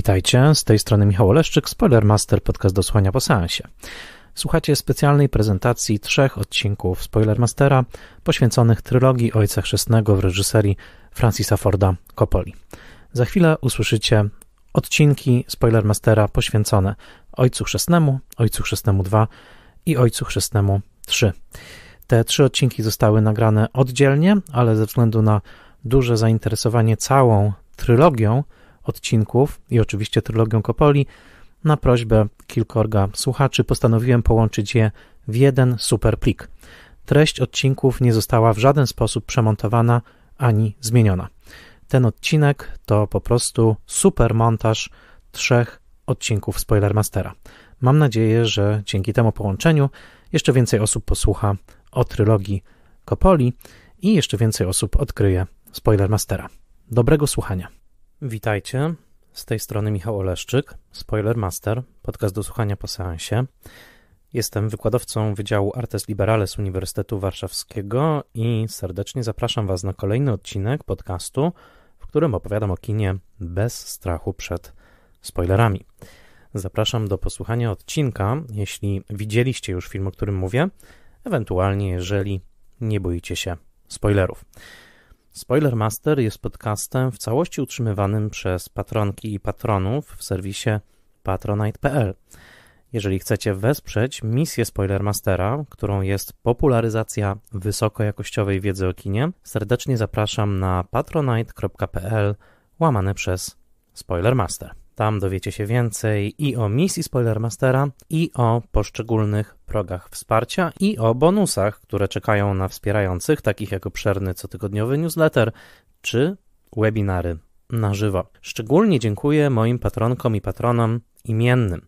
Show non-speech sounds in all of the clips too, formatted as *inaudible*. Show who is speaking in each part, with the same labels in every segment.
Speaker 1: Witajcie, z tej strony Michał Oleszczyk, Spoilermaster, podcast do słuchania po seansie. Słuchacie specjalnej prezentacji trzech odcinków Spoilermastera poświęconych trylogii Ojca Chrzestnego w reżyserii Francisa Forda Coppoli. Za chwilę usłyszycie odcinki Spoilermastera poświęcone Ojcu Chrzestnemu, Ojcu Chrzestnemu 2 i Ojcu Chrzestnemu 3. Te trzy odcinki zostały nagrane oddzielnie, ale ze względu na duże zainteresowanie całą trylogią – odcinków i oczywiście trylogią Kopoli, na prośbę kilkorga słuchaczy postanowiłem połączyć je w jeden super plik. Treść odcinków nie została w żaden sposób przemontowana ani zmieniona. Ten odcinek to po prostu super montaż trzech odcinków Spoilermastera. Mam nadzieję, że dzięki temu połączeniu jeszcze więcej osób posłucha o trylogii Kopoli i jeszcze więcej osób odkryje Spoilermastera. Dobrego słuchania. Witajcie, z tej strony Michał Oleszczyk, Spoilermaster, podcast do słuchania po seansie. Jestem wykładowcą Wydziału Artes Liberales Uniwersytetu Warszawskiego i serdecznie zapraszam Was na kolejny odcinek podcastu, w którym opowiadam o kinie bez strachu przed spoilerami. Zapraszam do posłuchania odcinka, jeśli widzieliście już film, o którym mówię, ewentualnie jeżeli nie boicie się spoilerów. Spoiler Master jest podcastem w całości utrzymywanym przez patronki i patronów w serwisie patronite.pl. Jeżeli chcecie wesprzeć misję Spoilermastera, którą jest popularyzacja wysokojakościowej wiedzy o kinie, serdecznie zapraszam na patronite.pl łamane przez Spoilermaster. Tam dowiecie się więcej i o misji Spoilermastera, i o poszczególnych progach wsparcia, i o bonusach, które czekają na wspierających, takich jak obszerny cotygodniowy newsletter czy webinary na żywo. Szczególnie dziękuję moim patronkom i patronom imiennym,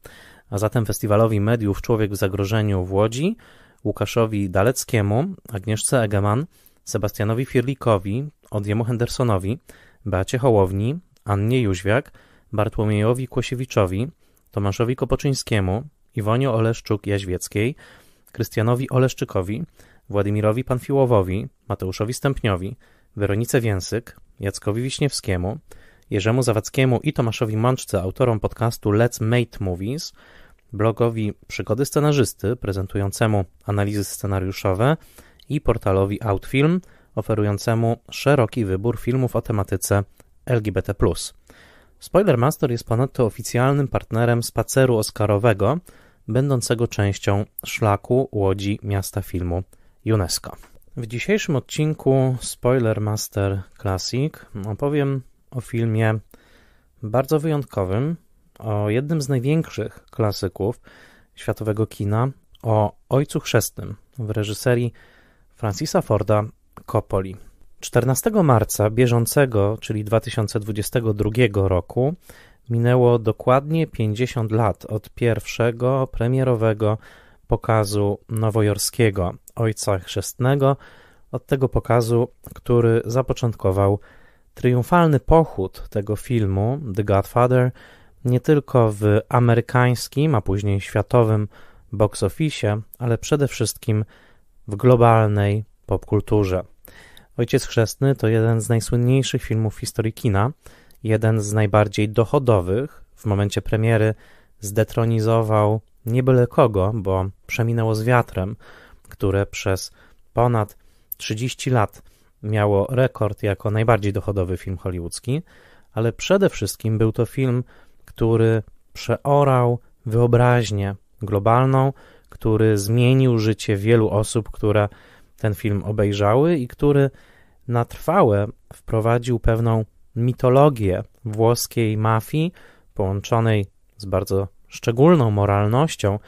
Speaker 1: a zatem Festiwalowi Mediów Człowiek w Zagrożeniu w Łodzi, Łukaszowi Daleckiemu, Agnieszce Egeman, Sebastianowi Firlikowi, Odjemu Hendersonowi, Beacie Hołowni, Annie Jóźwiak, Bartłomiejowi Kłosiewiczowi, Tomaszowi Kopoczyńskiemu, Iwonie Oleszczuk-Jaźwieckiej, Krystianowi Oleszczykowi, Władimirowi Panfiłowowi, Mateuszowi Stępniowi, Weronice Więsyk, Jackowi Wiśniewskiemu, Jerzemu Zawackiemu i Tomaszowi Mączce, autorom podcastu Let's Make Movies, blogowi Przygody Scenarzysty, prezentującemu analizy scenariuszowe i portalowi Outfilm, oferującemu szeroki wybór filmów o tematyce LGBT. Spoilermaster jest ponadto oficjalnym partnerem spaceru oscarowego, będącego częścią szlaku Łodzi Miasta Filmu UNESCO. W dzisiejszym odcinku Spoilermaster Classic opowiem o filmie bardzo wyjątkowym, o jednym z największych klasyków światowego kina, o Ojcu Chrzestnym w reżyserii Francisa Forda Coppoli. 14 marca bieżącego, czyli 2022 roku, minęło dokładnie 50 lat od pierwszego premierowego pokazu nowojorskiego Ojca Chrzestnego, od tego pokazu, który zapoczątkował triumfalny pochód tego filmu The Godfather nie tylko w amerykańskim, a później światowym box office, ale przede wszystkim w globalnej popkulturze. Ojciec Chrzestny to jeden z najsłynniejszych filmów w historii kina, jeden z najbardziej dochodowych. W momencie premiery zdetronizował nie byle kogo, bo przeminęło z wiatrem, które przez ponad 30 lat miało rekord jako najbardziej dochodowy film hollywoodzki, ale przede wszystkim był to film, który przeorał wyobraźnię globalną, który zmienił życie wielu osób, które ten film obejrzały i który na trwałe wprowadził pewną mitologię włoskiej mafii połączonej z bardzo szczególną moralnością,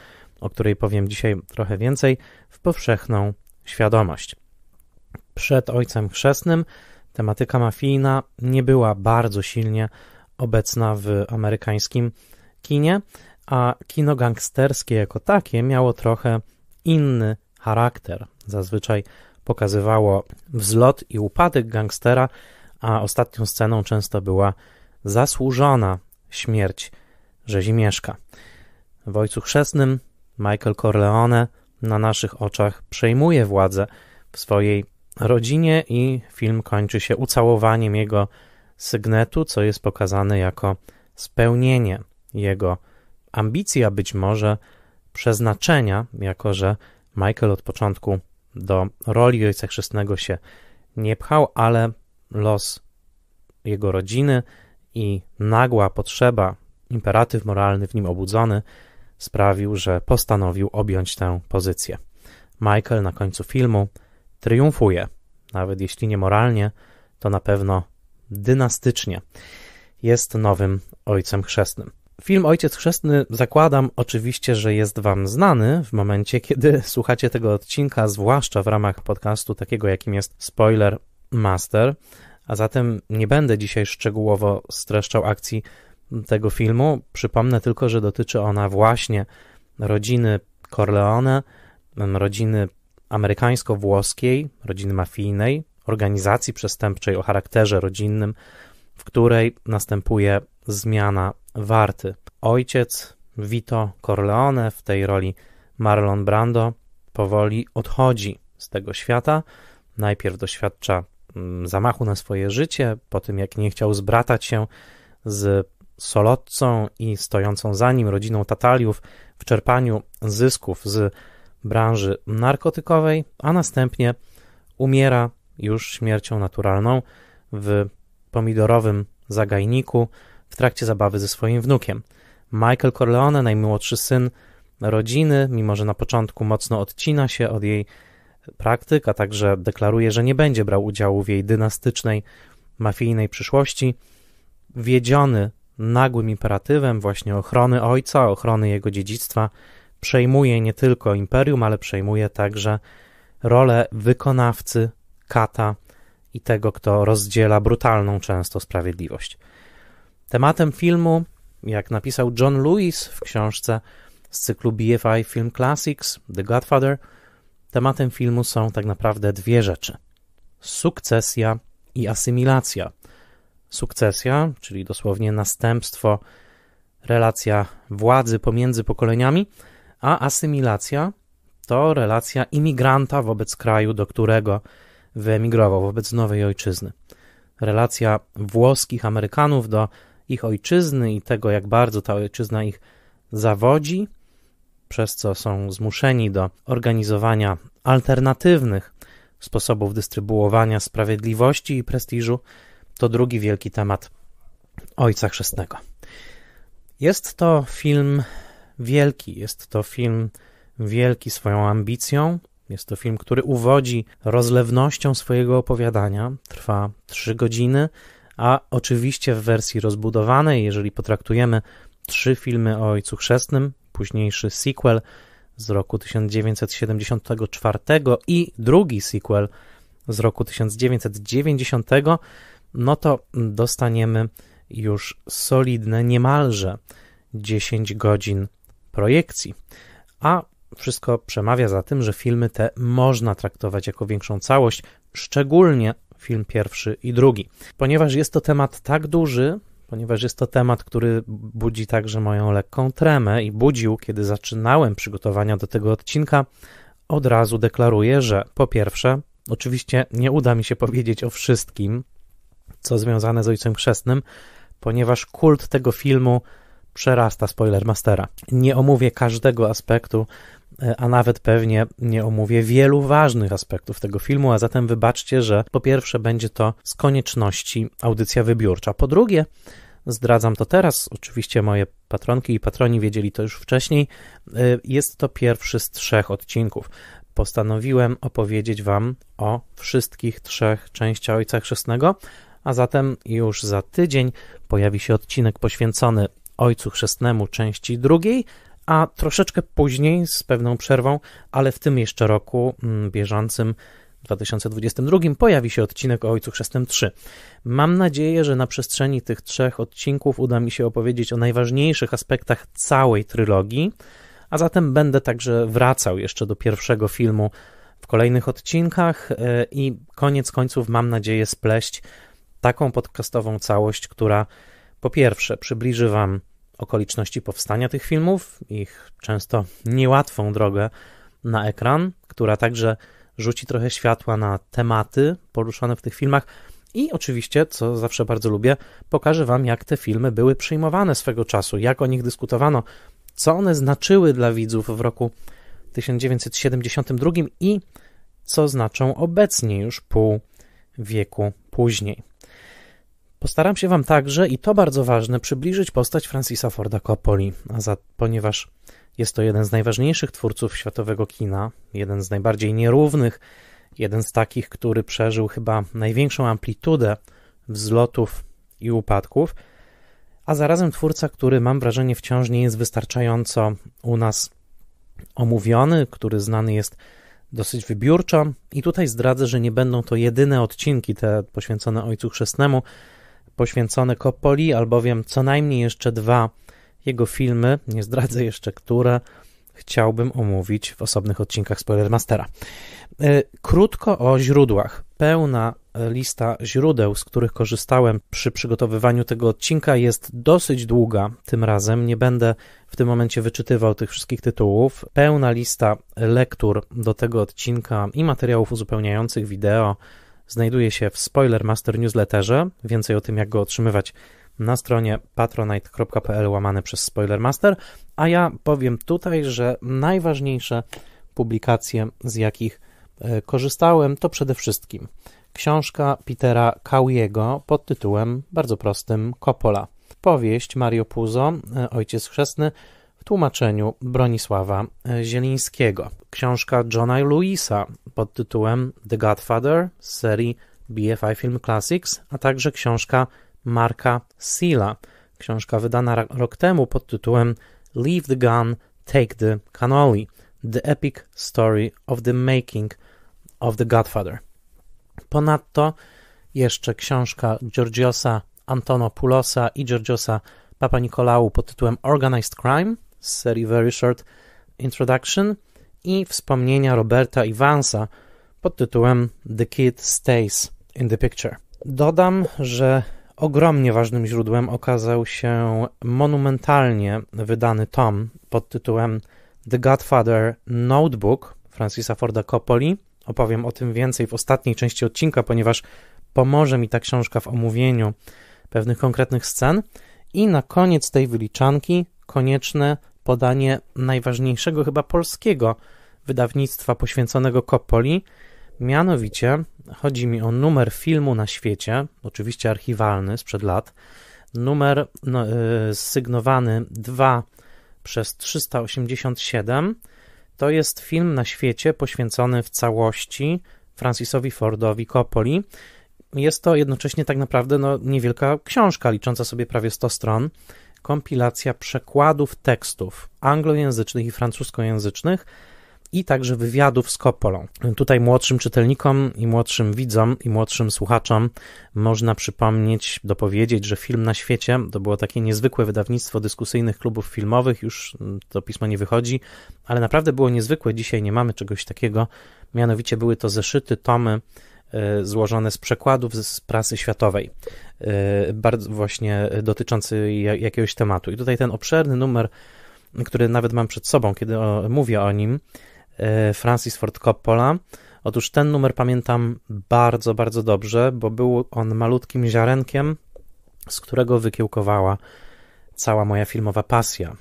Speaker 1: o której powiem dzisiaj trochę więcej, w powszechną świadomość. Przed Ojcem Chrzestnym tematyka mafijna nie była bardzo silnie obecna w amerykańskim kinie, a kino gangsterskie jako takie miało trochę inny charakter. Zazwyczaj pokazywało wzlot i upadek gangstera, a ostatnią sceną często była zasłużona śmierć rzezimieszka. W Ojcu Chrzestnym Michael Corleone na naszych oczach przejmuje władzę w swojej rodzinie i film kończy się ucałowaniem jego sygnetu, co jest pokazane jako spełnienie jego ambicji, a być może przeznaczenia, jako że Michael od początku do roli ojca chrzestnego się nie pchał, ale los jego rodziny i nagła potrzeba, imperatyw moralny w nim obudzony sprawił, że postanowił objąć tę pozycję. Michael na końcu filmu triumfuje, nawet jeśli nie moralnie, to na pewno dynastycznie. Jest nowym ojcem chrzestnym. Film Ojciec Chrzestny zakładam oczywiście, że jest Wam znany w momencie, kiedy *laughs* słuchacie tego odcinka, zwłaszcza w ramach podcastu takiego, jakim jest Spoiler Master. A zatem nie będę dzisiaj szczegółowo streszczał akcji tego filmu. Przypomnę tylko, że dotyczy ona właśnie rodziny Corleone, rodziny amerykańsko-włoskiej, rodziny mafijnej, organizacji przestępczej o charakterze rodzinnym, w której następuje zmiana warty. Ojciec Vito Corleone w tej roli Marlon Brando powoli odchodzi z tego świata. Najpierw doświadcza mm, zamachu na swoje życie, po tym jak nie chciał zbratać się z Solotcą i stojącą za nim rodziną Tataliów w czerpaniu zysków z branży narkotykowej, a następnie umiera już śmiercią naturalną w pomidorowym zagajniku w trakcie zabawy ze swoim wnukiem. Michael Corleone, najmłodszy syn rodziny, mimo że na początku mocno odcina się od jej praktyk, a także deklaruje, że nie będzie brał udziału w jej dynastycznej, mafijnej przyszłości, wiedziony nagłym imperatywem właśnie ochrony ojca, ochrony jego dziedzictwa, przejmuje nie tylko imperium, ale przejmuje także rolę wykonawcy, kata i tego, kto rozdziela brutalną często sprawiedliwość. Tematem filmu, jak napisał John Lewis w książce z cyklu BFI Film Classics The Godfather, tematem filmu są tak naprawdę dwie rzeczy: sukcesja i asymilacja. Sukcesja, czyli dosłownie następstwo, relacja władzy pomiędzy pokoleniami, a asymilacja to relacja imigranta wobec kraju, do którego wyemigrował, wobec nowej ojczyzny. Relacja włoskich Amerykanów do ich ojczyzny i tego, jak bardzo ta ojczyzna ich zawodzi, przez co są zmuszeni do organizowania alternatywnych sposobów dystrybuowania sprawiedliwości i prestiżu, to drugi wielki temat Ojca Chrzestnego. Jest to film wielki, jest to film wielki swoją ambicją. Jest to film, który uwodzi rozlewnością swojego opowiadania. Trwa trzy godziny a oczywiście w wersji rozbudowanej, jeżeli potraktujemy trzy filmy o Ojcu Chrzestnym, późniejszy sequel z roku 1974 i drugi sequel z roku 1990, no to dostaniemy już solidne niemalże 10 godzin projekcji. A wszystko przemawia za tym, że filmy te można traktować jako większą całość, szczególnie film pierwszy i drugi. Ponieważ jest to temat tak duży, ponieważ jest to temat, który budzi także moją lekką tremę i budził, kiedy zaczynałem przygotowania do tego odcinka, od razu deklaruję, że po pierwsze, oczywiście nie uda mi się powiedzieć o wszystkim, co związane z Ojcem Chrzestnym, ponieważ kult tego filmu przerasta Spoilermastera. Nie omówię każdego aspektu E, a nawet pewnie nie omówię wielu ważnych aspektów tego filmu, a zatem wybaczcie, że po pierwsze będzie to z konieczności audycja wybiórcza, po drugie zdradzam to teraz, oczywiście moje patronki i patroni wiedzieli to już wcześniej, e, jest to pierwszy z trzech odcinków. Postanowiłem opowiedzieć Wam o wszystkich trzech częściach Ojca Chrzestnego, a zatem już za tydzień pojawi się odcinek poświęcony Ojcu Chrzestnemu części drugiej, a troszeczkę później, z pewną przerwą, ale w tym jeszcze roku mm, bieżącym 2022 pojawi się odcinek o Ojcu Chrzestem 3. Mam nadzieję, że na przestrzeni tych trzech odcinków uda mi się opowiedzieć o najważniejszych aspektach całej trylogii, a zatem będę także wracał jeszcze do pierwszego filmu w kolejnych odcinkach e, i koniec końców mam nadzieję spleść taką podcastową całość, która po pierwsze przybliży Wam okoliczności powstania tych filmów, ich często niełatwą drogę na ekran, która także rzuci trochę światła na tematy poruszane w tych filmach. I oczywiście, co zawsze bardzo lubię, pokażę Wam, jak te filmy były przyjmowane swego czasu, jak o nich dyskutowano, co one znaczyły dla widzów w roku 1972 i co znaczą obecnie już pół wieku później. Postaram się Wam także, i to bardzo ważne, przybliżyć postać Francisa Forda Coppoli, a za, ponieważ jest to jeden z najważniejszych twórców światowego kina, jeden z najbardziej nierównych, jeden z takich, który przeżył chyba największą amplitudę wzlotów i upadków, a zarazem twórca, który mam wrażenie wciąż nie jest wystarczająco u nas omówiony, który znany jest dosyć wybiórczo. I tutaj zdradzę, że nie będą to jedyne odcinki te poświęcone Ojcu Chrzestnemu, poświęcone Coppoli, albowiem co najmniej jeszcze dwa jego filmy, nie zdradzę jeszcze które, chciałbym omówić w osobnych odcinkach Spoilermastera. E, krótko o źródłach. Pełna e, lista źródeł, z których korzystałem przy przygotowywaniu tego odcinka, jest dosyć długa tym razem. Nie będę w tym momencie wyczytywał tych wszystkich tytułów. Pełna lista lektur do tego odcinka i materiałów uzupełniających wideo, znajduje się w Spoiler Master Newsletterze. Więcej o tym, jak go otrzymywać na stronie patronite.pl łamane przez Spoilermaster, a ja powiem tutaj, że najważniejsze publikacje, z jakich e, korzystałem, to przede wszystkim książka Petera Cowiego pod tytułem bardzo prostym Coppola. Powieść Mario Puzo, e, Ojciec Chrzestny, w tłumaczeniu Bronisława e, Zielińskiego. Książka Johna Lewisa pod tytułem The Godfather z serii BFI Film Classics, a także książka Marka Sila, książka wydana rok temu pod tytułem Leave the Gun, Take the Cannoli – The Epic Story of the Making of the Godfather. Ponadto jeszcze książka Georgiosa Antonopoulosa i Georgiosa Papanikolaou pod tytułem Organized Crime, z serii Very Short Introduction i wspomnienia Roberta Evansa pod tytułem The Kid Stays in the Picture. Dodam, że ogromnie ważnym źródłem okazał się monumentalnie wydany tom pod tytułem The Godfather Notebook Francisa Forda Coppoli. Opowiem o tym więcej w ostatniej części odcinka, ponieważ pomoże mi ta książka w omówieniu pewnych konkretnych scen. I na koniec tej wyliczanki konieczne podanie najważniejszego chyba polskiego wydawnictwa poświęconego Coppoli. Mianowicie chodzi mi o numer filmu na świecie, oczywiście archiwalny sprzed lat, numer no, y, sygnowany 2 przez 387. To jest film na świecie poświęcony w całości Francisowi Fordowi Coppoli. Jest to jednocześnie tak naprawdę no, niewielka książka, licząca sobie prawie 100 stron kompilacja przekładów tekstów anglojęzycznych i francuskojęzycznych i także wywiadów z Kopolą. Tutaj młodszym czytelnikom i młodszym widzom i młodszym słuchaczom można przypomnieć, dopowiedzieć, że Film na świecie to było takie niezwykłe wydawnictwo dyskusyjnych klubów filmowych, już mm, to pismo nie wychodzi, ale naprawdę było niezwykłe, dzisiaj nie mamy czegoś takiego, mianowicie były to zeszyty, tomy E, złożony z przekładów z prasy światowej, e, bardzo właśnie dotyczący jakiegoś tematu. I tutaj ten obszerny numer, który nawet mam przed sobą, kiedy mówię o nim, e, Francis Ford Coppola. Otóż ten numer pamiętam bardzo, bardzo dobrze, bo był on malutkim ziarenkiem, z którego wykiełkowała cała moja filmowa pasja.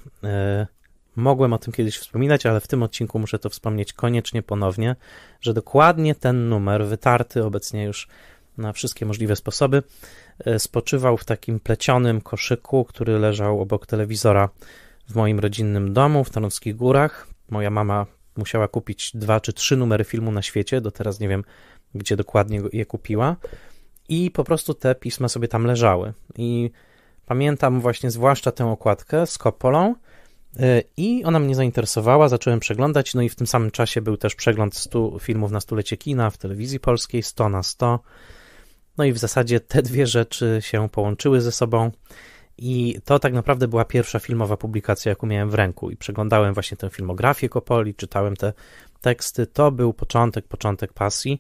Speaker 1: Mogłem o tym kiedyś wspominać, ale w tym odcinku muszę to wspomnieć koniecznie ponownie, że dokładnie ten numer, wytarty obecnie już na wszystkie możliwe sposoby, e, spoczywał w takim plecionym koszyku, który leżał obok telewizora w moim rodzinnym domu w Tarnowskich Górach. Moja mama musiała kupić dwa czy trzy numery filmu na świecie, do teraz nie wiem, gdzie dokładnie je kupiła. I po prostu te pisma sobie tam leżały. I pamiętam właśnie zwłaszcza tę okładkę z Kopolą, E, I ona mnie zainteresowała, zacząłem przeglądać, no i w tym samym czasie był też przegląd 100 filmów na stulecie kina w telewizji polskiej, 100 na 100. No i w zasadzie te dwie rzeczy się połączyły ze sobą. I to tak naprawdę była pierwsza filmowa publikacja, jaką miałem w ręku. I przeglądałem właśnie tę filmografię Kopoli, czytałem te teksty. To był początek, początek pasji.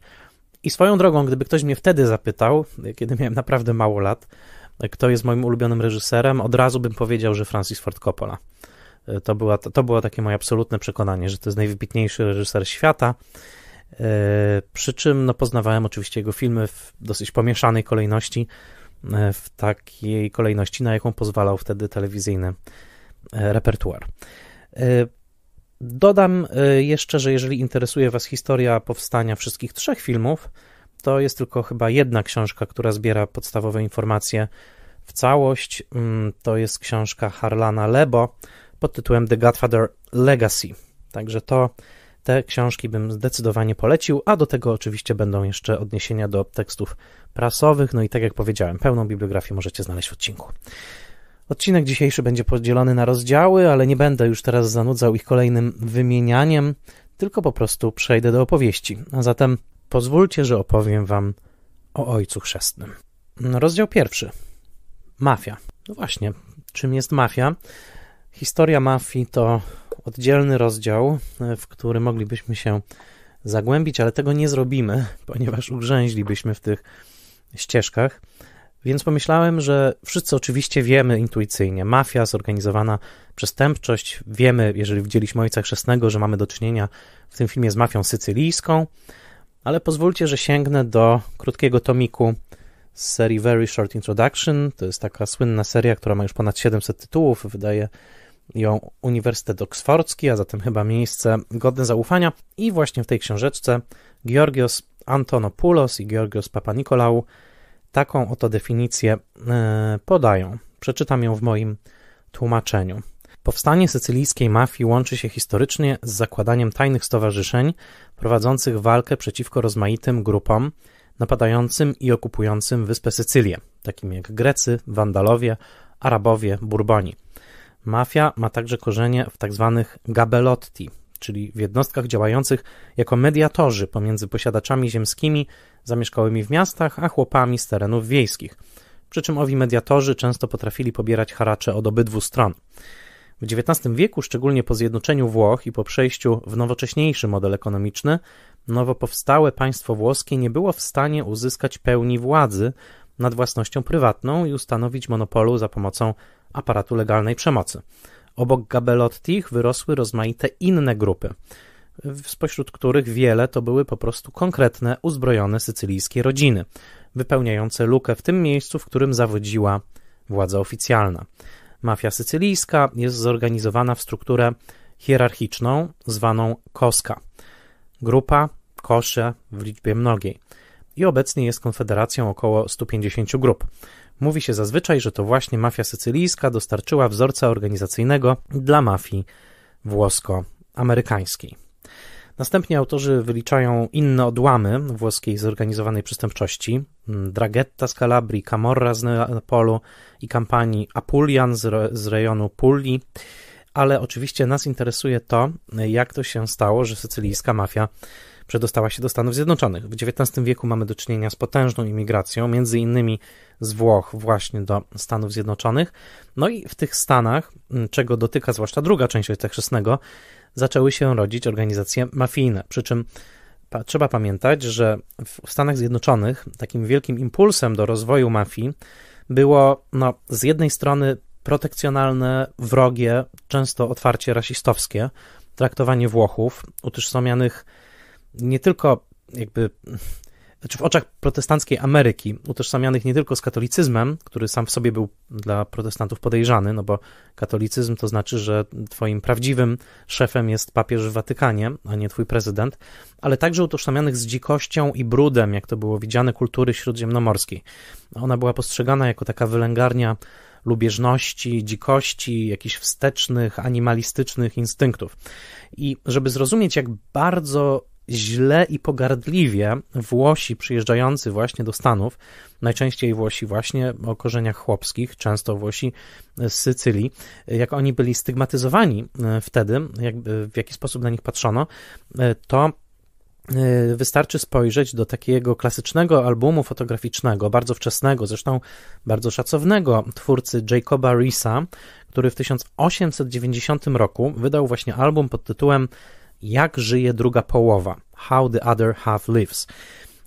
Speaker 1: I swoją drogą, gdyby ktoś mnie wtedy zapytał, kiedy miałem naprawdę mało lat, kto jest moim ulubionym reżyserem, od razu bym powiedział, że Francis Ford Coppola. E, to, była, to było takie moje absolutne przekonanie, że to jest najwybitniejszy reżyser świata. E, przy czym no, poznawałem oczywiście jego filmy w dosyć pomieszanej kolejności, e, w takiej kolejności, na jaką pozwalał wtedy telewizyjny repertuar. Dodam jeszcze, że jeżeli interesuje Was historia powstania wszystkich trzech filmów, to jest tylko chyba jedna książka, która zbiera podstawowe informacje w całość. Mm, to jest książka Harlana Lebo pod tytułem The Godfather Legacy. Także to te książki bym zdecydowanie polecił, a do tego oczywiście będą jeszcze odniesienia do tekstów prasowych. No i tak jak powiedziałem, pełną bibliografię możecie znaleźć w odcinku. Odcinek dzisiejszy będzie podzielony na rozdziały, ale nie będę już teraz zanudzał ich kolejnym wymienianiem, tylko po prostu przejdę do opowieści. A zatem pozwólcie, że opowiem wam o Ojcu Chrzestnym. Rozdział pierwszy. Mafia. No właśnie, czym jest mafia? Historia mafii to oddzielny rozdział, e, w który moglibyśmy się zagłębić, ale tego nie zrobimy, *laughs* ponieważ ugrzęźlibyśmy w tych ścieżkach. Więc pomyślałem, że wszyscy oczywiście wiemy intuicyjnie. Mafia, zorganizowana przestępczość. Wiemy, jeżeli widzieliśmy Ojca Chrzestnego, że mamy do czynienia w tym filmie z mafią sycylijską. Ale pozwólcie, że sięgnę do krótkiego tomiku z serii Very Short Introduction. To jest taka słynna seria, która ma już ponad 700 tytułów. Wydaje ją Uniwersytet Oksfordzki, a zatem chyba miejsce godne zaufania. I właśnie w tej książeczce Georgios Antonopoulos i Georgios Papanikolaou taką oto definicję e, podają. Przeczytam ją w moim tłumaczeniu. Powstanie sycylijskiej mafii łączy się historycznie z zakładaniem tajnych stowarzyszeń prowadzących walkę przeciwko rozmaitym grupom napadającym i okupującym wyspę Sycylię, takim jak Grecy, Wandalowie, Arabowie, Burboni. Mafia ma także korzenie w tzw. Tak gabelotti, czyli w jednostkach działających jako mediatorzy pomiędzy posiadaczami ziemskimi zamieszkałymi w miastach, a chłopami z terenów wiejskich. Przy czym owi mediatorzy często potrafili pobierać haracze od obydwu stron. W XIX wieku, szczególnie po zjednoczeniu Włoch i po przejściu w nowocześniejszy model ekonomiczny, nowo powstałe państwo włoskie nie było w stanie uzyskać pełni władzy nad własnością prywatną i ustanowić monopolu za pomocą aparatu legalnej przemocy. Obok Gabelottich wyrosły rozmaite inne grupy, spośród których wiele to były po prostu konkretne, uzbrojone sycylijskie rodziny, wypełniające lukę w tym miejscu, w którym zawodziła władza oficjalna. Mafia sycylijska jest zorganizowana w strukturę hierarchiczną zwaną koska. Grupa, kosze w liczbie mnogiej. I obecnie jest konfederacją około 150 grup. Mówi się zazwyczaj, że to właśnie mafia sycylijska dostarczyła wzorca organizacyjnego dla mafii włosko-amerykańskiej. Następnie autorzy wyliczają inne odłamy włoskiej zorganizowanej przestępczości: Draghetta z Kalabrii, Camorra z Neapolu i kampanii Apulian z, re, z rejonu Pulli. Ale oczywiście nas interesuje to, jak to się stało, że sycylijska mafia przedostała się do Stanów Zjednoczonych. W XIX wieku mamy do czynienia z potężną imigracją, między innymi z Włoch właśnie do Stanów Zjednoczonych. No i w tych Stanach, czego dotyka zwłaszcza druga część Ojca Chrzestnego, zaczęły się rodzić organizacje mafijne, przy czym trzeba pamiętać, że w Stanach Zjednoczonych takim wielkim impulsem do rozwoju mafii było no, z jednej strony protekcjonalne, wrogie, często otwarcie rasistowskie traktowanie Włochów, utożsamianych nie tylko jakby znaczy w oczach protestanckiej Ameryki, utożsamianych nie tylko z katolicyzmem, który sam w sobie był dla protestantów podejrzany, no bo katolicyzm to znaczy, że twoim prawdziwym szefem jest papież w Watykanie, a nie twój prezydent, ale także utożsamianych z dzikością i brudem, jak to było widziane, kultury śródziemnomorskiej. Ona była postrzegana jako taka wylęgarnia lubieżności, dzikości, jakichś wstecznych, animalistycznych instynktów. I żeby zrozumieć, jak bardzo źle i pogardliwie Włosi przyjeżdżający właśnie do Stanów, najczęściej Włosi właśnie o korzeniach chłopskich, często Włosi z Sycylii, jak oni byli stygmatyzowani e, wtedy, jakby w jaki sposób na nich patrzono, e, to e, wystarczy spojrzeć do takiego klasycznego albumu fotograficznego, bardzo wczesnego, zresztą bardzo szacownego twórcy Jacoba Reesa, który w 1890 roku wydał właśnie album pod tytułem jak żyje druga połowa? How the other half lives.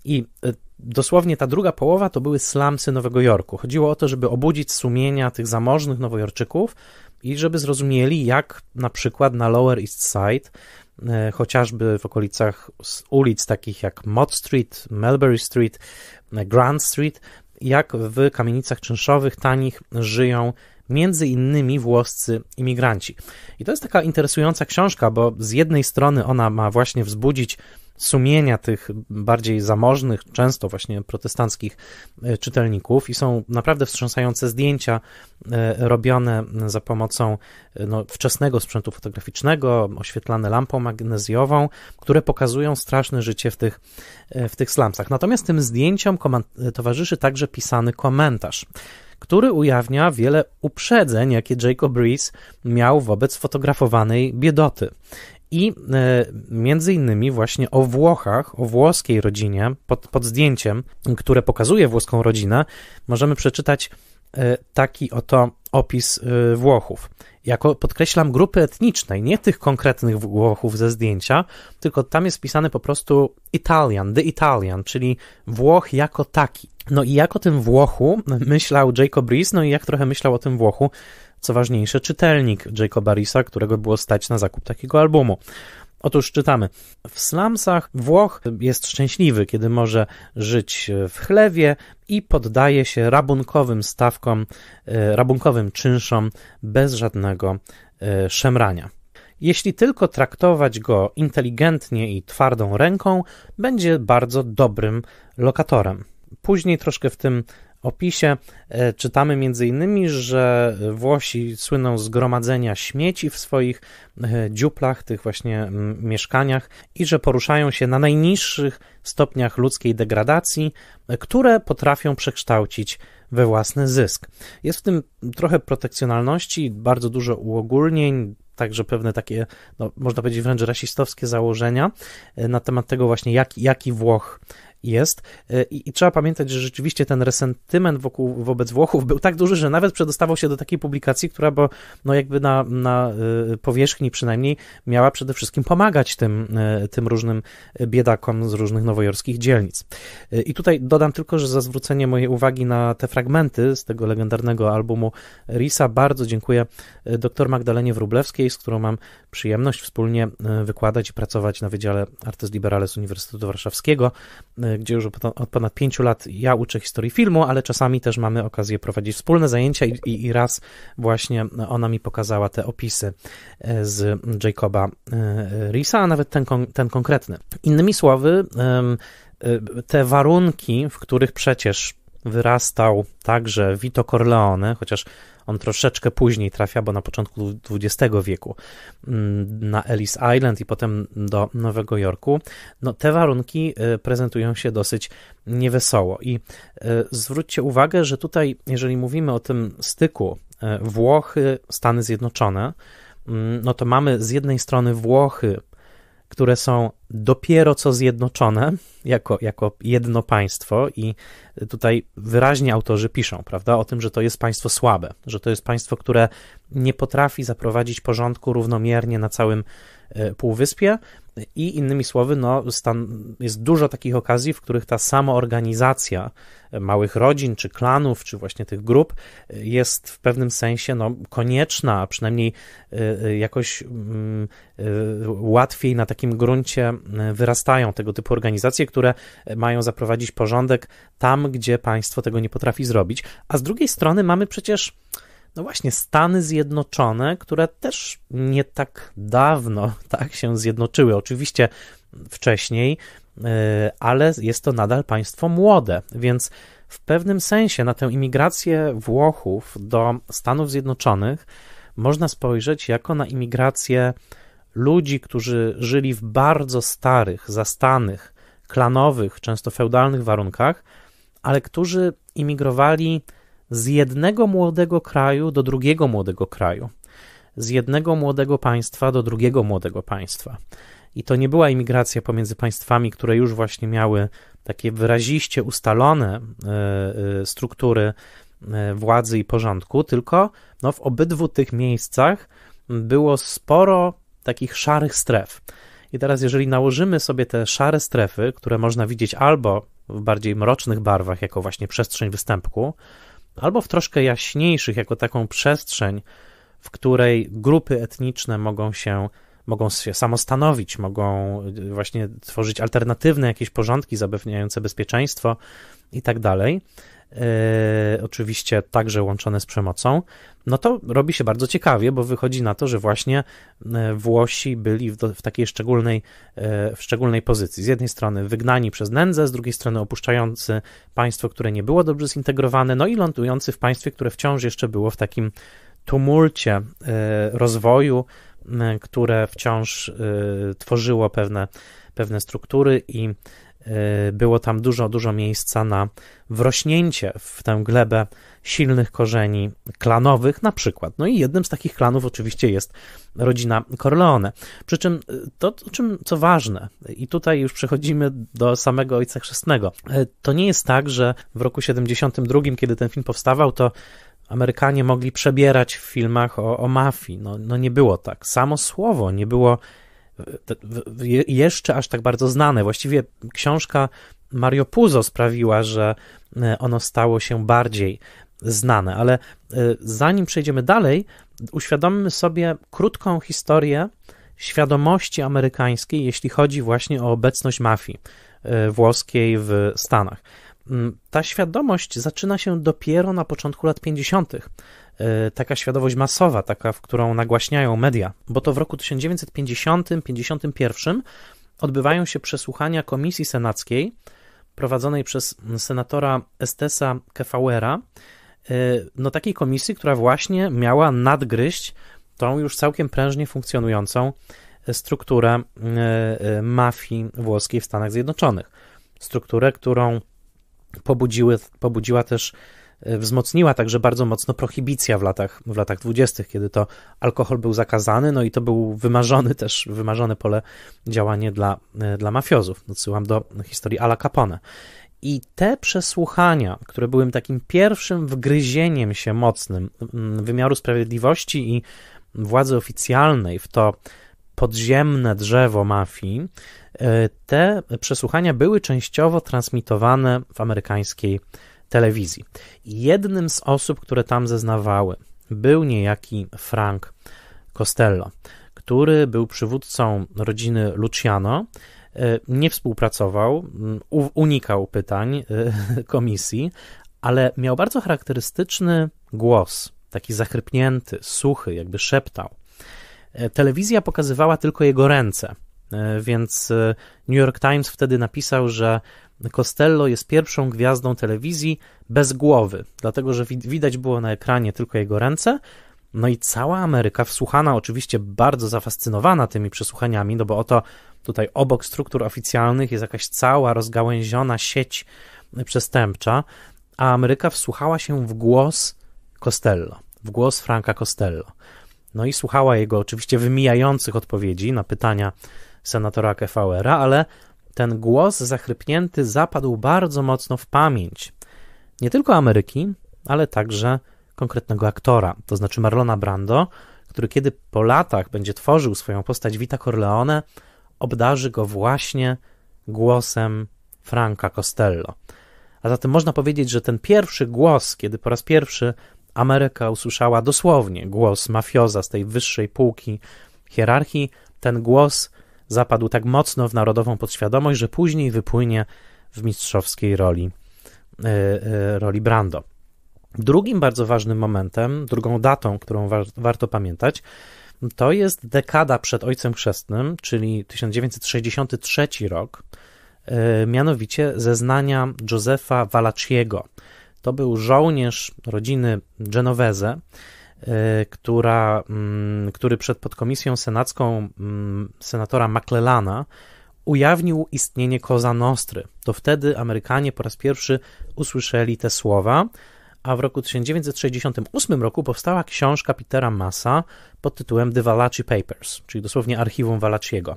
Speaker 1: I e, dosłownie ta druga połowa to były slumsy Nowego Jorku. Chodziło o to, żeby obudzić sumienia tych zamożnych nowojorczyków i żeby zrozumieli, jak na przykład na Lower East Side, e, chociażby w okolicach ulic takich jak Mott Street, Melbury Street, e, Grand Street, jak w kamienicach czynszowych tanich żyją między innymi włoscy imigranci. I to jest taka interesująca książka, bo z jednej strony ona ma właśnie wzbudzić sumienia tych bardziej zamożnych, często właśnie protestanckich e, czytelników i są naprawdę wstrząsające zdjęcia e, robione za pomocą e, no, wczesnego sprzętu fotograficznego, oświetlane lampą magnezjową, które pokazują straszne życie w tych, w tych slumsach. Natomiast tym zdjęciom towarzyszy także pisany komentarz który ujawnia wiele uprzedzeń, jakie Jacob Rees miał wobec fotografowanej biedoty. I e, między innymi właśnie o Włochach, o włoskiej rodzinie, pod, pod zdjęciem, które pokazuje włoską rodzinę, możemy przeczytać e, taki oto opis e, Włochów jako podkreślam grupy etnicznej, nie tych konkretnych Włochów ze zdjęcia, tylko tam jest pisane po prostu Italian, the Italian, czyli Włoch jako taki. No i jak o tym Włochu myślał Jacob Rees, no i jak trochę myślał o tym Włochu, co ważniejsze, czytelnik Jacoba Reesa, którego było stać na zakup takiego albumu. Otóż czytamy: W slumsach Włoch jest szczęśliwy, kiedy może żyć w chlewie i poddaje się rabunkowym stawkom, e, rabunkowym czynszom bez żadnego e, szemrania. Jeśli tylko traktować go inteligentnie i twardą ręką, będzie bardzo dobrym lokatorem. Później troszkę w tym opisie e, czytamy m.in., że Włosi słyną z gromadzenia śmieci w swoich e, dziuplach, tych właśnie mm, mieszkaniach i że poruszają się na najniższych stopniach ludzkiej degradacji, e, które potrafią przekształcić we własny zysk. Jest w tym trochę protekcjonalności, bardzo dużo uogólnień, także pewne takie, no, można powiedzieć, wręcz rasistowskie założenia na temat tego właśnie, jak, jaki Włoch jest. E, I, I, trzeba pamiętać, że rzeczywiście ten resentyment wokół, wobec Włochów był tak duży, że nawet przedostawał się do takiej publikacji, która bo, no jakby na, na e, powierzchni przynajmniej miała przede wszystkim pomagać tym, e, tym różnym biedakom z różnych nowojorskich dzielnic. I tutaj dodam tylko, że za zwrócenie mojej uwagi na te fragmenty z tego legendarnego albumu Risa bardzo dziękuję dr Magdalenie Wrublewskiej, z którą mam przyjemność wspólnie wykładać i pracować na Wydziale Artes Liberales Uniwersytetu Warszawskiego, gdzie już od ponad pięciu lat ja uczę historii filmu, ale czasami też mamy okazję prowadzić wspólne zajęcia i, i, i raz właśnie ona mi pokazała te opisy e, z Jacoba e, Risa, a nawet ten, ten konkretny. Innymi słowy, e, te warunki, w których przecież wyrastał także Vito Corleone, chociaż on troszeczkę później trafia, bo na początku XX wieku mm, na Ellis Island i potem do Nowego Jorku. No, te warunki y, prezentują się dosyć niewesoło. I y, zwróćcie uwagę, że tutaj, jeżeli mówimy o tym styku y, Włochy, Stany Zjednoczone, mm, no to mamy z jednej strony Włochy, które są dopiero co zjednoczone jako, jako jedno państwo, i tutaj wyraźnie autorzy piszą, prawda, o tym, że to jest państwo słabe, że to jest państwo, które nie potrafi zaprowadzić porządku równomiernie na całym E, Półwyspie. I innymi słowy, no, stan, jest dużo takich okazji, w których ta samoorganizacja małych rodzin, czy klanów, czy właśnie tych grup jest w pewnym sensie no, konieczna, a przynajmniej e, e, jakoś mm, łatwiej na takim gruncie wyrastają tego typu organizacje, które mają zaprowadzić porządek tam, gdzie państwo tego nie potrafi zrobić. A z drugiej strony mamy przecież no właśnie, Stany Zjednoczone, które też nie tak dawno *laughs* tak się zjednoczyły. Oczywiście wcześniej, e, ale jest to nadal państwo młode, więc w pewnym sensie na tę imigrację Włochów do Stanów Zjednoczonych można spojrzeć jako na imigrację ludzi, którzy żyli w bardzo starych, zastanych, klanowych, często feudalnych warunkach, ale którzy imigrowali z jednego młodego kraju do drugiego młodego kraju, z jednego młodego państwa do drugiego młodego państwa. I to nie była imigracja pomiędzy państwami, które już właśnie miały takie wyraziście ustalone e, e, struktury e, władzy i porządku, tylko no, w obydwu tych miejscach było sporo takich szarych stref. I teraz, jeżeli nałożymy sobie te szare strefy, które można widzieć albo w bardziej mrocznych barwach, jako właśnie przestrzeń występku, albo w troszkę jaśniejszych, jako taką przestrzeń, w której grupy etniczne mogą się, mogą się samostanowić, mogą y, właśnie tworzyć alternatywne jakieś porządki zapewniające bezpieczeństwo i tak dalej. E, oczywiście także łączone z przemocą, no to robi się bardzo ciekawie, bo wychodzi na to, że właśnie e, Włosi byli w, w takiej szczególnej, e, w szczególnej pozycji. Z jednej strony wygnani przez nędzę, z drugiej strony opuszczający państwo, które nie było dobrze zintegrowane, no i lądujący w państwie, które wciąż jeszcze było w takim tumulcie rozwoju, które wciąż tworzyło pewne, pewne struktury i Y, było tam dużo, dużo miejsca na wrośnięcie w tę glebę silnych korzeni klanowych, na przykład. No i jednym z takich klanów oczywiście jest rodzina Corleone. Przy czym y, to, czym, co ważne, i tutaj już przechodzimy do samego Ojca Chrzestnego, y, to nie jest tak, że w roku 72, kiedy ten film powstawał, to Amerykanie mogli przebierać w filmach o, o mafii. No, no nie było tak. Samo słowo nie było jeszcze aż tak bardzo znane. Właściwie książka Mario Puzo sprawiła, że e, ono stało się bardziej znane, ale e, zanim przejdziemy dalej, uświadomimy sobie krótką historię świadomości amerykańskiej, jeśli chodzi właśnie o obecność mafii e, włoskiej w Stanach. Mm, ta świadomość zaczyna się dopiero na początku lat 50. E, taka świadomość masowa, taka, w którą nagłaśniają media, bo to w roku 1950-51 odbywają się przesłuchania komisji senackiej prowadzonej przez senatora Estesa Kefauera, e, no takiej komisji, która właśnie miała nadgryźć tą już całkiem prężnie funkcjonującą e, strukturę mafii włoskiej w Stanach Zjednoczonych. Strukturę, którą pobudziły, pobudziła też E, wzmocniła także bardzo mocno prohibicja w latach, w latach 20., kiedy to alkohol był zakazany, no i to był wymarzony też, wymarzone pole działania dla, e, dla mafiozów. Odsyłam do historii Ala Capone. I te przesłuchania, które były takim pierwszym wgryzieniem się mocnym mm, wymiaru sprawiedliwości i władzy oficjalnej w to podziemne drzewo mafii, e, te przesłuchania były częściowo transmitowane w amerykańskiej telewizji. Jednym z osób, które tam zeznawały, był niejaki Frank Costello, który był przywódcą rodziny Luciano. E, nie współpracował, unikał pytań e, *laughs* komisji, ale miał bardzo charakterystyczny głos, taki zachrypnięty, suchy, jakby szeptał. E, telewizja pokazywała tylko jego ręce, E, więc e, New York Times wtedy napisał, że Costello jest pierwszą gwiazdą telewizji bez głowy, dlatego że widać było na ekranie tylko jego ręce. No i cała Ameryka, wsłuchana oczywiście bardzo zafascynowana tymi przesłuchaniami, no bo oto tutaj obok struktur oficjalnych jest jakaś cała rozgałęziona sieć przestępcza, a Ameryka wsłuchała się w głos Costello, w głos Franka Costello. No i słuchała jego oczywiście wymijających odpowiedzi na pytania senatora Kefauera, ale ten głos zachrypnięty zapadł bardzo mocno w pamięć nie tylko Ameryki, ale także konkretnego aktora, to znaczy Marlona Brando, który kiedy po latach będzie tworzył swoją postać Vita Corleone, obdarzy go właśnie głosem Franka Costello. A zatem można powiedzieć, że ten pierwszy głos, kiedy po raz pierwszy Ameryka usłyszała dosłownie głos mafioza z tej wyższej półki hierarchii, ten głos zapadł tak mocno w narodową podświadomość, że później wypłynie w mistrzowskiej roli, e, e, roli Brando. Drugim bardzo ważnym momentem, drugą datą, którą warto pamiętać, to jest dekada przed Ojcem Chrzestnym, czyli 1963 rok, e, mianowicie zeznania Josefa Valachiego. To był żołnierz rodziny Genoveze, E, która, mm, który przed podkomisją senacką mm, senatora McClellana ujawnił istnienie Koza Nostry. To wtedy Amerykanie po raz pierwszy usłyszeli te słowa, a w roku 1968 roku powstała książka Petera Massa pod tytułem The Valachi Papers, czyli dosłownie archiwum Valachiego.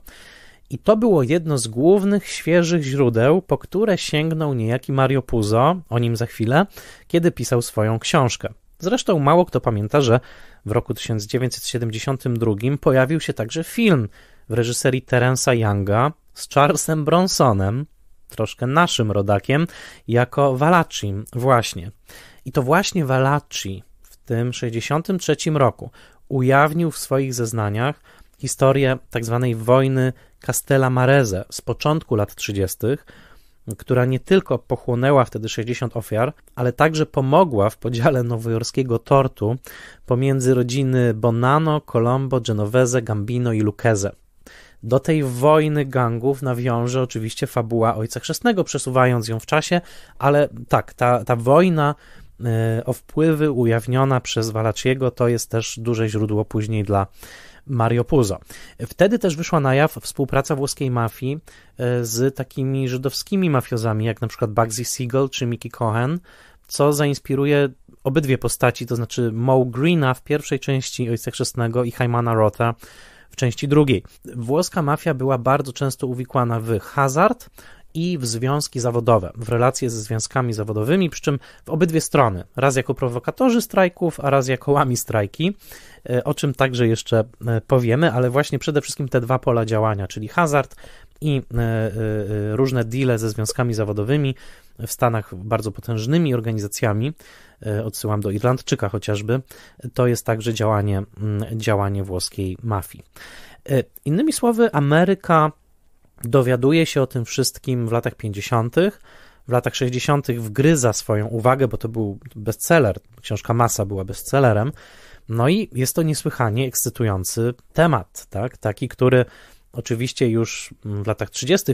Speaker 1: I to było jedno z głównych świeżych źródeł, po które sięgnął niejaki Mario Puzo, o nim za chwilę, kiedy pisał swoją książkę. Zresztą mało kto pamięta, że w roku 1972 pojawił się także film w reżyserii Terensa Younga z Charlesem Bronsonem, troszkę naszym rodakiem, jako Valachim właśnie. I to właśnie Valachi w tym 63 roku ujawnił w swoich zeznaniach historię tzw. Tak wojny Castella Mareze z początku lat 30., która nie tylko pochłonęła wtedy 60 ofiar, ale także pomogła w podziale nowojorskiego tortu pomiędzy rodziny Bonanno, Colombo, Genovese, Gambino i Lucchese. Do tej wojny gangów nawiąże oczywiście fabuła Ojca Chrzestnego, przesuwając ją w czasie, ale tak, ta, ta wojna e, o wpływy ujawniona przez Walaciego to jest też duże źródło później dla Mario Puzo. Wtedy też wyszła na jaw współpraca włoskiej mafii e, z takimi żydowskimi mafiozami, jak na przykład Bugsy Siegel czy Mickey Cohen, co zainspiruje obydwie postaci, to znaczy Mo Greena w pierwszej części Ojca Chrzestnego i Hymana Rotha w części drugiej. Włoska mafia była bardzo często uwikłana w hazard i w związki zawodowe, w relacje ze związkami zawodowymi, przy czym w obydwie strony, raz jako prowokatorzy strajków, a raz jako łami strajki, e, o czym także jeszcze e, powiemy, ale właśnie przede wszystkim te dwa pola działania, czyli hazard i e, różne deale ze związkami zawodowymi w Stanach bardzo potężnymi organizacjami, odsyłam do Irlandczyka chociażby, to jest także działanie, mm, działanie włoskiej mafii. Innymi słowy, Ameryka dowiaduje się o tym wszystkim w latach 50. W latach 60. wgryza swoją uwagę, bo to był bestseller. Książka Masa była bestsellerem. No i jest to niesłychanie ekscytujący temat, tak? Taki, który oczywiście już w latach 30.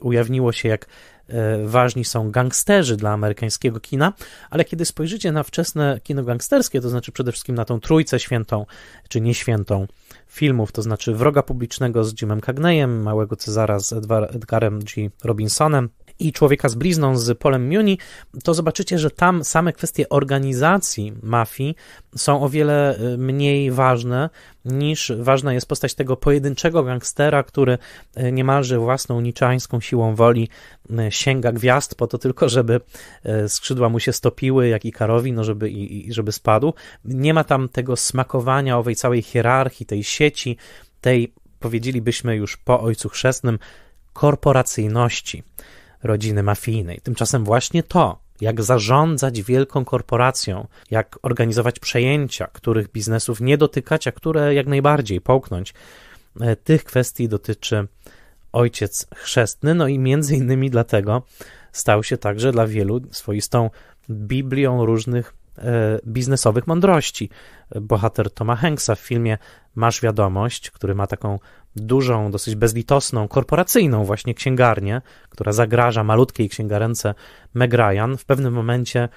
Speaker 1: ujawniło się, jak e, ważni są gangsterzy dla amerykańskiego kina, ale kiedy spojrzycie na wczesne kino gangsterskie, to znaczy przede wszystkim na tą trójcę świętą czy nieświętą, filmów, to znaczy Wroga Publicznego z Jimem Cagneyem, Małego Cezara z Edgarem G. Robinsonem, i Człowieka z blizną z Polem Muni, to zobaczycie, że tam same kwestie organizacji mafii są o wiele y, mniej ważne niż ważna jest postać tego pojedynczego gangstera, który y, niemalże własną niczańską siłą woli y, sięga gwiazd po to tylko, żeby skrzydła mu się stopiły, jak i Karowi, no żeby, i, żeby spadł. Nie ma tam tego smakowania owej całej hierarchii, tej sieci, tej powiedzielibyśmy już po ojcu chrzestnym korporacyjności rodziny mafijnej. Tymczasem właśnie to, jak zarządzać wielką korporacją, jak organizować przejęcia, których biznesów nie dotykać, a które jak najbardziej połknąć, e, tych kwestii dotyczy ojciec chrzestny, no i między innymi dlatego stał się także dla wielu swoistą Biblią różnych E, biznesowych mądrości. Bohater Toma Hanksa w filmie Masz Wiadomość, który ma taką dużą, dosyć bezlitosną, korporacyjną właśnie księgarnię, która zagraża malutkiej księgarence Meg Ryan, w pewnym momencie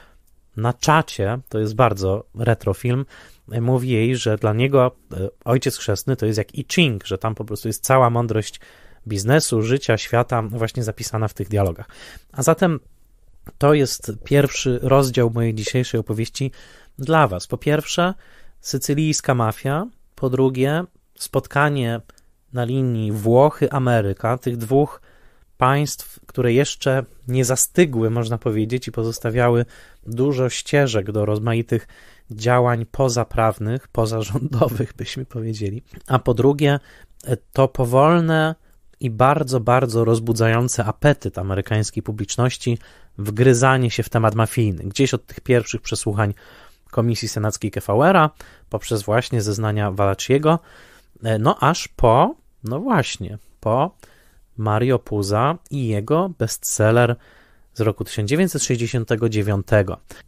Speaker 1: na czacie, to jest bardzo retrofilm, mówi jej, że dla niego e, ojciec chrzestny to jest jak I Ching, że tam po prostu jest cała mądrość biznesu, życia, świata właśnie zapisana w tych dialogach. A zatem to jest pierwszy rozdział mojej dzisiejszej opowieści dla Was. Po pierwsze, sycylijska mafia, po drugie, spotkanie na linii Włochy-Ameryka, tych dwóch państw, które jeszcze nie zastygły, można powiedzieć, i pozostawiały dużo ścieżek do rozmaitych działań pozaprawnych, pozarządowych, *laughs* byśmy powiedzieli. A po drugie, to powolne i bardzo, bardzo rozbudzające apetyt amerykańskiej publiczności wgryzanie się w temat mafijny, gdzieś od tych pierwszych przesłuchań Komisji Senackiej Kefauera, poprzez właśnie zeznania Walaciego, e, no aż po, no właśnie, po Mario Puza i jego bestseller z roku 1969.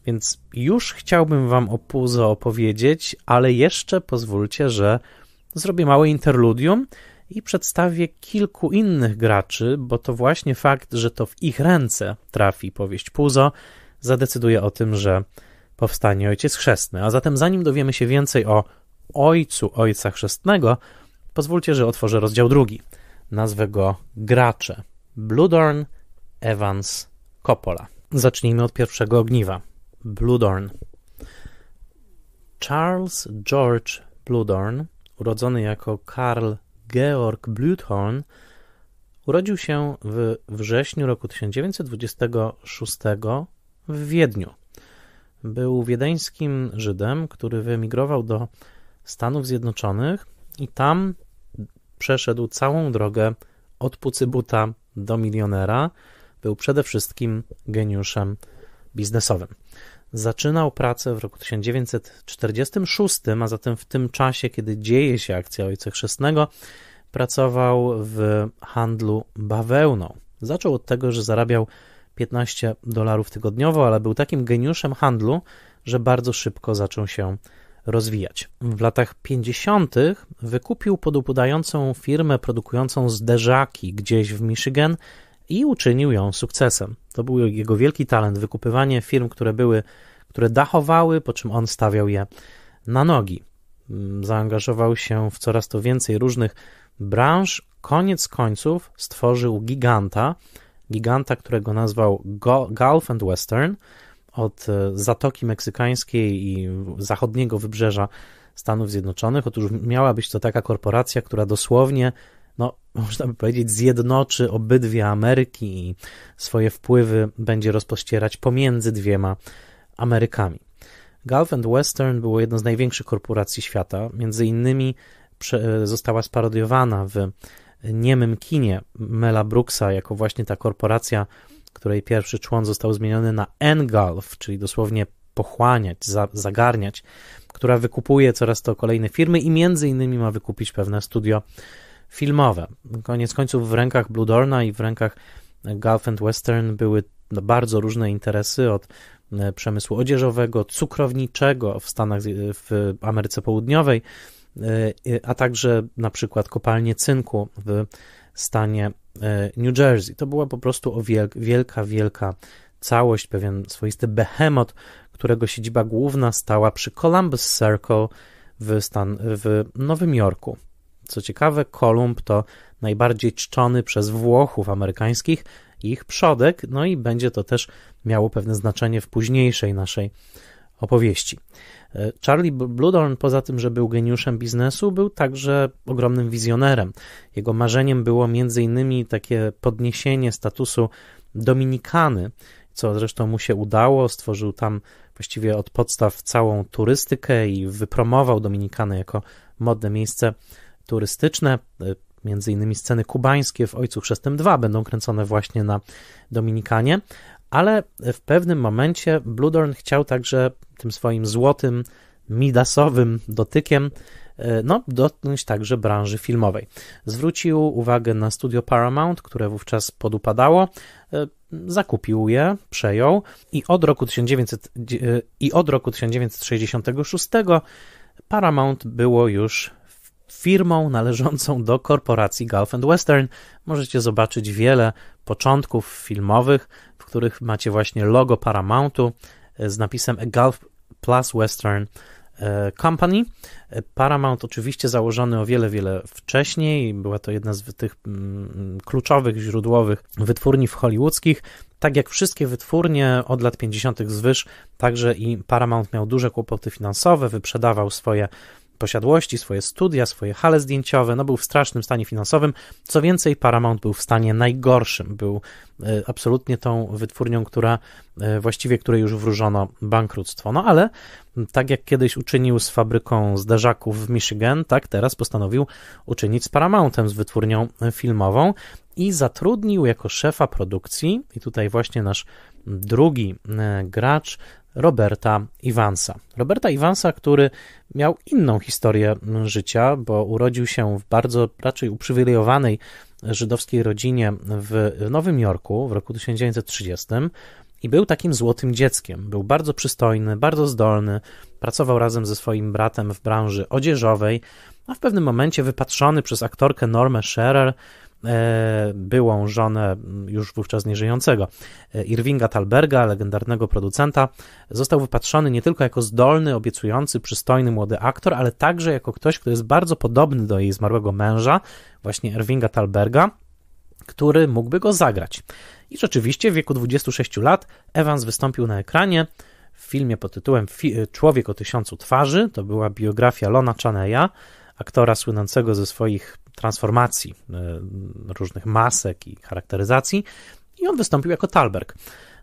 Speaker 1: Więc już chciałbym Wam o Puzo opowiedzieć, ale jeszcze pozwólcie, że zrobię małe interludium, i przedstawię kilku innych graczy, bo to właśnie fakt, że to w ich ręce trafi powieść Puzo, zadecyduje o tym, że powstanie Ojciec Chrzestny. A zatem zanim dowiemy się więcej o Ojcu Ojca Chrzestnego, pozwólcie, że otworzę rozdział drugi. Nazwę go Gracze. Bludorn Evans Coppola. Zacznijmy od pierwszego ogniwa. Bludorn. Charles George Bludorn, urodzony jako Karl Georg Bluthorn urodził się w wrześniu roku 1926 w Wiedniu. Był wiedeńskim Żydem, który wyemigrował do Stanów Zjednoczonych i tam przeszedł całą drogę od pucybuta do milionera. Był przede wszystkim geniuszem biznesowym. Zaczynał pracę w roku 1946, a zatem w tym czasie, kiedy dzieje się akcja Ojca Chrzestnego, Pracował w handlu bawełną. Zaczął od tego, że zarabiał 15 dolarów tygodniowo, ale był takim geniuszem handlu, że bardzo szybko zaczął się rozwijać. W latach 50. wykupił podupadającą firmę produkującą zderzaki gdzieś w Michigan i uczynił ją sukcesem. To był jego wielki talent wykupywanie firm, które były, które dachowały, po czym on stawiał je na nogi. Zaangażował się w coraz to więcej różnych Branż koniec końców stworzył giganta, giganta, którego nazwał Gulf and Western, od e, Zatoki Meksykańskiej i zachodniego wybrzeża Stanów Zjednoczonych. Otóż miała być to taka korporacja, która dosłownie, no, *laughs* można by powiedzieć, zjednoczy obydwie Ameryki i swoje wpływy będzie rozpościerać pomiędzy dwiema Amerykami. Gulf and Western było jedną z największych korporacji świata, między innymi została sparodiowana w niemym kinie Mela Brooksa jako właśnie ta korporacja, której pierwszy człon został zmieniony na engulf, czyli dosłownie pochłaniać, za, zagarniać, która wykupuje coraz to kolejne firmy i między innymi ma wykupić pewne studio filmowe. Koniec końców w rękach Bludorna i w rękach Gulf and Western były bardzo różne interesy od e, przemysłu odzieżowego, cukrowniczego w Stanach, w Ameryce Południowej, E, a także na przykład kopalnię cynku w stanie e, New Jersey. To była po prostu wielka, wielka całość, pewien swoisty behemot, którego siedziba główna stała przy Columbus Circle w, stan, w Nowym Jorku. Co ciekawe, Kolumb to najbardziej czczony przez Włochów amerykańskich ich przodek, no i będzie to też miało pewne znaczenie w późniejszej naszej opowieści. E, Charlie Bludorn, poza tym, że był geniuszem biznesu, był także ogromnym wizjonerem. Jego marzeniem było m.in. takie podniesienie statusu Dominikany, co zresztą mu się udało. Stworzył tam właściwie od podstaw całą turystykę i wypromował Dominikanę jako modne miejsce turystyczne. E, między innymi sceny kubańskie w Ojcu Chrzestem II będą kręcone właśnie na Dominikanie, ale w pewnym momencie Bludorn chciał także tym swoim złotym, midasowym dotykiem e, no, dotknąć także branży filmowej. Zwrócił uwagę na studio Paramount, które wówczas podupadało, e, zakupił je, przejął i od roku, 1900, e, i od roku 1966 Paramount było już firmą należącą do korporacji Gulf Western. Możecie zobaczyć wiele początków filmowych, w których macie właśnie logo Paramountu e, z napisem A Gulf Plus Western e, Company. E, Paramount oczywiście założony o wiele, wiele wcześniej. Była to jedna z tych mm, kluczowych, źródłowych wytwórni hollywoodzkich. Tak jak wszystkie wytwórnie od lat 50. zwyż, także i Paramount miał duże kłopoty finansowe, wyprzedawał swoje posiadłości, swoje studia, swoje hale zdjęciowe, no był w strasznym stanie finansowym. Co więcej, Paramount był w stanie najgorszym, był e, absolutnie tą wytwórnią, która e, właściwie której już wróżono bankructwo. No ale tak jak kiedyś uczynił z fabryką zderzaków w Michigan, tak teraz postanowił uczynić z Paramountem, z wytwórnią e, filmową i zatrudnił jako szefa produkcji, i tutaj właśnie nasz drugi gracz, Roberta Iwansa. Roberta Iwansa, który miał inną historię życia, bo urodził się w bardzo raczej uprzywilejowanej żydowskiej rodzinie w Nowym Jorku w roku 1930 i był takim złotym dzieckiem. Był bardzo przystojny, bardzo zdolny, pracował razem ze swoim bratem w branży odzieżowej, a w pewnym momencie wypatrzony przez aktorkę Normę Scherer E, byłą żonę już wówczas nieżyjącego e, Irvinga Talberga, legendarnego producenta, został wypatrzony nie tylko jako zdolny, obiecujący, przystojny młody aktor, ale także jako ktoś, kto jest bardzo podobny do jej zmarłego męża, właśnie Irvinga Talberga, który mógłby go zagrać. I rzeczywiście w wieku 26 lat Evans wystąpił na ekranie w filmie pod tytułem Człowiek o tysiącu twarzy, to była biografia Lona Chaneya, aktora słynącego ze swoich transformacji e, różnych masek i charakteryzacji i on wystąpił jako Talberg.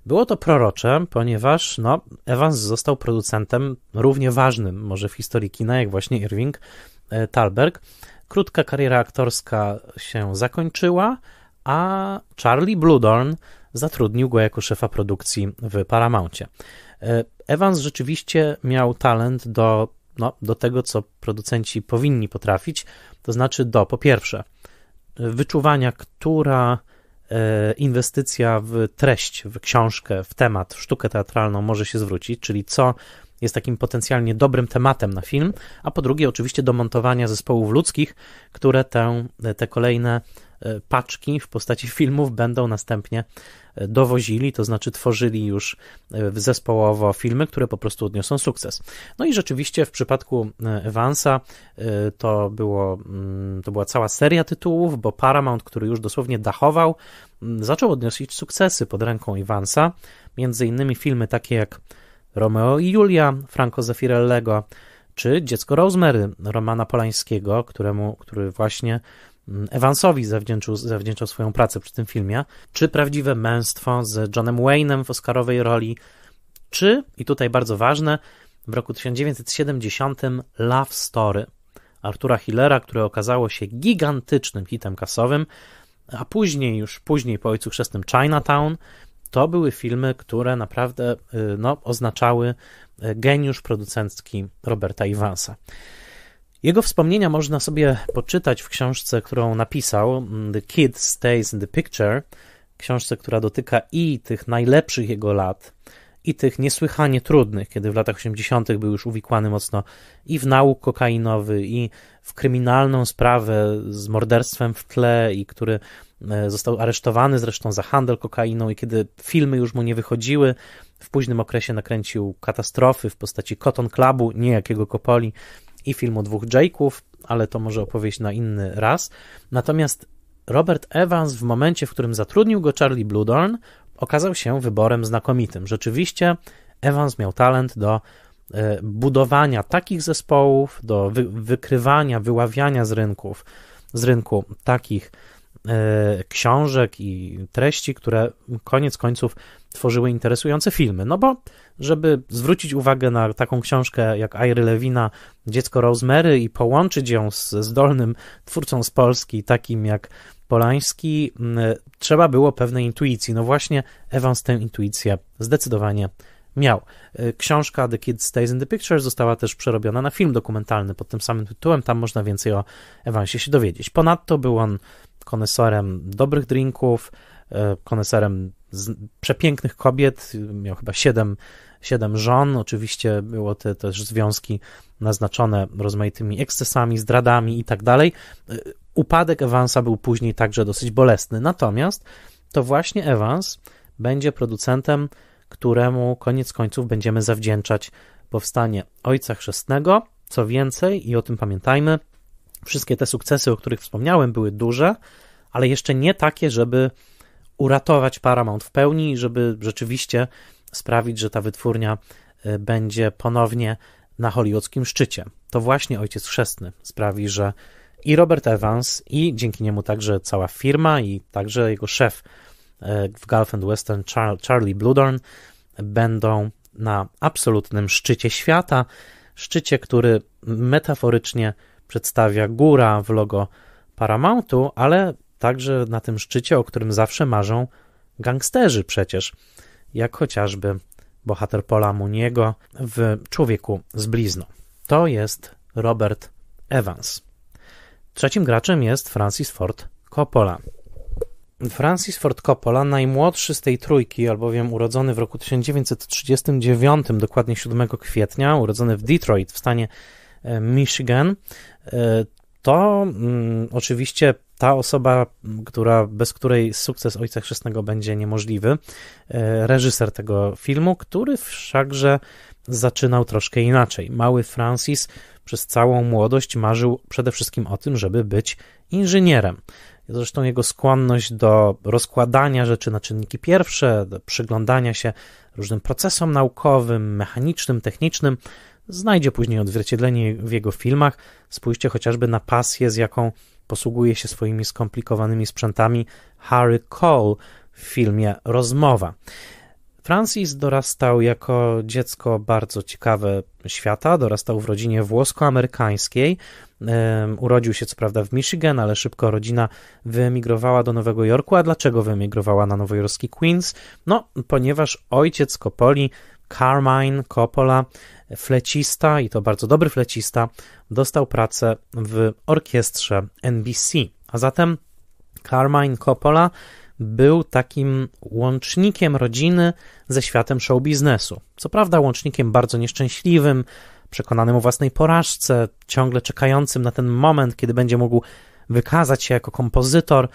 Speaker 1: Było to prorocze, ponieważ no, Evans został producentem równie ważnym może w historii kina jak właśnie Irving e, Talberg. Krótka kariera aktorska się zakończyła, a Charlie Bludorn zatrudnił go jako szefa produkcji w Paramountie. E, Evans rzeczywiście miał talent do, no, do tego, co producenci powinni potrafić to znaczy do po pierwsze wyczuwania, która e, inwestycja w treść, w książkę, w temat, w sztukę teatralną może się zwrócić, czyli co jest takim potencjalnie dobrym tematem na film, a po drugie oczywiście do montowania zespołów ludzkich, które tę, te kolejne E, paczki w postaci filmów będą następnie e, dowozili, to znaczy tworzyli już e, zespołowo filmy, które po prostu odniosą sukces. No i rzeczywiście w przypadku Evansa to, było, mm, to była cała seria tytułów, bo Paramount, który już dosłownie dachował, mm, zaczął odnosić sukcesy pod ręką Evansa, między innymi filmy takie jak Romeo i Julia Franco Zeffirellego, czy Dziecko Rosemary Romana Polańskiego, któremu, który właśnie Mm, Evansowi zawdzięczył, zawdzięczał swoją pracę przy tym filmie, czy prawdziwe męstwo z Johnem Wayne'em w Oscarowej roli, czy, i tutaj bardzo ważne, w roku 1970 Love Story Artura Hillera, które okazało się gigantycznym hitem kasowym, a później już później po Ojcu Chrzestnym Chinatown, to były filmy, które naprawdę y, no, oznaczały y, geniusz producencki Roberta Iwansa. Jego wspomnienia można sobie poczytać w książce, którą napisał mm, The Kid Stays in the Picture, książce, która dotyka i tych najlepszych jego lat, i tych niesłychanie trudnych, kiedy w latach 80. był już uwikłany mocno i w nauk kokainowy, i w kryminalną sprawę z morderstwem w tle, i który e, został aresztowany zresztą za handel kokainą, i kiedy filmy już mu nie wychodziły, w późnym okresie nakręcił katastrofy w postaci Cotton Clubu, nie jakiego Kopoli, i filmu dwóch Jake'ów, ale to może opowieść na inny raz. Natomiast Robert Evans w momencie, w którym zatrudnił go Charlie Bludorn, okazał się wyborem znakomitym. Rzeczywiście Evans miał talent do e, budowania takich zespołów, do wykrywania, wyławiania z rynków, z rynku takich E, książek i treści, które koniec końców tworzyły interesujące filmy. No bo, żeby zwrócić uwagę na taką książkę jak Iry Lewina, Dziecko Rosemary i połączyć ją ze zdolnym twórcą z Polski, takim jak Polański, e, trzeba było pewnej intuicji. No właśnie, Evans tę intuicję zdecydowanie miał. E, książka The Kid Stays in the Picture została też przerobiona na film dokumentalny pod tym samym tytułem, tam można więcej o Evansie się dowiedzieć. Ponadto był on konesorem dobrych drinków, e, koneserem przepięknych kobiet, miał chyba siedem, siedem żon, oczywiście było te też związki naznaczone rozmaitymi ekscesami, zdradami i tak dalej. E, upadek Evansa był później także dosyć bolesny, natomiast to właśnie Evans będzie producentem, któremu koniec końców będziemy zawdzięczać powstanie Ojca Chrzestnego. Co więcej, i o tym pamiętajmy, Wszystkie te sukcesy, o których wspomniałem, były duże, ale jeszcze nie takie, żeby uratować Paramount w pełni, żeby rzeczywiście sprawić, że ta wytwórnia y, będzie ponownie na hollywoodzkim szczycie. To właśnie Ojciec Chrzestny sprawi, że i Robert Evans, i dzięki niemu także cała firma, i także jego szef y, w Gulf and Western, Charlie Bludorn, będą na absolutnym szczycie świata, szczycie, który metaforycznie przedstawia góra w logo Paramountu, ale także na tym szczycie, o którym zawsze marzą gangsterzy przecież, jak chociażby bohater Pola Muniego w Człowieku z blizną. To jest Robert Evans. Trzecim graczem jest Francis Ford Coppola. Francis Ford Coppola, najmłodszy z tej trójki, albowiem urodzony w roku 1939, dokładnie 7 kwietnia, urodzony w Detroit w stanie Michigan, e, to mm, oczywiście ta osoba, która, bez której sukces Ojca Chrzestnego będzie niemożliwy, e, reżyser tego filmu, który wszakże zaczynał troszkę inaczej. Mały Francis przez całą młodość marzył przede wszystkim o tym, żeby być inżynierem. Zresztą jego skłonność do rozkładania rzeczy na czynniki pierwsze, do przyglądania się różnym procesom naukowym, mechanicznym, technicznym, znajdzie później odzwierciedlenie w jego filmach. Spójrzcie chociażby na pasję, z jaką posługuje się swoimi skomplikowanymi sprzętami Harry Cole w filmie Rozmowa. Francis dorastał jako dziecko bardzo ciekawe świata, dorastał w rodzinie włosko-amerykańskiej. Urodził się co prawda w Michigan, ale szybko rodzina wyemigrowała do Nowego Jorku. A dlaczego wyemigrowała na nowojorski Queens? No, ponieważ ojciec Coppoli, Carmine Coppola, flecista, i to bardzo dobry flecista, dostał pracę w orkiestrze NBC. A zatem Carmine Coppola był takim łącznikiem rodziny ze światem show biznesu. Co prawda, łącznikiem bardzo nieszczęśliwym, przekonanym o własnej porażce, ciągle czekającym na ten moment, kiedy będzie mógł wykazać się jako kompozytor.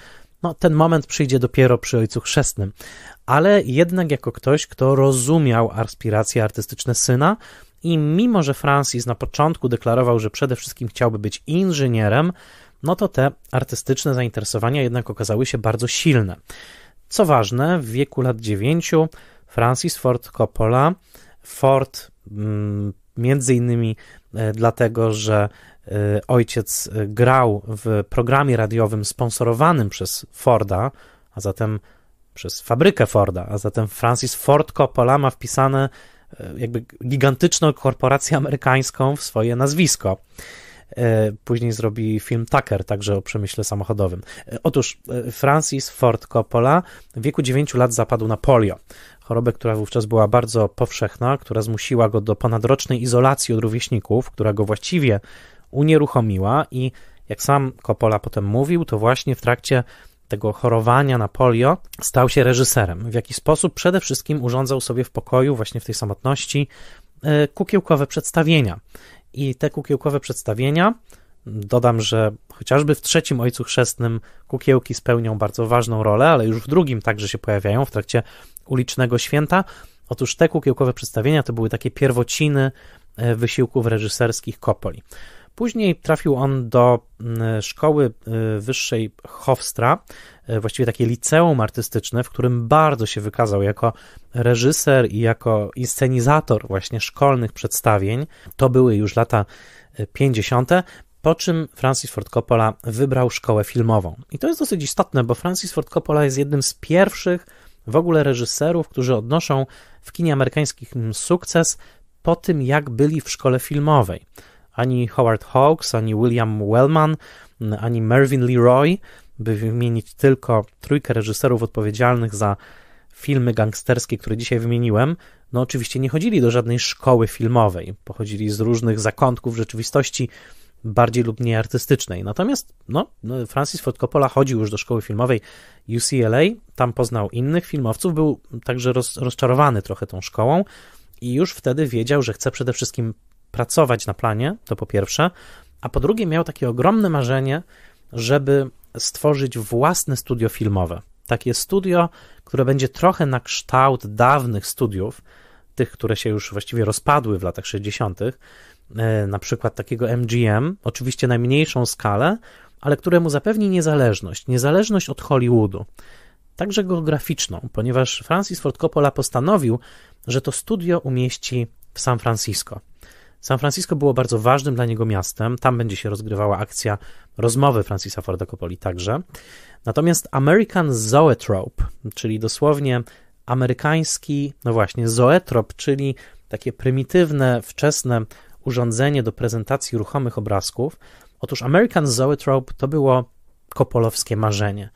Speaker 1: No, ten moment przyjdzie dopiero przy ojcu chrzestnym, ale jednak jako ktoś, kto rozumiał aspiracje artystyczne syna, i mimo, że Francis na początku deklarował, że przede wszystkim chciałby być inżynierem, no to te artystyczne zainteresowania jednak okazały się bardzo silne. Co ważne, w wieku lat 9 Francis Ford Coppola, Ford mm, między innymi e, dlatego, że e, ojciec e, grał w programie radiowym sponsorowanym przez Forda, a zatem przez fabrykę Forda, a zatem Francis Ford Coppola ma wpisane E, jakby gigantyczną korporację amerykańską w swoje nazwisko. E, później zrobi film Tucker, także o przemyśle samochodowym. E, otóż Francis Ford Coppola w wieku 9 lat zapadł na polio. Chorobę, która wówczas była bardzo powszechna, która zmusiła go do ponadrocznej izolacji od rówieśników, która go właściwie unieruchomiła i jak sam Coppola potem mówił, to właśnie w trakcie tego chorowania na polio stał się reżyserem. W jaki sposób przede wszystkim urządzał sobie w pokoju, właśnie w tej samotności, e, kukiełkowe przedstawienia. I te kukiełkowe przedstawienia, dodam, że chociażby w trzecim Ojcu Chrzestnym kukiełki spełnią bardzo ważną rolę, ale już w drugim także się pojawiają w trakcie ulicznego święta. Otóż te kukiełkowe przedstawienia to były takie pierwociny e, wysiłków reżyserskich Kopoli. Później trafił on do mm, szkoły y, wyższej Hofstra, y, właściwie takie liceum artystyczne, w którym bardzo się wykazał jako reżyser i jako inscenizator właśnie szkolnych przedstawień. To były już lata 50., y, po czym Francis Ford Coppola wybrał szkołę filmową. I to jest dosyć istotne, bo Francis Ford Coppola jest jednym z pierwszych w ogóle reżyserów, którzy odnoszą w kinie amerykańskim sukces po tym, jak byli w szkole filmowej. Ani Howard Hawks, ani William Wellman, ani Mervyn Leroy, by wymienić tylko trójkę reżyserów odpowiedzialnych za filmy gangsterskie, które dzisiaj wymieniłem, no oczywiście nie chodzili do żadnej szkoły filmowej, pochodzili z różnych zakątków rzeczywistości, bardziej lub mniej artystycznej. Natomiast no, no Francis Ford Coppola chodził już do szkoły filmowej UCLA, tam poznał innych filmowców, był także roz, rozczarowany trochę tą szkołą i już wtedy wiedział, że chce przede wszystkim pracować na planie, to po pierwsze, a po drugie miał takie ogromne marzenie, żeby stworzyć własne studio filmowe. Takie studio, które będzie trochę na kształt dawnych studiów, tych, które się już właściwie rozpadły w latach 60., e, na przykład takiego MGM, oczywiście na mniejszą skalę, ale któremu zapewni niezależność, niezależność od Hollywoodu, także geograficzną, ponieważ Francis Ford Coppola postanowił, że to studio umieści w San Francisco. San Francisco było bardzo ważnym dla niego miastem. Tam będzie się rozgrywała akcja rozmowy Francisa Forda Coppoli także. Natomiast American Zoetrope, czyli dosłownie amerykański, no właśnie, zoetrop, czyli takie prymitywne, wczesne urządzenie do prezentacji ruchomych obrazków. Otóż American Zoetrope to było kopolowskie marzenie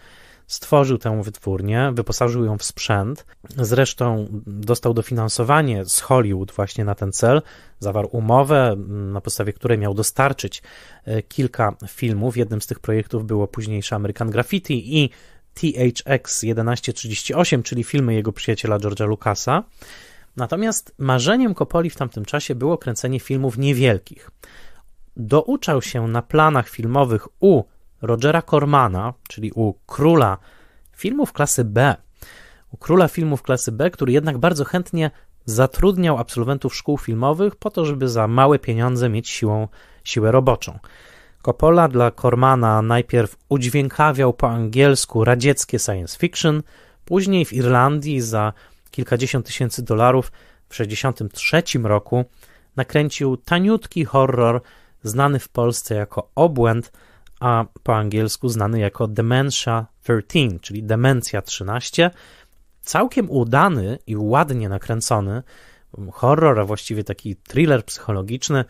Speaker 1: stworzył tę wytwórnię, wyposażył ją w sprzęt. Zresztą dostał dofinansowanie z Hollywood właśnie na ten cel. Zawarł umowę, na podstawie której miał dostarczyć e, kilka filmów. Jednym z tych projektów było późniejsze American Graffiti i THX 1138, czyli filmy jego przyjaciela George'a Lucasa. Natomiast marzeniem Kopoli w tamtym czasie było kręcenie filmów niewielkich. Douczał się na planach filmowych u Rogera Cormana, czyli u króla filmów klasy B, u króla filmów klasy B, który jednak bardzo chętnie zatrudniał absolwentów szkół filmowych po to, żeby za małe pieniądze mieć siłą, siłę roboczą. Coppola dla Cormana najpierw udźwiękawiał po angielsku radzieckie science fiction, później w Irlandii za kilkadziesiąt tysięcy dolarów w 1963 roku nakręcił taniutki horror znany w Polsce jako Obłęd – a po angielsku znany jako Dementia 13, czyli Demencja 13. Całkiem udany i ładnie nakręcony horror, a właściwie taki thriller psychologiczny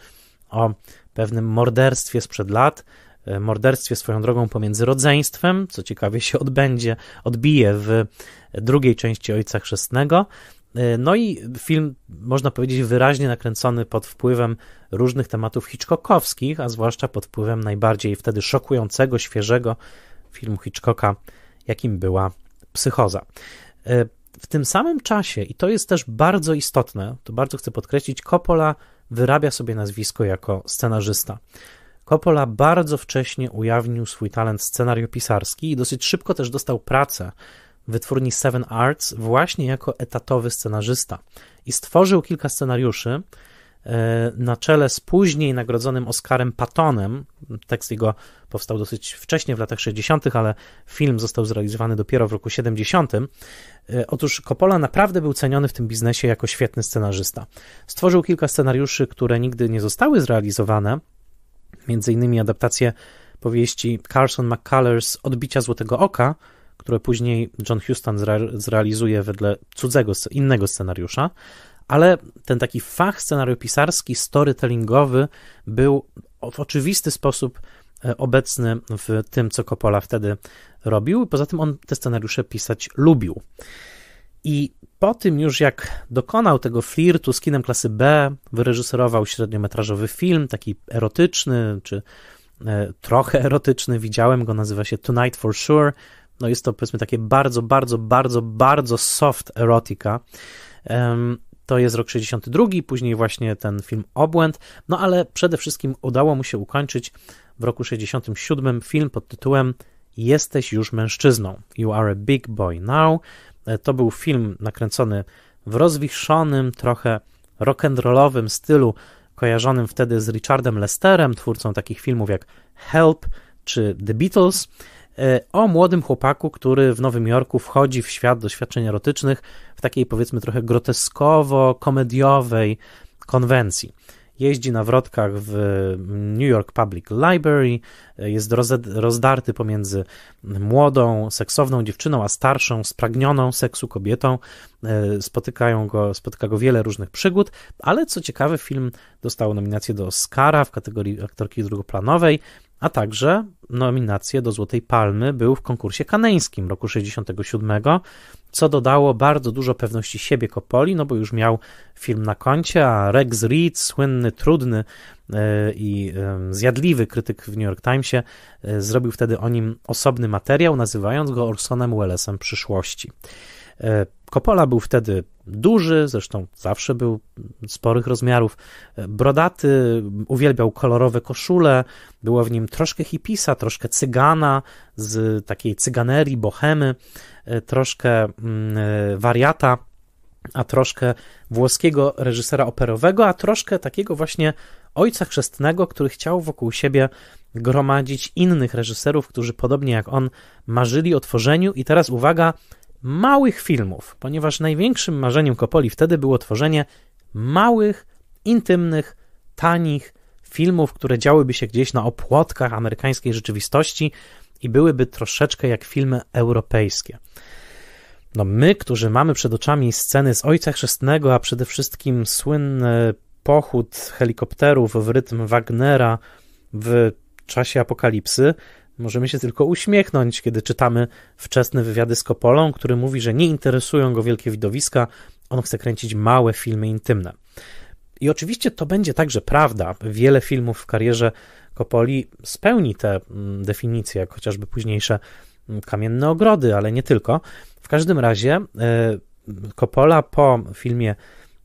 Speaker 1: o pewnym morderstwie sprzed lat, e, morderstwie swoją drogą pomiędzy rodzeństwem, co ciekawie się odbędzie, odbije w drugiej części Ojca Chrzestnego. E, no i film, można powiedzieć, wyraźnie nakręcony pod wpływem różnych tematów Hitchcockowskich, a zwłaszcza pod wpływem najbardziej wtedy szokującego, świeżego filmu Hitchcocka, jakim była Psychoza. E, w tym samym czasie, i to jest też bardzo istotne, to bardzo chcę podkreślić, Coppola wyrabia sobie nazwisko jako scenarzysta. Coppola bardzo wcześnie ujawnił swój talent scenariopisarski i dosyć szybko też dostał pracę wytwórni Seven Arts właśnie jako etatowy scenarzysta i stworzył kilka scenariuszy e, na czele z później nagrodzonym Oscarem Pattonem. Tekst jego powstał dosyć wcześnie, w latach 60., ale film został zrealizowany dopiero w roku 70. E, otóż Coppola naprawdę był ceniony w tym biznesie jako świetny scenarzysta. Stworzył kilka scenariuszy, które nigdy nie zostały zrealizowane, między innymi adaptację powieści Carson McCullers Odbicia Złotego Oka, które później John Huston zrealizuje wedle cudzego, innego scenariusza, ale ten taki fach scenariopisarski, storytellingowy był w oczywisty sposób e, obecny w tym, co Coppola wtedy robił. Poza tym on te scenariusze pisać lubił. I po tym już jak dokonał tego flirtu z kinem klasy B, wyreżyserował średniometrażowy film, taki erotyczny, czy e, trochę erotyczny, widziałem go, nazywa się Tonight for Sure, no jest to powiedzmy takie bardzo, bardzo, bardzo, bardzo soft erotika. To jest rok 62, później właśnie ten film Obłęd, no ale przede wszystkim udało mu się ukończyć w roku 67 film pod tytułem Jesteś już mężczyzną. You are a big boy now. E, to był film nakręcony w rozwichrzonym, trochę rock'n'rollowym stylu, kojarzonym wtedy z Richardem Lesterem, twórcą takich filmów jak Help czy The Beatles. E, o młodym chłopaku, który w Nowym Jorku wchodzi w świat doświadczeń erotycznych w takiej powiedzmy trochę groteskowo-komediowej konwencji. Jeździ na wrotkach w New York Public Library, e, jest rozdarty pomiędzy młodą, seksowną dziewczyną, a starszą, spragnioną seksu kobietą. E, spotykają go, spotyka go wiele różnych przygód, ale co ciekawe, film dostał nominację do Oscara w kategorii aktorki drugoplanowej a także nominację do Złotej Palmy był w konkursie kaneńskim roku 67, co dodało bardzo dużo pewności siebie Coppoli, no bo już miał film na koncie, a Rex Reed, słynny, trudny e, i zjadliwy krytyk w New York Timesie, e, zrobił wtedy o nim osobny materiał, nazywając go Orsonem Wellesem przyszłości. E, Coppola był wtedy duży, zresztą zawsze był sporych rozmiarów, e, brodaty, uwielbiał kolorowe koszule, było w nim troszkę hipisa, troszkę cygana z takiej cyganerii, bohemy, e, troszkę mm, wariata, a troszkę włoskiego reżysera operowego, a troszkę takiego właśnie ojca chrzestnego, który chciał wokół siebie gromadzić innych reżyserów, którzy podobnie jak on marzyli o tworzeniu i teraz uwaga – małych filmów, ponieważ największym marzeniem Kopoli wtedy było tworzenie małych, intymnych, tanich filmów, które działyby się gdzieś na opłotkach amerykańskiej rzeczywistości i byłyby troszeczkę jak filmy europejskie. No my, którzy mamy przed oczami sceny z Ojca Chrzestnego, a przede wszystkim słynny pochód helikopterów w rytm Wagnera w czasie apokalipsy, Możemy się tylko uśmiechnąć, kiedy czytamy wczesne wywiady z Kopolą, który mówi, że nie interesują go wielkie widowiska, on chce kręcić małe filmy intymne. I oczywiście to będzie także prawda. Wiele filmów w karierze Kopoli spełni te mm, definicje, jak chociażby późniejsze mm, Kamienne Ogrody, ale nie tylko. W każdym razie e, Coppola po filmie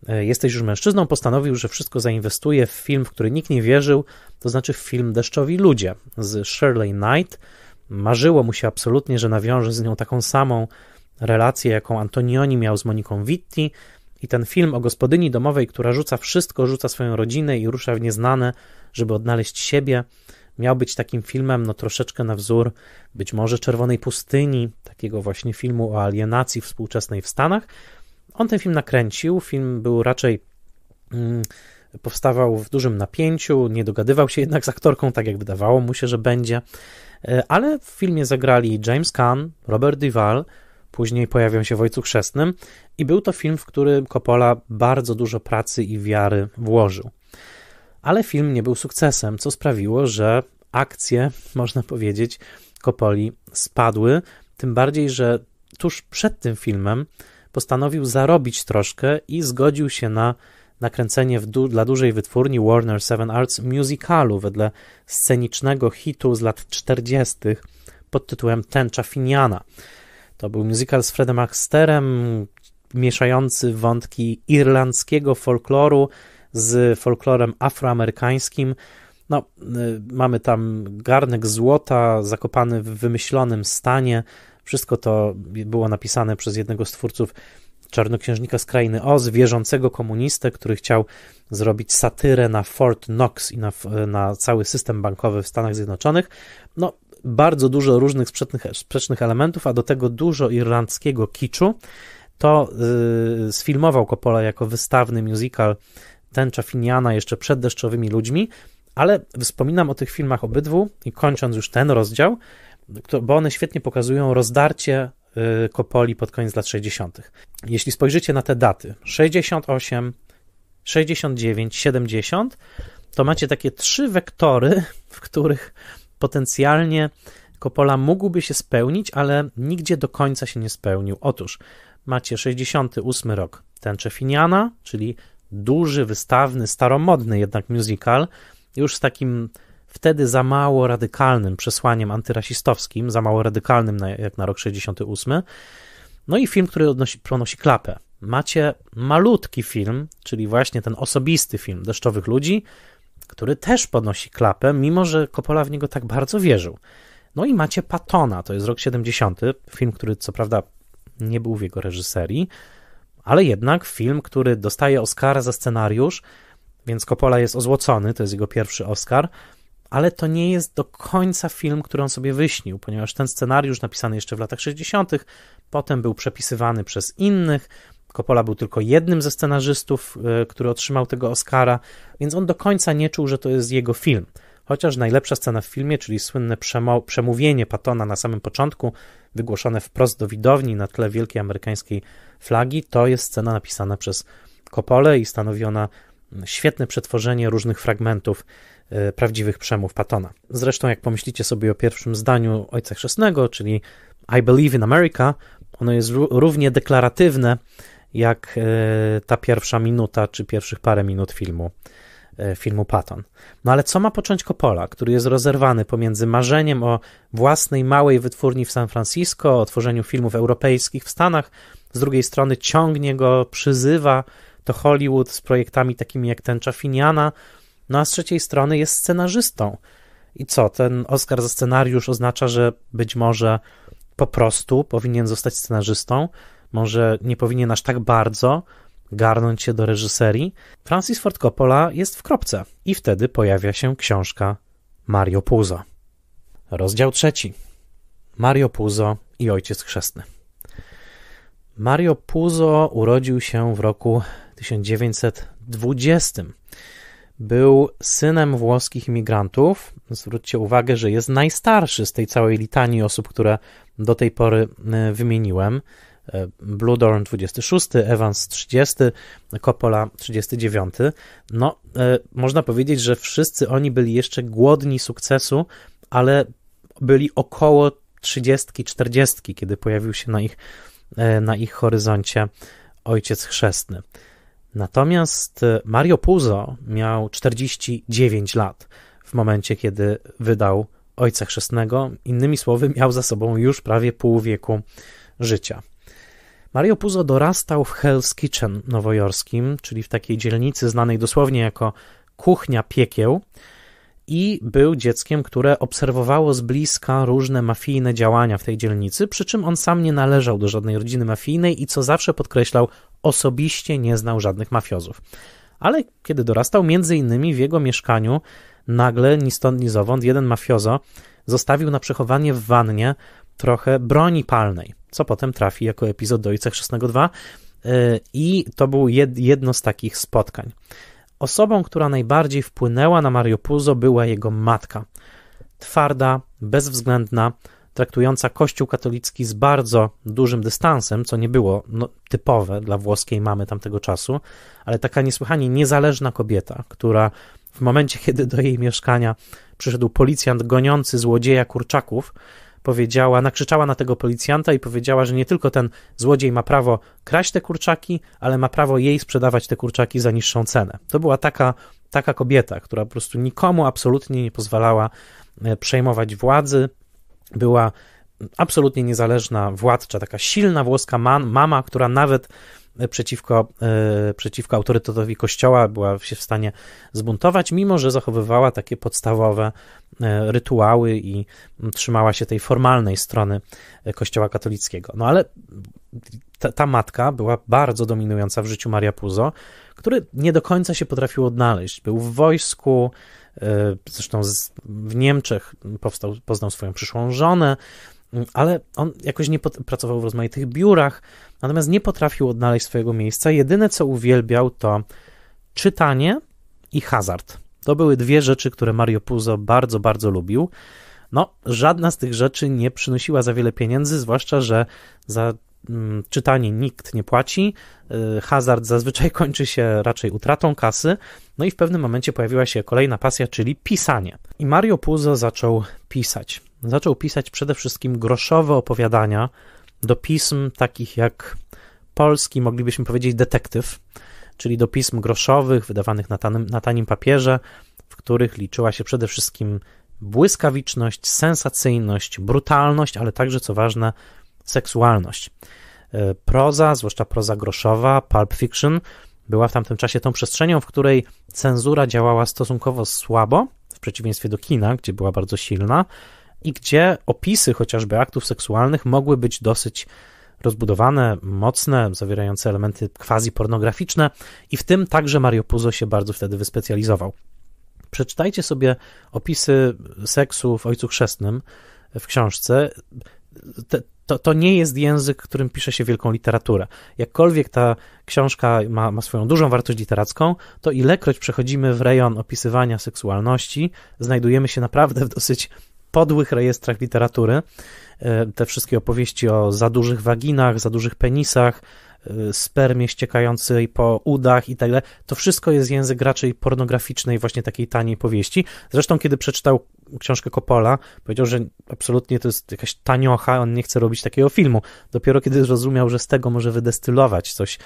Speaker 1: E, jesteś już mężczyzną, postanowił, że wszystko zainwestuje w film, w który nikt nie wierzył, to znaczy w film Deszczowi Ludzie z Shirley Knight. Marzyło mu się absolutnie, że nawiąże z nią taką samą relację, jaką Antonioni miał z Moniką Witti. I ten film o gospodyni domowej, która rzuca wszystko, rzuca swoją rodzinę i rusza w nieznane, żeby odnaleźć siebie, miał być takim filmem, no troszeczkę na wzór być może Czerwonej Pustyni, takiego właśnie filmu o alienacji współczesnej w Stanach. On ten film nakręcił. Film był raczej. Mm, powstawał w dużym napięciu, nie dogadywał się jednak z aktorką, tak jak wydawało mu się, że będzie. E, ale w filmie zagrali James Caan, Robert Duvall, później pojawią się w Ojcu Chrzestnym i był to film, w który Coppola bardzo dużo pracy i wiary włożył. Ale film nie był sukcesem, co sprawiło, że akcje, *laughs* można powiedzieć, Coppoli spadły, tym bardziej, że tuż przed tym filmem postanowił zarobić troszkę i zgodził się na nakręcenie du dla dużej wytwórni Warner Seven Arts musicalu wedle scenicznego hitu z lat 40. pod tytułem Tęcza Finiana. To był musical z Fredem Axterem, mieszający wątki irlandzkiego folkloru z folklorem afroamerykańskim. No, y, mamy tam garnek złota zakopany w wymyślonym stanie, wszystko to było napisane przez jednego z twórców czarnoksiężnika z krainy Oz, wierzącego komunistę, który chciał zrobić satyrę na Fort Knox i na, na cały system bankowy w Stanach Zjednoczonych. No, bardzo dużo różnych sprzecznych, sprzecznych elementów, a do tego dużo irlandzkiego kiczu. To yy, sfilmował Coppola jako wystawny musical Tęcza Finiana jeszcze przed Deszczowymi Ludźmi, ale wspominam o tych filmach obydwu i kończąc już ten rozdział, bo one świetnie pokazują rozdarcie y, Kopoli pod koniec lat 60. Jeśli spojrzycie na te daty 68, 69, 70, to macie takie trzy wektory, *laughs* w których potencjalnie Kopola mógłby się spełnić, ale nigdzie do końca się nie spełnił. Otóż macie 68 rok Tęcze Finiana, czyli duży, wystawny, staromodny jednak musical, już z takim wtedy za mało radykalnym przesłaniem antyrasistowskim, za mało radykalnym na, jak na rok 68. No i film, który odnosi, ponosi klapę. Macie malutki film, czyli właśnie ten osobisty film Deszczowych Ludzi, który też podnosi klapę, mimo że Coppola w niego tak bardzo wierzył. No i macie Patona, to jest rok 70, film, który co prawda nie był w jego reżyserii, ale jednak film, który dostaje Oscara za scenariusz, więc Coppola jest ozłocony, to jest jego pierwszy Oscar, ale to nie jest do końca film, który on sobie wyśnił, ponieważ ten scenariusz napisany jeszcze w latach 60., potem był przepisywany przez innych. Coppola był tylko jednym ze scenarzystów, e, który otrzymał tego Oscara, więc on do końca nie czuł, że to jest jego film. Chociaż najlepsza scena w filmie, czyli słynne przemówienie Patona na samym początku, wygłoszone wprost do widowni na tle wielkiej amerykańskiej flagi, to jest scena napisana przez Coppola i stanowiona mm, świetne przetworzenie różnych fragmentów E, prawdziwych przemów Pattona. Zresztą, jak pomyślicie sobie o pierwszym zdaniu Ojca Chrzestnego, czyli I believe in America, ono jest równie deklaratywne jak e, ta pierwsza minuta czy pierwszych parę minut filmu e, filmu Patton. No ale co ma począć Coppola, który jest rozerwany pomiędzy marzeniem o własnej małej wytwórni w San Francisco, o tworzeniu filmów europejskich w Stanach, z drugiej strony ciągnie go, przyzywa to Hollywood z projektami takimi jak Tęcza Finiana, no a z trzeciej strony jest scenarzystą. I co, ten Oscar za scenariusz oznacza, że być może po prostu powinien zostać scenarzystą, może nie powinien aż tak bardzo garnąć się do reżyserii. Francis Ford Coppola jest w kropce i wtedy pojawia się książka Mario Puzo. Rozdział trzeci. Mario Puzo i ojciec chrzestny. Mario Puzo urodził się w roku 1920 był synem włoskich imigrantów. Zwróćcie uwagę, że jest najstarszy z tej całej litanii osób, które do tej pory e, wymieniłem. E, Bludorn 26, Evans 30, Coppola 39. No, e, można powiedzieć, że wszyscy oni byli jeszcze głodni sukcesu, ale byli około 30-40, kiedy pojawił się na ich, na ich horyzoncie ojciec chrzestny. Natomiast e, Mario Puzo miał 49 lat w momencie, kiedy wydał Ojca Chrzestnego. Innymi słowy, miał za sobą już prawie pół wieku życia. Mario Puzo dorastał w Hell's Kitchen nowojorskim, czyli w takiej dzielnicy znanej dosłownie jako kuchnia piekieł i był dzieckiem, które obserwowało z bliska różne mafijne działania w tej dzielnicy, przy czym on sam nie należał do żadnej rodziny mafijnej i co zawsze podkreślał, osobiście nie znał żadnych mafiozów. Ale kiedy dorastał, między innymi w jego mieszkaniu, nagle ni stąd ni zowąd jeden mafiozo zostawił na przechowanie w wannie trochę broni palnej, co potem trafi jako epizod do Ojca Chrzestnego 2 y, i to było jedno z takich spotkań. Osobą, która najbardziej wpłynęła na Mario Puzo była jego matka. Twarda, bezwzględna, traktująca Kościół katolicki z bardzo dużym dystansem, co nie było no, typowe dla włoskiej mamy tamtego czasu, ale taka niesłychanie niezależna kobieta, która w momencie, *laughs* kiedy do jej mieszkania przyszedł policjant goniący złodzieja kurczaków, powiedziała, nakrzyczała na tego policjanta i powiedziała, że nie tylko ten złodziej ma prawo kraść te kurczaki, ale ma prawo jej sprzedawać te kurczaki za niższą cenę. To była taka, taka kobieta, która po prostu nikomu absolutnie nie pozwalała e, przejmować władzy, była absolutnie niezależna władcza, taka silna włoska man, mama, która nawet e, przeciwko, yy, przeciwko autorytetowi kościoła była się w stanie zbuntować, mimo że zachowywała takie podstawowe yy, rytuały i trzymała się tej formalnej strony kościoła katolickiego. No ale ta, ta, matka była bardzo dominująca w życiu Maria Puzo, który nie do końca się potrafił odnaleźć. Był w wojsku, e, zresztą z, w Niemczech powstał, poznał swoją przyszłą żonę, ale on jakoś nie pracował w rozmaitych biurach, natomiast nie potrafił odnaleźć swojego miejsca. Jedyne, co uwielbiał, to czytanie i hazard. To były dwie rzeczy, które Mario Puzo bardzo, bardzo lubił. No, żadna z tych rzeczy nie przynosiła za wiele pieniędzy, zwłaszcza, że za Mm, czytanie nikt nie płaci, y, hazard zazwyczaj *laughs* kończy się raczej utratą kasy, no i w pewnym momencie pojawiła się kolejna pasja, czyli pisanie. I Mario Puzo zaczął pisać. Zaczął pisać przede wszystkim groszowe opowiadania do pism takich jak polski, moglibyśmy powiedzieć, detektyw, czyli do pism groszowych wydawanych na tanim, na tanim papierze, w których liczyła się przede wszystkim błyskawiczność, sensacyjność, brutalność, ale także, co ważne, seksualność. E, proza, zwłaszcza proza groszowa, pulp fiction, była w tamtym czasie tą przestrzenią, w której cenzura działała stosunkowo słabo, w przeciwieństwie do kina, gdzie była bardzo silna i gdzie opisy chociażby aktów seksualnych mogły być dosyć rozbudowane, mocne, zawierające elementy quasi-pornograficzne i w tym także Mario Puzo się bardzo wtedy wyspecjalizował. Przeczytajcie sobie opisy seksu w Ojcu Chrzestnym w książce. Te, to, to nie jest język, którym pisze się wielką literaturę. Jakkolwiek ta książka ma, ma swoją dużą wartość literacką, to ilekroć przechodzimy w rejon opisywania seksualności, znajdujemy się naprawdę w dosyć podłych rejestrach literatury. E, te wszystkie opowieści o za dużych waginach, za dużych penisach, Y, spermie ściekającej po udach i tak dalej. To wszystko jest język raczej pornograficznej, właśnie takiej taniej powieści. Zresztą, kiedy przeczytał książkę Coppola, powiedział, że absolutnie to jest jakaś taniocha, on nie chce robić takiego filmu. Dopiero kiedy zrozumiał, że z tego może wydestylować coś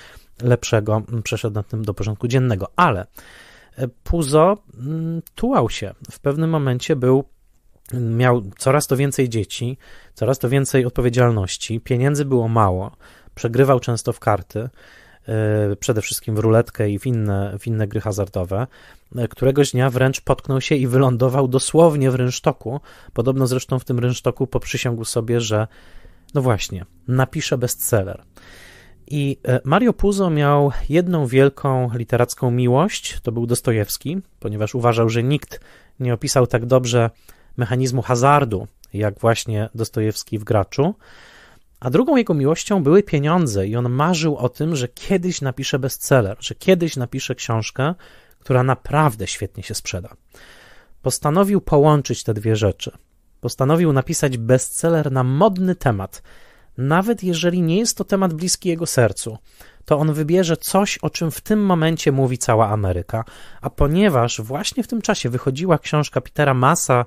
Speaker 1: lepszego, mm, przeszedł na tym do porządku dziennego. Ale e, Puzo mm, tułał się. W pewnym momencie był miał coraz to więcej dzieci, coraz to więcej odpowiedzialności, pieniędzy było mało, przegrywał często w karty, e, przede wszystkim w ruletkę i w inne, w inne gry hazardowe. E, któregoś dnia wręcz potknął się i wylądował dosłownie w rynsztoku. Podobno zresztą w tym rynsztoku poprzysiągł sobie, że no właśnie, napisze bestseller. I e, Mario Puzo miał jedną wielką literacką miłość, to był Dostojewski, ponieważ uważał, że nikt nie opisał tak dobrze mechanizmu hazardu, jak właśnie Dostojewski w Graczu. A drugą jego miłością były pieniądze i on marzył o tym, że kiedyś napisze bestseller, że kiedyś napisze książkę, która naprawdę świetnie się sprzeda. Postanowił połączyć te dwie rzeczy. Postanowił napisać bestseller na modny temat, nawet jeżeli nie jest to temat bliski jego sercu, to on wybierze coś, o czym w tym momencie mówi cała Ameryka. A ponieważ właśnie w tym czasie wychodziła książka Petera Massa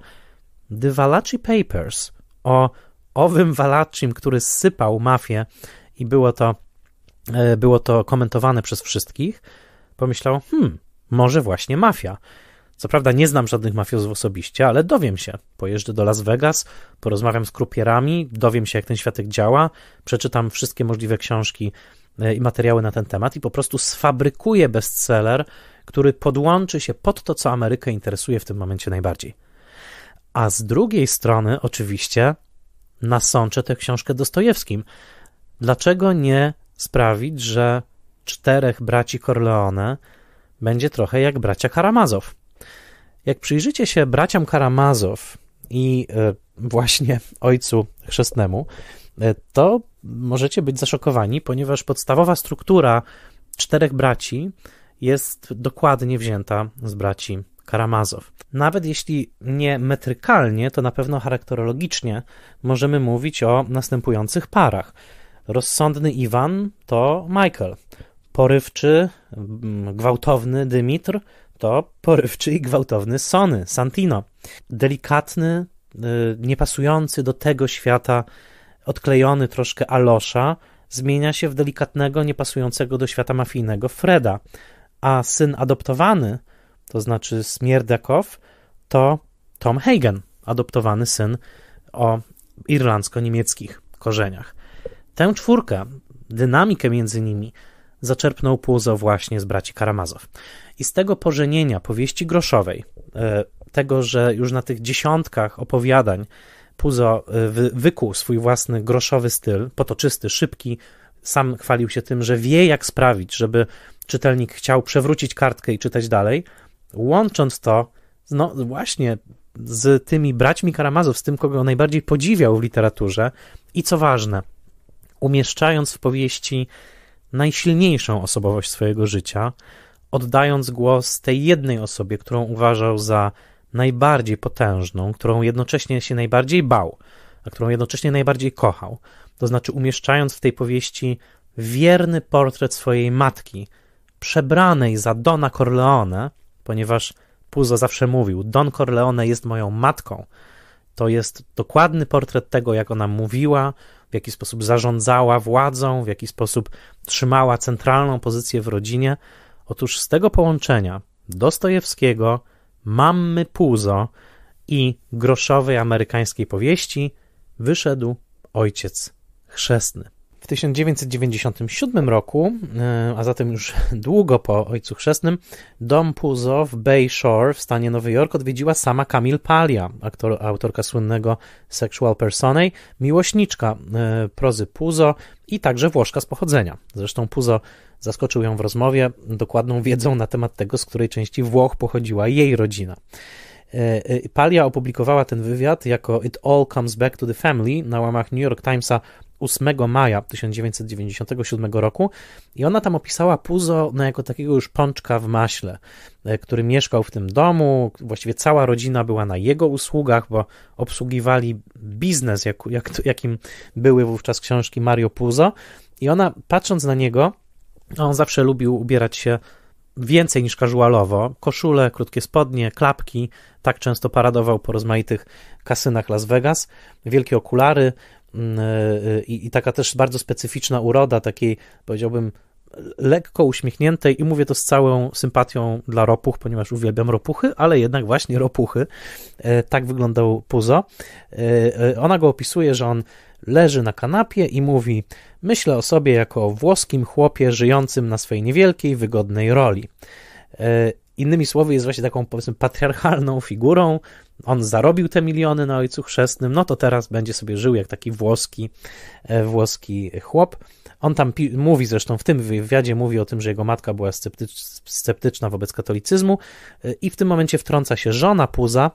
Speaker 1: The Valachi Papers o owym Valaccim, który sypał mafię i było to, e, było to komentowane przez wszystkich, pomyślał, hmm, może właśnie mafia. Co prawda nie znam żadnych mafiozów osobiście, ale dowiem się. Pojeżdżę do Las Vegas, porozmawiam z krupierami, dowiem się, jak ten światek działa, przeczytam wszystkie możliwe książki e, i materiały na ten temat i po prostu sfabrykuję bestseller, który podłączy się pod to, co Amerykę interesuje w tym momencie najbardziej. A z drugiej strony, oczywiście, nasączę tę książkę Dostojewskim. Dlaczego nie sprawić, że czterech braci Corleone będzie trochę jak bracia Karamazow? Jak przyjrzycie się braciom Karamazow i e, właśnie ojcu chrzestnemu, e, to możecie być zaszokowani, ponieważ podstawowa struktura czterech braci jest dokładnie wzięta z braci Karamazow. Nawet jeśli nie metrykalnie, to na pewno charakterologicznie możemy mówić o następujących parach. Rozsądny Iwan to Michael, porywczy, mm, gwałtowny Dymitr to porywczy i gwałtowny Sony, Santino. Delikatny, y, niepasujący do tego świata, odklejony troszkę Alosza, zmienia się w delikatnego, niepasującego do świata mafijnego Freda, a syn adoptowany – to znaczy Smierdakow, to Tom Hagen, adoptowany syn o irlandzko-niemieckich korzeniach. Tę czwórkę, dynamikę między nimi zaczerpnął Puzo właśnie z braci Karamazow. I z tego pożenienia powieści groszowej, e, tego, że już na tych dziesiątkach opowiadań Puzo e, wykuł swój własny groszowy styl, potoczysty, szybki, sam chwalił się tym, że wie jak sprawić, żeby czytelnik chciał przewrócić kartkę i czytać dalej – łącząc to, no właśnie z tymi braćmi Karamazow, z tym, kogo najbardziej podziwiał w literaturze i co ważne, umieszczając w powieści najsilniejszą osobowość swojego życia, oddając głos tej jednej osobie, którą uważał za najbardziej potężną, którą jednocześnie się najbardziej bał, a którą jednocześnie najbardziej kochał. To znaczy, umieszczając w tej powieści wierny portret swojej matki, przebranej za Dona Corleone, ponieważ Puzo zawsze mówił: Don Corleone jest moją matką. To jest dokładny portret tego, jak ona mówiła, w jaki sposób zarządzała władzą, w jaki sposób trzymała centralną pozycję w rodzinie. Otóż z tego połączenia Dostojewskiego, Mamy Puzo i groszowej amerykańskiej powieści wyszedł ojciec chrzestny. W 1997 roku, e, a zatem już *laughs* długo po ojcu chrzestnym, dom Puzo w Bay Shore w stanie Nowy Jork odwiedziła sama Camille Palia, aktor, autorka słynnego Sexual Personae, miłośniczka e, prozy Puzo i także Włoszka z pochodzenia. Zresztą Puzo zaskoczył ją w rozmowie dokładną wiedzą na temat tego, z której części Włoch pochodziła jej rodzina. E, Palia opublikowała ten wywiad jako It All Comes Back to the Family na łamach New York Timesa 8 maja 1997 roku i ona tam opisała Puzo no, jako takiego już pączka w maśle, e, który mieszkał w tym domu. Właściwie cała rodzina była na jego usługach, bo obsługiwali biznes, jak, jak, jakim były wówczas książki Mario Puzo. I ona patrząc na niego, no, on zawsze lubił ubierać się więcej niż casualowo. Koszule, krótkie spodnie, klapki. Tak często paradował po rozmaitych kasynach Las Vegas. Wielkie okulary, Mm, e, e, i, i taka też bardzo specyficzna uroda, takiej powiedziałbym lekko uśmiechniętej i mówię to z całą sympatią dla ropuch, ponieważ uwielbiam ropuchy, ale jednak właśnie ropuchy. E, tak wyglądał Puzo. Ona go opisuje, że on leży na kanapie i mówi: Myślę o sobie jako o włoskim chłopie żyjącym na swej niewielkiej, wygodnej roli. Innymi słowy, jest właśnie taką powiedzmy patriarchalną figurą, on zarobił te miliony na ojcu chrzestnym, no to teraz będzie sobie żył jak taki włoski, e, włoski chłop. On tam mówi zresztą w tym wywiadzie mówi o tym, że jego matka była sceptycz, sceptyczna wobec katolicyzmu e, i w tym momencie wtrąca się żona Puza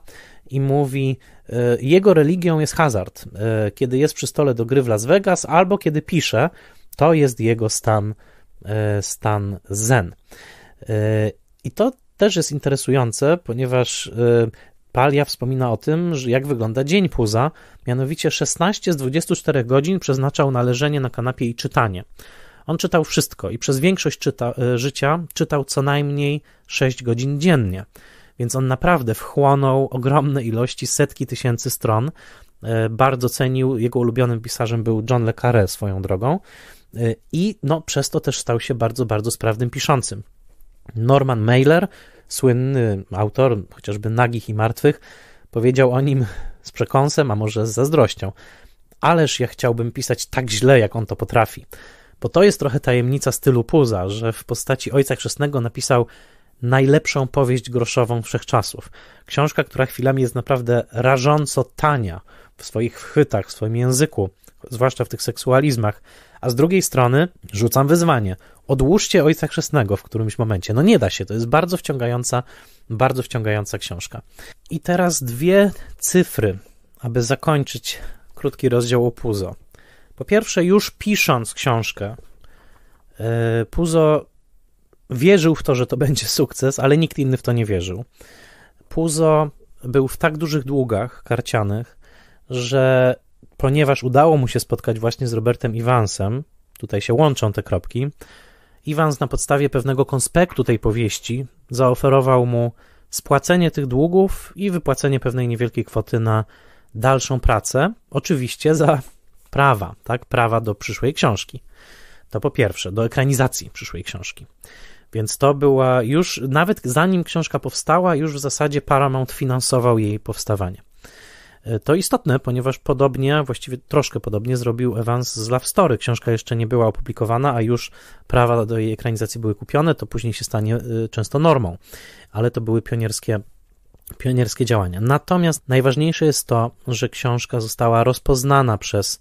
Speaker 1: i mówi e, jego religią jest hazard. Kiedy jest przy stole do gry w Las Vegas albo kiedy pisze, to jest jego stan stan zen. I to też jest interesujące, ponieważ Palia wspomina o tym, jak wygląda dzień Puza, mianowicie 16 z 24 godzin przeznaczał na leżenie na kanapie i czytanie. On czytał wszystko i przez większość czyta, e, życia czytał co najmniej 6 godzin dziennie, więc on naprawdę wchłonął ogromne ilości, setki tysięcy stron. E, bardzo cenił, jego ulubionym pisarzem był John le Carré swoją drogą e, i no, przez to też stał się bardzo, bardzo sprawnym piszącym. Norman Mailer Słynny autor chociażby Nagich i Martwych powiedział o nim z przekąsem, a może z zazdrością. Ależ ja chciałbym pisać tak źle, jak on to potrafi. Bo to jest trochę tajemnica stylu Puza, że w postaci Ojca Chrzestnego napisał najlepszą powieść groszową wszechczasów. Książka, która chwilami jest naprawdę rażąco tania w swoich chwytach, w swoim języku, zwłaszcza w tych seksualizmach, a z drugiej strony rzucam wyzwanie. Odłóżcie Ojca Chrzestnego w którymś momencie. No nie da się, to jest bardzo wciągająca, bardzo wciągająca książka. I teraz dwie cyfry, aby zakończyć krótki rozdział o Puzo. Po pierwsze, już pisząc książkę, e, Puzo wierzył w to, że to będzie sukces, ale nikt inny w to nie wierzył. Puzo był w tak dużych długach karcianych, że ponieważ udało mu się spotkać właśnie z Robertem Iwansem, tutaj się łączą te kropki, Iwans na podstawie pewnego konspektu tej powieści zaoferował mu spłacenie tych długów i wypłacenie pewnej niewielkiej kwoty na dalszą pracę, oczywiście za prawa, tak, prawa do przyszłej książki. To po pierwsze, do ekranizacji przyszłej książki. Więc to była już, nawet zanim książka powstała, już w zasadzie Paramount finansował jej powstawanie. E, to istotne, ponieważ podobnie, właściwie troszkę podobnie zrobił Evans z Love Story. Książka jeszcze nie była opublikowana, a już prawa do jej ekranizacji były kupione, to później się stanie e, często normą. Ale to były pionierskie pionierskie działania. Natomiast najważniejsze jest to, że książka została rozpoznana przez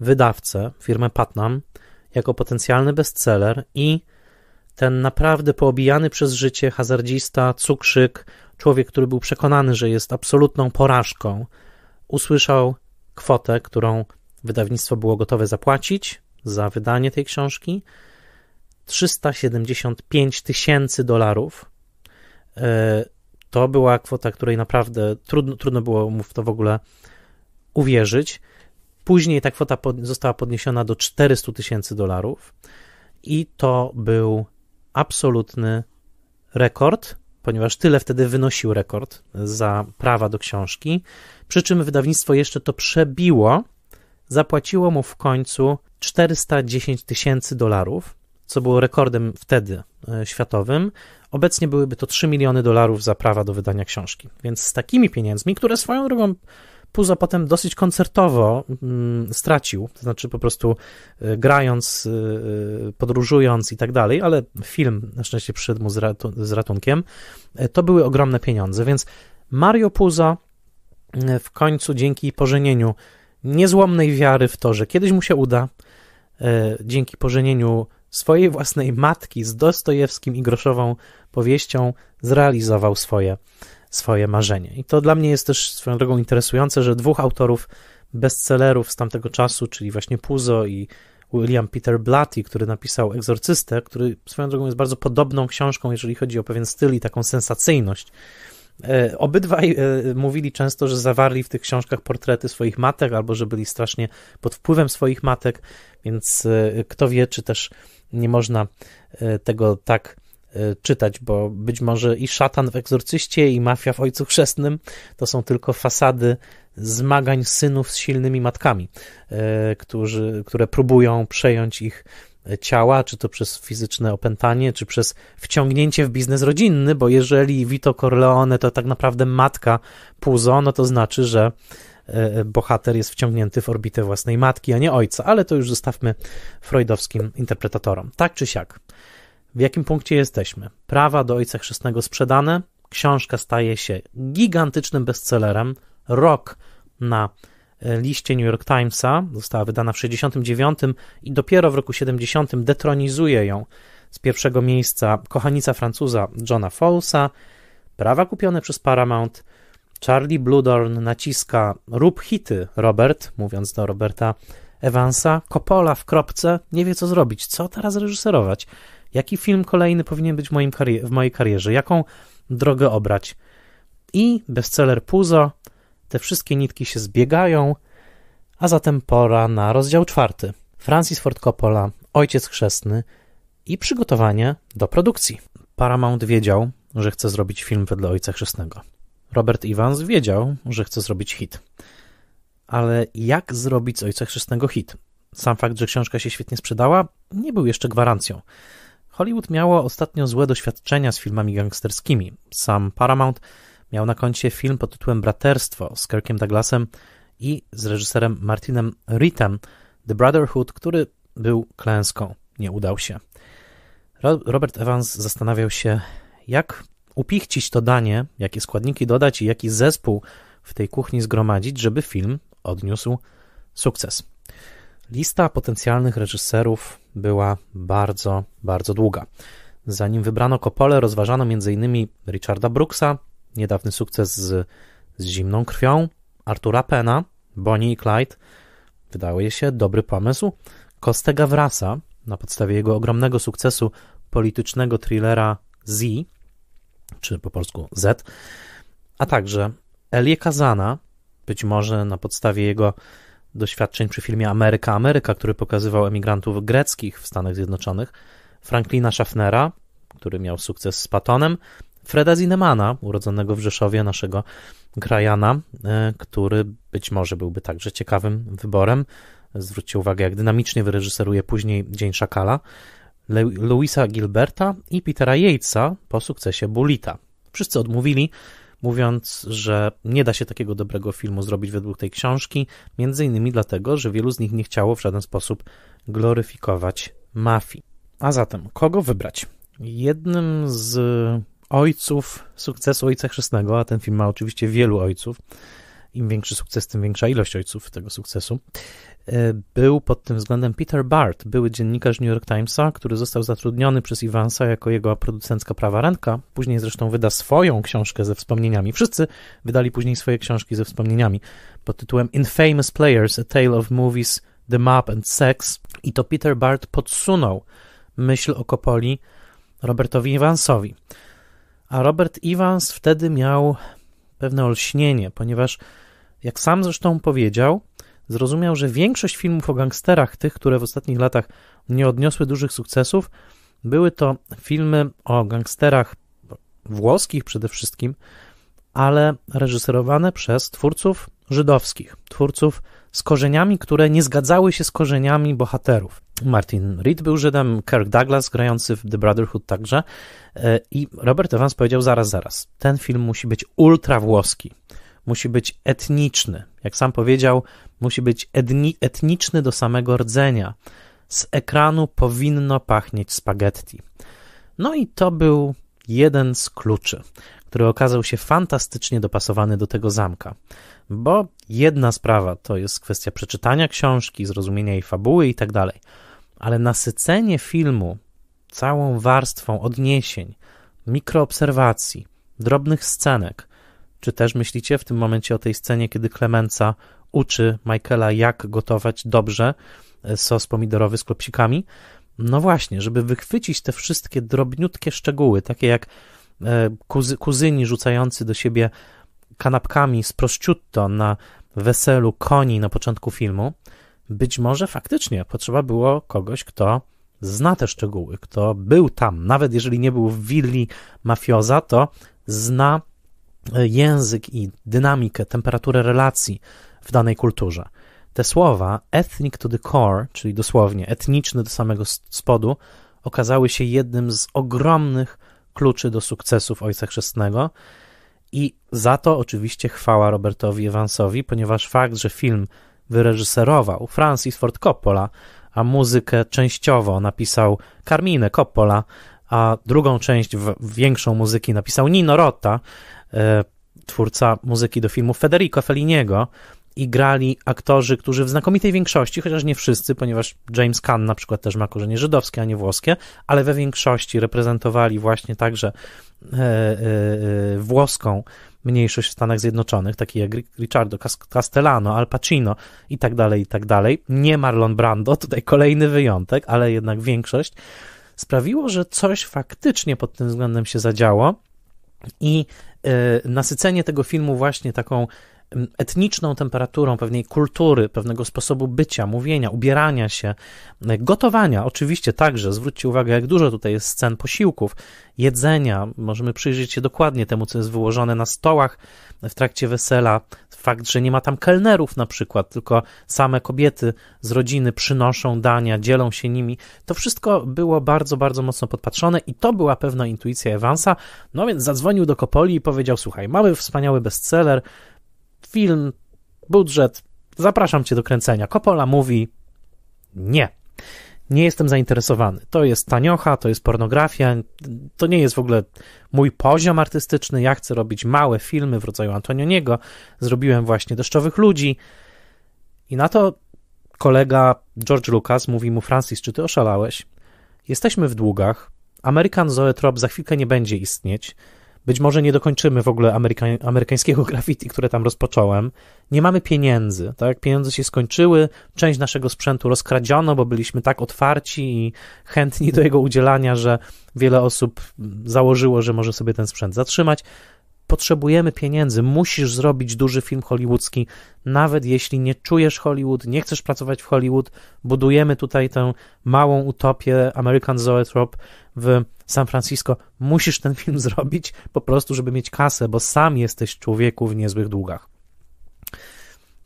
Speaker 1: wydawcę, firmę Patnam, jako potencjalny bestseller i ten naprawdę poobijany przez życie hazardzista, cukrzyk, człowiek, który był przekonany, że jest absolutną porażką, usłyszał kwotę, którą wydawnictwo było gotowe zapłacić za wydanie tej książki 375 tysięcy dolarów. E, to była kwota, której naprawdę trudno, trudno było mu w to w ogóle uwierzyć. Później ta kwota pod, została podniesiona do 400 tysięcy dolarów i to był absolutny rekord ponieważ tyle wtedy wynosił rekord za prawa do książki. Przy czym wydawnictwo jeszcze to przebiło, zapłaciło mu w końcu 410 tysięcy dolarów, co było rekordem wtedy e, światowym. Obecnie byłyby to 3 miliony dolarów za prawa do wydania książki. Więc z takimi pieniędzmi, które swoją drogą Puzo potem dosyć koncertowo mm, stracił, to znaczy po prostu e, grając, e, e, podróżując i tak dalej, ale film na szczęście przyszedł mu z ratunkiem. To były ogromne pieniądze, więc Mario Puzo w końcu dzięki pożenieniu niezłomnej wiary w to, że kiedyś mu się uda, dzięki pożenieniu swojej własnej matki z Dostojewskim i Groszową powieścią zrealizował swoje swoje marzenie. I to dla mnie jest też swoją drogą interesujące, że dwóch autorów bestsellerów z tamtego czasu, czyli właśnie Puzo i William Peter Blatty, który napisał Egzorcystę, który swoją drogą jest bardzo podobną książką, jeżeli chodzi o pewien styl i taką sensacyjność. E, obydwaj e, mówili często, że zawarli w tych książkach portrety swoich matek, albo że byli strasznie pod wpływem swoich matek, więc e, kto wie, czy też nie można tego tak Y, czytać, bo być może i szatan w egzorcyście, i mafia w Ojcu Chrzestnym to są tylko fasady zmagań synów z silnymi matkami, y, którzy, które próbują przejąć ich ciała, czy to przez fizyczne opętanie, czy przez wciągnięcie w biznes rodzinny, bo jeżeli Vito Corleone to tak naprawdę matka Puzo, no to znaczy, że y, bohater jest wciągnięty w orbitę własnej matki, a nie ojca, ale to już zostawmy freudowskim interpretatorom. Tak czy siak w jakim punkcie jesteśmy. Prawa do Ojca Chrzestnego sprzedane, książka staje się gigantycznym bestsellerem, rok na e, liście New York Timesa, została wydana w 69 i dopiero w roku 70 detronizuje ją z pierwszego miejsca kochanica Francuza Johna Fowlesa, prawa kupione przez Paramount, Charlie Bludorn naciska rób hity, Robert, mówiąc do Roberta Evansa, Coppola w kropce, nie wie co zrobić, co teraz reżyserować. Jaki film kolejny powinien być w, moim karier- w mojej karierze? Jaką drogę obrać? I bestseller Puzo, te wszystkie nitki się zbiegają, a zatem pora na rozdział czwarty. Francis Ford Coppola, ojciec chrzestny i przygotowanie do produkcji. Paramount wiedział, że chce zrobić film wedle ojca chrzestnego. Robert Evans wiedział, że chce zrobić hit. Ale jak zrobić z ojca chrzestnego hit? Sam fakt, że książka się świetnie sprzedała, nie był jeszcze gwarancją. Hollywood miało ostatnio złe doświadczenia z filmami gangsterskimi. Sam Paramount miał na koncie film pod tytułem Braterstwo z Kirkiem Douglasem i z reżyserem Martinem Ritem, The Brotherhood, który był klęską, nie udał się. Robert Evans zastanawiał się, jak upichcić to danie, jakie składniki dodać i jaki zespół w tej kuchni zgromadzić, żeby film odniósł sukces. Lista potencjalnych reżyserów była bardzo, bardzo długa. Zanim wybrano Coppolę, rozważano m.in. Richarda Brooksa, niedawny sukces z, z Zimną Krwią, Artura Pena, Bonnie i Clyde, wydaje się dobry pomysł, Kostega Wrasa, na podstawie jego ogromnego sukcesu politycznego thrillera Z, czy po polsku Z, a także Elie Kazana, być może na podstawie jego doświadczeń przy filmie Ameryka, Ameryka, który pokazywał emigrantów greckich w Stanach Zjednoczonych, Franklina Schaffnera, który miał sukces z Patonem, Freda Zinemana, urodzonego w Rzeszowie, naszego krajana, e, który być może byłby także ciekawym wyborem. Zwróćcie uwagę, jak dynamicznie wyreżyseruje później Dzień Szakala. Louisa Gilberta i Petera Yatesa po sukcesie Bulita. Wszyscy odmówili, mówiąc, że nie da się takiego dobrego filmu zrobić według tej książki, między innymi dlatego, że wielu z nich nie chciało w żaden sposób gloryfikować mafii. A zatem, kogo wybrać? Jednym z ojców sukcesu Ojca Chrzestnego, a ten film ma oczywiście wielu ojców, im większy sukces, tym większa ilość ojców tego sukcesu, E, był pod tym względem Peter Bart, były dziennikarz New York Timesa, który został zatrudniony przez Evansa jako jego producencka prawa ręka. Później zresztą wyda swoją książkę ze wspomnieniami. Wszyscy wydali później swoje książki ze wspomnieniami pod tytułem Infamous Players: A Tale of Movies, The Map and Sex. I to Peter Bart podsunął myśl o Kopoli Robertowi Evansowi. A Robert Evans wtedy miał pewne olśnienie, ponieważ, jak sam zresztą powiedział, zrozumiał, że większość filmów o gangsterach, tych, które w ostatnich latach nie odniosły dużych sukcesów, były to filmy o gangsterach włoskich przede wszystkim, ale reżyserowane przez twórców żydowskich, twórców z korzeniami, które nie zgadzały się z korzeniami bohaterów. Martin Reed był Żydem, Kirk Douglas grający w The Brotherhood także e, i Robert Evans powiedział zaraz, zaraz, ten film musi być ultra włoski, musi być etniczny. Jak sam powiedział, musi być etniczny do samego rdzenia. Z ekranu powinno pachnieć spaghetti. No i to był jeden z kluczy, który okazał się fantastycznie dopasowany do tego zamka. Bo jedna sprawa to jest kwestia przeczytania książki, zrozumienia jej fabuły tak dalej, ale nasycenie filmu całą warstwą odniesień, mikroobserwacji, drobnych scenek. Czy też myślicie w tym momencie o tej scenie, kiedy Klemenca uczy Michaela, jak gotować dobrze e, sos pomidorowy z klopsikami. No właśnie, żeby wychwycić te wszystkie drobniutkie szczegóły, takie jak e, kuzy, kuzyni rzucający do siebie kanapkami z prosciutto na weselu koni na początku filmu, być może faktycznie potrzeba było kogoś, kto zna te szczegóły, kto był tam, nawet jeżeli nie był w willi mafioza, to zna e, język i dynamikę, temperaturę relacji, w danej kulturze. Te słowa ethnic to the core, czyli dosłownie etniczny do samego spodu, okazały się jednym z ogromnych kluczy do sukcesów Ojca Chrzestnego. I za to oczywiście chwała Robertowi Evansowi, ponieważ fakt, że film wyreżyserował Francis Ford Coppola, a muzykę częściowo napisał Carmine Coppola, a drugą część większą muzyki napisał Nino Rota, e, twórca muzyki do filmu Federico Felliniego, i grali aktorzy, którzy w znakomitej większości, chociaż nie wszyscy, ponieważ James Caan na przykład też ma korzenie żydowskie, a nie włoskie, ale we większości reprezentowali właśnie także e, e, e, włoską mniejszość w Stanach Zjednoczonych, takie jak Riccardo Castellano, Al Pacino i tak dalej, i tak dalej. Nie Marlon Brando, tutaj kolejny wyjątek, ale jednak większość sprawiło, że coś faktycznie pod tym względem się zadziało i nasycenie tego filmu właśnie taką etniczną temperaturą pewnej kultury, pewnego sposobu bycia, mówienia, ubierania się, gotowania. Oczywiście także zwróćcie uwagę, jak dużo tutaj jest scen posiłków, jedzenia. Możemy przyjrzeć się dokładnie temu, co jest wyłożone na stołach w trakcie wesela. Fakt, że nie ma tam kelnerów na przykład, tylko same kobiety z rodziny przynoszą dania, dzielą się nimi. To wszystko było bardzo, bardzo mocno podpatrzone i to była pewna intuicja Evansa. No więc zadzwonił do Kopoli i powiedział: Słuchaj, mamy wspaniały bestseller film, budżet, zapraszam cię do kręcenia. Coppola mówi nie. Nie jestem zainteresowany. To jest taniocha, to jest pornografia, to nie jest w ogóle mój poziom artystyczny. Ja chcę robić małe filmy w rodzaju Antonioniego. Zrobiłem właśnie Deszczowych Ludzi. I na to kolega George Lucas mówi mu: Francis, czy ty oszalałeś? Jesteśmy w długach. American Zoetrop za chwilkę nie będzie istnieć. Być może nie dokończymy w ogóle ameryka amerykańskiego *laughs* graffiti, które tam rozpocząłem. Nie mamy pieniędzy, tak? Pieniądze się skończyły, część naszego sprzętu rozkradziono, bo byliśmy tak otwarci i chętni do jego udzielania, że wiele osób założyło, że może sobie ten sprzęt zatrzymać. Potrzebujemy pieniędzy, musisz zrobić duży film hollywoodzki, nawet jeśli nie czujesz Hollywood, nie chcesz pracować w Hollywood. Budujemy tutaj tę małą utopię American Zoetrope w San Francisco, musisz ten film *laughs* zrobić po prostu, żeby mieć kasę, bo sam jesteś człowieku w niezłych długach.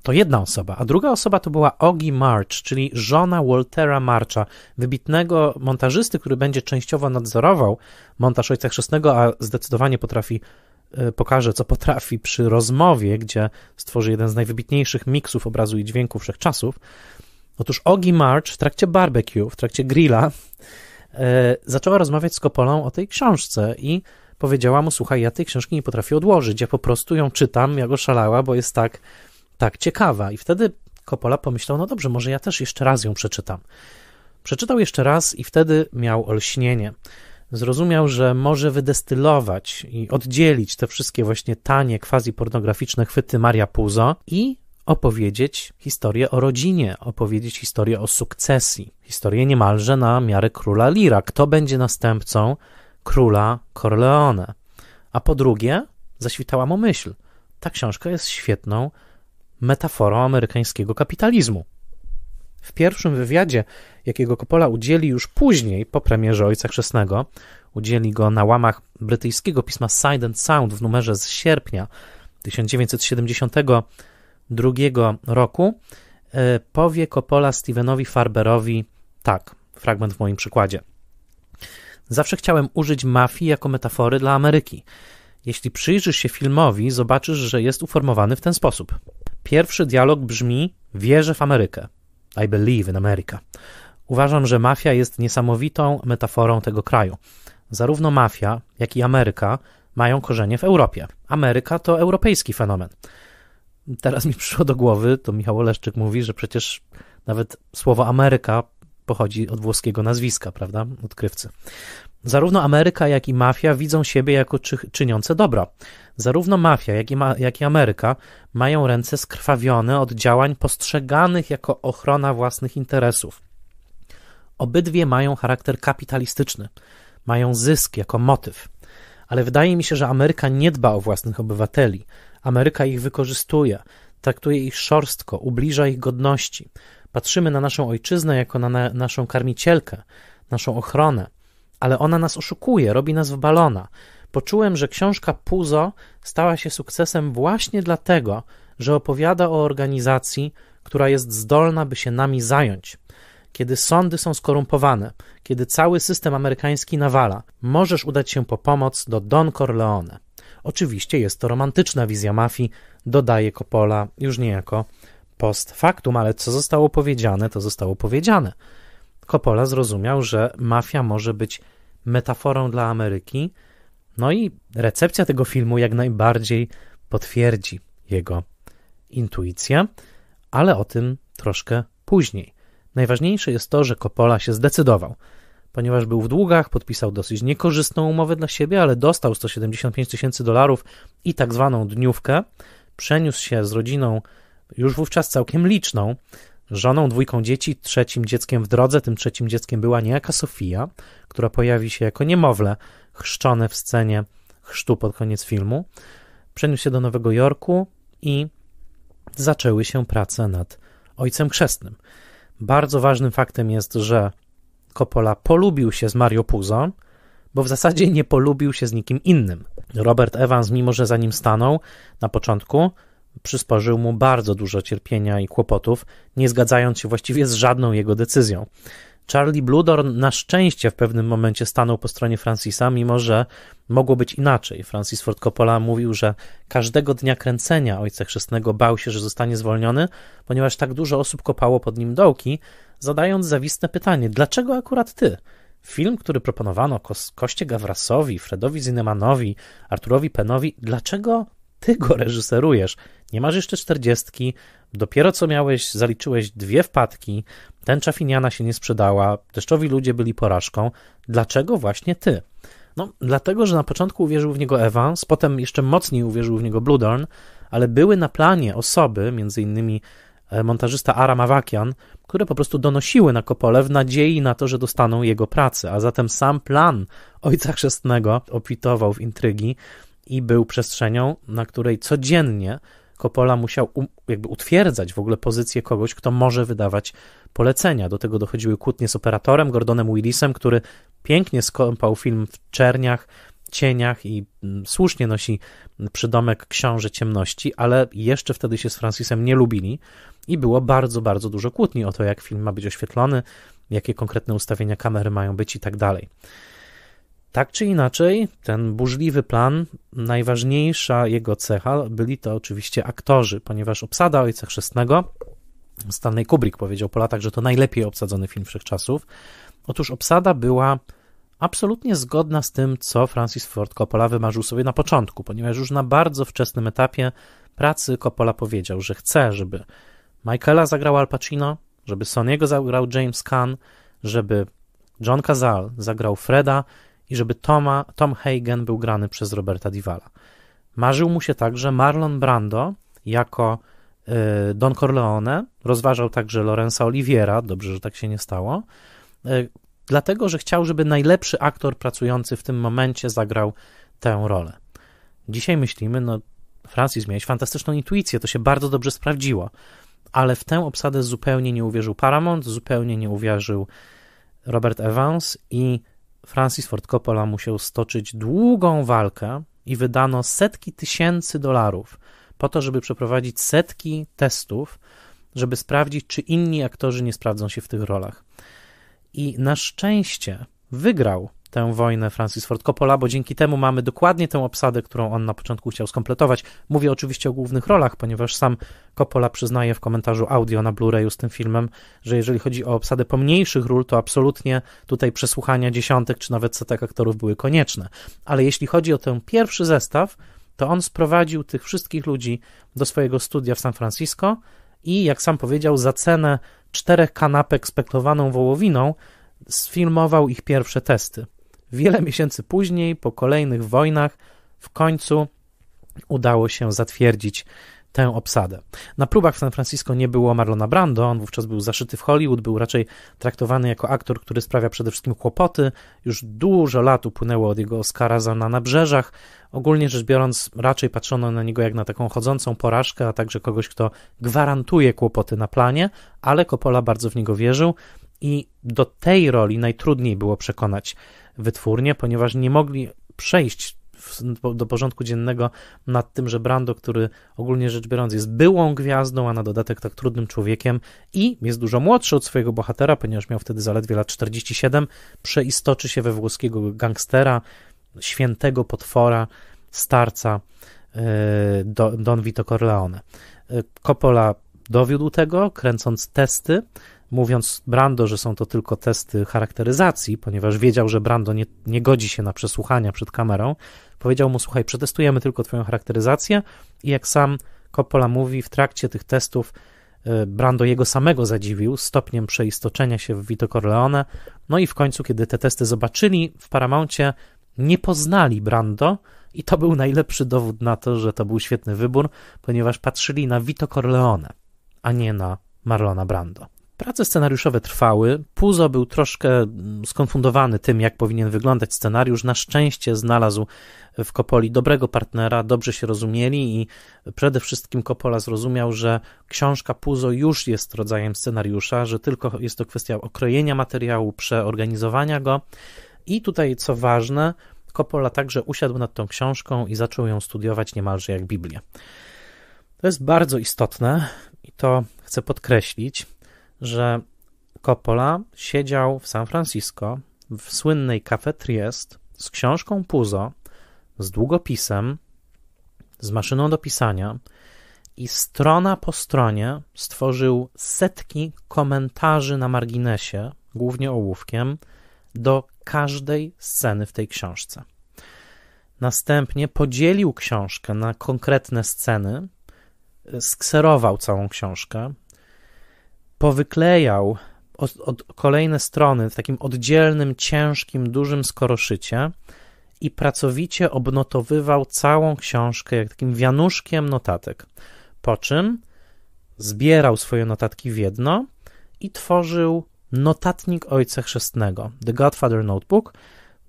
Speaker 1: To jedna osoba, a druga osoba to była Ogi March, czyli żona Waltera Marcha, wybitnego montażysty, który będzie częściowo nadzorował montaż Ojca Chrzestnego, a zdecydowanie potrafi, e, pokaże co potrafi przy rozmowie, gdzie stworzy jeden z najwybitniejszych miksów obrazu i dźwięku wszechczasów. Otóż Ogi March w trakcie barbecue, w trakcie grilla, E, zaczęła rozmawiać z Kopolą o tej książce i powiedziała mu, słuchaj, ja tej książki nie potrafię odłożyć, ja po prostu ją czytam, ja go szalała, bo jest tak, tak ciekawa. I wtedy Kopola pomyślał, no dobrze, może ja też jeszcze raz ją przeczytam. Przeczytał jeszcze raz i wtedy miał olśnienie. Zrozumiał, że może wydestylować i oddzielić te wszystkie właśnie tanie, quasi-pornograficzne chwyty Maria Puzo i opowiedzieć historię o rodzinie, opowiedzieć historię o sukcesji, historię niemalże na miarę króla Lira. Kto będzie następcą króla Corleone? A po drugie, zaświtała mu myśl. Ta książka jest świetną metaforą amerykańskiego kapitalizmu. W pierwszym wywiadzie, jakiego Coppola udzieli już później, po premierze Ojca Chrzestnego, udzieli go na łamach brytyjskiego pisma Side and Sound w numerze z sierpnia 1970 1992 roku e, powie Coppola Stevenowi Farberowi tak, fragment w moim przykładzie. Zawsze chciałem użyć mafii jako metafory dla Ameryki. Jeśli przyjrzysz się filmowi, zobaczysz, że jest uformowany w ten sposób. Pierwszy dialog brzmi: Wierzę w Amerykę. I believe in America. Uważam, że mafia jest niesamowitą metaforą tego kraju. Zarówno mafia, jak i Ameryka mają korzenie w Europie. Ameryka to europejski fenomen teraz mi przyszło do głowy, to Michał Oleszczyk mówi, że przecież nawet słowo Ameryka pochodzi od włoskiego nazwiska, prawda, odkrywcy. Zarówno Ameryka, jak i mafia widzą siebie jako czy, czyniące dobro. Zarówno mafia, jak i, ma, jak i Ameryka mają ręce skrwawione od działań postrzeganych jako ochrona własnych interesów. Obydwie mają charakter kapitalistyczny, mają zysk jako motyw. Ale wydaje mi się, że Ameryka nie dba o własnych obywateli, Ameryka ich wykorzystuje, traktuje ich szorstko, ubliża ich godności. Patrzymy na naszą ojczyznę jako na, na naszą karmicielkę, naszą ochronę, ale ona nas oszukuje, robi nas w balona. Poczułem, że książka Puzo stała się sukcesem właśnie dlatego, że opowiada o organizacji, która jest zdolna, by się nami zająć. Kiedy sądy są skorumpowane, kiedy cały system amerykański nawala, możesz udać się po pomoc do Don Corleone. Oczywiście jest to romantyczna wizja mafii, dodaje Coppola już niejako post factum, ale co zostało powiedziane, to zostało powiedziane. Coppola zrozumiał, że mafia może być metaforą dla Ameryki, no i recepcja tego filmu jak najbardziej potwierdzi jego intuicję, ale o tym troszkę później. Najważniejsze jest to, że Coppola się zdecydował – Ponieważ był w długach, podpisał dosyć niekorzystną umowę dla siebie, ale dostał 175 tysięcy dolarów i tak zwaną dniówkę. Przeniósł się z rodziną, już wówczas całkiem liczną, żoną, dwójką dzieci, trzecim dzieckiem w drodze. Tym trzecim dzieckiem była niejaka Sofia, która pojawi się jako niemowlę chrzczone w scenie chrztu pod koniec filmu. Przeniósł się do Nowego Jorku i zaczęły się prace nad Ojcem Chrzestnym. Bardzo ważnym faktem jest, że Coppola polubił się z Mario Puzo, bo w zasadzie nie polubił się z nikim innym. Robert Evans, mimo że za nim stanął na początku, przysporzył mu bardzo dużo cierpienia i kłopotów, nie zgadzając się właściwie z żadną jego decyzją. Charlie Bludorn na szczęście w pewnym momencie stanął po stronie Francisa, mimo że mogło być inaczej. Francis Ford Coppola mówił, że każdego dnia kręcenia Ojca Chrzestnego bał się, że zostanie zwolniony, ponieważ tak dużo osób kopało pod nim dołki, zadając zawistne pytanie, dlaczego akurat ty? Film, który proponowano Ko Koście Gawrasowi, Fredowi Zinemanowi, Arturowi Penowi, dlaczego ty go reżyserujesz. Nie masz jeszcze czterdziestki, dopiero co miałeś, zaliczyłeś dwie wpadki, tęcza Finiana się nie sprzedała, deszczowi ludzie byli porażką. Dlaczego właśnie ty? No, dlatego, że na początku uwierzył w niego Evans, potem jeszcze mocniej uwierzył w niego Bludorn, ale były na planie osoby, między innymi e, montażysta Aram Avakian, które po prostu donosiły na Kopole w nadziei na to, że dostaną jego pracę, a zatem sam plan Ojca Chrzestnego opitował w intrygi, i był przestrzenią, na której codziennie Coppola musiał um, jakby utwierdzać w ogóle pozycję kogoś, kto może wydawać polecenia. Do tego dochodziły kłótnie z operatorem Gordonem Willisem, który pięknie skąpał film w czerniach, cieniach i mm, słusznie nosi przydomek Książę Ciemności, ale jeszcze wtedy się z Francisem nie lubili i było bardzo, bardzo dużo kłótni o to, jak film ma być oświetlony, jakie konkretne ustawienia kamery mają być i tak dalej. Tak czy inaczej, ten burzliwy plan, najważniejsza jego cecha byli to oczywiście aktorzy, ponieważ obsada Ojca Chrzestnego, Stanley Kubrick powiedział po latach, że to najlepiej obsadzony film wszechczasów. Otóż obsada była absolutnie zgodna z tym, co Francis Ford Coppola wymarzył sobie na początku, ponieważ już na bardzo wczesnym etapie pracy Coppola powiedział, że chce, żeby Michaela zagrał Al Pacino, żeby Soniego zagrał James Caan, żeby John Cazal zagrał Freda i żeby Toma, Tom Hagen był grany przez Roberta Diwala. Marzył mu się także Marlon Brando jako y, Don Corleone, rozważał także Lorenza Oliviera, dobrze, że tak się nie stało, y, dlatego, że chciał, żeby najlepszy aktor pracujący w tym momencie zagrał tę rolę. Dzisiaj myślimy, no Francis, miałeś fantastyczną intuicję, to się bardzo dobrze sprawdziło, ale w tę obsadę zupełnie nie uwierzył Paramount, zupełnie nie uwierzył Robert Evans i Francis Ford Coppola musiał stoczyć długą walkę i wydano setki tysięcy dolarów po to, żeby przeprowadzić setki testów, żeby sprawdzić, czy inni aktorzy nie sprawdzą się w tych rolach. I na szczęście wygrał tę wojnę Francis Ford Coppola, bo dzięki temu mamy dokładnie tę obsadę, którą on na początku chciał skompletować. Mówię oczywiście o głównych rolach, ponieważ sam Coppola przyznaje w komentarzu audio na Blu-rayu z tym filmem, że jeżeli chodzi o obsadę pomniejszych ról, to absolutnie tutaj przesłuchania dziesiątek czy nawet setek aktorów były konieczne. Ale jeśli chodzi o ten pierwszy zestaw, to on sprowadził tych wszystkich ludzi do swojego studia w San Francisco i, jak sam powiedział, za cenę czterech kanapek speklowaną wołowiną sfilmował ich pierwsze testy. Wiele miesięcy później, po kolejnych wojnach, w końcu udało się zatwierdzić tę obsadę. Na próbach w San Francisco nie było Marlona Brando, on wówczas był zaszyty w Hollywood, był raczej traktowany jako aktor, który sprawia przede wszystkim kłopoty. Już dużo lat upłynęło od jego Oscara za Na Nabrzeżach. Ogólnie rzecz biorąc, raczej patrzono na niego jak na taką chodzącą porażkę, a także kogoś, kto gwarantuje kłopoty na planie, ale Coppola bardzo w niego wierzył i do tej roli najtrudniej było przekonać wytwórnie, ponieważ nie mogli przejść do porządku dziennego nad tym, że Brando, który ogólnie rzecz biorąc jest byłą gwiazdą, a na dodatek tak trudnym człowiekiem i jest dużo młodszy od swojego bohatera, ponieważ miał wtedy zaledwie lat 47, przeistoczy się we włoskiego gangstera, świętego potwora, starca e, Don Vito Corleone. E, Coppola dowiódł tego, kręcąc testy, mówiąc Brando, że są to tylko testy charakteryzacji, ponieważ wiedział, że Brando nie, nie godzi się na przesłuchania przed kamerą, powiedział mu: Słuchaj, przetestujemy tylko Twoją charakteryzację. I jak sam Coppola mówi, w trakcie tych testów e, Brando jego samego zadziwił stopniem przeistoczenia się w Vito Corleone. No i w końcu, kiedy te testy zobaczyli w Paramouncie, nie poznali Brando. I to był najlepszy dowód na to, że to był świetny wybór, ponieważ patrzyli na Vito Corleone, a nie na Marlona Brando. Prace scenariuszowe trwały. Puzo był troszkę mm, skonfundowany tym, jak powinien wyglądać scenariusz. Na szczęście znalazł w Kopoli dobrego partnera, dobrze się rozumieli i przede wszystkim Kopola zrozumiał, że książka Puzo już jest rodzajem scenariusza, że tylko jest to kwestia okrojenia materiału, przeorganizowania go. I tutaj, co ważne, Kopola także usiadł nad tą książką i zaczął ją studiować niemalże jak Biblię. To jest bardzo istotne i to chcę podkreślić że Coppola siedział w San Francisco w słynnej Café Triest z książką Puzo, z długopisem, z maszyną do pisania i strona po stronie stworzył setki komentarzy na marginesie, głównie ołówkiem, do każdej sceny w tej książce. Następnie podzielił książkę na konkretne sceny, skserował całą książkę, powyklejał od, od kolejne strony w takim oddzielnym, ciężkim, dużym skoroszycie i pracowicie obnotowywał całą książkę jak takim wianuszkiem notatek. Po czym zbierał swoje notatki w jedno i tworzył notatnik Ojca Chrzestnego, The Godfather Notebook.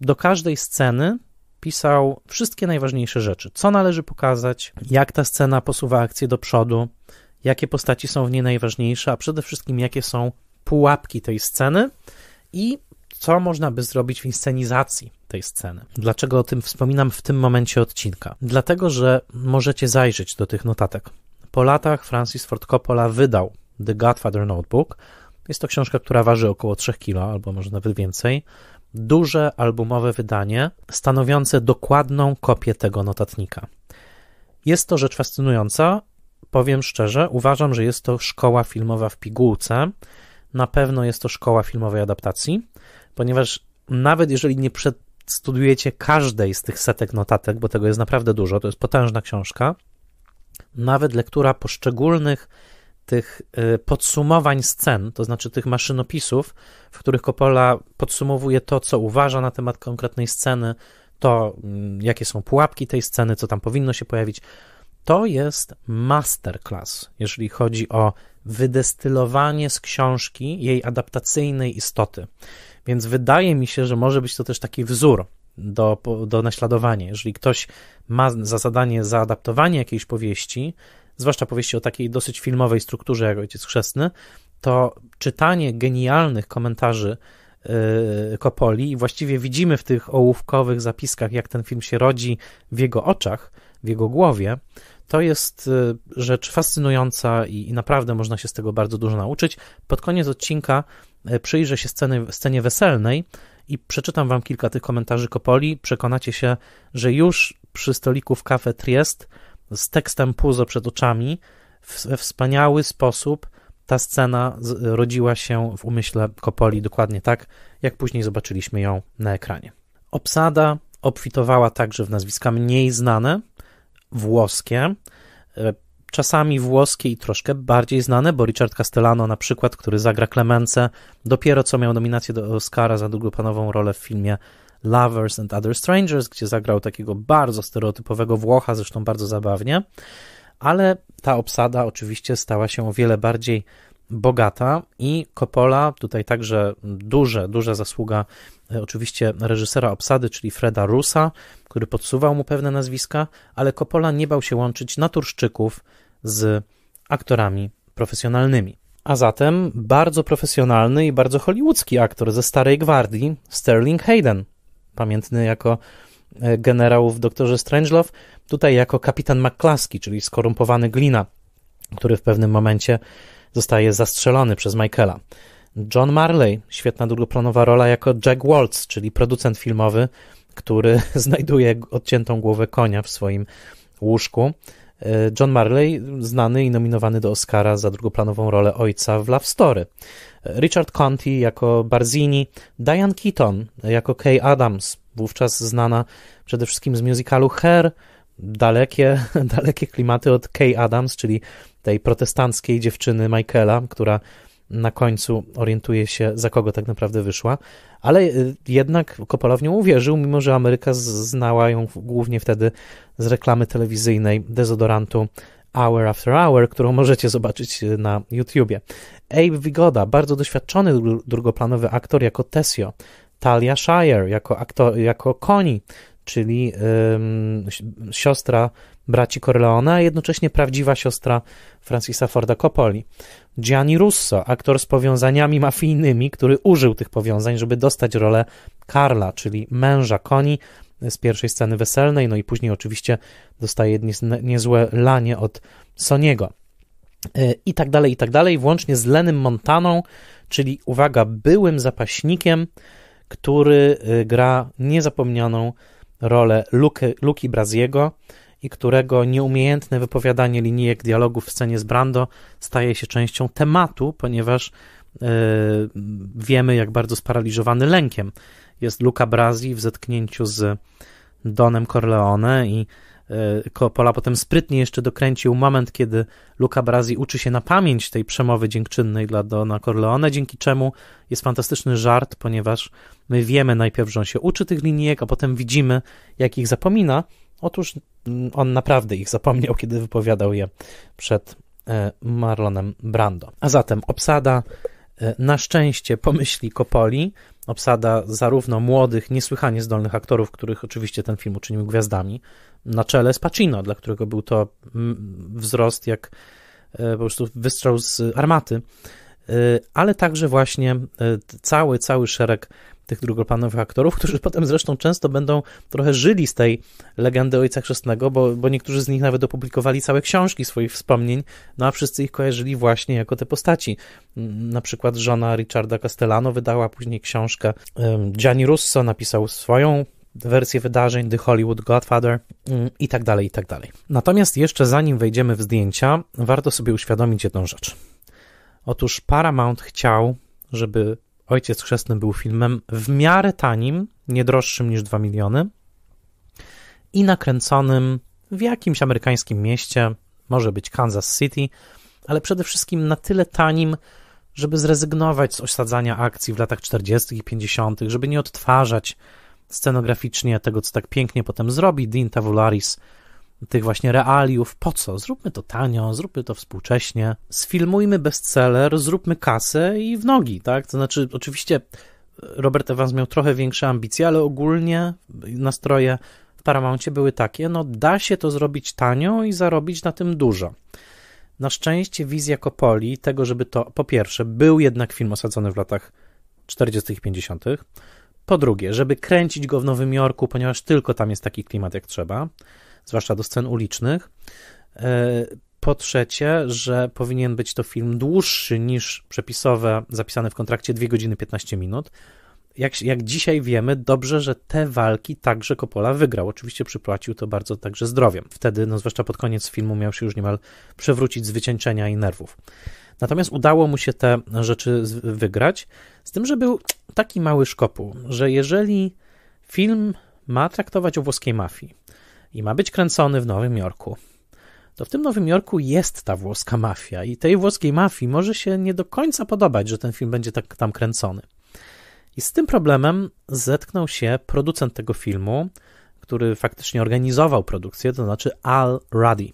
Speaker 1: Do każdej sceny pisał wszystkie najważniejsze rzeczy, co należy pokazać, jak ta scena posuwa akcję do przodu, jakie postaci są w niej najważniejsze, a przede wszystkim jakie są pułapki tej sceny i co można by zrobić w inscenizacji tej sceny. Dlaczego o tym wspominam w tym momencie odcinka? Dlatego, że możecie zajrzeć do tych notatek. Po latach Francis Ford Coppola wydał The Godfather Notebook. Jest to książka, która waży około 3 kg, albo może nawet więcej. Duże albumowe wydanie, stanowiące dokładną kopię tego notatnika. Jest to rzecz fascynująca, powiem szczerze, uważam, że jest to szkoła filmowa w pigułce. Na pewno jest to szkoła filmowej adaptacji, ponieważ nawet jeżeli nie przestudujecie każdej z tych setek notatek, bo tego jest naprawdę dużo, to jest potężna książka, nawet lektura poszczególnych tych y, podsumowań scen, to znaczy tych maszynopisów, w których Coppola podsumowuje to, co uważa na temat konkretnej sceny, to mm, jakie są pułapki tej sceny, co tam powinno się pojawić, to jest masterclass, jeżeli chodzi o wydestylowanie z książki jej adaptacyjnej istoty. Więc wydaje mi się, że może być to też taki wzór do, do naśladowania. Jeżeli ktoś ma za zadanie zaadaptowanie jakiejś powieści, zwłaszcza powieści o takiej dosyć filmowej strukturze jak Ojciec Chrzestny, to czytanie genialnych komentarzy Kopoli yy, i właściwie widzimy w tych ołówkowych zapiskach, jak ten film się rodzi w jego oczach, w jego głowie, to jest y, rzecz fascynująca i, i, naprawdę można się z tego bardzo dużo nauczyć. Pod koniec odcinka y, przyjrzę się sceny, scenie weselnej i przeczytam wam kilka tych komentarzy Kopoli. Przekonacie się, że już przy stoliku w kafe Triest z tekstem Puzo przed oczami w, wspaniały sposób ta scena rodziła się w umyśle Kopoli dokładnie tak, jak później zobaczyliśmy ją na ekranie. Obsada obfitowała także w nazwiska mniej znane, włoskie, e, czasami włoskie i troszkę bardziej znane, bo Richard Castellano na przykład, który zagra Clemence, dopiero co miał nominację do Oscara za długopanową rolę w filmie Lovers and Other Strangers, gdzie zagrał takiego bardzo stereotypowego Włocha, zresztą bardzo zabawnie, ale ta obsada oczywiście stała się o wiele bardziej bogata i Coppola, tutaj także duże, duża zasługa e, oczywiście reżysera obsady, czyli Freda Rusa, który podsuwał mu pewne nazwiska, ale Coppola nie bał się łączyć naturszczyków z aktorami profesjonalnymi. A zatem bardzo profesjonalny i bardzo hollywoodzki aktor ze starej gwardii, Sterling Hayden, pamiętny jako e, generał w Doktorze Strangelove, tutaj jako kapitan McClaski, czyli skorumpowany glina, który w pewnym momencie zostaje zastrzelony przez Michaela. John Marley, świetna drugoplanowa rola jako Jack Waltz, czyli producent filmowy, który *laughs* znajduje odciętą głowę konia w swoim łóżku. E, John Marley, znany i nominowany do Oscara za drugoplanową rolę ojca w Love Story. E, Richard Conti jako Barzini, Diane Keaton jako Kay Adams, wówczas znana przede wszystkim z musicalu Hair, dalekie, *laughs* dalekie klimaty od Kay Adams, czyli tej protestanckiej dziewczyny Michaela, która na końcu orientuje się, za kogo tak naprawdę wyszła, ale y, jednak Coppola w nią uwierzył, mimo że Ameryka znała ją głównie wtedy z reklamy telewizyjnej dezodorantu Hour After Hour, którą możecie zobaczyć y, na YouTubie. Abe Wigoda, bardzo doświadczony drugoplanowy aktor jako Tessio, Talia Shire jako, aktor, jako Connie, czyli ym, siostra braci Corleone, a jednocześnie prawdziwa siostra Francisa Forda Coppoli. Gianni Russo, aktor z powiązaniami mafijnymi, który użył tych powiązań, żeby dostać rolę Karla, czyli męża Koni z pierwszej sceny weselnej, no i później oczywiście dostaje niezłe lanie od Soniego. E, I tak dalej, i tak dalej, włącznie z Lenym Montaną, czyli uwaga, byłym zapaśnikiem, który y, gra niezapomnianą rolę Luki Braziego, i którego nieumiejętne wypowiadanie linijek dialogów w scenie z Brando staje się częścią tematu, ponieważ yy, wiemy, jak bardzo sparaliżowany lękiem jest Luca Brasi w zetknięciu z Donem Corleone i Coppola e, potem sprytnie jeszcze dokręcił moment, kiedy Luca Brasi uczy się na pamięć tej przemowy dziękczynnej dla Dona Corleone, dzięki czemu jest fantastyczny żart, ponieważ my wiemy najpierw, że on się uczy tych linijek, a potem widzimy, jak ich zapomina Otóż mm, on naprawdę ich zapomniał, kiedy wypowiadał je przed e, Marlonem Brando. A zatem obsada e, na szczęście pomyśli Kopoli, obsada zarówno młodych, niesłychanie zdolnych aktorów, których oczywiście ten film uczynił gwiazdami, na czele z Pacino, dla którego był to mm, wzrost jak e, po prostu wystrzał z armaty, ale także właśnie cały, cały szereg tych drugoplanowych aktorów, którzy *laughs* potem zresztą często będą trochę żyli z tej legendy Ojca Chrzestnego, bo, bo niektórzy z nich nawet opublikowali całe książki swoich wspomnień, no a wszyscy ich kojarzyli właśnie jako te postaci. Na przykład żona Richarda Castellano wydała później książkę, Gianni Russo napisał swoją wersję wydarzeń, The Hollywood Godfather mm, i tak dalej, i tak dalej. Natomiast jeszcze zanim wejdziemy w zdjęcia, warto sobie uświadomić jedną rzecz. Otóż Paramount chciał, żeby Ojciec Chrzestny był filmem w miarę tanim, nie droższym niż 2 miliony i nakręconym w jakimś amerykańskim mieście, może być Kansas City, ale przede wszystkim na tyle tanim, żeby zrezygnować z osadzania akcji w latach 40. i 50., żeby nie odtwarzać scenograficznie tego, co tak pięknie potem zrobi Dean Tavularis tych właśnie realiów. Po co? Zróbmy to tanio, zróbmy to współcześnie. Sfilmujmy bestseller, zróbmy kasę i w nogi, tak? To znaczy, oczywiście e, Robert Evans miał trochę większe ambicje, ale ogólnie nastroje w Paramouncie były takie, no da się to zrobić tanio i zarobić na tym dużo. Na szczęście wizja Coppoli tego, żeby to, po pierwsze, był jednak film osadzony w latach 40. i 50., po drugie, żeby kręcić go w Nowym Jorku, ponieważ tylko tam jest taki klimat jak trzeba, zwłaszcza do scen ulicznych. E, po trzecie, że powinien być to film dłuższy niż przepisowe zapisane w kontrakcie 2 godziny 15 minut. Jak, jak dzisiaj wiemy, dobrze, że te walki także Coppola wygrał. Oczywiście przypłacił to bardzo także zdrowiem. Wtedy, no zwłaszcza pod koniec filmu, miał się już niemal przewrócić z wycieńczenia i nerwów. Natomiast udało mu się te rzeczy wygrać, z tym, że był taki mały szkopuł, że jeżeli film ma traktować o włoskiej mafii, i ma być kręcony w Nowym Jorku. To w tym Nowym Jorku jest ta włoska mafia i tej włoskiej mafii może się nie do końca podobać, że ten film będzie tak tam kręcony. I z tym problemem zetknął się producent tego filmu, który faktycznie organizował produkcję, to znaczy Al Ruddy,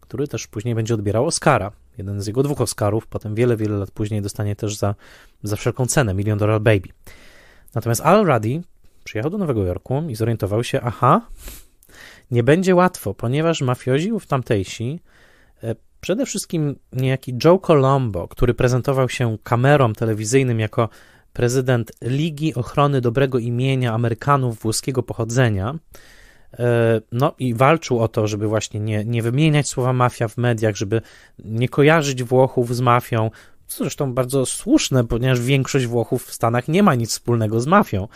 Speaker 1: który też później będzie odbierał Oscara. Jeden z jego dwóch Oscarów, potem wiele, wiele lat później dostanie też za, za wszelką cenę Million Dollar Baby. Natomiast Al Ruddy przyjechał do Nowego Jorku i zorientował się, aha, nie będzie łatwo, ponieważ mafioziów tamtejsi, e, przede wszystkim niejaki Joe Colombo, który prezentował się kamerom telewizyjnym jako prezydent Ligi Ochrony Dobrego Imienia Amerykanów włoskiego pochodzenia, e, no i walczył o to, żeby właśnie nie, nie wymieniać słowa mafia w mediach, żeby nie kojarzyć Włochów z mafią, co zresztą bardzo słuszne, ponieważ większość Włochów w Stanach nie ma nic wspólnego z mafią.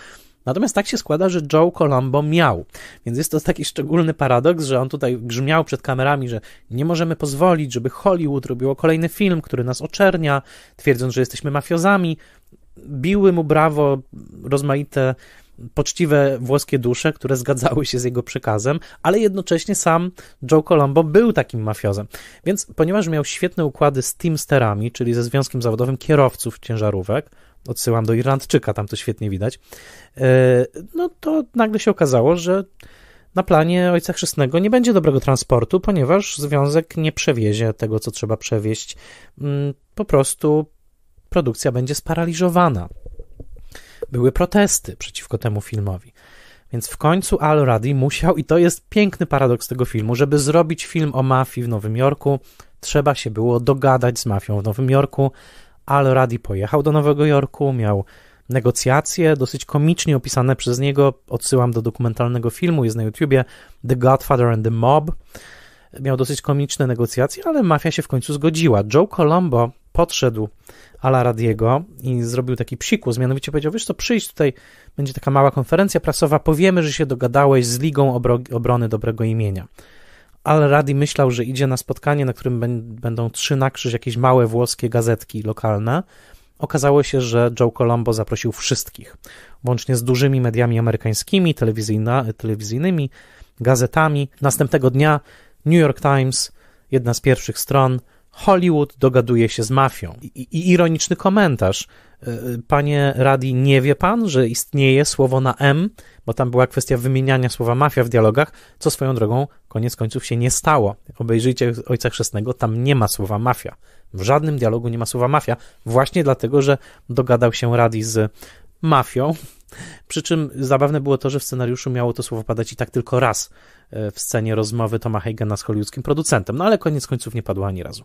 Speaker 1: Natomiast tak się składa, że Joe Colombo miał, więc jest to taki szczególny paradoks, że on tutaj grzmiał przed kamerami, że nie możemy pozwolić, żeby Hollywood robiło kolejny film, który nas oczernia, twierdząc, że jesteśmy mafiozami. Biły mu brawo rozmaite poczciwe włoskie dusze, które zgadzały się z jego przekazem, ale jednocześnie sam Joe Colombo był takim mafiozem. Więc ponieważ miał świetne układy z Teamsterami, czyli ze Związkiem Zawodowym Kierowców Ciężarówek, odsyłam do Irlandczyka, tam to świetnie widać, e, no to nagle się okazało, że na planie Ojca Chrzestnego nie będzie dobrego transportu, ponieważ związek nie przewiezie tego, co trzeba przewieźć. Mm, po prostu produkcja będzie sparaliżowana były protesty przeciwko temu filmowi. Więc w końcu Al Ruddy musiał, i to jest piękny paradoks tego filmu, żeby zrobić film o mafii w Nowym Jorku, trzeba się było dogadać z mafią w Nowym Jorku. Al Ruddy pojechał do Nowego Jorku, miał negocjacje, dosyć komicznie opisane przez niego. Odsyłam do dokumentalnego filmu, jest na YouTubie The Godfather and the Mob miał dosyć komiczne negocjacje, ale mafia się w końcu zgodziła. Joe Colombo podszedł Ala Radiego i zrobił taki psikus, mianowicie powiedział, wiesz co, przyjdź tutaj, będzie taka mała konferencja prasowa, powiemy, że się dogadałeś z Ligą Obrony Dobrego Imienia. Al Radi myślał, że idzie na spotkanie, na którym będą trzy na krzyż jakieś małe włoskie gazetki lokalne. Okazało się, że Joe Colombo zaprosił wszystkich, łącznie z dużymi mediami amerykańskimi, telewizyjnymi, gazetami. Następnego dnia New York Times, jedna z pierwszych stron, Hollywood dogaduje się z mafią. I, i ironiczny komentarz. E, panie Radi, nie wie pan, że istnieje słowo na M, bo tam była kwestia wymieniania słowa mafia w dialogach, co swoją drogą koniec końców się nie stało. Obejrzyjcie Ojca Chrzestnego, tam nie ma słowa mafia. W żadnym dialogu nie ma słowa mafia, właśnie dlatego, że dogadał się Radi z mafią, przy czym zabawne było to, że w scenariuszu miało to słowo padać i tak tylko raz e, w scenie rozmowy Toma Hagena z hollywoodzkim producentem, no ale koniec końców nie padło ani razu.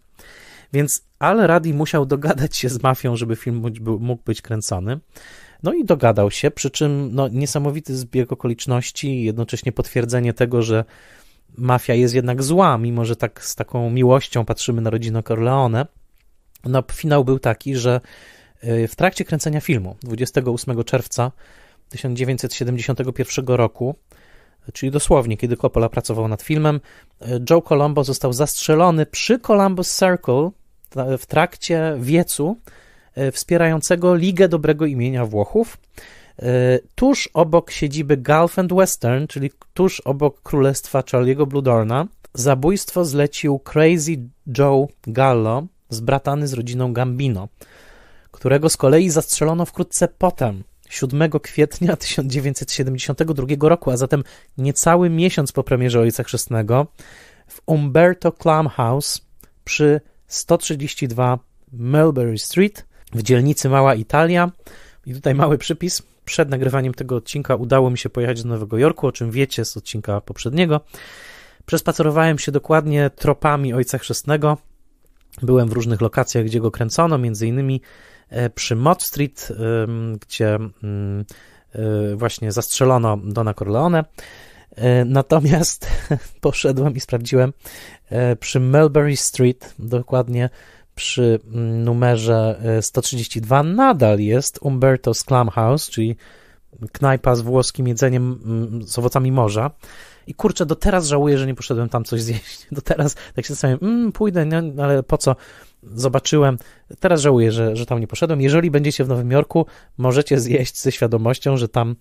Speaker 1: Więc Al Radi musiał dogadać się z mafią, żeby film mógł być kręcony. No i dogadał się, przy czym no, niesamowity zbieg okoliczności i jednocześnie potwierdzenie tego, że mafia jest jednak zła, mimo że tak z taką miłością patrzymy na rodzinę Corleone. No, finał był taki, że Y, w trakcie kręcenia filmu 28 czerwca 1971 roku, czyli dosłownie, kiedy Coppola pracował nad filmem, y, Joe Colombo został zastrzelony przy Columbus Circle w trakcie wiecu y, wspierającego Ligę Dobrego Imienia Włochów tuż obok siedziby Gulf and Western, czyli tuż obok królestwa Charlie'ego Bludorna, zabójstwo zlecił Crazy Joe Gallo, zbratany z rodziną Gambino którego z kolei zastrzelono wkrótce potem, 7 kwietnia 1972 roku, a zatem niecały miesiąc po premierze Ojca Chrzestnego, w Umberto Clam House przy 132 Mulberry Street w dzielnicy Mała Italia. I tutaj mały przypis. Przed nagrywaniem tego odcinka udało mi się pojechać do Nowego Jorku, o czym wiecie z odcinka poprzedniego. Przespacerowałem się dokładnie tropami Ojca Chrzestnego. Byłem w różnych lokacjach, gdzie go kręcono, między innymi E, przy Mott Street, e, gdzie mm, e, właśnie zastrzelono Dona Corleone. Natomiast *laughs* poszedłem i sprawdziłem przy Melbury Street, dokładnie przy mm, numerze 132, nadal jest Umberto's Clam House, czyli knajpa z włoskim jedzeniem, mm, z owocami morza. I kurczę, do teraz żałuję, że nie poszedłem tam coś zjeść. *laughs* Do teraz tak się zastanawiam, pójdę, nie, ale po co? zobaczyłem. Teraz żałuję, że, że tam nie poszedłem. Jeżeli będziecie w Nowym Jorku, możecie zjeść ze świadomością, że tam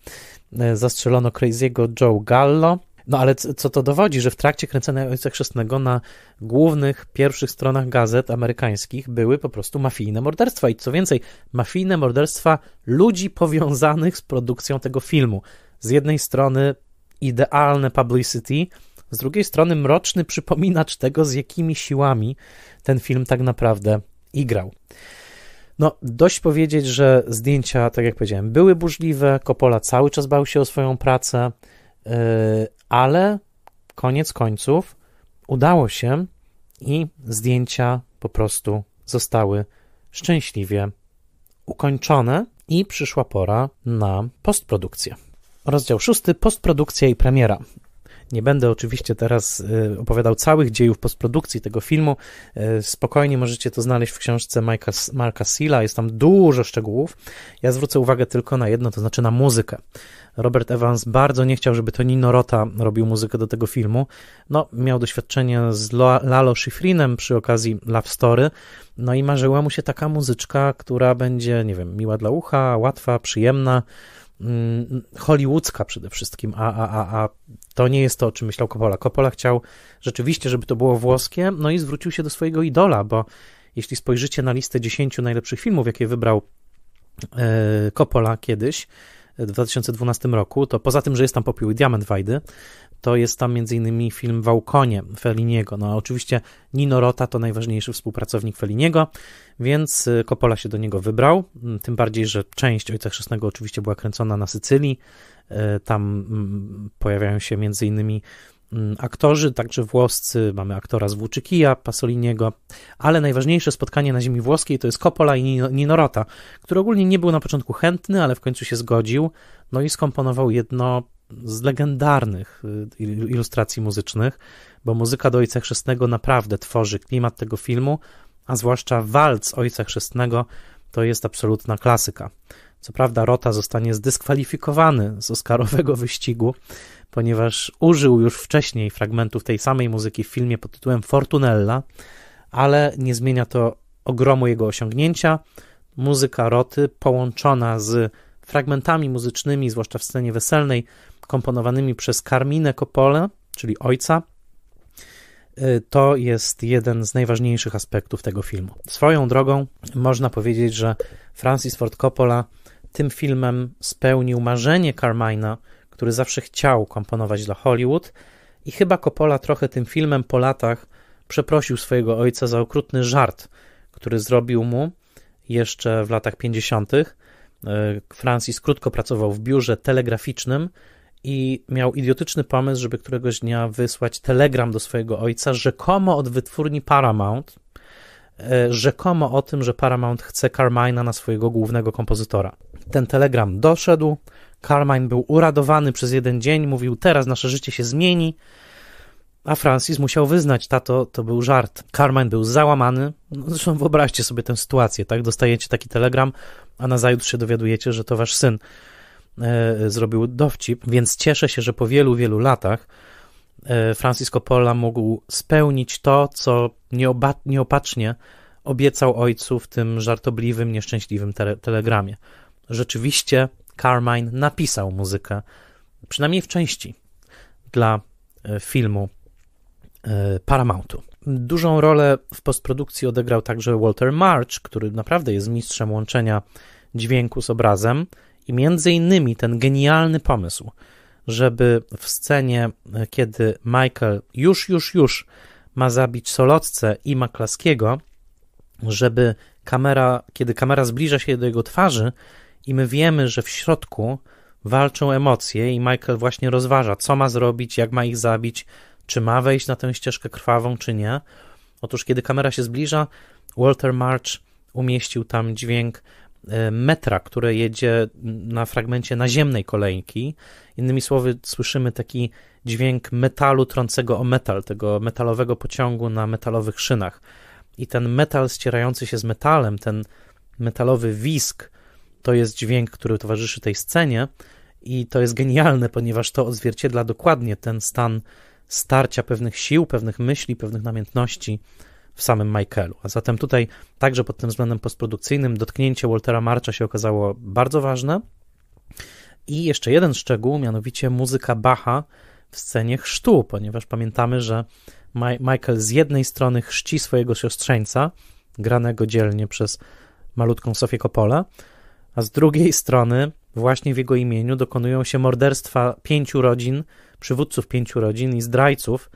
Speaker 1: e, zastrzelono Crazy'ego Joe Gallo. No ale co to dowodzi, że w trakcie kręcenia Ojca Chrzestnego na głównych, pierwszych stronach gazet amerykańskich były po prostu mafijne morderstwa i co więcej, mafijne morderstwa ludzi powiązanych z produkcją tego filmu. Z jednej strony idealne publicity, z drugiej strony mroczny przypominacz tego, z jakimi siłami ten film tak naprawdę igrał. No, dość powiedzieć, że zdjęcia, tak jak powiedziałem, były burzliwe, Coppola cały czas bał się o swoją pracę, yy, ale koniec końców udało się i zdjęcia po prostu zostały szczęśliwie ukończone i przyszła pora na postprodukcję. Rozdział szósty: postprodukcja i premiera. Nie będę oczywiście teraz y, opowiadał całych dziejów postprodukcji tego filmu. Y, spokojnie możecie to znaleźć w książce Marka, Marka jest tam dużo szczegółów. Ja zwrócę uwagę tylko na jedno, to znaczy na muzykę. Robert Evans bardzo nie chciał, żeby to Nino Rota robił muzykę do tego filmu. No, miał doświadczenie z Lalo Schifrinem przy okazji Love Story, no i marzyła mu się taka muzyczka, która będzie, nie wiem, miła dla ucha, łatwa, przyjemna, Mm, hollywoodzka przede wszystkim, a, a, a, a to nie jest to, o czym myślał Coppola. Coppola chciał rzeczywiście, żeby to było włoskie, no i zwrócił się do swojego idola, bo jeśli spojrzycie na listę 10 najlepszych filmów, jakie wybrał e, Coppola kiedyś, w 2012 roku, to poza tym, że jest tam popiół i diament Wajdy, to jest tam m.in. film Wałkonie Feliniego. No a oczywiście Nino Rota to najważniejszy współpracownik Feliniego, więc y, Coppola się do niego wybrał, mm, tym bardziej, że część Ojca Chrzestnego oczywiście była kręcona na Sycylii, y, tam mm, pojawiają się m.in. Mm, aktorzy, także włoscy, mamy aktora z Włóczykija, Pasoliniego, ale najważniejsze spotkanie na ziemi włoskiej to jest Coppola i Ninorota, który ogólnie nie był na początku chętny, ale w końcu się zgodził, no i skomponował jedno z legendarnych y, ilustracji muzycznych, bo muzyka do Ojca Chrzestnego naprawdę tworzy klimat tego filmu, a zwłaszcza walc Ojca Chrzestnego to jest absolutna klasyka. Co prawda, Rota zostanie zdyskwalifikowany z Oscarowego wyścigu, ponieważ użył już wcześniej fragmentów tej samej muzyki w filmie pod tytułem Fortunella, ale nie zmienia to ogromu jego osiągnięcia. Muzyka Roty połączona z fragmentami muzycznymi, zwłaszcza w scenie weselnej, komponowanymi przez Carmine Coppola, czyli ojca, y, to jest jeden z najważniejszych aspektów tego filmu. Swoją drogą można powiedzieć, że Francis Ford Coppola tym filmem spełnił marzenie Carmina który zawsze chciał komponować dla Hollywood i chyba Coppola trochę tym filmem po latach przeprosił swojego ojca za okrutny żart, który zrobił mu jeszcze w latach 50. E, Francis krótko pracował w biurze telegraficznym i miał idiotyczny pomysł, żeby któregoś dnia wysłać telegram do swojego ojca, rzekomo od wytwórni Paramount, e, rzekomo o tym, że Paramount chce Carmina na swojego głównego kompozytora. Ten telegram doszedł, Carmine był uradowany przez jeden dzień, mówił: Teraz nasze życie się zmieni. A Francis musiał wyznać, tato, to był żart. Carmine był załamany. No, zresztą wyobraźcie sobie tę sytuację, tak? Dostajecie taki telegram, a zajutrz się dowiadujecie, że to wasz syn e, zrobił dowcip, więc cieszę się, że po wielu, wielu latach e, Francisco Pola mógł spełnić to, co nieoba, nieopatrznie obiecał ojcu w tym żartobliwym, nieszczęśliwym te telegramie. Rzeczywiście Carmine napisał muzykę, przynajmniej w części, dla e, filmu e, Paramountu. Dużą rolę w postprodukcji odegrał także Walter March, który naprawdę jest mistrzem łączenia dźwięku z obrazem i między innymi ten genialny pomysł, żeby w scenie, e, kiedy Michael już, już, już ma zabić Solotce i Maklaskiego, żeby kamera, kiedy kamera zbliża się do jego twarzy, i my wiemy, że w środku walczą emocje i Michael właśnie rozważa, co ma zrobić, jak ma ich zabić, czy ma wejść na tę ścieżkę krwawą, czy nie. Otóż, kiedy kamera się zbliża, Walter March umieścił tam dźwięk e, metra, które jedzie na fragmencie naziemnej kolejki. Innymi słowy, słyszymy taki dźwięk metalu trącego o metal, tego metalowego pociągu na metalowych szynach. I ten metal ścierający się z metalem, ten metalowy wisk, to jest dźwięk, który towarzyszy tej scenie i to jest genialne, ponieważ to odzwierciedla dokładnie ten stan starcia pewnych sił, pewnych myśli, pewnych namiętności w samym Michaelu. A zatem tutaj także pod tym względem postprodukcyjnym dotknięcie Waltera Marcha się okazało bardzo ważne. I jeszcze jeden szczegół, mianowicie muzyka Bacha w scenie chrztu, ponieważ pamiętamy, że Michael z jednej strony chrzci swojego siostrzeńca, granego dzielnie przez malutką Sofię Coppolę, a z drugiej strony właśnie w jego imieniu dokonują się morderstwa pięciu rodzin, przywódców pięciu rodzin i zdrajców,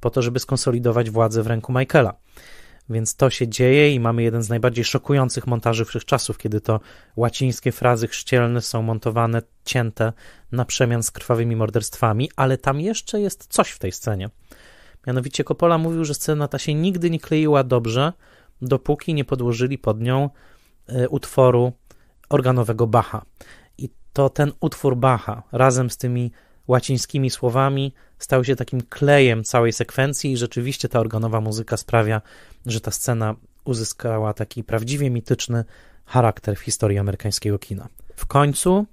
Speaker 1: po to, żeby skonsolidować władzę w ręku Michaela. Więc to się dzieje i mamy jeden z najbardziej szokujących montaży wszechczasów, kiedy to łacińskie frazy chrzcielne są montowane, cięte na przemian z krwawymi morderstwami, ale tam jeszcze jest coś w tej scenie. Mianowicie Coppola mówił, że scena ta się nigdy nie kleiła dobrze, dopóki nie podłożyli pod nią e, utworu organowego Bacha. I to ten utwór Bacha razem z tymi łacińskimi słowami stał się takim klejem całej sekwencji i rzeczywiście ta organowa muzyka sprawia, że ta scena uzyskała taki prawdziwie mityczny charakter w historii amerykańskiego kina. W końcu,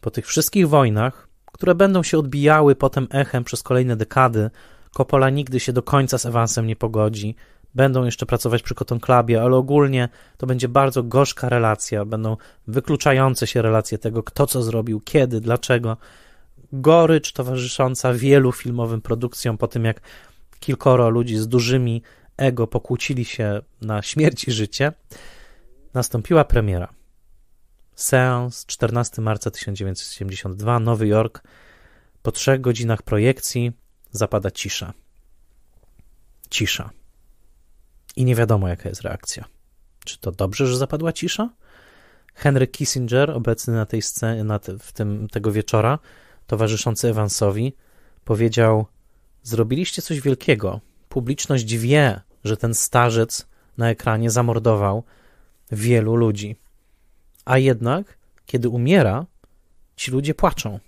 Speaker 1: po tych wszystkich wojnach, które będą się odbijały potem echem przez kolejne dekady, Coppola nigdy się do końca z Evansem nie pogodzi, będą jeszcze pracować przy Cotton Clubie, ale ogólnie to będzie bardzo gorzka relacja, będą wykluczające się relacje tego, kto co zrobił, kiedy, dlaczego. Gorycz towarzysząca wielu filmowym produkcjom po tym, jak kilkoro ludzi z dużymi ego pokłócili się na śmierć i życie, nastąpiła premiera. Seans 14 marca 1972, Nowy Jork. Po trzech godzinach projekcji zapada cisza. Cisza i nie wiadomo, jaka jest reakcja. Czy to dobrze, że zapadła cisza? Henry Kissinger, obecny na tej scenie, na te, w tym, tego wieczora, towarzyszący Evansowi, powiedział: Zrobiliście coś wielkiego. Publiczność wie, że ten starzec na ekranie zamordował wielu ludzi. A jednak, kiedy umiera, ci ludzie płaczą.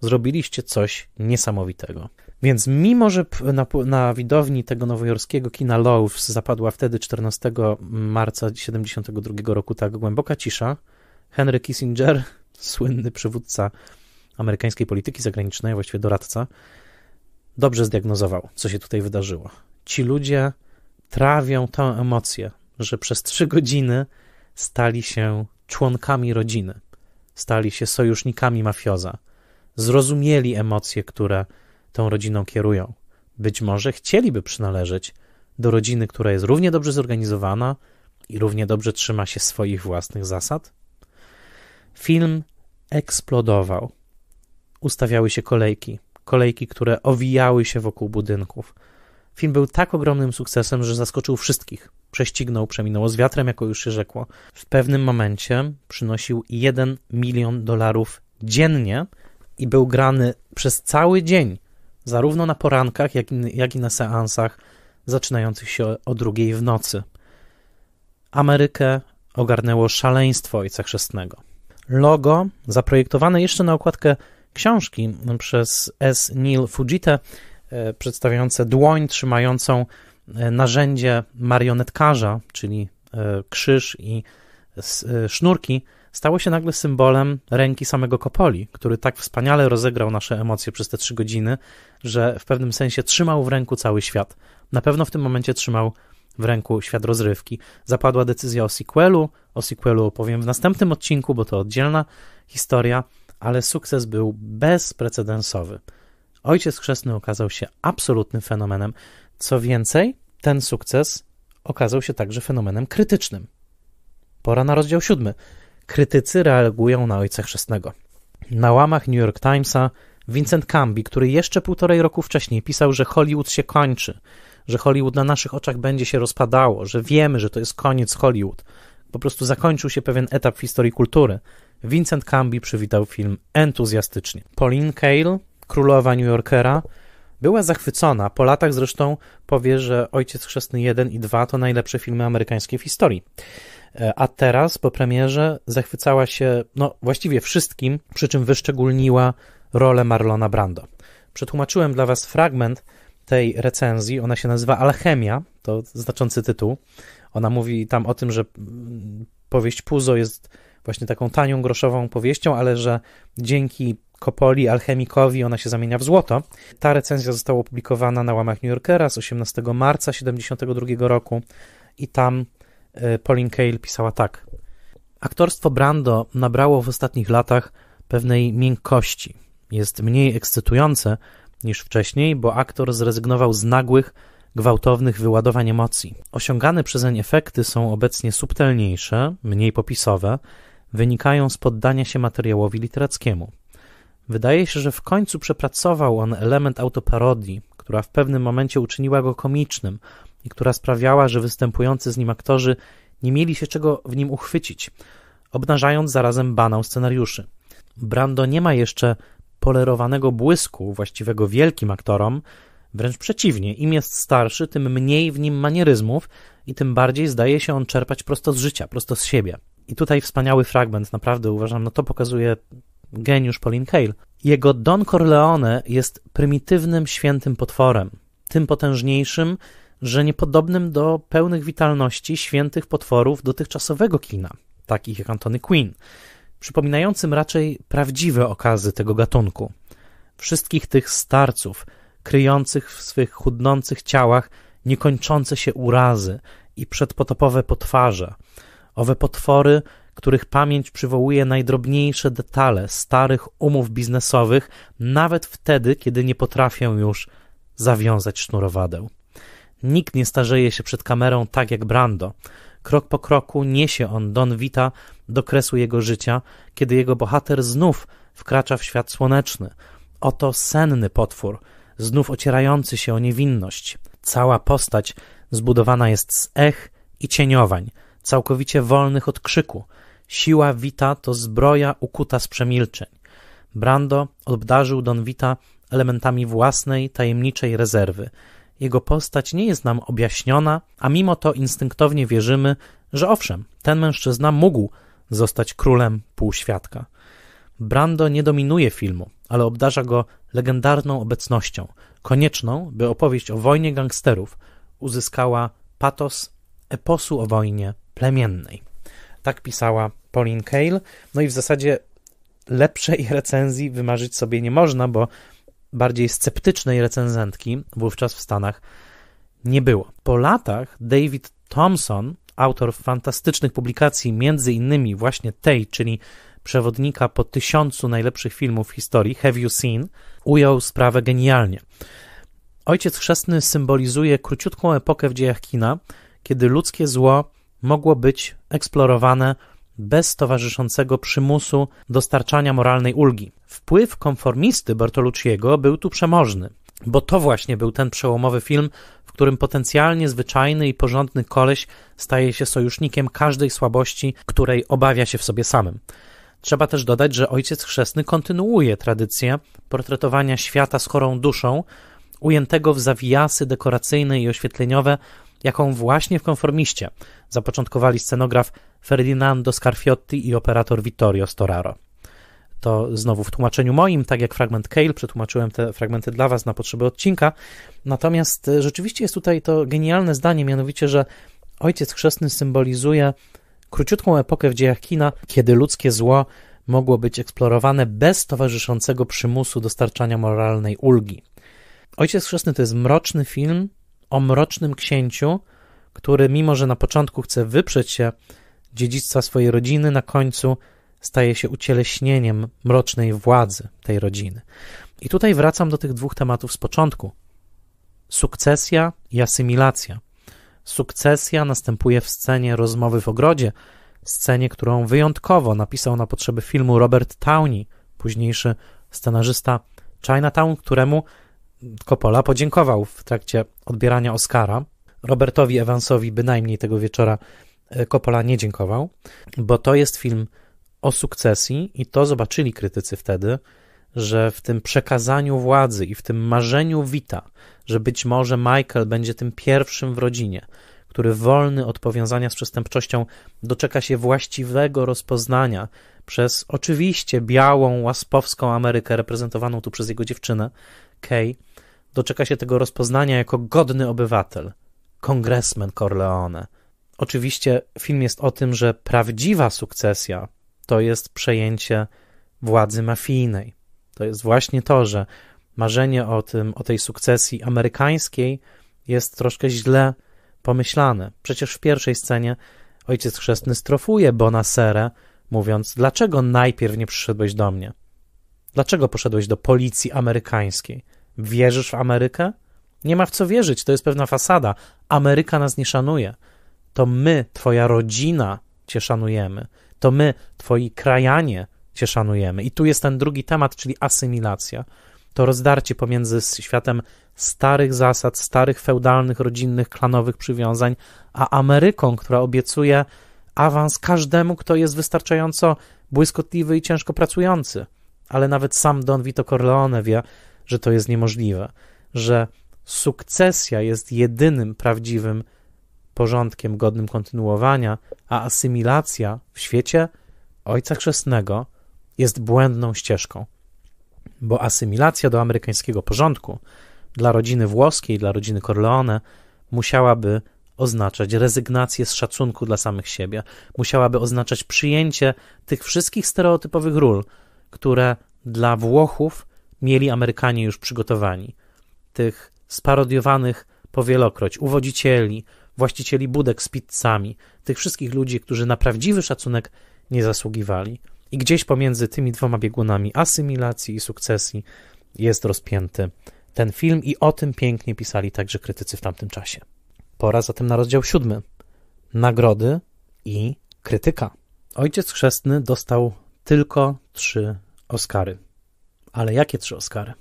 Speaker 1: Zrobiliście coś niesamowitego. Więc mimo, że na, na widowni tego nowojorskiego kina Loews zapadła wtedy 14 marca 1972 roku tak głęboka cisza, Henry Kissinger, *laughs* słynny przywódca amerykańskiej polityki zagranicznej, właściwie doradca, dobrze zdiagnozował, co się tutaj wydarzyło. Ci ludzie trawią tę emocję, że przez trzy godziny stali się członkami rodziny, stali się sojusznikami mafioza, zrozumieli emocje, które tą rodziną kierują. Być może chcieliby przynależeć do rodziny, która jest równie dobrze zorganizowana i równie dobrze trzyma się swoich własnych zasad? Film eksplodował. Ustawiały się kolejki, kolejki, które owijały się wokół budynków. Film był tak ogromnym sukcesem, że zaskoczył wszystkich. Prześcignął, przeminął z wiatrem, jako już się rzekło. W pewnym momencie przynosił 1 milion dolarów dziennie i był grany przez cały dzień zarówno na porankach, jak i, jak i na seansach zaczynających się o drugiej w nocy. Amerykę ogarnęło szaleństwo Ojca Chrzestnego. Logo, zaprojektowane jeszcze na okładkę książki przez S. Neil Fujita, e, przedstawiające dłoń trzymającą e, narzędzie marionetkarza, czyli e, krzyż i sznurki, stało się nagle symbolem ręki samego Kopoli, który tak wspaniale rozegrał nasze emocje przez te trzy godziny, że w pewnym sensie trzymał w ręku cały świat. Na pewno w tym momencie trzymał w ręku świat rozrywki. Zapadła decyzja o sequelu, o sequelu opowiem w następnym odcinku, bo to oddzielna historia, ale sukces był bezprecedensowy. Ojciec Chrzestny okazał się absolutnym fenomenem. Co więcej, ten sukces okazał się także fenomenem krytycznym. Pora na rozdział siódmy. Krytycy reagują na ojca chrzestnego. Na łamach New York Timesa Vincent Camby, który jeszcze półtorej roku wcześniej pisał, że Hollywood się kończy, że Hollywood na naszych oczach będzie się rozpadało, że wiemy, że to jest koniec Hollywood. Po prostu zakończył się pewien etap w historii kultury. Vincent Camby przywitał film entuzjastycznie. Pauline Kael, królowa New Yorkera, była zachwycona. Po latach zresztą powie, że Ojciec Chrzestny 1 i 2 to najlepsze filmy amerykańskie w historii. E, a teraz po premierze zachwycała się no, właściwie wszystkim, przy czym wyszczególniła rolę Marlona Brando. Przetłumaczyłem dla Was fragment tej recenzji. Ona się nazywa Alchemia, to znaczący tytuł. Ona mówi tam o tym, że mm, powieść Puzo jest właśnie taką tanią groszową powieścią, ale że dzięki Kopoli, alchemikowi, ona się zamienia w złoto. Ta recenzja została opublikowana na łamach New Yorkera z 18 marca 1972 roku i tam E, Pauline Kael pisała tak. Aktorstwo Brando nabrało w ostatnich latach pewnej miękkości. Jest mniej ekscytujące niż wcześniej, bo aktor zrezygnował z nagłych, gwałtownych wyładowań emocji. Osiągane przezeń efekty są obecnie subtelniejsze, mniej popisowe, wynikają z poddania się materiałowi literackiemu. Wydaje się, że w końcu przepracował on element autoparodii, która w pewnym momencie uczyniła go komicznym, i która sprawiała, że występujący z nim aktorzy nie mieli się czego w nim uchwycić, obnażając zarazem banał scenariuszy. Brando nie ma jeszcze polerowanego błysku właściwego wielkim aktorom, wręcz przeciwnie, im jest starszy, tym mniej w nim manieryzmów i tym bardziej zdaje się on czerpać prosto z życia, prosto z siebie. I tutaj wspaniały fragment, naprawdę uważam, no to pokazuje geniusz Pauline Kael. Jego Don Corleone jest prymitywnym, świętym potworem, tym potężniejszym, że niepodobnym do pełnych witalności świętych potworów dotychczasowego kina, takich jak Antony Quinn, przypominającym raczej prawdziwe okazy tego gatunku. Wszystkich tych starców, kryjących w swych chudnących ciałach niekończące się urazy i przedpotopowe potwarze, owe potwory, których pamięć przywołuje najdrobniejsze detale starych umów biznesowych, nawet wtedy, kiedy nie potrafią już zawiązać sznurowadeł. Nikt nie starzeje się przed kamerą tak jak Brando. Krok po kroku niesie on Don Vita do kresu jego życia, kiedy jego bohater znów wkracza w świat słoneczny. Oto senny potwór, znów ocierający się o niewinność. Cała postać zbudowana jest z ech i cieniowań, całkowicie wolnych od krzyku. Siła Vita to zbroja ukuta z przemilczeń. Brando obdarzył Don Vita elementami własnej, tajemniczej rezerwy – jego postać nie jest nam objaśniona, a mimo to instynktownie wierzymy, że owszem, ten mężczyzna mógł zostać królem półświadka. Brando nie dominuje filmu, ale obdarza go legendarną obecnością, konieczną, by opowieść o wojnie gangsterów uzyskała patos eposu o wojnie plemiennej. Tak pisała Pauline Kael. No i w zasadzie lepszej *laughs* recenzji wymarzyć sobie nie można, bo bardziej sceptycznej recenzentki wówczas w Stanach nie było. Po latach David Thompson, autor fantastycznych publikacji, między innymi właśnie tej, czyli przewodnika po tysiącu najlepszych filmów w historii, Have You Seen, ujął sprawę genialnie. Ojciec chrzestny symbolizuje króciutką epokę w dziejach kina, kiedy ludzkie zło mogło być eksplorowane bez towarzyszącego przymusu dostarczania moralnej ulgi. Wpływ konformisty Bertolucciego był tu przemożny, bo to właśnie był ten przełomowy film, w którym potencjalnie zwyczajny i porządny koleś staje się sojusznikiem każdej słabości, której obawia się w sobie samym. Trzeba też dodać, że Ojciec Chrzestny kontynuuje tradycję portretowania świata z chorą duszą, ujętego w zawiasy dekoracyjne i oświetleniowe, jaką właśnie w konformiście zapoczątkowali scenograf Ferdinando Scarfiotti i operator Vittorio Storaro to znowu w tłumaczeniu moim, tak jak fragment Kale, przetłumaczyłem te fragmenty dla Was na potrzeby odcinka. Natomiast e, rzeczywiście jest tutaj to genialne zdanie, mianowicie, że Ojciec Chrzestny symbolizuje króciutką epokę w dziejach kina, kiedy ludzkie zło mogło być eksplorowane bez towarzyszącego przymusu dostarczania moralnej ulgi. Ojciec Chrzestny to jest mroczny film o mrocznym księciu, który mimo, że na początku chce wyprzeć się dziedzictwa swojej rodziny, na końcu staje się ucieleśnieniem mrocznej władzy tej rodziny. I tutaj wracam do tych dwóch tematów z początku: sukcesja i asymilacja. Sukcesja następuje w scenie rozmowy w ogrodzie, scenie, którą wyjątkowo napisał na potrzeby filmu Robert Towney, późniejszy scenarzysta Chinatown, któremu Coppola podziękował w trakcie odbierania Oscara. Robertowi Evansowi bynajmniej tego wieczora e, Coppola nie dziękował, bo to jest film o sukcesji, i to zobaczyli krytycy wtedy, że w tym przekazaniu władzy i w tym marzeniu Wita, że być może Michael będzie tym pierwszym w rodzinie, który wolny od powiązania z przestępczością doczeka się właściwego rozpoznania przez oczywiście białą, łaspowską Amerykę reprezentowaną tu przez jego dziewczynę, Kay, doczeka się tego rozpoznania jako godny obywatel, kongresmen Corleone. Oczywiście film jest o tym, że prawdziwa sukcesja to jest przejęcie władzy mafijnej. To jest właśnie to, że marzenie o, tym, o tej sukcesji amerykańskiej jest troszkę źle pomyślane. Przecież w pierwszej scenie ojciec chrzestny strofuje Bonaserę, mówiąc: Dlaczego najpierw nie przyszedłeś do mnie? Dlaczego poszedłeś do policji amerykańskiej? Wierzysz w Amerykę? Nie ma w co wierzyć, to jest pewna fasada. Ameryka nas nie szanuje. To my, twoja rodzina, cię szanujemy to my, twoi krajanie, cię szanujemy. I tu jest ten drugi temat, czyli asymilacja. To rozdarcie pomiędzy światem starych zasad, starych feudalnych, rodzinnych, klanowych przywiązań, a Ameryką, która obiecuje awans każdemu, kto jest wystarczająco błyskotliwy i ciężko pracujący. Ale nawet sam Don Vito Corleone wie, że to jest niemożliwe, że sukcesja jest jedynym prawdziwym porządkiem godnym kontynuowania, a asymilacja w świecie Ojca Chrzestnego jest błędną ścieżką. Bo asymilacja do amerykańskiego porządku dla rodziny włoskiej, dla rodziny Corleone musiałaby oznaczać rezygnację z szacunku dla samych siebie, musiałaby oznaczać przyjęcie tych wszystkich stereotypowych ról, które dla Włochów mieli Amerykanie już przygotowani. Tych sparodiowanych powielokroć uwodzicieli, właścicieli budek z pizzami, tych wszystkich ludzi, którzy na prawdziwy szacunek nie zasługiwali. I gdzieś pomiędzy tymi dwoma biegunami asymilacji i sukcesji jest rozpięty ten film, i o tym pięknie pisali także krytycy w tamtym czasie. Pora zatem na rozdział siódmy: nagrody i krytyka. Ojciec chrzestny dostał tylko trzy Oscary. Ale jakie trzy Oscary?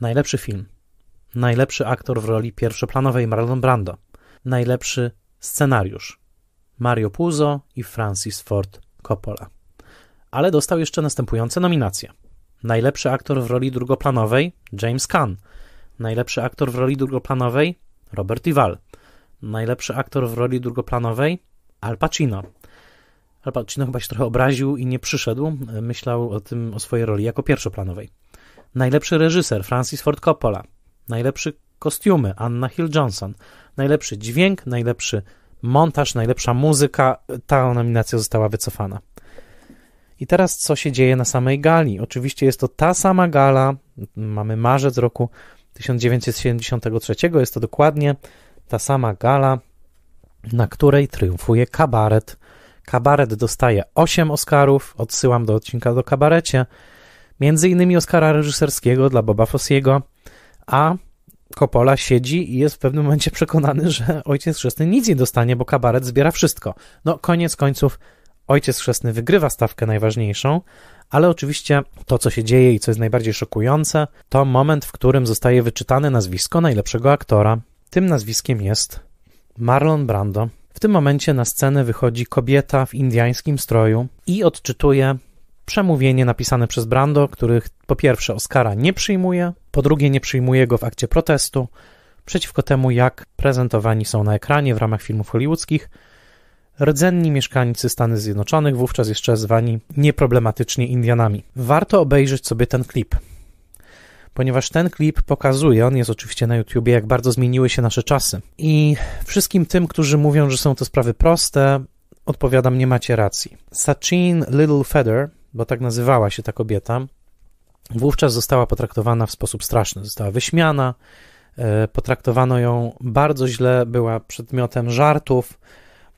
Speaker 1: Najlepszy film, najlepszy aktor w roli pierwszoplanowej Marlon Brando, najlepszy scenariusz Mario Puzo i Francis Ford Coppola. Ale dostał jeszcze następujące nominacje. Najlepszy aktor w roli drugoplanowej James Caan. Najlepszy aktor w roli drugoplanowej Robert Duvall, Najlepszy aktor w roli drugoplanowej Al Pacino. Al Pacino chyba się trochę obraził i nie przyszedł. Myślał o tym, o swojej roli jako pierwszoplanowej. Najlepszy reżyser Francis Ford Coppola. Najlepszy kostiumy Anna Hill Johnson najlepszy dźwięk, najlepszy montaż, najlepsza muzyka, ta nominacja została wycofana. I teraz co się dzieje na samej gali? Oczywiście jest to ta sama gala, mamy marzec roku 1973, jest to dokładnie ta sama gala, na której triumfuje kabaret. Kabaret dostaje 8 Oscarów, odsyłam do odcinka do kabarecie, między innymi Oscara reżyserskiego dla Boba Fossiego, a Coppola siedzi i jest w pewnym momencie *laughs* przekonany, że Ojciec Chrzestny nic nie dostanie, bo kabaret zbiera wszystko. No, koniec końców, Ojciec Chrzestny wygrywa stawkę najważniejszą, ale oczywiście to, co się dzieje i co jest najbardziej szokujące, to moment, w którym zostaje wyczytane nazwisko najlepszego aktora. Tym nazwiskiem jest Marlon Brando. W tym momencie na scenę wychodzi kobieta w indiańskim stroju i odczytuje przemówienie napisane przez Brando, których po pierwsze Oscara nie przyjmuje, po drugie nie przyjmuje go w akcie protestu przeciwko temu, jak prezentowani są na ekranie w ramach filmów hollywoodzkich rdzenni mieszkańcy Stanów Zjednoczonych, wówczas jeszcze zwani nieproblematycznie Indianami. Warto obejrzeć sobie ten klip, ponieważ ten klip pokazuje, on jest oczywiście na YouTubie, jak bardzo zmieniły się nasze czasy. I wszystkim tym, którzy mówią, że są to sprawy proste, odpowiadam, nie macie racji. Sachin Little Feather bo tak nazywała się ta kobieta, wówczas została potraktowana w sposób straszny. Została wyśmiana, e, potraktowano ją bardzo źle, była przedmiotem żartów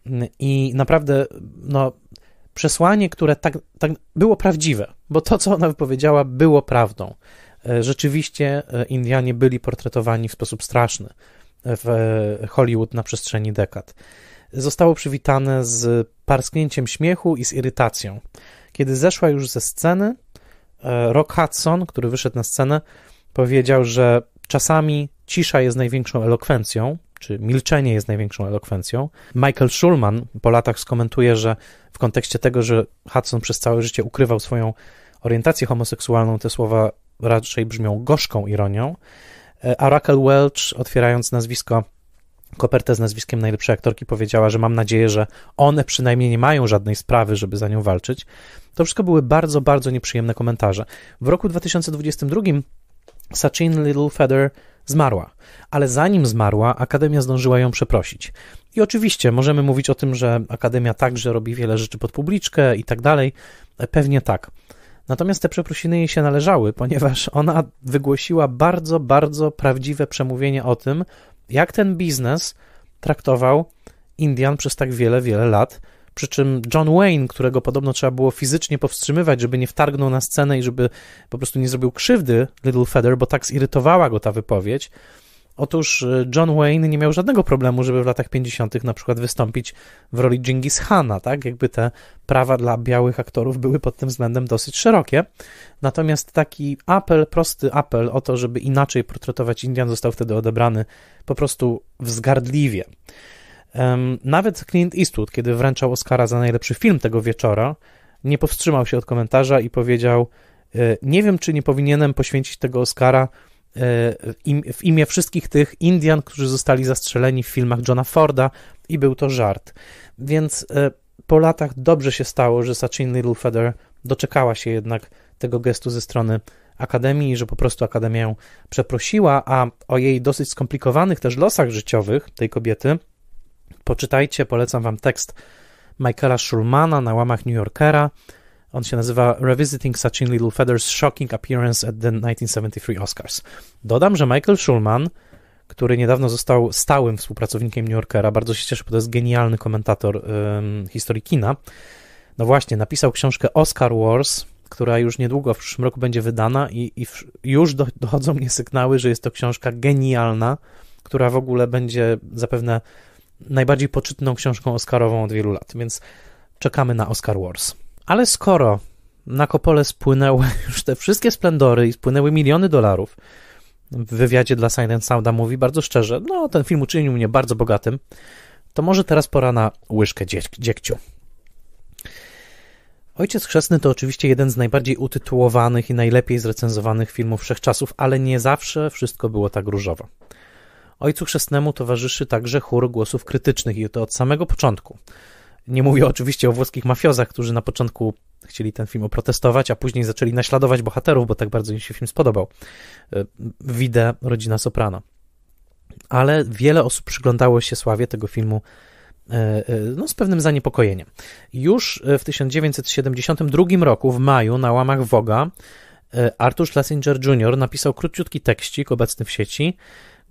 Speaker 1: mm, i naprawdę no, przesłanie, które tak, tak było prawdziwe, bo to, co ona wypowiedziała, było prawdą. E, rzeczywiście e, Indianie byli portretowani w sposób straszny w Hollywood na przestrzeni dekad. Zostało przywitane z parsknięciem śmiechu i z irytacją. Kiedy zeszła już ze sceny, e, Rock Hudson, który wyszedł na scenę, powiedział, że czasami cisza jest największą elokwencją, czy milczenie jest największą elokwencją. Michael Schulman po latach skomentuje, że w kontekście tego, że Hudson przez całe życie ukrywał swoją orientację homoseksualną, te słowa raczej brzmią gorzką ironią. E, a Raquel Welch, otwierając nazwisko kopertę z nazwiskiem najlepszej aktorki powiedziała, że mam nadzieję, że one przynajmniej nie mają żadnej sprawy, żeby za nią walczyć. To wszystko były bardzo, bardzo nieprzyjemne komentarze. W roku 2022 Sachin Little Feather zmarła, ale zanim zmarła, Akademia zdążyła ją przeprosić. I oczywiście możemy mówić o tym, że Akademia także robi wiele rzeczy pod publiczkę i tak dalej. E, pewnie tak. Natomiast te przeprosiny jej się należały, ponieważ ona wygłosiła bardzo, bardzo prawdziwe przemówienie o tym, jak ten biznes traktował Indian przez tak wiele, wiele lat. Przy czym John Wayne, którego podobno trzeba było fizycznie powstrzymywać, żeby nie wtargnął na scenę i żeby po prostu nie zrobił krzywdy Little Feather, bo tak zirytowała go ta wypowiedź, Otóż e, John Wayne nie miał żadnego problemu, żeby w latach 50. na przykład wystąpić w roli Genghis Hana, tak? Jakby te prawa dla białych aktorów były pod tym względem dosyć szerokie. Natomiast taki apel, prosty apel o to, żeby inaczej portretować Indian, został wtedy odebrany po prostu wzgardliwie. Nawet Clint Eastwood, kiedy wręczał Oscara za najlepszy film tego wieczora, nie powstrzymał się od komentarza i powiedział: e, Nie wiem, czy nie powinienem poświęcić tego Oscara E, w imię wszystkich tych Indian, którzy zostali zastrzeleni w filmach Johna Forda i był to żart. Więc e, po latach dobrze się stało, że Sachin Littlefeather doczekała się jednak tego gestu ze strony Akademii, że po prostu Akademia ją przeprosiła, a o jej dosyć skomplikowanych też losach życiowych tej kobiety poczytajcie, polecam wam tekst Michaela Schulmana na łamach New Yorkera, on się nazywa Revisiting sachin Little Feathers Shocking Appearance at the 1973 Oscars. Dodam, że Michael Schulman, który niedawno został stałym współpracownikiem New Yorkera, bardzo się cieszę, bo to jest genialny komentator um, historii kina. No właśnie, napisał książkę Oscar Wars, która już niedługo w przyszłym roku będzie wydana, i, i w, już do, dochodzą mnie sygnały, że jest to książka genialna, która w ogóle będzie zapewne najbardziej poczytną książką Oscarową od wielu lat. Więc czekamy na Oscar Wars. Ale skoro na Kopole spłynęły *laughs* już te wszystkie splendory i spłynęły miliony dolarów, w wywiadzie dla Silent Sounda mówi bardzo szczerze, no ten film uczynił mnie bardzo bogatym, to może teraz pora na łyżkę dziek dziekciu. Ojciec Chrzestny to oczywiście jeden z najbardziej utytułowanych i najlepiej zrecenzowanych filmów wszechczasów, ale nie zawsze wszystko było tak różowo. Ojcu Chrzestnemu towarzyszy także chór głosów krytycznych i to od samego początku – nie mówię oczywiście o włoskich mafiozach, którzy na początku chcieli ten film oprotestować, a później zaczęli naśladować bohaterów, bo tak bardzo im się film spodobał. E, Widę Rodzina Soprano. Ale wiele osób przyglądało się sławie tego filmu e, e, no, z pewnym zaniepokojeniem. Już w 1972 roku, w maju, na łamach Woga, Arthur Schlesinger Jr. napisał króciutki tekstik obecny w sieci,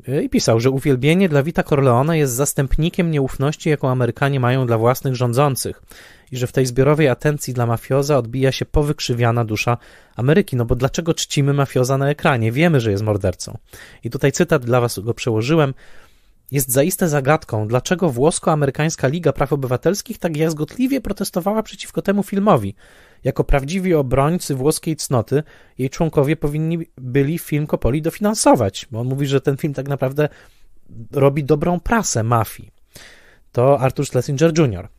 Speaker 1: E, I pisał, że uwielbienie dla Vita Corleone jest zastępnikiem nieufności, jaką Amerykanie mają dla własnych rządzących i że w tej zbiorowej atencji dla mafioza odbija się powykrzywiana dusza Ameryki. No bo dlaczego czcimy mafioza na ekranie? Wiemy, że jest mordercą. I tutaj cytat dla was go przełożyłem. Jest zaiste zagadką, dlaczego włosko-amerykańska Liga Praw Obywatelskich tak jazgotliwie protestowała przeciwko temu filmowi. Jako prawdziwi obrońcy włoskiej cnoty jej członkowie powinni byli film Coppoli dofinansować, bo on mówi, że ten film tak naprawdę robi dobrą prasę mafii. To Arthur Schlesinger Jr.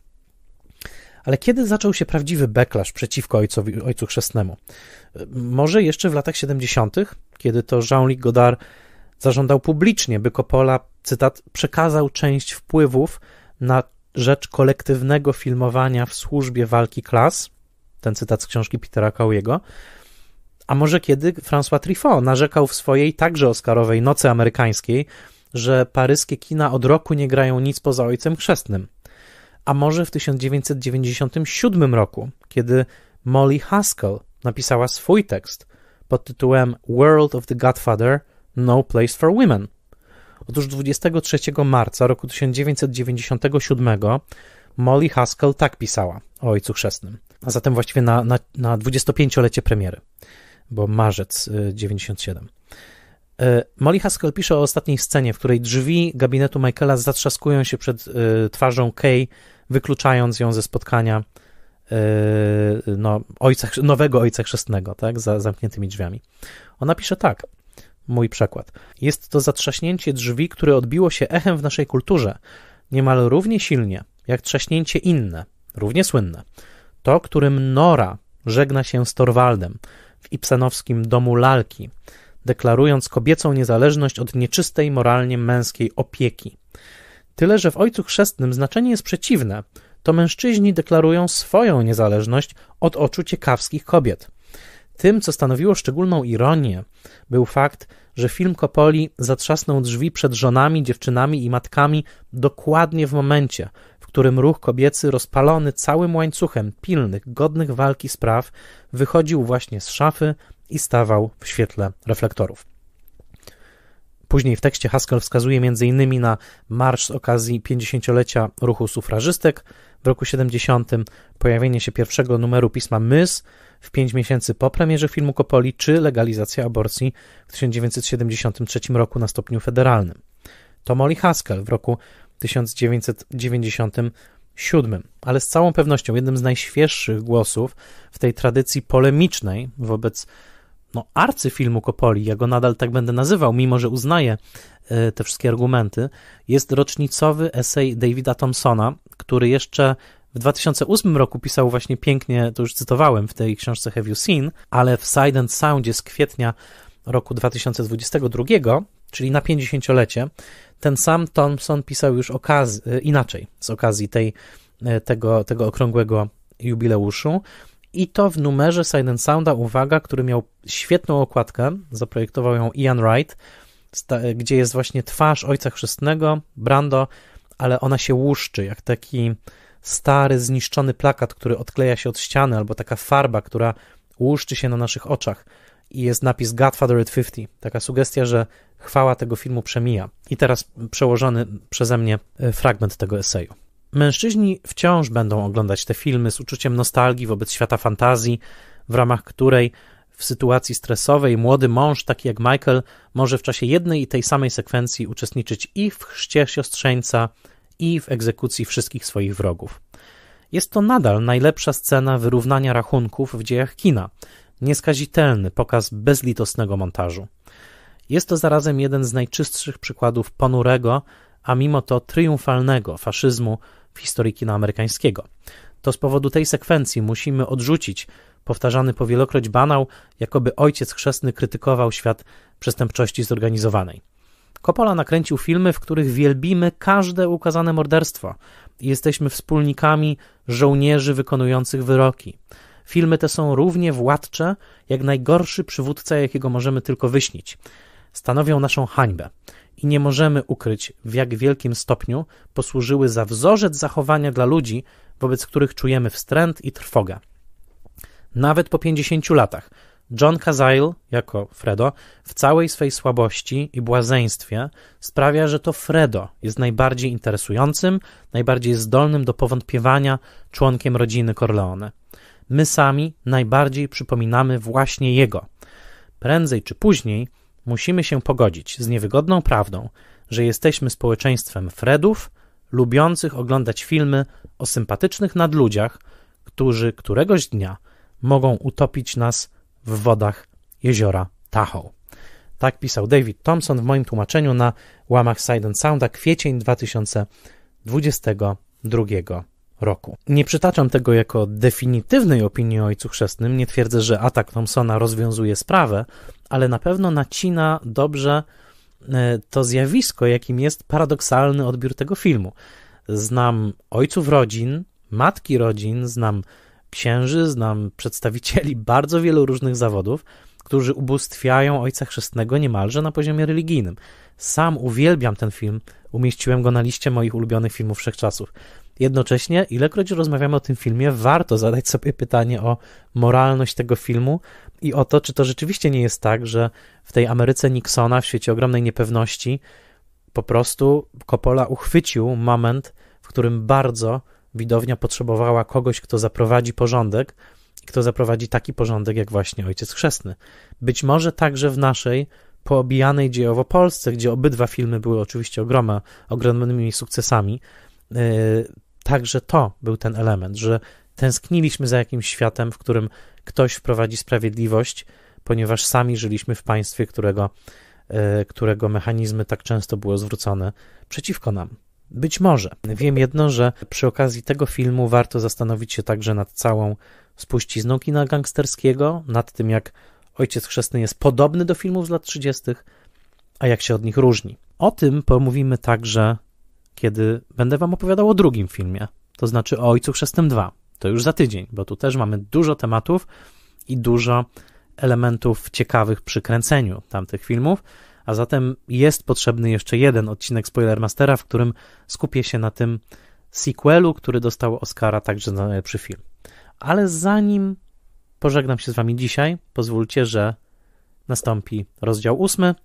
Speaker 1: Ale kiedy zaczął się prawdziwy backlash przeciwko ojcowi, ojcu chrzestnemu? Może jeszcze w latach 70., kiedy to Jean-Luc Godard zażądał publicznie, by Coppola, cytat, przekazał część wpływów na rzecz kolektywnego filmowania w służbie walki klas, ten cytat z książki Petera Cowiego. A może kiedy François Truffaut narzekał w swojej także oscarowej Nocy Amerykańskiej, że paryskie kina od roku nie grają nic poza Ojcem Chrzestnym. A może w 1997 roku, kiedy Molly Haskell napisała swój tekst pod tytułem World of the Godfather No Place for Women. Otóż 23 marca roku 1997 Molly Haskell tak pisała o Ojcu Chrzestnym, a zatem właściwie na, na, na 25-lecie premiery, bo marzec 97. Y, y, Molly Haskell pisze o ostatniej scenie, w której drzwi gabinetu Michaela zatrzaskują się przed y, twarzą Kay, wykluczając ją ze spotkania no, ojca, nowego ojca chrzestnego, tak, za zamkniętymi drzwiami. Ona pisze tak, mój przykład: Jest to zatrzaśnięcie drzwi, które odbiło się echem w naszej kulturze, niemal równie silnie jak trzaśnięcie inne, równie słynne. To, którym Nora żegna się z Torwaldem w ipsenowskim domu lalki, deklarując kobiecą niezależność od nieczystej moralnie męskiej opieki. Tyle, że w Ojcu Chrzestnym znaczenie jest przeciwne, to mężczyźni deklarują swoją niezależność od oczu ciekawskich kobiet. Tym, co stanowiło szczególną ironię, był fakt, że film Kopoli zatrzasnął drzwi przed żonami, dziewczynami i matkami dokładnie w momencie, którym ruch kobiecy rozpalony całym łańcuchem pilnych, godnych walki spraw wychodził właśnie z szafy i stawał w świetle reflektorów. Później w tekście Haskell wskazuje m.in. na marsz z okazji 50-lecia ruchu sufrażystek w roku 70, pojawienie się pierwszego numeru pisma Mys w 5 miesięcy po premierze filmu Kopoli, czy legalizacja aborcji w 1973 roku na stopniu federalnym. To Molly Haskell w roku 1997, ale z całą pewnością jednym z najświeższych głosów w tej tradycji polemicznej wobec no, arcyfilmu Kopoli, ja go nadal tak będę nazywał, mimo że uznaję e, te wszystkie argumenty, jest rocznicowy esej Davida Thompsona, który jeszcze w 2008 roku pisał właśnie pięknie, to już cytowałem w tej książce Have You Seen, ale w Side and Sound* z kwietnia roku 2022 czyli na 50-lecie, ten sam Thompson pisał już okaz- e, inaczej, z okazji tej, e, tego, tego okrągłego jubileuszu. I to w numerze Silent Sounda, uwaga, który miał świetną okładkę, zaprojektował ją Ian Wright, e, gdzie jest właśnie twarz Ojca Chrzestnego, Brando, ale ona się łuszczy, jak taki stary, zniszczony plakat, który odkleja się od ściany, albo taka farba, która łuszczy się na naszych oczach i jest napis Godfather at 50. Taka sugestia, że chwała tego filmu przemija. I teraz przełożony przeze mnie e, fragment tego eseju. Mężczyźni wciąż będą oglądać te filmy z uczuciem nostalgii wobec świata fantazji, w ramach której w sytuacji stresowej młody mąż, taki jak Michael, może w czasie jednej i tej samej sekwencji uczestniczyć i w chrzcie siostrzeńca, i w egzekucji wszystkich swoich wrogów. Jest to nadal najlepsza scena wyrównania rachunków w dziejach kina, nieskazitelny pokaz bezlitosnego montażu. Jest to zarazem jeden z najczystszych przykładów ponurego, a mimo to triumfalnego faszyzmu w historii kina amerykańskiego. To z powodu tej sekwencji musimy odrzucić powtarzany powielokroć banał, jakoby ojciec chrzestny krytykował świat przestępczości zorganizowanej. Coppola nakręcił filmy, w których wielbimy każde ukazane morderstwo i jesteśmy wspólnikami żołnierzy wykonujących wyroki. Filmy te są równie władcze, jak najgorszy przywódca, jakiego możemy tylko wyśnić. Stanowią naszą hańbę i nie możemy ukryć, w jak wielkim stopniu posłużyły za wzorzec zachowania dla ludzi, wobec których czujemy wstręt i trwogę. Nawet po 50 latach John Cazale, jako Fredo, w całej swej słabości i błazeństwie sprawia, że to Fredo jest najbardziej interesującym, najbardziej zdolnym do powątpiewania członkiem rodziny Corleone my sami najbardziej przypominamy właśnie Jego. Prędzej czy później musimy się pogodzić z niewygodną prawdą, że jesteśmy społeczeństwem Fredów, lubiących oglądać filmy o sympatycznych nadludziach, którzy któregoś dnia mogą utopić nas w wodach jeziora Tahoe. Tak pisał David Thompson w moim tłumaczeniu na łamach Side and Sounda kwiecień 2022 roku. Nie przytaczam tego jako definitywnej opinii o Ojcu Chrzestnym, nie twierdzę, że atak Thompsona rozwiązuje sprawę, ale na pewno nacina dobrze e, to zjawisko, jakim jest paradoksalny odbiór tego filmu. Znam ojców rodzin, matki rodzin, znam księży, znam przedstawicieli *laughs* bardzo wielu różnych zawodów, którzy ubóstwiają Ojca Chrzestnego niemalże na poziomie religijnym. Sam uwielbiam ten film Umieściłem go na liście moich ulubionych filmów wszechczasów. Jednocześnie, ilekroć rozmawiamy o tym filmie, warto zadać sobie pytanie o moralność tego filmu i o to, czy to rzeczywiście nie jest tak, że w tej Ameryce Nixona, w świecie ogromnej niepewności, po prostu Coppola uchwycił moment, w którym bardzo widownia potrzebowała kogoś, kto zaprowadzi porządek i kto zaprowadzi taki porządek, jak właśnie Ojciec Chrzestny. Być może także w naszej poobijanej dziejowo Polsce, gdzie obydwa filmy były oczywiście ogromne, ogromnymi sukcesami, e, także to był ten element, że tęskniliśmy za jakimś światem, w którym ktoś wprowadzi sprawiedliwość, ponieważ sami żyliśmy w państwie, którego, e, którego mechanizmy tak często były zwrócone przeciwko nam. Być może. Wiem jedno, że przy okazji tego filmu warto zastanowić się także nad całą spuścizną kina gangsterskiego, nad tym, jak Ojciec Chrzestny jest podobny do filmów z lat 30., a jak się od nich różni. O tym pomówimy także, kiedy będę Wam opowiadał o drugim filmie, to znaczy o Ojcu Chrzestnym 2. To już za tydzień, bo tu też mamy dużo tematów i dużo elementów ciekawych przy kręceniu tamtych filmów, a zatem jest potrzebny jeszcze jeden odcinek Spoilermastera, w którym skupię się na tym sequelu, który dostał Oscara także za najlepszy film. Ale zanim Pożegnam się z Wami dzisiaj. Pozwólcie, że nastąpi rozdział ósmy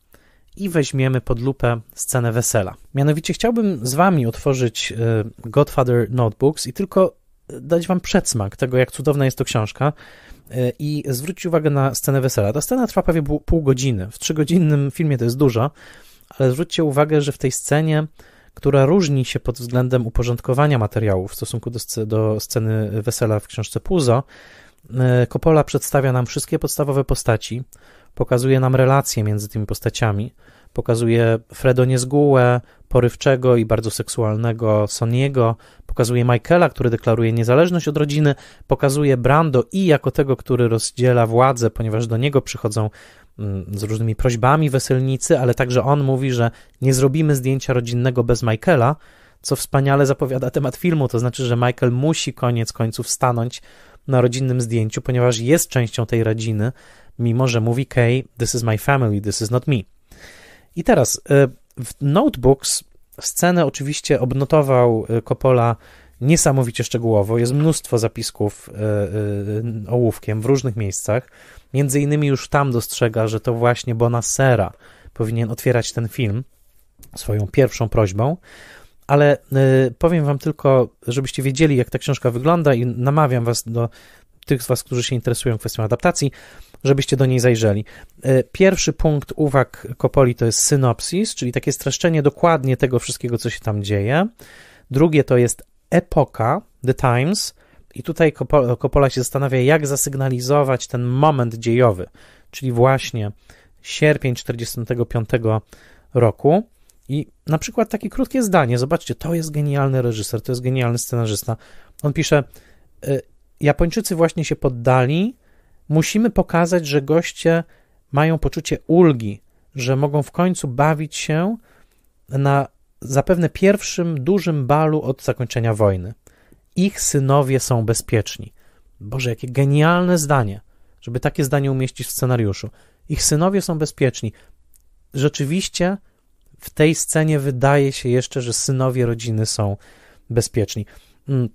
Speaker 1: i weźmiemy pod lupę scenę wesela. Mianowicie chciałbym z Wami otworzyć e, Godfather Notebooks i tylko e, dać Wam przedsmak tego, jak cudowna jest to książka e, i zwrócić uwagę na scenę wesela. Ta scena trwa prawie pół godziny. W trzygodzinnym filmie to jest dużo, ale zwróćcie uwagę, że w tej scenie, która różni się pod względem uporządkowania materiału w stosunku do, do sceny wesela w książce Puzo, E, Coppola przedstawia nam wszystkie podstawowe postaci, pokazuje nam relacje między tymi postaciami, pokazuje Fredo niezgółę, porywczego i bardzo seksualnego Soniego, pokazuje Michaela, który deklaruje niezależność od rodziny, pokazuje Brando i jako tego, który rozdziela władzę, ponieważ do niego przychodzą mm, z różnymi prośbami weselnicy, ale także on mówi, że nie zrobimy zdjęcia rodzinnego bez Michaela, co wspaniale zapowiada temat filmu, to znaczy, że Michael musi koniec końców stanąć na rodzinnym zdjęciu, ponieważ jest częścią tej rodziny, mimo że mówi Kay, this is my family, this is not me. I teraz y, w Notebooks scenę oczywiście obnotował y, Coppola niesamowicie szczegółowo. Jest mnóstwo zapisków y, ołówkiem w różnych miejscach. Między innymi już tam dostrzega, że to właśnie Bonasera powinien otwierać ten film swoją pierwszą prośbą ale y, powiem Wam tylko, żebyście wiedzieli, jak ta książka wygląda, i namawiam Was do tych z Was, którzy się interesują kwestią adaptacji, żebyście do niej zajrzeli. Y, pierwszy punkt uwag Kopoli to jest synopsis, czyli takie streszczenie dokładnie tego wszystkiego, co się tam dzieje. Drugie to jest epoka, The Times. I tutaj Coppola się zastanawia, jak zasygnalizować ten moment dziejowy, czyli właśnie sierpień 1945 roku. I na przykład takie krótkie zdanie, zobaczcie, to jest genialny reżyser, to jest genialny scenarzysta. On pisze: y, Japończycy właśnie się poddali, musimy pokazać, że goście mają poczucie ulgi, że mogą w końcu bawić się na zapewne pierwszym dużym balu od zakończenia wojny. Ich synowie są bezpieczni. Boże, jakie genialne zdanie, żeby takie zdanie umieścić w scenariuszu. Ich synowie są bezpieczni. Rzeczywiście w tej scenie wydaje się jeszcze, że synowie rodziny są bezpieczni. Mm,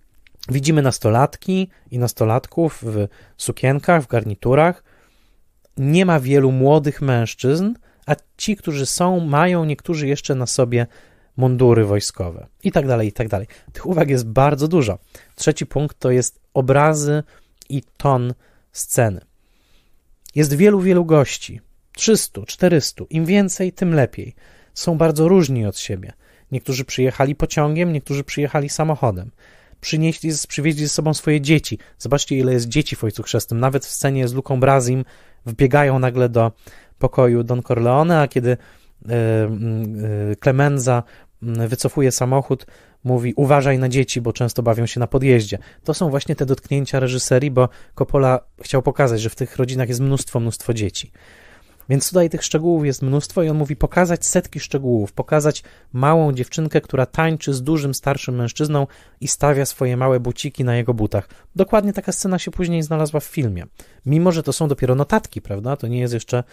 Speaker 1: widzimy nastolatki i nastolatków w sukienkach, w garniturach. Nie ma wielu młodych mężczyzn, a ci, którzy są, mają niektórzy jeszcze na sobie mundury wojskowe i tak dalej, i tak dalej. Tych uwag jest bardzo dużo. Trzeci punkt to jest obrazy i ton sceny. Jest wielu, wielu gości. 300, 400. Im więcej, tym lepiej są bardzo różni od siebie. Niektórzy przyjechali pociągiem, niektórzy przyjechali samochodem. Przynieśli, przywieźli ze sobą swoje dzieci. Zobaczcie, ile jest dzieci w Ojcu Chrzestnym. Nawet w scenie z Luką Brazim wbiegają nagle do pokoju Don Corleone, a kiedy Klemenza e, e, wycofuje samochód, mówi uważaj na dzieci, bo często bawią się na podjeździe. To są właśnie te dotknięcia reżyserii, bo Coppola chciał pokazać, że w tych rodzinach jest mnóstwo, mnóstwo dzieci. Więc tutaj tych szczegółów jest mnóstwo i on mówi pokazać setki szczegółów, pokazać małą dziewczynkę, która tańczy z dużym starszym mężczyzną i stawia swoje małe buciki na jego butach. Dokładnie taka scena się później znalazła w filmie. Mimo, że to są dopiero notatki, prawda? To nie jest jeszcze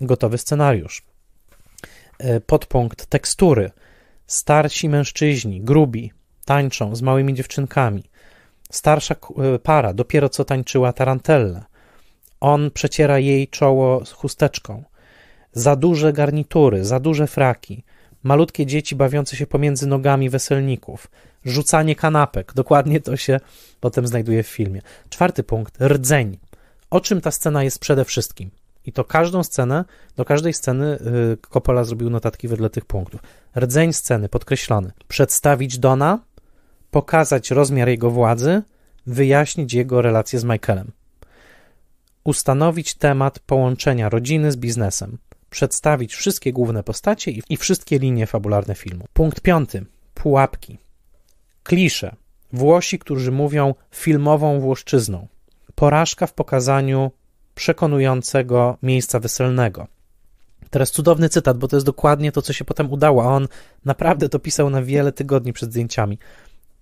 Speaker 1: gotowy scenariusz. E, podpunkt tekstury. Starsi mężczyźni, grubi, tańczą z małymi dziewczynkami. Starsza e, para dopiero co tańczyła tarantelle. On przeciera jej czoło chusteczką. Za duże garnitury, za duże fraki, malutkie dzieci bawiące się pomiędzy nogami weselników, rzucanie kanapek, dokładnie to się potem znajduje w filmie. Czwarty punkt rdzeń. O czym ta scena jest przede wszystkim? I to każdą scenę, do każdej sceny y, Coppola zrobił notatki wedle tych punktów. Rdzeń sceny podkreślony. Przedstawić Dona, pokazać rozmiar jego władzy, wyjaśnić jego relację z Michaelem ustanowić temat połączenia rodziny z biznesem, przedstawić wszystkie główne postacie i, wszystkie linie fabularne filmu. Punkt piąty. Pułapki. Klisze. Włosi, którzy mówią filmową włoszczyzną. Porażka w pokazaniu przekonującego miejsca weselnego. Teraz cudowny cytat, bo to jest dokładnie to, co się potem udało, a on naprawdę to pisał na wiele tygodni przed zdjęciami.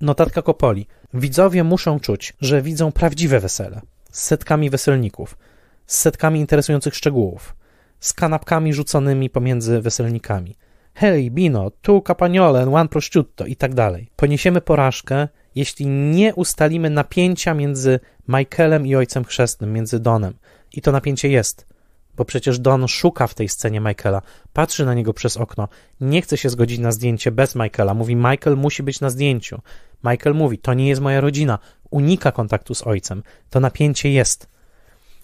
Speaker 1: Notatka Kopoli. Widzowie muszą czuć, że widzą prawdziwe wesele z setkami weselników, z setkami interesujących szczegółów, z kanapkami rzuconymi pomiędzy weselnikami. Hej, Bino, tu capagnolen, one prosciutto i tak dalej. Poniesiemy porażkę, jeśli nie ustalimy napięcia między Michaelem i ojcem chrzestnym, między Donem. I to napięcie jest. Bo przecież Don szuka w tej scenie Michaela, patrzy na niego przez okno, nie chce się zgodzić na zdjęcie bez Michaela. Mówi: Michael musi być na zdjęciu. Michael mówi: To nie jest moja rodzina. Unika kontaktu z ojcem. To napięcie jest.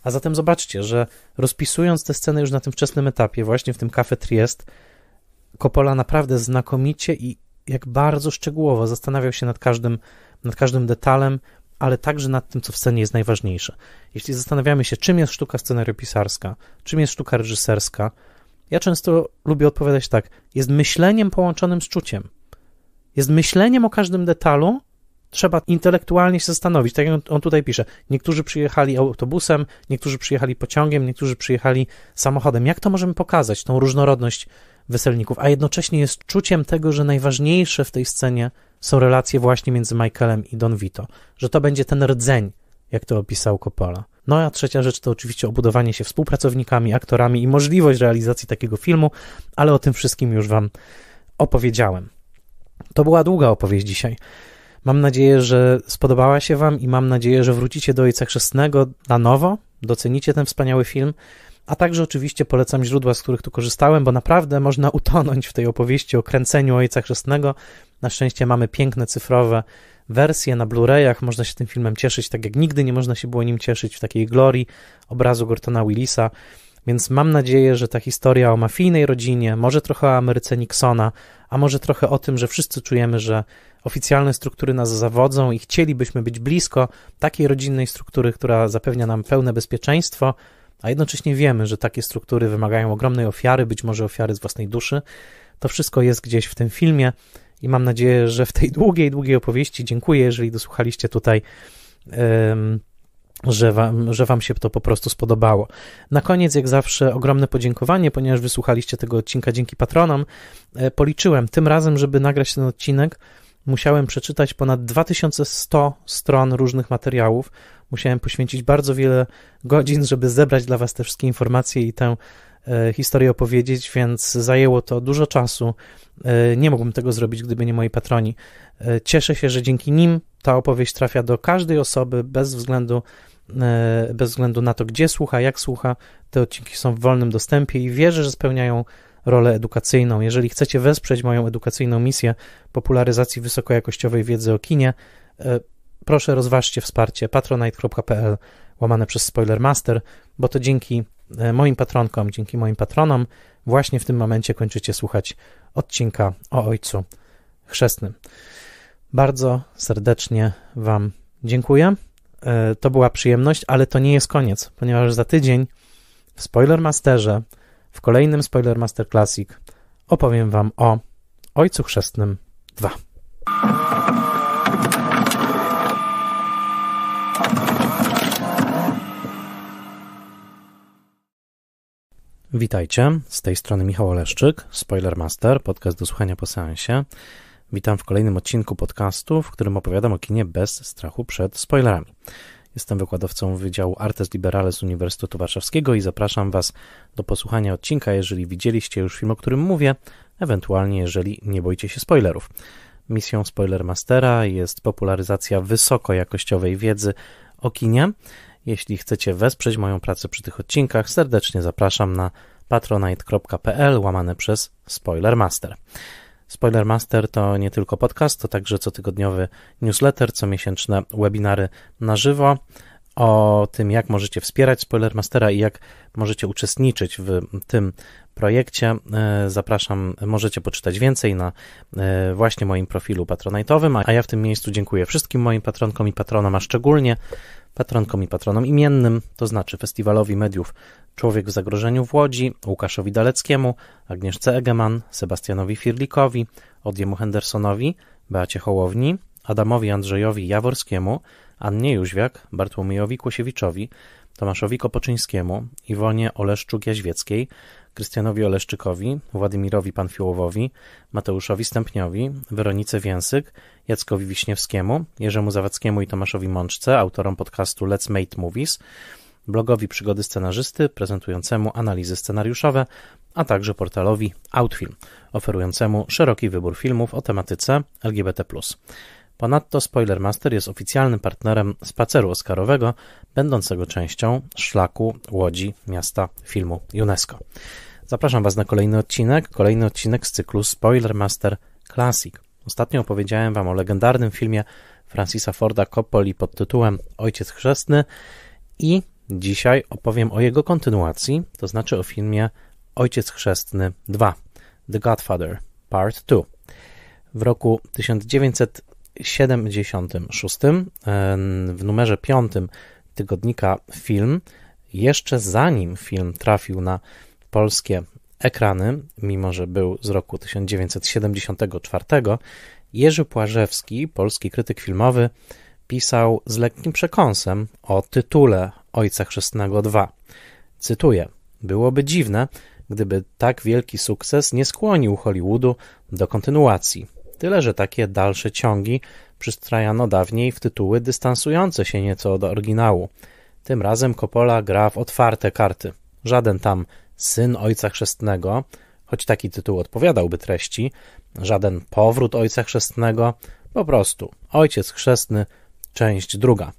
Speaker 1: A zatem zobaczcie, że rozpisując te sceny już na tym wczesnym etapie, właśnie w tym Cafe Triest, Coppola naprawdę znakomicie i jak bardzo szczegółowo zastanawiał się nad każdym, nad każdym detalem, ale także nad tym, co w scenie jest najważniejsze. Jeśli zastanawiamy się, czym jest sztuka scenariopisarska, czym jest sztuka reżyserska, ja często lubię odpowiadać tak: jest myśleniem połączonym z czuciem. Jest myśleniem o każdym detalu, trzeba intelektualnie się zastanowić. Tak jak on tutaj pisze, niektórzy przyjechali autobusem, niektórzy przyjechali pociągiem, niektórzy przyjechali samochodem. Jak to możemy pokazać, tą różnorodność weselników, a jednocześnie jest czuciem tego, że najważniejsze w tej scenie są relacje właśnie między Michaelem i Don Vito, że to będzie ten rdzeń, jak to opisał Coppola. No a trzecia rzecz to oczywiście obudowanie się współpracownikami, aktorami i możliwość realizacji takiego filmu, ale o tym wszystkim już Wam opowiedziałem. To była długa opowieść dzisiaj. Mam nadzieję, że spodobała się Wam i mam nadzieję, że wrócicie do Ojca Chrzestnego na nowo, docenicie ten wspaniały film. A także oczywiście polecam źródła, z których tu korzystałem, bo naprawdę można utonąć w tej opowieści o kręceniu Ojca Chrzestnego. Na szczęście mamy piękne cyfrowe wersje na Blu-rayach, można się tym filmem cieszyć tak jak nigdy nie można się było nim cieszyć w takiej glorii obrazu Gortona Willisa. Więc mam nadzieję, że ta historia o mafijnej rodzinie, może trochę o Ameryce Nixona, a może trochę o tym, że wszyscy czujemy, że oficjalne struktury nas zawodzą i chcielibyśmy być blisko takiej rodzinnej struktury, która zapewnia nam pełne bezpieczeństwo, a jednocześnie wiemy, że takie struktury wymagają ogromnej ofiary, być może ofiary z własnej duszy. To wszystko jest gdzieś w tym filmie i mam nadzieję, że w tej długiej, długiej opowieści dziękuję, jeżeli dosłuchaliście tutaj. że wam, że wam się to po prostu spodobało. Na koniec, jak zawsze, ogromne podziękowanie, ponieważ wysłuchaliście tego odcinka dzięki patronom. E, policzyłem, tym razem, żeby nagrać ten odcinek, musiałem przeczytać ponad 2100 stron różnych materiałów, Musiałem poświęcić bardzo wiele godzin, żeby zebrać dla Was te wszystkie informacje i tę e, historię opowiedzieć, więc zajęło to dużo czasu. E, nie mógłbym tego zrobić, gdyby nie moi patroni. E, cieszę się, że dzięki nim ta opowieść trafia do każdej osoby bez względu, bez względu na to, gdzie słucha, jak słucha. Te odcinki są w wolnym dostępie i wierzę, że spełniają rolę edukacyjną. Jeżeli chcecie wesprzeć moją edukacyjną misję popularyzacji wysokojakościowej wiedzy o kinie, proszę rozważcie wsparcie patronite.pl łamane przez Spoilermaster, bo to dzięki e, moim patronkom, dzięki moim patronom właśnie w tym momencie kończycie słuchać odcinka o Ojcu Chrzestnym. Bardzo serdecznie Wam dziękuję. E, to była przyjemność, ale to nie jest koniec, ponieważ za tydzień w Spoilermasterze, w kolejnym Spoilermaster Classic opowiem Wam o Ojcu Chrzestnym 2. Witajcie, z tej strony Michał Oleszczyk, Spoilermaster, podcast do słuchania po seansie. Witam w kolejnym odcinku podcastu, w którym opowiadam o kinie bez strachu przed spoilerami. Jestem wykładowcą Wydziału Artes Liberales Uniwersytetu Warszawskiego i zapraszam Was do posłuchania odcinka, jeżeli widzieliście już film, o którym mówię, ewentualnie jeżeli nie boicie się spoilerów. Misją Spoilermastera jest popularyzacja wysokojakościowej wiedzy o kinie, jeśli chcecie wesprzeć moją pracę przy tych odcinkach, serdecznie zapraszam na patronite.pl łamane przez Spoilermaster. Spoilermaster to nie tylko podcast, to także cotygodniowy newsletter, comiesięczne webinary na żywo o tym, jak możecie wspierać Spoilermastera i jak możecie uczestniczyć w tym projekcie. E, zapraszam, możecie poczytać więcej na e, właśnie moim profilu patronajtowym, a ja w tym miejscu dziękuję wszystkim moim patronkom i patronom, a szczególnie patronkom i patronom imiennym, to znaczy Festiwalowi Mediów Człowiek w Zagrożeniu w Łodzi, Łukaszowi Daleckiemu, Agnieszce Egeman, Sebastianowi Firlikowi, Odjemu Hendersonowi, Beacie Hołowni, Adamowi Andrzejowi Jaworskiemu, Annie Jóźwiak, Bartłomiejowi Kłosiewiczowi, Tomaszowi Kopoczyńskiemu, Iwonie Oleszczuk-Jaźwieckiej, Krystianowi Oleszczykowi, Władimirowi Panfiłowowi, Mateuszowi Stępniowi, Weronice Więsyk, Jackowi Wiśniewskiemu, Jerzemu Zawackiemu i Tomaszowi Mączce, autorom podcastu Let's Make Movies, blogowi Przygody Scenarzysty, prezentującemu analizy scenariuszowe, a także portalowi Outfilm, oferującemu szeroki wybór filmów o tematyce LGBT+. Ponadto Spoilermaster jest oficjalnym partnerem spaceru Oscarowego, będącego częścią szlaku Łodzi Miasta Filmu UNESCO. Zapraszam Was na kolejny odcinek, kolejny odcinek z cyklu Spoilermaster Classic. Ostatnio opowiedziałem Wam o legendarnym filmie Francisa Forda Coppoli pod tytułem Ojciec Chrzestny i dzisiaj opowiem o jego kontynuacji, to znaczy o filmie Ojciec Chrzestny 2 The Godfather Part 2. W roku 1900 76 e, w numerze 5 tygodnika Film. Jeszcze zanim film trafił na polskie ekrany, mimo że był z roku 1974, Jerzy Płażewski, polski krytyk filmowy, pisał z lekkim przekąsem o tytule Ojca Chrzestnego 2. Cytuję: Byłoby dziwne, gdyby tak wielki sukces nie skłonił Hollywoodu do kontynuacji. Tyle, że takie dalsze ciągi przystrajano dawniej w tytuły dystansujące się nieco od oryginału. Tym razem Coppola gra w otwarte karty. Żaden tam syn ojca chrzestnego, choć taki tytuł odpowiadałby treści, żaden powrót ojca chrzestnego, po prostu ojciec chrzestny, część druga.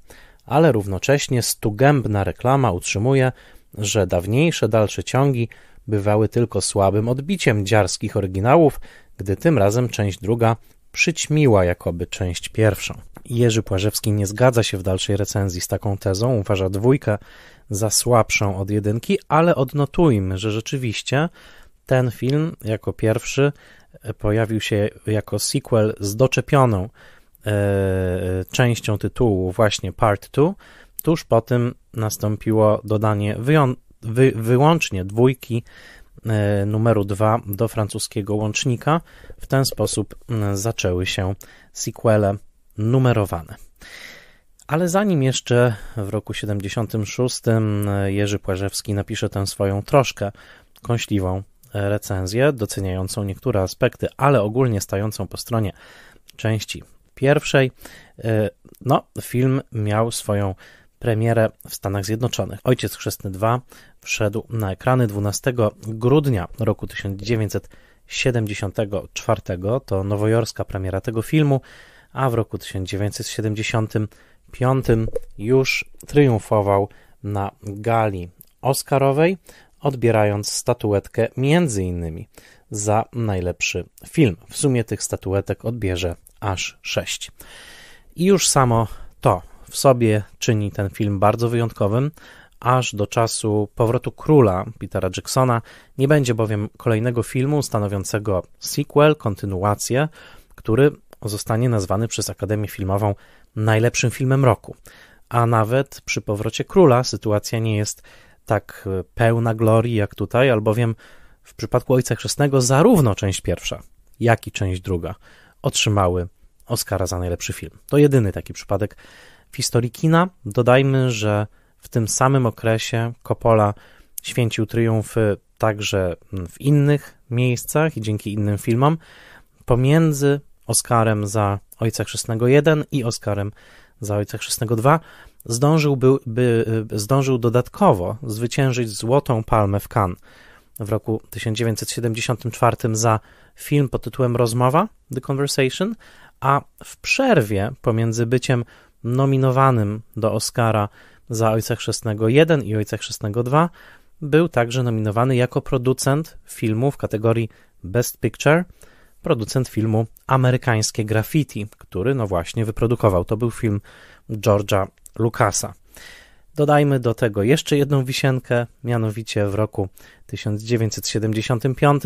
Speaker 1: Ale równocześnie stugębna reklama utrzymuje, że dawniejsze dalsze ciągi bywały tylko słabym odbiciem dziarskich oryginałów, gdy tym razem część druga przyćmiła jakoby część pierwszą. Jerzy Płażewski nie zgadza się w dalszej recenzji z taką tezą, uważa dwójkę za słabszą od jedynki, ale odnotujmy, że rzeczywiście ten film jako pierwszy e, pojawił się jako sequel z doczepioną e, częścią tytułu, właśnie Part 2. Tuż po tym nastąpiło dodanie wy- wyłącznie dwójki E, numeru 2 do francuskiego łącznika. W ten sposób zaczęły się sequele numerowane. Ale zanim jeszcze w roku 76 Jerzy Płażewski napisze tę swoją troszkę kąśliwą e, recenzję, doceniającą niektóre aspekty, ale ogólnie stającą po stronie części pierwszej, e, no, film miał swoją premierę w Stanach Zjednoczonych. Ojciec Chrzestny II wszedł na ekrany 12 grudnia roku 1974. To nowojorska premiera tego filmu, a w roku 1975 już triumfował na gali Oscarowej, odbierając statuetkę między innymi za najlepszy film. W sumie tych statuetek odbierze aż 6. I już samo to w sobie czyni ten film bardzo wyjątkowym, aż do czasu powrotu króla Petera Jacksona. Nie będzie bowiem kolejnego filmu stanowiącego sequel, kontynuację, który zostanie nazwany przez Akademię Filmową najlepszym filmem roku. A nawet przy powrocie króla sytuacja nie jest tak e, pełna glorii jak tutaj, albowiem w przypadku Ojca Chrzestnego zarówno część pierwsza, jak i część druga otrzymały Oscara za najlepszy film. To jedyny taki przypadek w historii kina dodajmy, że w tym samym okresie Coppola święcił triumfy także w innych miejscach i dzięki innym filmom. Pomiędzy Oscarem za Ojca Chrzestnego 1 i Oscarem za Ojca Chrzestnego 2 zdążył, by, by, zdążył dodatkowo zwyciężyć Złotą Palmę w Cannes w roku 1974 za film pod tytułem Rozmowa, The Conversation, a w przerwie pomiędzy byciem nominowanym do Oscara za Ojca Chrzestnego 1 i Ojca Chrzestnego 2 był także nominowany jako producent filmu w kategorii Best Picture, producent filmu Amerykańskie Graffiti, który no właśnie wyprodukował. To był film George'a Lucasa. Dodajmy do tego jeszcze jedną wisienkę, mianowicie w roku 1975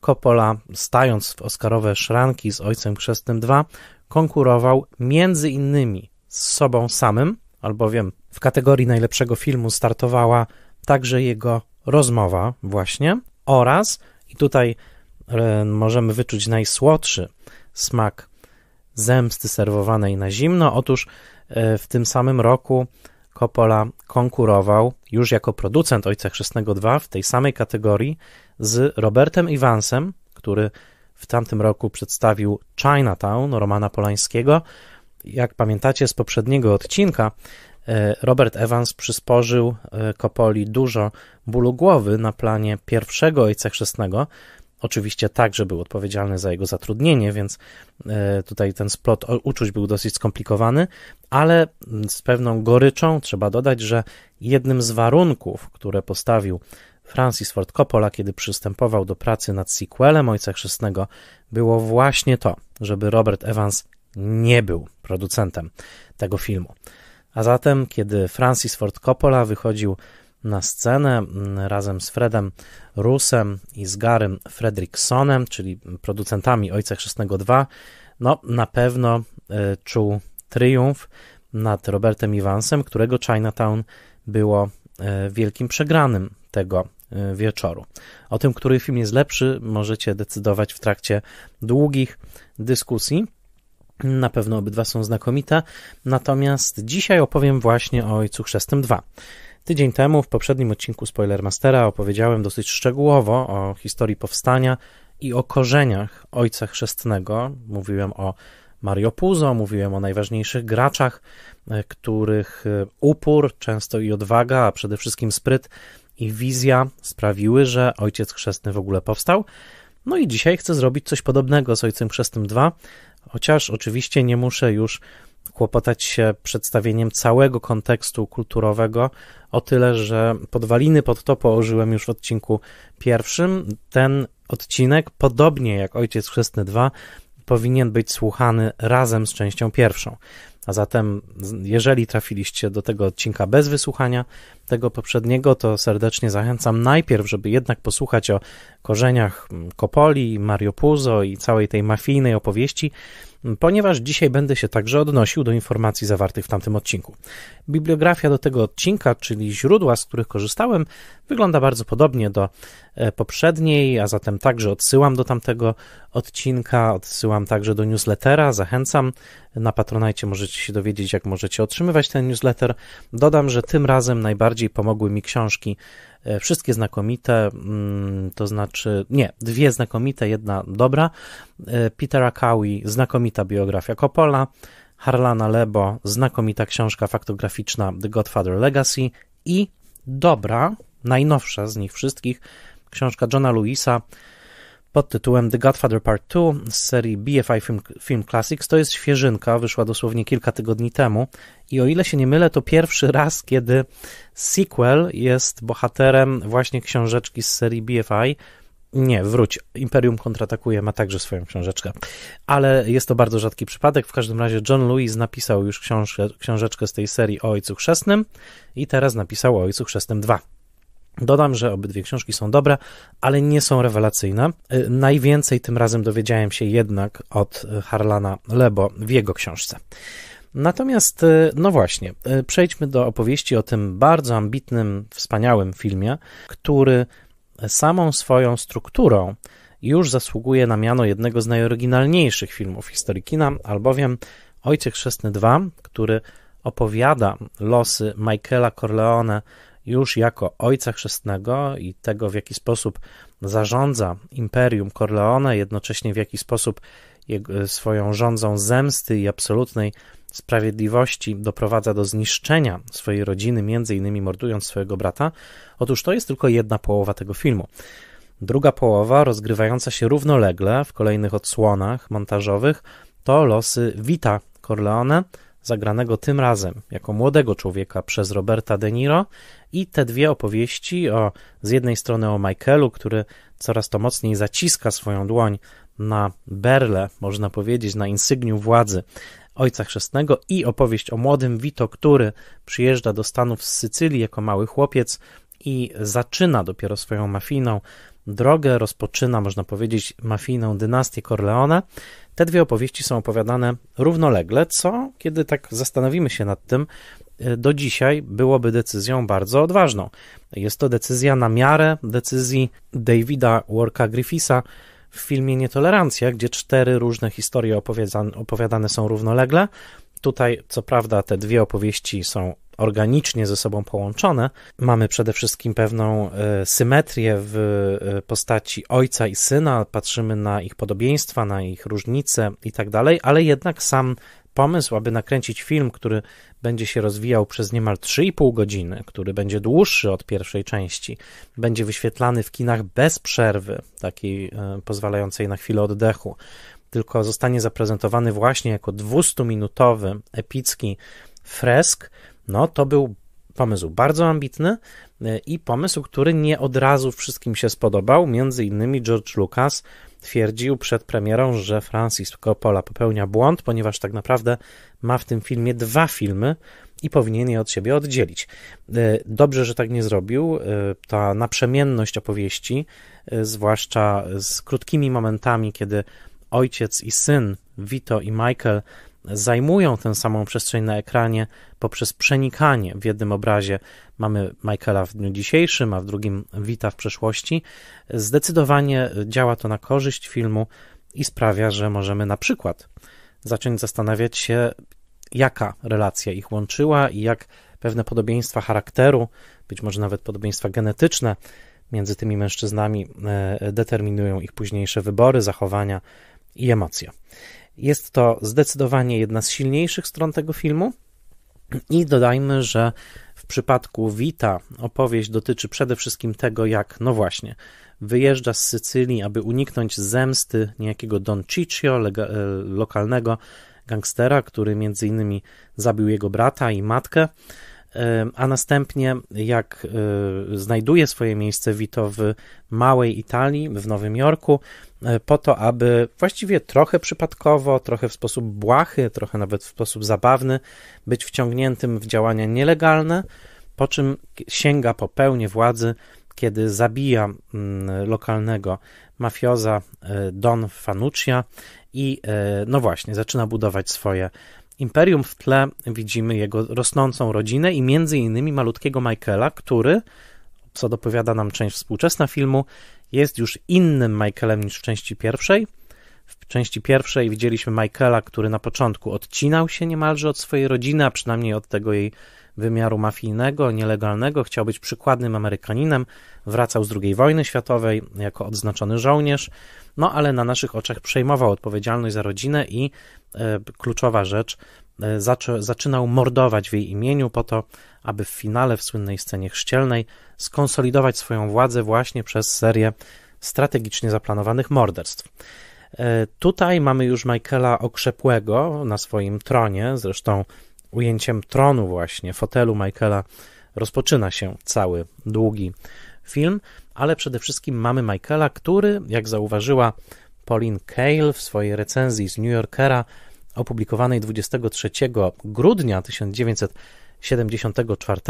Speaker 1: Coppola, stając w Oscarowe szranki z Ojcem Chrzestnym 2, konkurował między innymi z sobą samym, albowiem w kategorii najlepszego filmu startowała także jego rozmowa, właśnie, oraz, i tutaj e, możemy wyczuć najsłodszy smak zemsty serwowanej na zimno. Otóż e, w tym samym roku Coppola konkurował już jako producent Ojca Chrzestnego 2 w tej samej kategorii z Robertem Iwansem, który w tamtym roku przedstawił Chinatown Romana Polańskiego jak pamiętacie z poprzedniego odcinka, e, Robert Evans przysporzył Kopoli e, dużo bólu głowy na planie pierwszego ojca chrzestnego. Oczywiście także był odpowiedzialny za jego zatrudnienie, więc e, tutaj ten splot uczuć był dosyć skomplikowany, ale mm, z pewną goryczą trzeba dodać, że jednym z warunków, które postawił Francis Ford Coppola, kiedy przystępował do pracy nad sequelem Ojca Chrzestnego, było właśnie to, żeby Robert Evans nie był producentem tego filmu. A zatem, kiedy Francis Ford Coppola wychodził na scenę mm, razem z Fredem Rusem i z Garym Fredriksonem, czyli producentami Ojca Chrzestnego 2, no na pewno y, czuł triumf nad Robertem Evansem, którego Chinatown było y, wielkim przegranym tego y, wieczoru. O tym, który film jest lepszy, możecie decydować w trakcie długich dyskusji. Na pewno obydwa są znakomite, natomiast dzisiaj opowiem właśnie o Ojcu Chrzestym 2. Tydzień temu w poprzednim odcinku Spoiler Mastera opowiedziałem dosyć szczegółowo o historii powstania i o korzeniach Ojca Chrzestnego. Mówiłem o Mario Puzo, mówiłem o najważniejszych graczach, e, których e, upór, często i odwaga, a przede wszystkim spryt i wizja sprawiły, że Ojciec Chrzestny w ogóle powstał. No i dzisiaj chcę zrobić coś podobnego z Ojcem Chrzestnym 2, Chociaż oczywiście nie muszę już kłopotać się przedstawieniem całego kontekstu kulturowego, o tyle, że podwaliny pod to położyłem już w odcinku pierwszym. Ten odcinek, podobnie jak Ojciec Chrzestny 2, powinien być słuchany razem z częścią pierwszą. A zatem, jeżeli trafiliście do tego odcinka bez wysłuchania tego poprzedniego, to serdecznie zachęcam najpierw, żeby jednak posłuchać o korzeniach mm, Kopoli, Mario Puzo i całej tej mafijnej opowieści, ponieważ dzisiaj będę się także odnosił do informacji zawartych w tamtym odcinku. Bibliografia do tego odcinka, czyli źródła, z których korzystałem, wygląda bardzo podobnie do e, poprzedniej, a zatem także odsyłam do tamtego odcinka, odsyłam także do newslettera, zachęcam. Na Patronajcie możecie się dowiedzieć, jak możecie otrzymywać ten newsletter. Dodam, że tym razem najbardziej pomogły mi książki E, wszystkie znakomite, mm, to znaczy, nie, dwie znakomite, jedna dobra. E, Petera Cowie, znakomita biografia Coppola, Harlana Lebo, znakomita książka faktograficzna The Godfather Legacy i dobra, najnowsza z nich wszystkich, książka Johna Lewisa, pod tytułem The Godfather Part 2 z serii BFI Film, Film Classics. To jest świeżynka, wyszła dosłownie kilka tygodni temu i o ile się nie mylę, to pierwszy *laughs* raz, kiedy sequel jest bohaterem właśnie książeczki z serii BFI. Nie, wróć. Imperium kontratakuje ma także swoją książeczkę. Ale jest to bardzo rzadki przypadek. W każdym razie John Lewis napisał już książkę, książeczkę z tej serii o Ojcu Chrzestnym i teraz napisał o Ojcu Chrzestnym 2. Dodam, że obydwie książki są dobre, ale nie są rewelacyjne. Y, najwięcej tym razem dowiedziałem się jednak od y, Harlana Lebo w jego książce. Natomiast, y, no właśnie, przejdźmy do opowieści o tym bardzo ambitnym, wspaniałym filmie, który samą swoją strukturą już zasługuje na miano jednego z najoryginalniejszych filmów historii kina, albowiem Ojciec Chrzestny 2, który opowiada losy Michaela Corleone, już jako ojca chrzestnego i tego, w jaki sposób zarządza imperium Corleone, jednocześnie w jaki sposób swoją rządzą zemsty i absolutnej sprawiedliwości doprowadza do zniszczenia swojej rodziny, między innymi mordując swojego brata. Otóż to jest tylko jedna połowa tego filmu. Druga połowa, rozgrywająca się równolegle w kolejnych odsłonach montażowych, to losy Vita Corleone, zagranego tym razem jako młodego człowieka przez Roberta De Niro i te dwie opowieści o z jednej strony o Michaelu, który coraz to mocniej zaciska swoją dłoń na berle, można powiedzieć, na insygniu władzy Ojca Chrzestnego i opowieść o młodym Vito, który przyjeżdża do Stanów z Sycylii jako mały chłopiec i zaczyna dopiero swoją mafijną drogę, rozpoczyna, można powiedzieć, mafijną dynastię Corleone te dwie opowieści są opowiadane równolegle, co, kiedy tak zastanowimy się nad tym, e, do dzisiaj byłoby decyzją bardzo odważną. Jest to decyzja na miarę decyzji Davida Worka Griffisa w filmie Nietolerancja, gdzie cztery różne historie opowiadane są równolegle. Tutaj, co prawda, te dwie opowieści są organicznie ze sobą połączone. Mamy przede wszystkim pewną e, symetrię w e, postaci ojca i syna, patrzymy na ich podobieństwa, na ich różnice i tak dalej, ale jednak sam pomysł, aby nakręcić film, który będzie się rozwijał przez niemal 3,5 godziny, który będzie dłuższy od pierwszej części, będzie wyświetlany w kinach bez przerwy, takiej e, pozwalającej na chwilę oddechu, tylko zostanie zaprezentowany właśnie jako 200-minutowy, epicki fresk, no to był pomysł bardzo ambitny e, i pomysł, który nie od razu wszystkim się spodobał. Między innymi George Lucas twierdził przed premierą, że Francis Coppola popełnia błąd, ponieważ tak naprawdę ma w tym filmie dwa filmy i powinien je od siebie oddzielić. E, dobrze, że tak nie zrobił. E, ta naprzemienność opowieści, zwłaszcza z krótkimi momentami, kiedy ojciec i syn, Vito i Michael, zajmują tę samą przestrzeń na ekranie poprzez przenikanie. W jednym obrazie mamy Michaela w dniu dzisiejszym, a w drugim Wita w przeszłości. Zdecydowanie działa to na korzyść filmu i sprawia, że możemy na przykład zacząć zastanawiać się, jaka relacja ich łączyła i jak pewne podobieństwa charakteru, być może nawet podobieństwa genetyczne między tymi mężczyznami e, determinują ich późniejsze wybory, zachowania i emocje. Jest to zdecydowanie jedna z silniejszych stron tego filmu. I dodajmy, że w przypadku Vita opowieść dotyczy przede wszystkim tego, jak, no właśnie, wyjeżdża z Sycylii, aby uniknąć zemsty niejakiego Don Ciccio, e, lokalnego gangstera, który między innymi zabił jego brata i matkę a następnie jak e, znajduje swoje miejsce Vito w małej Italii, w Nowym Jorku, e, po to, aby właściwie trochę przypadkowo, trochę w sposób błahy, trochę nawet w sposób zabawny być wciągniętym w działania nielegalne, po czym sięga po pełnię władzy, kiedy zabija mm, lokalnego mafioza e, Don Fanuccia i no właśnie, zaczyna budować swoje imperium w tle widzimy jego rosnącą rodzinę i między innymi malutkiego Michaela, który, co dopowiada nam część współczesna filmu, jest już innym Michaelem niż w części pierwszej. W części pierwszej widzieliśmy Michaela, który na początku odcinał się niemalże od swojej rodziny, a przynajmniej od tego jej wymiaru mafijnego, nielegalnego. Chciał być przykładnym Amerykaninem, wracał z II wojny światowej jako odznaczony żołnierz no ale na naszych oczach przejmował odpowiedzialność za rodzinę i e, kluczowa rzecz, e, zaczynał mordować w jej imieniu po to, aby w finale, w słynnej scenie chrzcielnej, skonsolidować swoją władzę właśnie przez serię strategicznie zaplanowanych morderstw. E, tutaj mamy już Michaela okrzepłego na swoim tronie, zresztą ujęciem tronu właśnie, fotelu Michaela rozpoczyna się cały długi film ale przede wszystkim mamy Michaela, który, jak zauważyła Pauline Kael w swojej recenzji z New Yorkera, opublikowanej 23 grudnia 1974.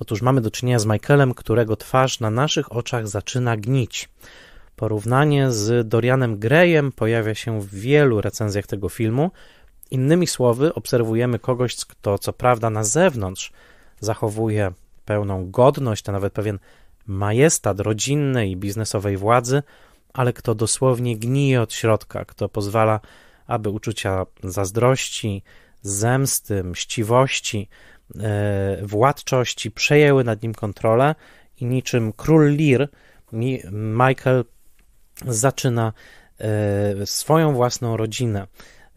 Speaker 1: Otóż mamy do czynienia z Michaelem, którego twarz na naszych oczach zaczyna gnić. Porównanie z Dorianem Grejem pojawia się w wielu recenzjach tego filmu. Innymi słowy, obserwujemy kogoś, kto co prawda na zewnątrz zachowuje pełną godność, a nawet pewien majestat rodzinnej i biznesowej władzy, ale kto dosłownie gnije od środka, kto pozwala, aby uczucia zazdrości, zemsty, mściwości, e, władczości przejęły nad nim kontrolę i niczym król Lir Michael zaczyna e, swoją własną rodzinę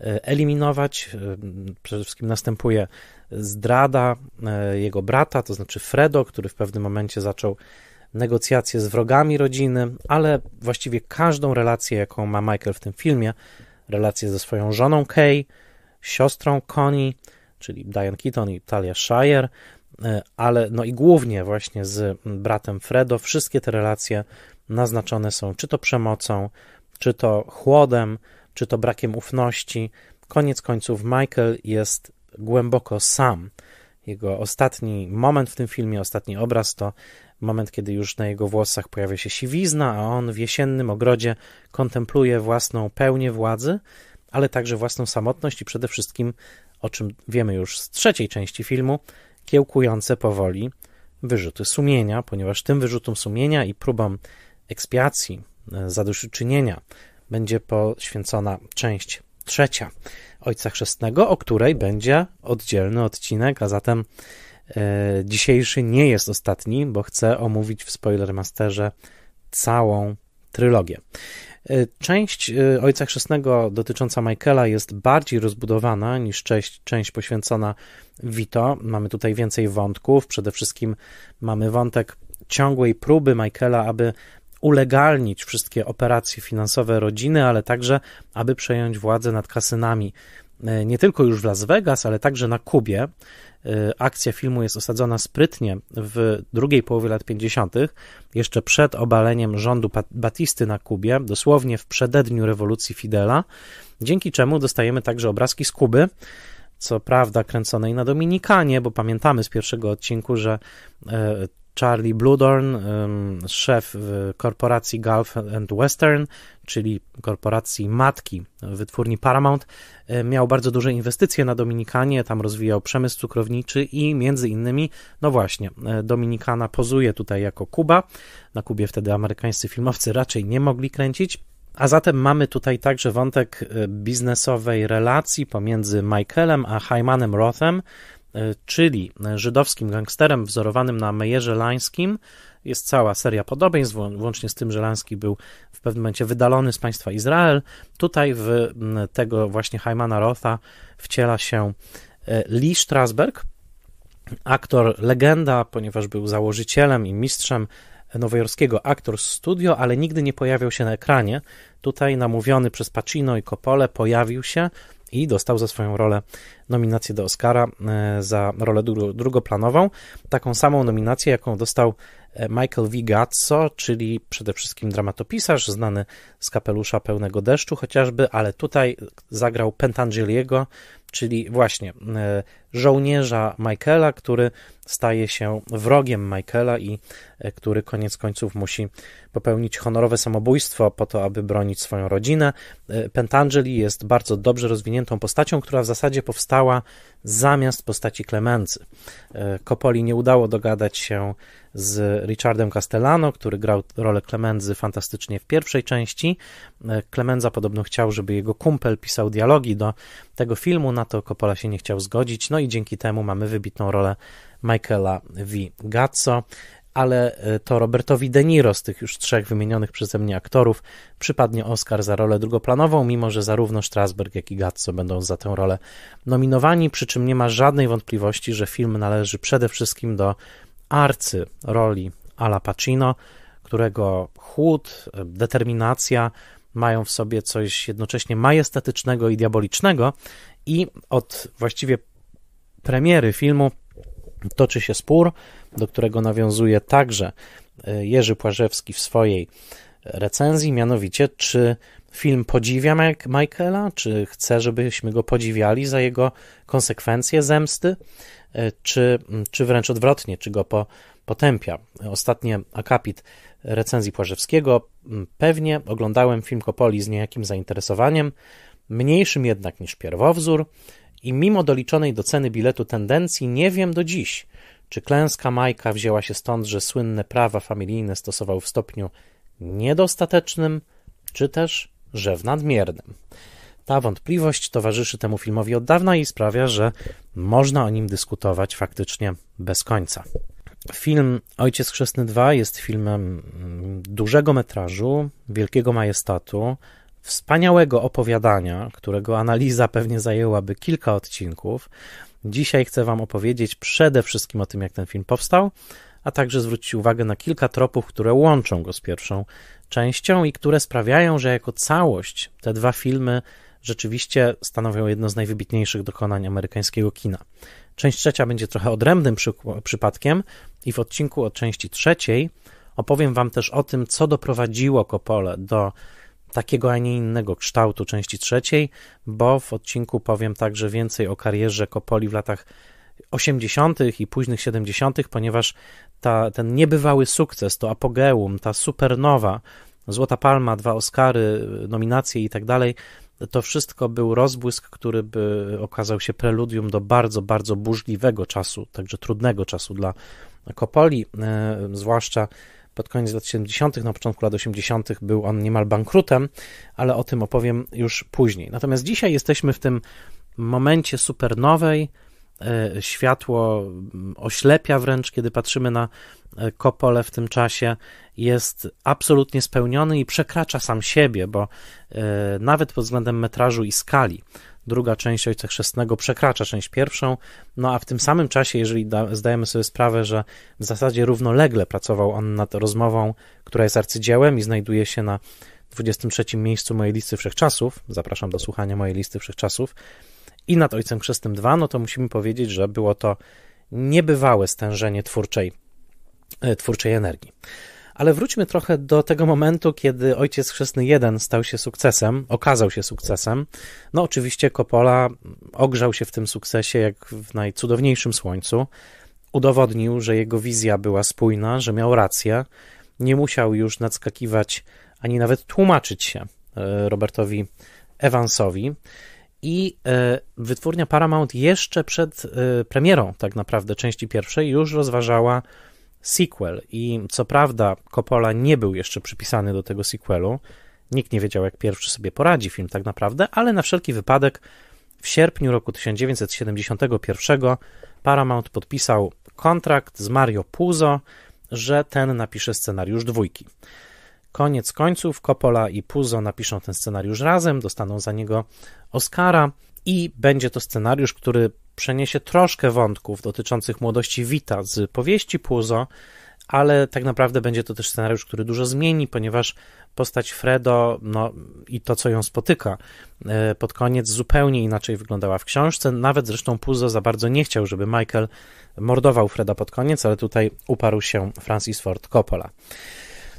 Speaker 1: e, eliminować. Przede wszystkim następuje zdrada jego brata, to znaczy Fredo, który w pewnym momencie zaczął negocjacje z wrogami rodziny, ale właściwie każdą relację, jaką ma Michael w tym filmie, relacje ze swoją żoną Kay, siostrą Connie, czyli Diane Keaton i Talia Shire, e, ale no i głównie właśnie z bratem Fredo, wszystkie te relacje naznaczone są czy to przemocą, czy to chłodem, czy to brakiem ufności. Koniec końców Michael jest głęboko sam. Jego ostatni moment w tym filmie, ostatni obraz to moment, kiedy już na jego włosach pojawia się siwizna, a on w jesiennym ogrodzie kontempluje własną pełnię władzy, ale także własną samotność i przede wszystkim, o czym wiemy już z trzeciej części filmu, kiełkujące powoli wyrzuty sumienia, ponieważ tym wyrzutom sumienia i próbom ekspiacji, e, zadośćuczynienia będzie poświęcona część trzecia Ojca Chrzestnego, o której będzie oddzielny odcinek, a zatem E, dzisiejszy nie jest ostatni, bo chcę omówić w Spoilermasterze całą trylogię. E, część e, Ojca Chrzestnego dotycząca Michaela jest bardziej rozbudowana niż część, część poświęcona Vito. Mamy tutaj więcej wątków. Przede wszystkim mamy wątek ciągłej próby Michaela, aby ulegalnić wszystkie operacje finansowe rodziny, ale także aby przejąć władzę nad kasynami E, nie tylko już w Las Vegas, ale także na Kubie. E, akcja filmu jest osadzona sprytnie w drugiej połowie lat 50., jeszcze przed obaleniem rządu Batisty na Kubie, dosłownie w przededniu rewolucji Fidela, dzięki czemu dostajemy także obrazki z Kuby co prawda kręconej na Dominikanie, bo pamiętamy z pierwszego odcinku, że e, Charlie Bludorn, szef korporacji Gulf and Western, czyli korporacji matki wytwórni Paramount, e, miał bardzo duże inwestycje na Dominikanie, tam rozwijał przemysł cukrowniczy i między innymi, no właśnie, e, Dominikana pozuje tutaj jako Kuba. Na Kubie wtedy amerykańscy filmowcy raczej nie mogli kręcić. A zatem mamy tutaj także wątek e, biznesowej relacji pomiędzy Michaelem a Hymanem Rothem, E, czyli żydowskim gangsterem wzorowanym na Mejerze Lańskim. Jest cała seria podobieństw, włącznie z tym, że Lański był w pewnym momencie wydalony z państwa Izrael. Tutaj w tego właśnie Hajmana Rotha wciela się e, Lee Strasberg, aktor legenda, ponieważ był założycielem i mistrzem nowojorskiego Actors Studio, ale nigdy nie pojawiał się na ekranie. Tutaj namówiony przez Pacino i Coppole pojawił się i dostał za swoją rolę nominację do Oscara e, za rolę drugoplanową, taką samą nominację, jaką dostał e, Michael V. Gazzo, czyli przede wszystkim dramatopisarz znany z kapelusza pełnego deszczu chociażby, ale tutaj zagrał Pentangeliego, czyli właśnie e, żołnierza Michaela, który staje się wrogiem Michaela i e, który koniec końców musi popełnić honorowe samobójstwo po to, aby bronić swoją rodzinę. E, Pentangeli jest bardzo dobrze rozwiniętą postacią, która w zasadzie powstała zamiast postaci Klemency. Kopoli e, nie udało dogadać się z Richardem Castellano, który grał rolę Klemenzy fantastycznie w pierwszej części. Klemenza podobno chciał, żeby jego kumpel pisał dialogi do tego filmu, na to Coppola się nie chciał zgodzić, no i dzięki temu mamy wybitną rolę Michaela V. Gazzo, ale e, to Robertowi De Niro z tych już trzech wymienionych przeze mnie aktorów przypadnie Oscar za rolę drugoplanową, mimo że zarówno Strasberg, jak i Gazzo będą za tę rolę nominowani, przy czym nie ma żadnej wątpliwości, że film należy przede wszystkim do arcy roli Ala Pacino, którego chłód, e, determinacja mają w sobie coś jednocześnie majestatycznego i diabolicznego i od właściwie premiery filmu toczy się spór, do którego nawiązuje także e, Jerzy Płażewski w swojej recenzji, mianowicie czy film podziwia Michaela, czy chce, żebyśmy go podziwiali za jego konsekwencje zemsty, e, czy, czy wręcz odwrotnie, czy go po, potępia. Ostatnie akapit recenzji Płażewskiego. Pewnie oglądałem film Kopoli z niejakim zainteresowaniem, mniejszym jednak niż pierwowzór, i mimo doliczonej do ceny biletu tendencji nie wiem do dziś, czy klęska Majka wzięła się stąd, że słynne prawa familijne stosował w stopniu niedostatecznym, czy też, że w nadmiernym. Ta wątpliwość towarzyszy temu filmowi od dawna i sprawia, że można o nim dyskutować faktycznie bez końca. Film Ojciec Chrzestny 2 jest filmem mm, dużego metrażu, wielkiego majestatu, wspaniałego opowiadania, którego analiza pewnie zajęłaby kilka odcinków, dzisiaj chcę Wam opowiedzieć przede wszystkim o tym, jak ten film powstał, a także zwrócić uwagę na kilka tropów, które łączą go z pierwszą częścią i które sprawiają, że jako całość te dwa filmy rzeczywiście stanowią jedno z najwybitniejszych dokonań amerykańskiego kina. Część trzecia będzie trochę odrębnym przypadkiem i w odcinku o części trzeciej opowiem Wam też o tym, co doprowadziło Coppola do takiego, a nie innego kształtu części trzeciej, bo w odcinku powiem także więcej o karierze Kopoli w latach 80. i późnych 70., ponieważ ta, ten niebywały sukces, to apogeum, ta supernowa, Złota Palma, dwa Oscary, nominacje i tak dalej, to wszystko był rozbłysk, który by okazał się preludium do bardzo, bardzo burzliwego czasu, także trudnego czasu dla Kopoli, e, zwłaszcza pod koniec lat 70., na początku lat 80. był on niemal bankrutem, ale o tym opowiem już później. Natomiast dzisiaj jesteśmy w tym momencie supernowej. E, światło mm, oślepia wręcz, kiedy patrzymy na e, Kopole w tym czasie. Jest absolutnie spełniony i przekracza sam siebie, bo e, nawet pod względem metrażu i skali druga część Ojca Chrzestnego przekracza część pierwszą, no a w tym samym czasie, jeżeli da, zdajemy sobie sprawę, że w zasadzie równolegle pracował on nad rozmową, która jest arcydziełem i znajduje się na 23 miejscu mojej listy wszechczasów, zapraszam do słuchania mojej listy wszechczasów, i nad Ojcem Chrzestnym 2, no to musimy powiedzieć, że było to niebywałe stężenie twórczej, e, twórczej energii. Ale wróćmy trochę do tego momentu, kiedy Ojciec Chrzestny 1 stał się sukcesem, okazał się sukcesem. No oczywiście Coppola ogrzał się w tym sukcesie jak w najcudowniejszym słońcu. Udowodnił, że jego wizja była spójna, że miał rację. Nie musiał już nadskakiwać ani nawet tłumaczyć się e, Robertowi Evansowi. I e, wytwórnia Paramount jeszcze przed e, premierą, tak naprawdę, części pierwszej, już rozważała sequel i co prawda Coppola nie był jeszcze przypisany do tego sequelu, nikt nie wiedział jak pierwszy sobie poradzi film tak naprawdę, ale na wszelki wypadek w sierpniu roku 1971 Paramount podpisał kontrakt z Mario Puzo, że ten napisze scenariusz dwójki. Koniec końców Coppola i Puzo napiszą ten scenariusz razem, dostaną za niego Oscara i będzie to scenariusz, który przeniesie troszkę wątków dotyczących młodości Wita z powieści Puzo, ale tak naprawdę będzie to też scenariusz, który dużo zmieni, ponieważ postać Fredo no, i to, co ją spotyka e, pod koniec, zupełnie inaczej wyglądała w książce. Nawet zresztą Puzo za bardzo nie chciał, żeby Michael mordował Freda pod koniec, ale tutaj uparł się Francis Ford Coppola.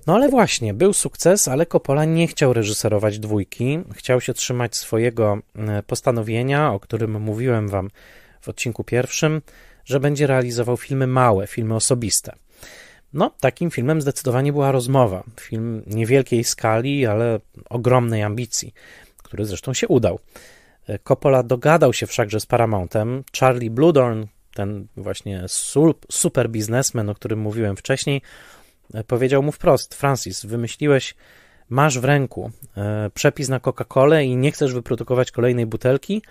Speaker 1: No ale właśnie, był sukces, ale Coppola nie chciał reżyserować dwójki. Chciał się trzymać swojego e, postanowienia, o którym mówiłem wam w odcinku pierwszym, że będzie realizował filmy małe, filmy osobiste. No, takim filmem zdecydowanie była rozmowa. Film niewielkiej skali, ale ogromnej ambicji, który zresztą się udał. E, Coppola dogadał się wszakże z Paramountem. Charlie Bludorn, ten właśnie super biznesmen, o którym mówiłem wcześniej, e, powiedział mu wprost: Francis, wymyśliłeś, masz w ręku e, przepis na Coca-Colę i nie chcesz wyprodukować kolejnej butelki.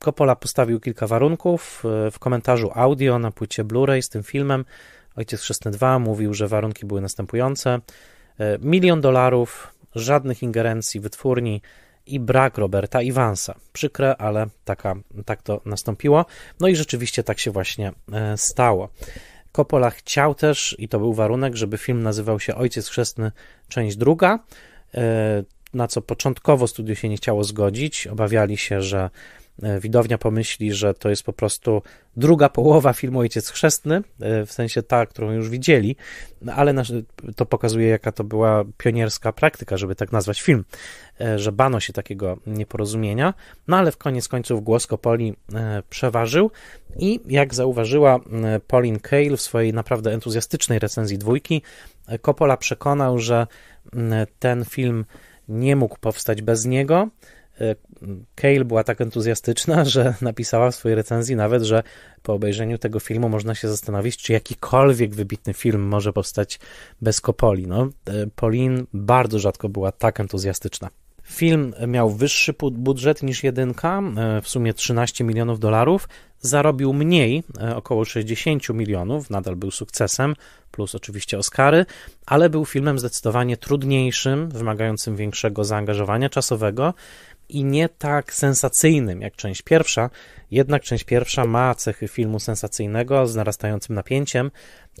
Speaker 1: Coppola postawił kilka warunków. E, w komentarzu audio na płycie Blu-ray z tym filmem Ojciec Chrzestny 2 mówił, że warunki były następujące. E, milion dolarów, żadnych ingerencji wytwórni i brak Roberta Iwansa. Przykre, ale taka, tak to nastąpiło. No i rzeczywiście tak się właśnie e, stało. Coppola chciał też, i to był warunek, żeby film nazywał się Ojciec Chrzestny, część druga, na co początkowo studio się nie chciało zgodzić. Obawiali się, że E, widownia pomyśli, że to jest po prostu druga połowa filmu Ojciec Chrzestny, e, w sensie ta, którą już widzieli, no, ale to pokazuje, jaka to była pionierska praktyka, żeby tak nazwać film, e, że bano się takiego nieporozumienia, no ale w koniec końców głos Kopoli przeważył i jak zauważyła Pauline Kael w swojej naprawdę entuzjastycznej recenzji dwójki, Coppola przekonał, że ten film nie mógł powstać bez niego, Cale e, była tak entuzjastyczna, *laughs* że napisała w swojej recenzji nawet, że po obejrzeniu tego filmu można się zastanowić, czy jakikolwiek wybitny film może powstać bez Copoli. No, e, Pauline bardzo rzadko była tak entuzjastyczna. Film miał wyższy budżet niż jedynka, e, w sumie 13 milionów dolarów. Zarobił mniej, około 60 milionów, nadal był sukcesem, plus oczywiście Oscary, ale był filmem zdecydowanie trudniejszym, wymagającym większego zaangażowania czasowego i nie tak sensacyjnym jak część pierwsza. Jednak część pierwsza ma cechy filmu sensacyjnego z narastającym napięciem.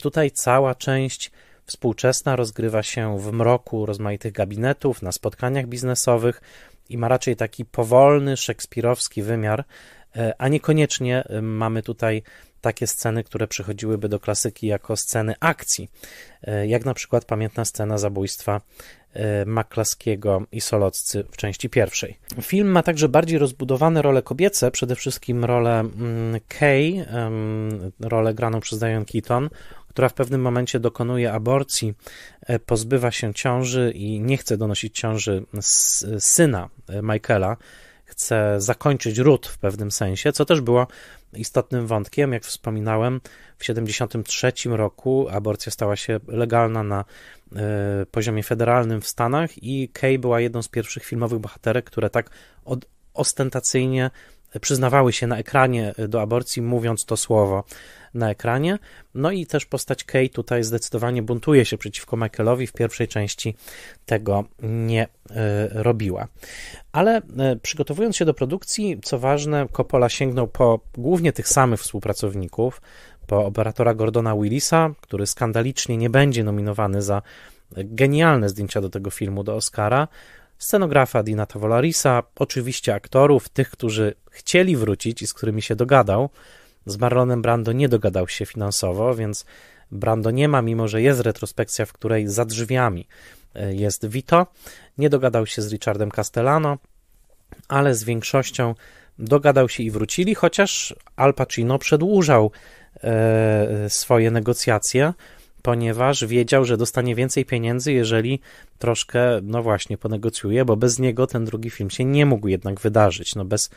Speaker 1: Tutaj cała część współczesna rozgrywa się w mroku rozmaitych gabinetów, na spotkaniach biznesowych i ma raczej taki powolny szekspirowski wymiar, e, a niekoniecznie e, mamy tutaj takie sceny, które przychodziłyby do klasyki jako sceny akcji, e, jak na przykład pamiętna scena zabójstwa e, Maklaskiego i Soloccy w części pierwszej. Film ma także bardziej rozbudowane role kobiece, przede wszystkim rolę mm, Kay, rolę graną przez Diane Keaton, która w pewnym momencie dokonuje aborcji, e, pozbywa się ciąży i nie chce donosić ciąży syna Michaela, chce zakończyć ród w pewnym sensie, co też było istotnym wątkiem. Jak wspominałem, w 1973 roku aborcja stała się legalna na y, poziomie federalnym w Stanach i Kay była jedną z pierwszych filmowych bohaterek, które tak od, ostentacyjnie przyznawały się na ekranie do aborcji, mówiąc to słowo na ekranie. No i też postać Kay tutaj zdecydowanie buntuje się przeciwko Michaelowi. W pierwszej części tego nie e, robiła. Ale e, przygotowując się do produkcji, co ważne, Coppola sięgnął po głównie tych samych współpracowników, po operatora Gordona Willisa, który skandalicznie nie będzie nominowany za genialne zdjęcia do tego filmu, do Oscara, scenografa Dina Tavolarisa, oczywiście aktorów, tych, którzy chcieli wrócić i z którymi się dogadał, z Marlonem Brando nie dogadał się finansowo, więc Brando nie ma, mimo że jest retrospekcja, w której za drzwiami e, jest Vito. Nie dogadał się z Richardem Castellano, ale z większością dogadał się i wrócili, chociaż Al Pacino przedłużał e, swoje negocjacje, ponieważ wiedział, że dostanie więcej pieniędzy, jeżeli troszkę, no właśnie, ponegocjuje, bo bez niego ten drugi film się nie mógł jednak wydarzyć. No bez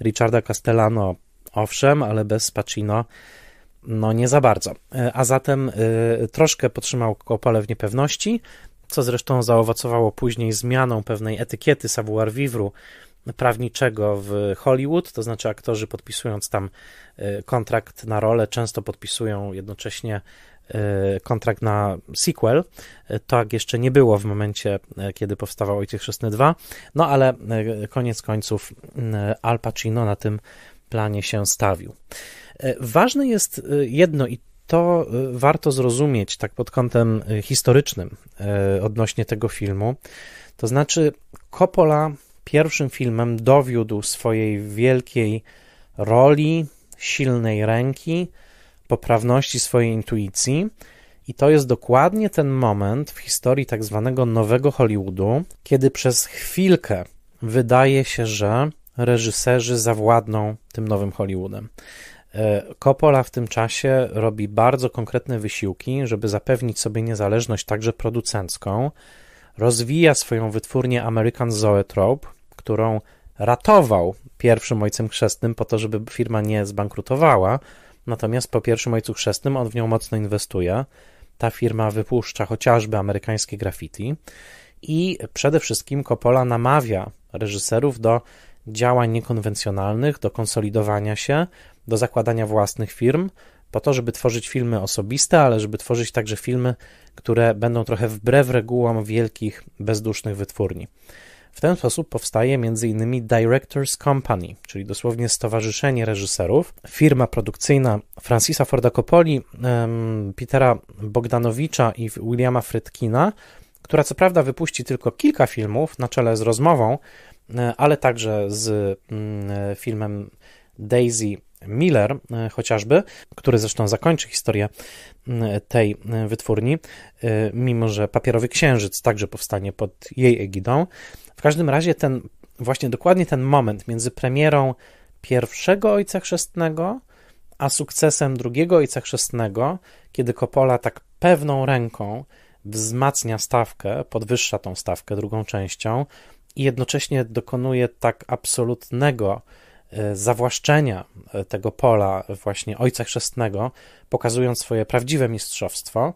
Speaker 1: Richarda Castellano Owszem, ale bez Pacino no nie za bardzo. E, a zatem e, troszkę potrzymał Kopole w niepewności, co zresztą zaowocowało później zmianą pewnej etykiety savoir vivre prawniczego w Hollywood, to znaczy aktorzy podpisując tam e, kontrakt na rolę, często podpisują jednocześnie kontrakt na sequel. Tak jeszcze nie było w momencie, kiedy powstawał Ojciec Chrzestny 2, no ale koniec końców mm, Al Pacino na tym planie się stawił. E, ważne jest e, jedno i to e, warto zrozumieć tak pod kątem historycznym odnośnie tego filmu. To znaczy, Coppola pierwszym filmem dowiódł swojej wielkiej roli, silnej ręki, poprawności swojej intuicji. I to jest dokładnie ten moment w historii tak zwanego nowego Hollywoodu, kiedy przez chwilkę wydaje się, że reżyserzy zawładną tym nowym Hollywoodem. E, Coppola w tym czasie robi bardzo konkretne wysiłki, żeby zapewnić sobie niezależność także producencką. Rozwija swoją wytwórnię American Zoetrope, którą ratował pierwszym ojcem chrzestnym po to, żeby firma nie zbankrutowała. Natomiast po pierwszym ojcu chrzestnym on w nią mocno inwestuje. Ta firma wypuszcza chociażby amerykańskie graffiti i przede wszystkim Coppola namawia reżyserów do działań niekonwencjonalnych, do konsolidowania się, do zakładania własnych firm, po to, żeby tworzyć filmy osobiste, ale żeby tworzyć także filmy, które będą trochę wbrew regułom wielkich, bezdusznych wytwórni. W ten sposób powstaje m.in. Directors Company, czyli dosłownie Stowarzyszenie Reżyserów, firma produkcyjna Francisa Forda Coppoli, Petera Bogdanowicza i Williama Frytkina, która co prawda wypuści tylko kilka filmów na czele z rozmową, E, ale także z mm, e, filmem Daisy Miller e, chociażby, który zresztą zakończy historię mm, tej wytwórni, mimo że Papierowy Księżyc także powstanie pod jej egidą. W każdym razie ten, właśnie dokładnie ten moment między premierą pierwszego Ojca Chrzestnego, a sukcesem drugiego Ojca Chrzestnego, kiedy Coppola tak pewną ręką wzmacnia stawkę, podwyższa tą stawkę drugą częścią, i jednocześnie dokonuje tak absolutnego e, zawłaszczenia e, tego pola właśnie Ojca Chrzestnego, pokazując swoje prawdziwe mistrzostwo,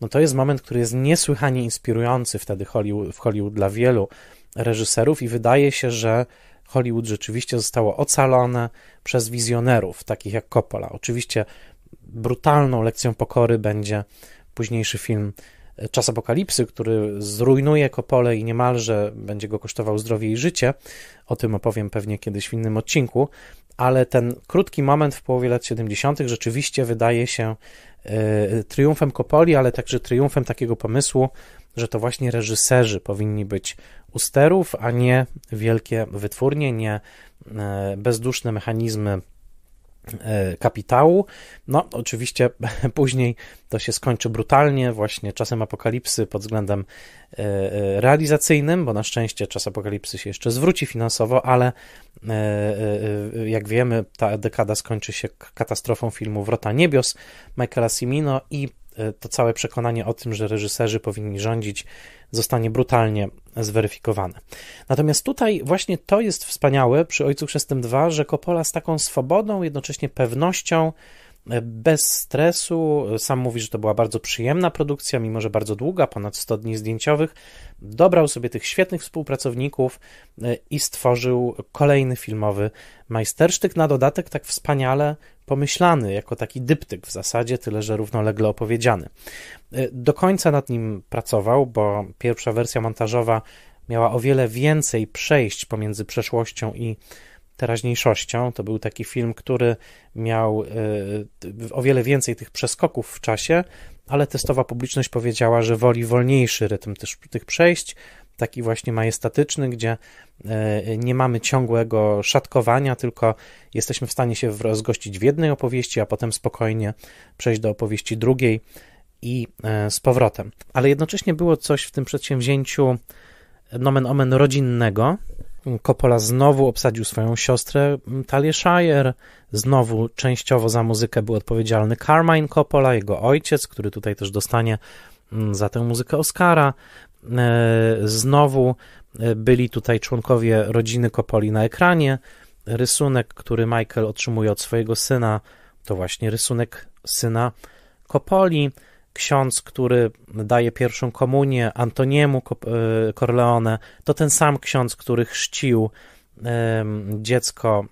Speaker 1: no to jest moment, który jest niesłychanie inspirujący wtedy Hollywood, w Hollywood dla wielu reżyserów i wydaje się, że Hollywood rzeczywiście zostało ocalone przez wizjonerów, takich jak Coppola. Oczywiście brutalną lekcją pokory będzie późniejszy film Czas Apokalipsy, który zrujnuje Kopole i niemalże będzie go kosztował zdrowie i życie. O tym opowiem pewnie kiedyś w innym odcinku, ale ten krótki moment w połowie lat 70. rzeczywiście wydaje się e, triumfem Kopoli, ale także triumfem takiego pomysłu, że to właśnie reżyserzy powinni być u sterów, a nie wielkie wytwórnie, nie e, bezduszne mechanizmy E, kapitału. No, oczywiście *laughs* później to się skończy brutalnie, właśnie czasem apokalipsy pod względem e, e, realizacyjnym, bo na szczęście czas apokalipsy się jeszcze zwróci finansowo, ale jak wiemy, ta dekada skończy się katastrofą filmu Wrota Niebios Michaela Simino i E, to całe przekonanie o tym, że reżyserzy powinni rządzić, zostanie brutalnie zweryfikowane. Natomiast tutaj właśnie to jest wspaniałe przy Ojcu Chrzestnym 2, że Coppola z taką swobodą, jednocześnie pewnością, bez stresu. Sam mówi, że to była bardzo przyjemna produkcja, mimo że bardzo długa, ponad 100 dni zdjęciowych. Dobrał sobie tych świetnych współpracowników e, i stworzył kolejny filmowy majstersztyk. Na dodatek tak wspaniale pomyślany, jako taki dyptyk w zasadzie, tyle że równolegle opowiedziany. E, do końca nad nim pracował, bo pierwsza wersja montażowa miała o wiele więcej przejść pomiędzy przeszłością i teraźniejszością. To był taki film, który miał y, o wiele więcej tych przeskoków w czasie, ale testowa publiczność powiedziała, że woli wolniejszy rytm tych, tych przejść, taki właśnie majestatyczny, gdzie y, nie mamy ciągłego szatkowania, tylko jesteśmy w stanie się rozgościć w jednej opowieści, a potem spokojnie przejść do opowieści drugiej i y, z powrotem. Ale jednocześnie było coś w tym przedsięwzięciu nomen omen rodzinnego, Coppola znowu obsadził swoją siostrę mm, Talię Shire, znowu częściowo za muzykę był odpowiedzialny Carmine Coppola, jego ojciec, który tutaj też dostanie mm, za tę muzykę Oscara. E, znowu e, byli tutaj członkowie rodziny Coppoli na ekranie. Rysunek, który Michael otrzymuje od swojego syna, to właśnie rysunek syna Coppoli ksiądz, który daje pierwszą komunię Antoniemu e, Corleone, to ten sam ksiądz, który chrzcił e, dziecko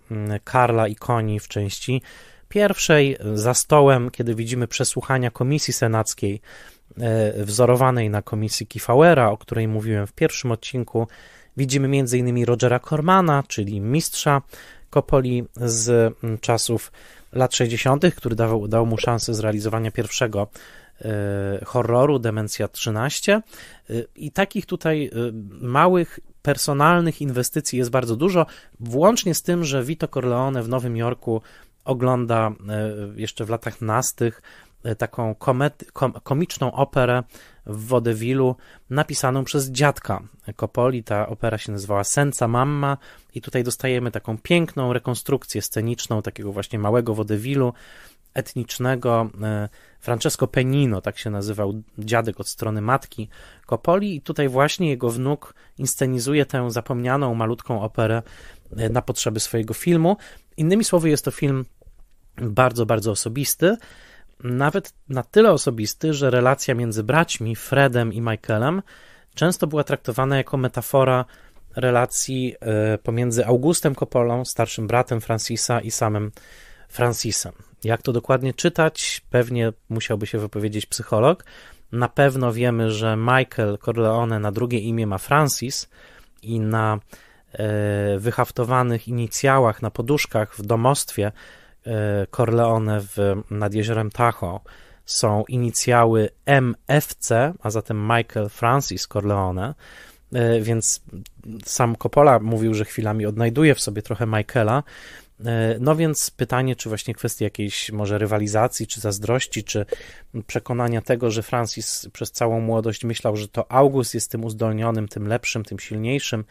Speaker 1: Karla i Koni w części pierwszej za stołem, kiedy widzimy przesłuchania komisji senackiej e, wzorowanej na komisji Kifauera, o której mówiłem w pierwszym odcinku, widzimy m.in. Rogera Cormana, czyli mistrza Kopoli z czasów lat 60., który dał mu szansę zrealizowania pierwszego E, horroru Demencja 13 e, i takich tutaj e, małych personalnych inwestycji jest bardzo dużo, włącznie z tym, że Vito Corleone w Nowym Jorku ogląda jeszcze w latach nastych taką komety, kom, komiczną operę w Wodewilu napisaną przez dziadka Coppoli. Ta opera się nazywała Senza Mamma i tutaj dostajemy taką piękną rekonstrukcję sceniczną takiego właśnie małego Wodewilu etnicznego e, Francesco Penino, tak się nazywał dziadek od strony matki Copoli i tutaj właśnie jego wnuk inscenizuje tę zapomnianą malutką operę e, na potrzeby swojego filmu. Innymi słowy jest to film bardzo, bardzo osobisty, nawet na tyle osobisty, że relacja między braćmi Fredem i Michaelem często była traktowana jako metafora relacji e, pomiędzy Augustem Coppolą, starszym bratem Francisa i samym Francisem. Jak to dokładnie czytać, pewnie musiałby się wypowiedzieć psycholog. Na pewno wiemy, że Michael Corleone na drugie imię ma Francis i na e, wyhaftowanych inicjałach na poduszkach w domostwie e, Corleone w, nad jeziorem Tahoe są inicjały MFC, a zatem Michael Francis Corleone, e, więc sam Coppola mówił, że chwilami odnajduje w sobie trochę Michaela, E, no więc pytanie, czy właśnie kwestia jakiejś może rywalizacji, czy zazdrości, czy przekonania tego, że Francis przez całą młodość myślał, że to August jest tym uzdolnionym, tym lepszym, tym silniejszym.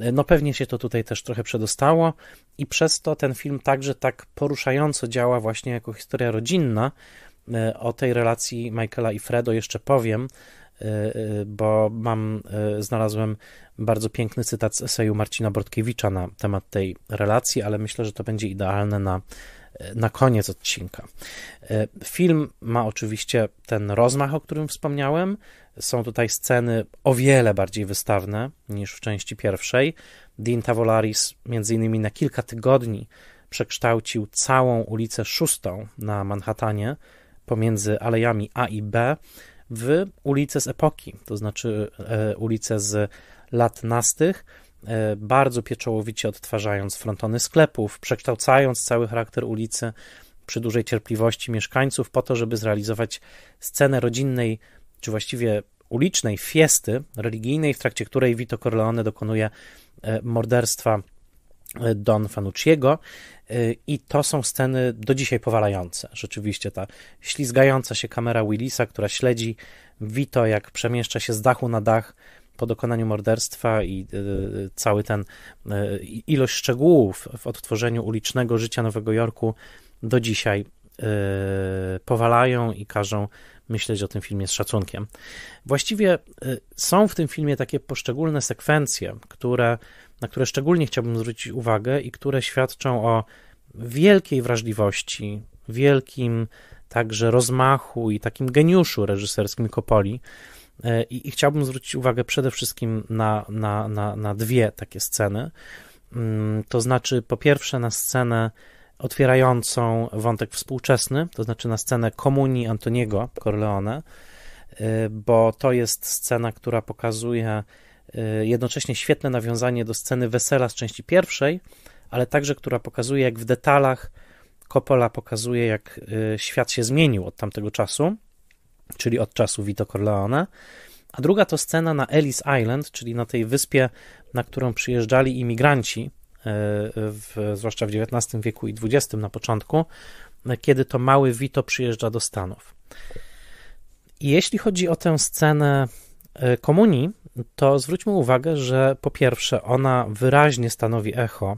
Speaker 1: E, no pewnie się to tutaj też trochę przedostało i przez to ten film także tak poruszająco działa właśnie jako historia rodzinna. E, o tej relacji Michaela i Fredo jeszcze powiem, Y, y, bo mam, y, znalazłem bardzo piękny cytat z eseju Marcina Brodkiewicza na temat tej relacji, ale myślę, że to będzie idealne na, na koniec odcinka. Film ma oczywiście ten rozmach, o którym wspomniałem. Są tutaj sceny o wiele bardziej wystawne niż w części pierwszej. Dean Tavolaris między innymi na kilka tygodni przekształcił całą ulicę szóstą na Manhattanie pomiędzy alejami A i B w ulice z epoki, to znaczy e, ulice z lat nastych, e, bardzo pieczołowicie odtwarzając frontony sklepów, przekształcając cały charakter ulicy przy dużej cierpliwości mieszkańców, po to, żeby zrealizować scenę rodzinnej, czy właściwie ulicznej fiesty religijnej, w trakcie której Vito Corleone dokonuje e, morderstwa Don Fanucciego y, i to są sceny do dzisiaj powalające. Rzeczywiście ta ślizgająca się kamera Willisa, która śledzi Vito, jak przemieszcza się z dachu na dach po dokonaniu morderstwa i y, y, cały ten ilość szczegółów w odtworzeniu ulicznego życia Nowego Jorku do dzisiaj powalają i każą myśleć o tym filmie z szacunkiem. Właściwie są w tym filmie takie poszczególne sekwencje, które na które szczególnie chciałbym zwrócić uwagę i które świadczą o wielkiej wrażliwości, wielkim także rozmachu i takim geniuszu reżyserskim Kopoli. E, I, I, chciałbym zwrócić uwagę przede wszystkim na, na, na, na dwie takie sceny. Mm, to znaczy, po pierwsze, na scenę otwierającą wątek współczesny, to znaczy na scenę komunii Antoniego Corleone, e, bo to jest scena, która pokazuje Y, jednocześnie świetne nawiązanie do sceny wesela z części pierwszej, ale także która pokazuje, jak w detalach Coppola pokazuje, jak y, świat się zmienił od tamtego czasu, czyli od czasu Vito Corleone. A druga to scena na Ellis Island, czyli na tej wyspie, na którą przyjeżdżali imigranci, y, w, zwłaszcza w XIX wieku i XX na początku, kiedy to mały Vito przyjeżdża do Stanów. I jeśli chodzi o tę scenę E, komunii, to zwróćmy uwagę, że po pierwsze ona wyraźnie stanowi echo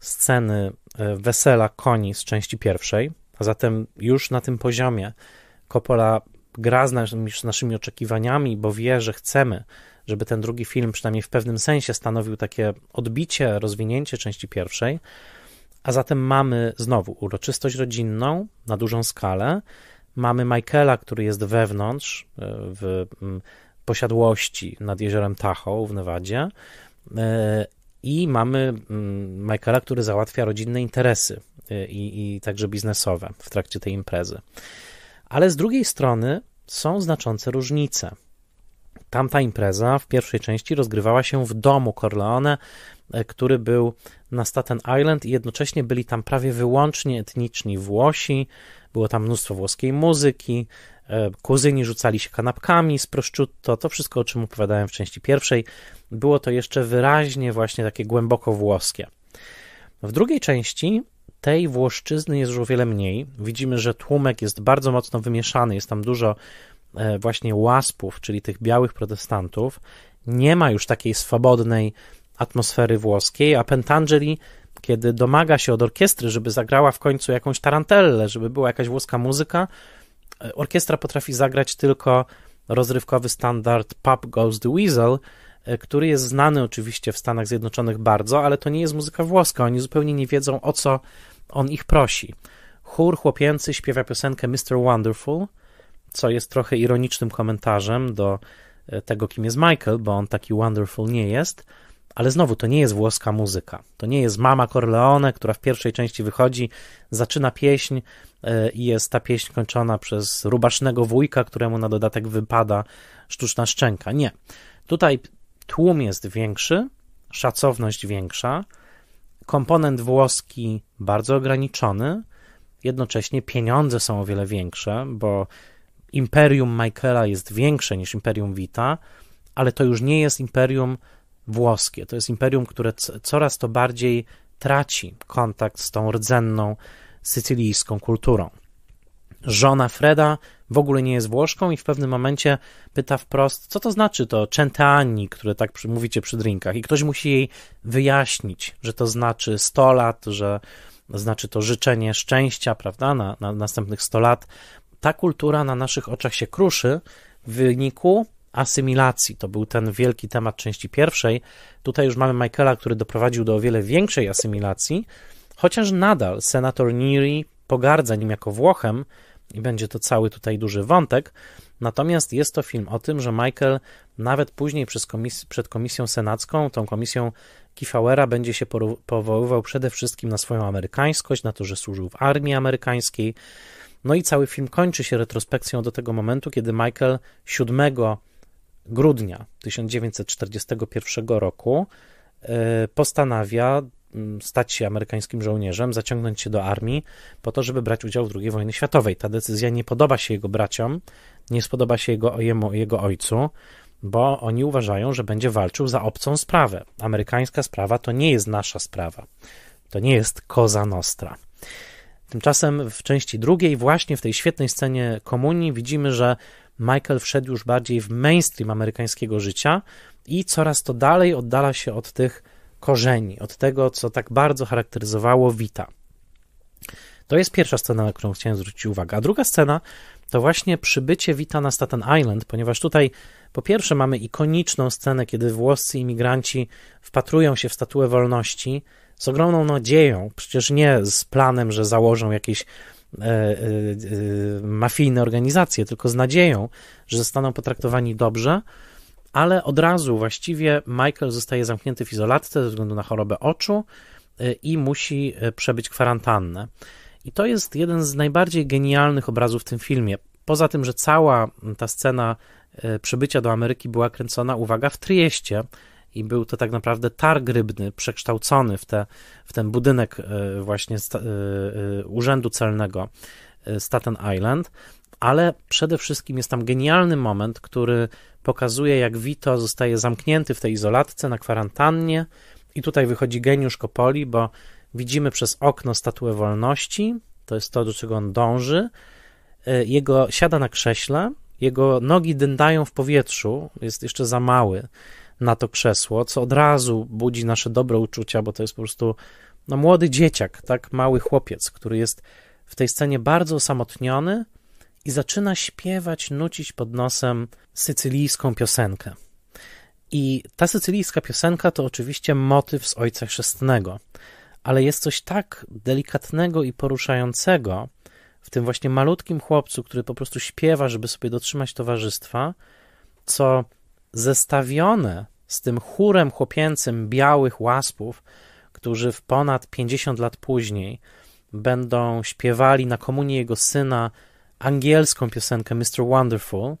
Speaker 1: sceny e, wesela koni z części pierwszej, a zatem już na tym poziomie Coppola gra z naszymi, naszymi oczekiwaniami, bo wie, że chcemy, żeby ten drugi film przynajmniej w pewnym sensie stanowił takie odbicie, rozwinięcie części pierwszej, a zatem mamy znowu uroczystość rodzinną na dużą skalę, mamy Michaela, który jest wewnątrz e, w mm, posiadłości nad jeziorem Tahoe w Nevadzie e, i mamy mm, Michaela, który załatwia rodzinne interesy e, i, i także biznesowe w trakcie tej imprezy. Ale z drugiej strony są znaczące różnice. Tamta impreza w pierwszej części rozgrywała się w domu Corleone, e, który był na Staten Island i jednocześnie byli tam prawie wyłącznie etniczni Włosi. Było tam mnóstwo włoskiej muzyki, E, kuzyni rzucali się kanapkami z prosciutto, to wszystko, o czym opowiadałem w części pierwszej. Było to jeszcze wyraźnie właśnie takie głęboko włoskie. W drugiej części tej włoszczyzny jest już o wiele mniej. Widzimy, że tłumek jest bardzo mocno wymieszany, jest tam dużo e, właśnie łaspów, czyli tych białych protestantów. Nie ma już takiej swobodnej atmosfery włoskiej, a Pentangeli, kiedy domaga się od orkiestry, żeby zagrała w końcu jakąś tarantellę, żeby była jakaś włoska muzyka, E, orkiestra potrafi zagrać tylko rozrywkowy standard Pub Goes the Weasel, e, który jest znany oczywiście w Stanach Zjednoczonych bardzo, ale to nie jest muzyka włoska, oni zupełnie nie wiedzą o co on ich prosi. Chór chłopięcy śpiewa piosenkę Mr. Wonderful, co jest trochę ironicznym komentarzem do e, tego, kim jest Michael, bo on taki wonderful nie jest. Ale znowu, to nie jest włoska muzyka. To nie jest Mama Corleone, która w pierwszej części wychodzi, zaczyna pieśń e, i jest ta pieśń kończona przez rubasznego wujka, któremu na dodatek wypada sztuczna szczęka. Nie. Tutaj tłum jest większy, szacowność większa, komponent włoski bardzo ograniczony, jednocześnie pieniądze są o wiele większe, bo imperium Michaela jest większe niż imperium Vita, ale to już nie jest imperium włoskie. To jest imperium, które coraz to bardziej traci kontakt z tą rdzenną sycylijską kulturą. Żona Freda w ogóle nie jest Włoszką i w pewnym momencie pyta wprost, co to znaczy to cent'anni, które tak mówicie przy drinkach i ktoś musi jej wyjaśnić, że to znaczy 100 lat, że znaczy to życzenie szczęścia, prawda, na, na następnych 100 lat. Ta kultura na naszych oczach się kruszy w wyniku asymilacji. To był ten wielki temat części pierwszej. Tutaj już mamy Michaela, który doprowadził do o wiele większej asymilacji, chociaż nadal senator Neary pogardza nim jako Włochem i będzie to cały tutaj duży wątek. Natomiast jest to film o tym, że Michael nawet później komis przed komisją senacką, tą komisją Kifauera, będzie się powoływał przede wszystkim na swoją amerykańskość, na to, że służył w armii amerykańskiej. No i cały film kończy się retrospekcją do tego momentu, kiedy Michael 7 grudnia 1941 roku y, postanawia mm, stać się amerykańskim żołnierzem, zaciągnąć się do armii po to, żeby brać udział w II wojnie światowej. Ta decyzja nie podoba się jego braciom, nie spodoba się jego, jemu, jego ojcu, bo oni uważają, że będzie walczył za obcą sprawę. Amerykańska sprawa to nie jest nasza sprawa. To nie jest koza nostra. Tymczasem w części drugiej, właśnie w tej świetnej scenie komunii, widzimy, że Michael wszedł już bardziej w mainstream amerykańskiego życia i coraz to dalej oddala się od tych korzeni, od tego, co tak bardzo charakteryzowało Wita. To jest pierwsza scena, na którą chciałem zwrócić uwagę. A druga scena to właśnie przybycie Wita na Staten Island, ponieważ tutaj po pierwsze mamy ikoniczną scenę, kiedy włoscy imigranci wpatrują się w statuę wolności z ogromną nadzieją, przecież nie z planem, że założą jakieś E, e, mafijne organizacje, tylko z nadzieją, że zostaną potraktowani dobrze, ale od razu właściwie Michael zostaje zamknięty w izolatce ze względu na chorobę oczu e, i musi przebyć kwarantannę. I to jest jeden z najbardziej genialnych obrazów w tym filmie. Poza tym, że cała ta scena przybycia do Ameryki była kręcona, uwaga, w Trieście, i był to tak naprawdę targ rybny przekształcony w, te, w ten budynek e, właśnie sta, e, e, Urzędu Celnego Staten Island, ale przede wszystkim jest tam genialny moment, który pokazuje, jak Vito zostaje zamknięty w tej izolatce na kwarantannie i tutaj wychodzi geniusz Kopoli, bo widzimy przez okno statuę wolności, to jest to, do czego on dąży, jego siada na krześle, jego nogi dędają w powietrzu, jest jeszcze za mały, na to krzesło, co od razu budzi nasze dobre uczucia, bo to jest po prostu no, młody dzieciak, tak mały chłopiec, który jest w tej scenie bardzo osamotniony i zaczyna śpiewać, nucić pod nosem sycylijską piosenkę. I ta sycylijska piosenka to oczywiście motyw z Ojca Chrzestnego, ale jest coś tak delikatnego i poruszającego w tym właśnie malutkim chłopcu, który po prostu śpiewa, żeby sobie dotrzymać towarzystwa, co zestawione z tym chórem chłopięcym białych łaspów, którzy w ponad 50 lat później będą śpiewali na komunii jego syna angielską piosenkę Mr. Wonderful,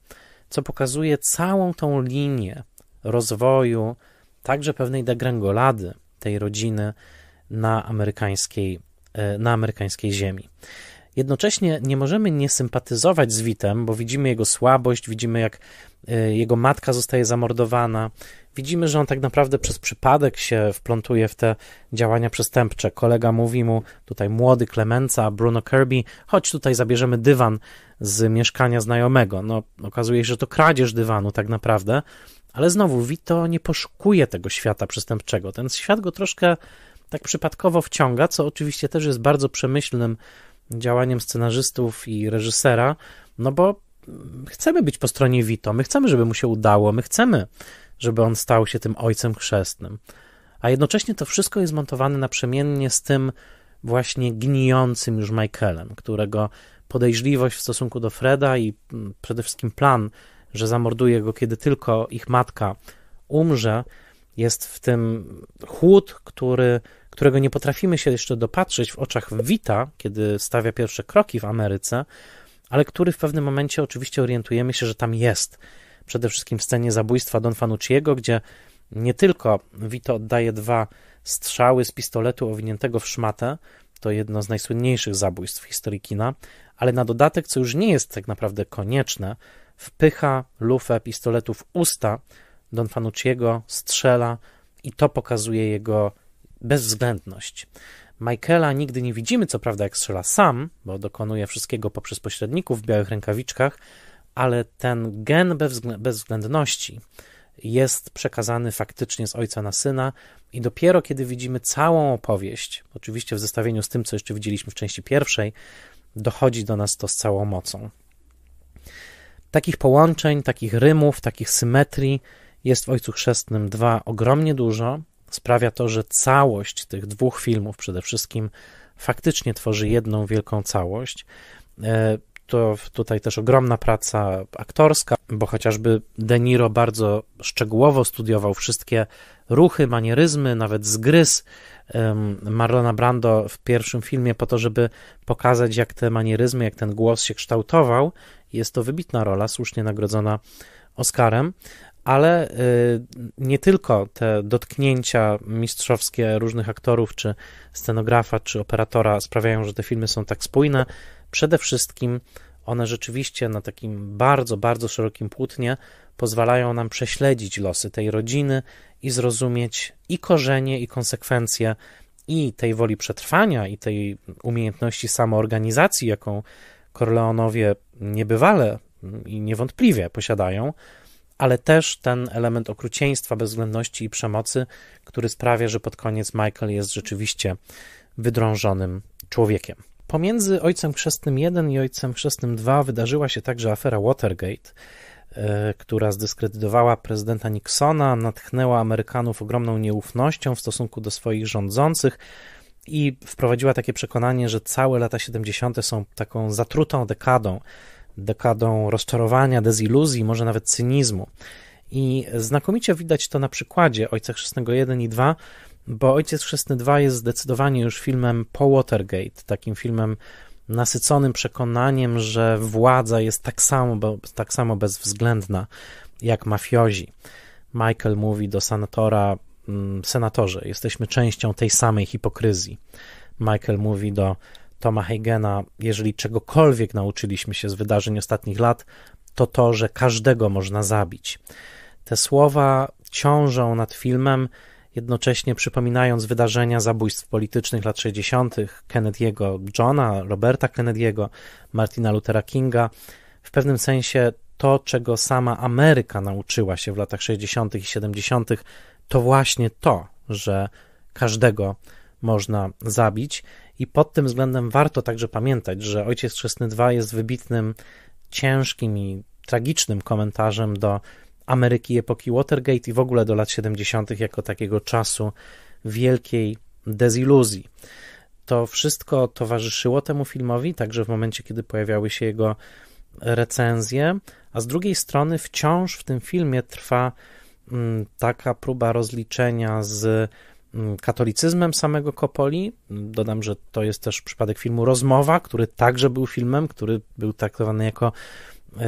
Speaker 1: co pokazuje całą tą linię rozwoju, także pewnej degrangolady tej rodziny na amerykańskiej, e, na amerykańskiej ziemi. Jednocześnie nie możemy nie sympatyzować z Witem, bo widzimy jego słabość, widzimy jak e, jego matka zostaje zamordowana, widzimy, że on tak naprawdę przez przypadek się wplątuje w te działania przestępcze. Kolega mówi mu, tutaj młody Klemenca, Bruno Kirby, chodź tutaj zabierzemy dywan z mieszkania znajomego. No, okazuje się, że to kradzież dywanu tak naprawdę, ale znowu Vito nie poszukuje tego świata przestępczego. Ten świat go troszkę tak przypadkowo wciąga, co oczywiście też jest bardzo przemyślnym działaniem scenarzystów i reżysera, no bo chcemy być po stronie Vito, my chcemy, żeby mu się udało, my chcemy, żeby on stał się tym ojcem chrzestnym. A jednocześnie to wszystko jest montowane naprzemiennie z tym właśnie gnijącym już Michaelem, którego podejrzliwość w stosunku do Freda i mm, przede wszystkim plan, że zamorduje go, kiedy tylko ich matka umrze, jest w tym chłód, który którego nie potrafimy się jeszcze dopatrzeć w oczach Wita, kiedy stawia pierwsze kroki w Ameryce, ale który w pewnym momencie oczywiście orientujemy się, że tam jest. Przede wszystkim w scenie zabójstwa Don Fanucciego, gdzie nie tylko Vito oddaje dwa strzały z pistoletu owiniętego w szmatę, to jedno z najsłynniejszych zabójstw w historii kina, ale na dodatek, co już nie jest tak naprawdę konieczne, wpycha lufę pistoletu w usta Don Fanucciego, strzela i to pokazuje jego bezwzględność. Michaela nigdy nie widzimy, co prawda, jak strzela sam, bo dokonuje wszystkiego poprzez pośredników w białych rękawiczkach, ale ten gen bezwzględności jest przekazany faktycznie z ojca na syna, i dopiero kiedy widzimy całą opowieść, oczywiście w zestawieniu z tym, co jeszcze widzieliśmy w części pierwszej, dochodzi do nas to z całą mocą. Takich połączeń, takich rymów, takich symetrii jest w Ojcu Chrzestnym dwa ogromnie dużo, sprawia to, że całość tych dwóch filmów przede wszystkim faktycznie tworzy jedną wielką całość. E, to tutaj też ogromna praca aktorska, bo chociażby De Niro bardzo szczegółowo studiował wszystkie ruchy, manieryzmy, nawet zgryz Marlona Brando w pierwszym filmie po to, żeby pokazać, jak te manieryzmy, jak ten głos się kształtował. Jest to wybitna rola, słusznie nagrodzona Oscarem ale y, nie tylko te dotknięcia mistrzowskie różnych aktorów, czy scenografa, czy operatora sprawiają, że te filmy są tak spójne. Przede wszystkim one rzeczywiście na takim bardzo, bardzo szerokim płótnie pozwalają nam prześledzić losy tej rodziny i zrozumieć i korzenie, i konsekwencje, i tej woli przetrwania, i tej umiejętności samoorganizacji, jaką Corleonowie niebywale i niewątpliwie posiadają ale też ten element okrucieństwa, bezwzględności i przemocy, który sprawia, że pod koniec Michael jest rzeczywiście wydrążonym człowiekiem. Pomiędzy Ojcem Chrzestnym I i Ojcem Chrzestnym II wydarzyła się także afera Watergate, e, która zdyskredytowała prezydenta Nixona, natchnęła Amerykanów ogromną nieufnością w stosunku do swoich rządzących i wprowadziła takie przekonanie, że całe lata 70. są taką zatrutą dekadą dekadą rozczarowania, deziluzji, może nawet cynizmu. I znakomicie widać to na przykładzie Ojca Chrzestnego 1 i 2, bo Ojciec Chrzestny 2 jest zdecydowanie już filmem po Watergate, takim filmem nasyconym przekonaniem, że władza jest tak samo, tak samo bezwzględna jak mafiozi. Michael mówi do senatora, mm, senatorze, jesteśmy częścią tej samej hipokryzji. Michael mówi do Toma Heigena, jeżeli czegokolwiek nauczyliśmy się z wydarzeń ostatnich lat, to to, że każdego można zabić. Te słowa ciążą nad filmem, jednocześnie przypominając wydarzenia zabójstw politycznych lat 60., Kennedy'ego Johna, Roberta Kennedy'ego, Martina Luthera Kinga. W pewnym sensie to, czego sama Ameryka nauczyła się w latach 60. i 70., to właśnie to, że każdego można zabić. I pod tym względem warto także pamiętać, że Ojciec Chrzestny II jest wybitnym, ciężkim i tragicznym komentarzem do Ameryki epoki Watergate i w ogóle do lat 70. jako takiego czasu wielkiej deziluzji. To wszystko towarzyszyło temu filmowi, także w momencie, kiedy pojawiały się jego recenzje, a z drugiej strony wciąż w tym filmie trwa mm, taka próba rozliczenia z Mm, katolicyzmem samego kopoli. Dodam, że to jest też przypadek filmu Rozmowa, który także był filmem, który był traktowany jako e,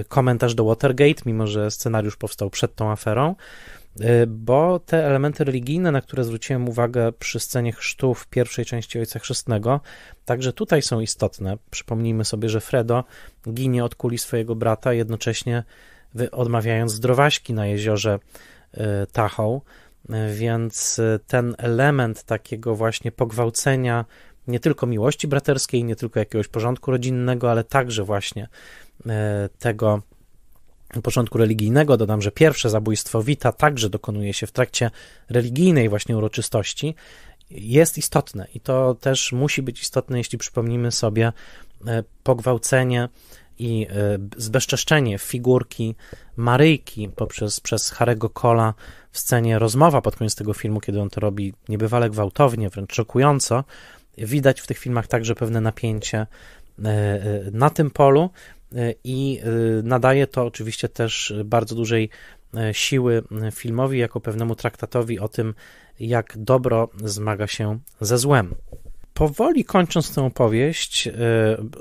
Speaker 1: e, komentarz do Watergate, mimo że scenariusz powstał przed tą aferą, e, bo te elementy religijne, na które zwróciłem uwagę przy scenie chrztu w pierwszej części Ojca Chrzestnego, także tutaj są istotne. Przypomnijmy sobie, że Fredo ginie od kuli swojego brata, jednocześnie odmawiając zdrowaśki na jeziorze Tahoe więc e, ten element takiego właśnie pogwałcenia nie tylko miłości braterskiej, nie tylko jakiegoś porządku rodzinnego, ale także właśnie e, tego początku religijnego. Dodam, że pierwsze zabójstwo Wita także dokonuje się w trakcie religijnej właśnie uroczystości. Jest istotne i to też musi być istotne, jeśli przypomnimy sobie e, pogwałcenie i y, zbezczeszczenie figurki Maryjki poprzez, przez Harego Cola w scenie rozmowa pod koniec tego filmu, kiedy on to robi niebywale gwałtownie, wręcz szokująco, widać w tych filmach także pewne napięcie y, y, na tym polu i nadaje to oczywiście też bardzo dużej siły filmowi jako pewnemu traktatowi o tym, jak dobro zmaga się ze złem powoli kończąc tę opowieść, e,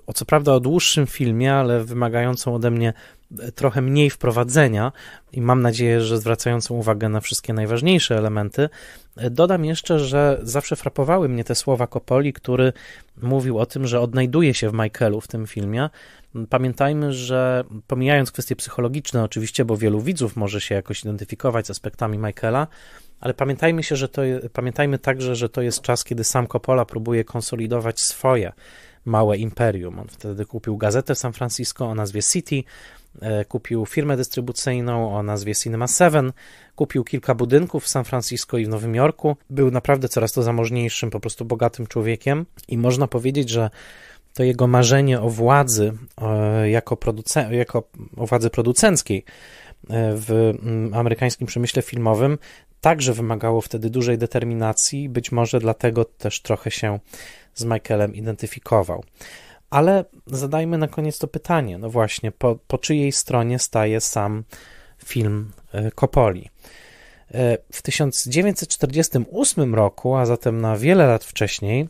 Speaker 1: o co prawda o dłuższym filmie, ale wymagającą ode mnie e, trochę mniej wprowadzenia i mam nadzieję, że zwracającą uwagę na wszystkie najważniejsze elementy, e, dodam jeszcze, że zawsze frapowały mnie te słowa Kopoli, który mówił o tym, że odnajduje się w Michaelu w tym filmie. Pamiętajmy, że pomijając kwestie psychologiczne oczywiście, bo wielu widzów może się jakoś identyfikować z aspektami Michaela, ale pamiętajmy się, że to, pamiętajmy także, że to jest czas, kiedy sam Coppola próbuje konsolidować swoje małe imperium. On wtedy kupił gazetę w San Francisco o nazwie City, e, kupił firmę dystrybucyjną o nazwie Cinema 7, kupił kilka budynków w San Francisco i w Nowym Jorku. Był naprawdę coraz to zamożniejszym, po prostu bogatym człowiekiem i można powiedzieć, że to jego marzenie o władzy e, jako, producen- jako o władzy producenckiej E, w mm, amerykańskim przemyśle filmowym także wymagało wtedy dużej determinacji, być może dlatego też trochę się z Michaelem identyfikował. Ale zadajmy na koniec to pytanie, no właśnie, po, po czyjej stronie staje sam film e, Copoli? E, w 1948 roku, a zatem na wiele lat wcześniej,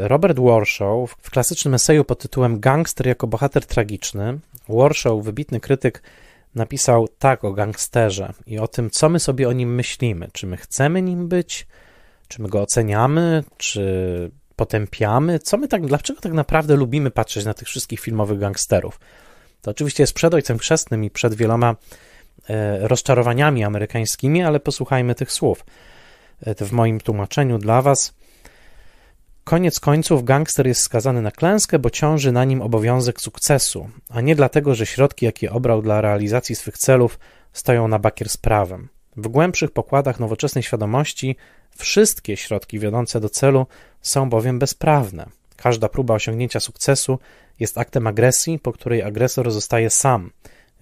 Speaker 1: Robert Warshaw w klasycznym eseju pod tytułem Gangster jako bohater tragiczny, Warshaw, wybitny krytyk napisał tak o gangsterze i o tym, co my sobie o nim myślimy. Czy my chcemy nim być, czy my go oceniamy, czy potępiamy, co my tak, dlaczego tak naprawdę lubimy patrzeć na tych wszystkich filmowych gangsterów. To oczywiście jest przed Ojcem Chrzestnym i przed wieloma e, rozczarowaniami amerykańskimi, ale posłuchajmy tych słów e, w moim tłumaczeniu dla Was Koniec końców gangster jest skazany na klęskę, bo ciąży na nim obowiązek sukcesu, a nie dlatego, że środki, jakie obrał dla realizacji swych celów, stoją na bakier z prawem. W głębszych pokładach nowoczesnej świadomości wszystkie środki wiodące do celu są bowiem bezprawne. Każda próba osiągnięcia sukcesu jest aktem agresji, po której agresor zostaje sam,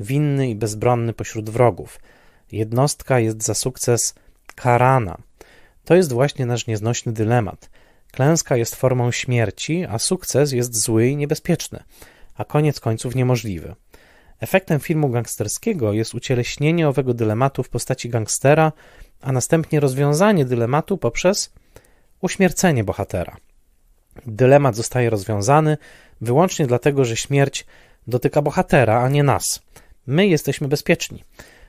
Speaker 1: winny i bezbronny pośród wrogów. Jednostka jest za sukces karana. To jest właśnie nasz nieznośny dylemat – Klęska jest formą śmierci, a sukces jest zły i niebezpieczny, a koniec końców niemożliwy. Efektem filmu gangsterskiego jest ucieleśnienie owego dylematu w postaci gangstera, a następnie rozwiązanie dylematu poprzez uśmiercenie bohatera. Dylemat zostaje rozwiązany wyłącznie dlatego, że śmierć dotyka bohatera, a nie nas. My jesteśmy bezpieczni.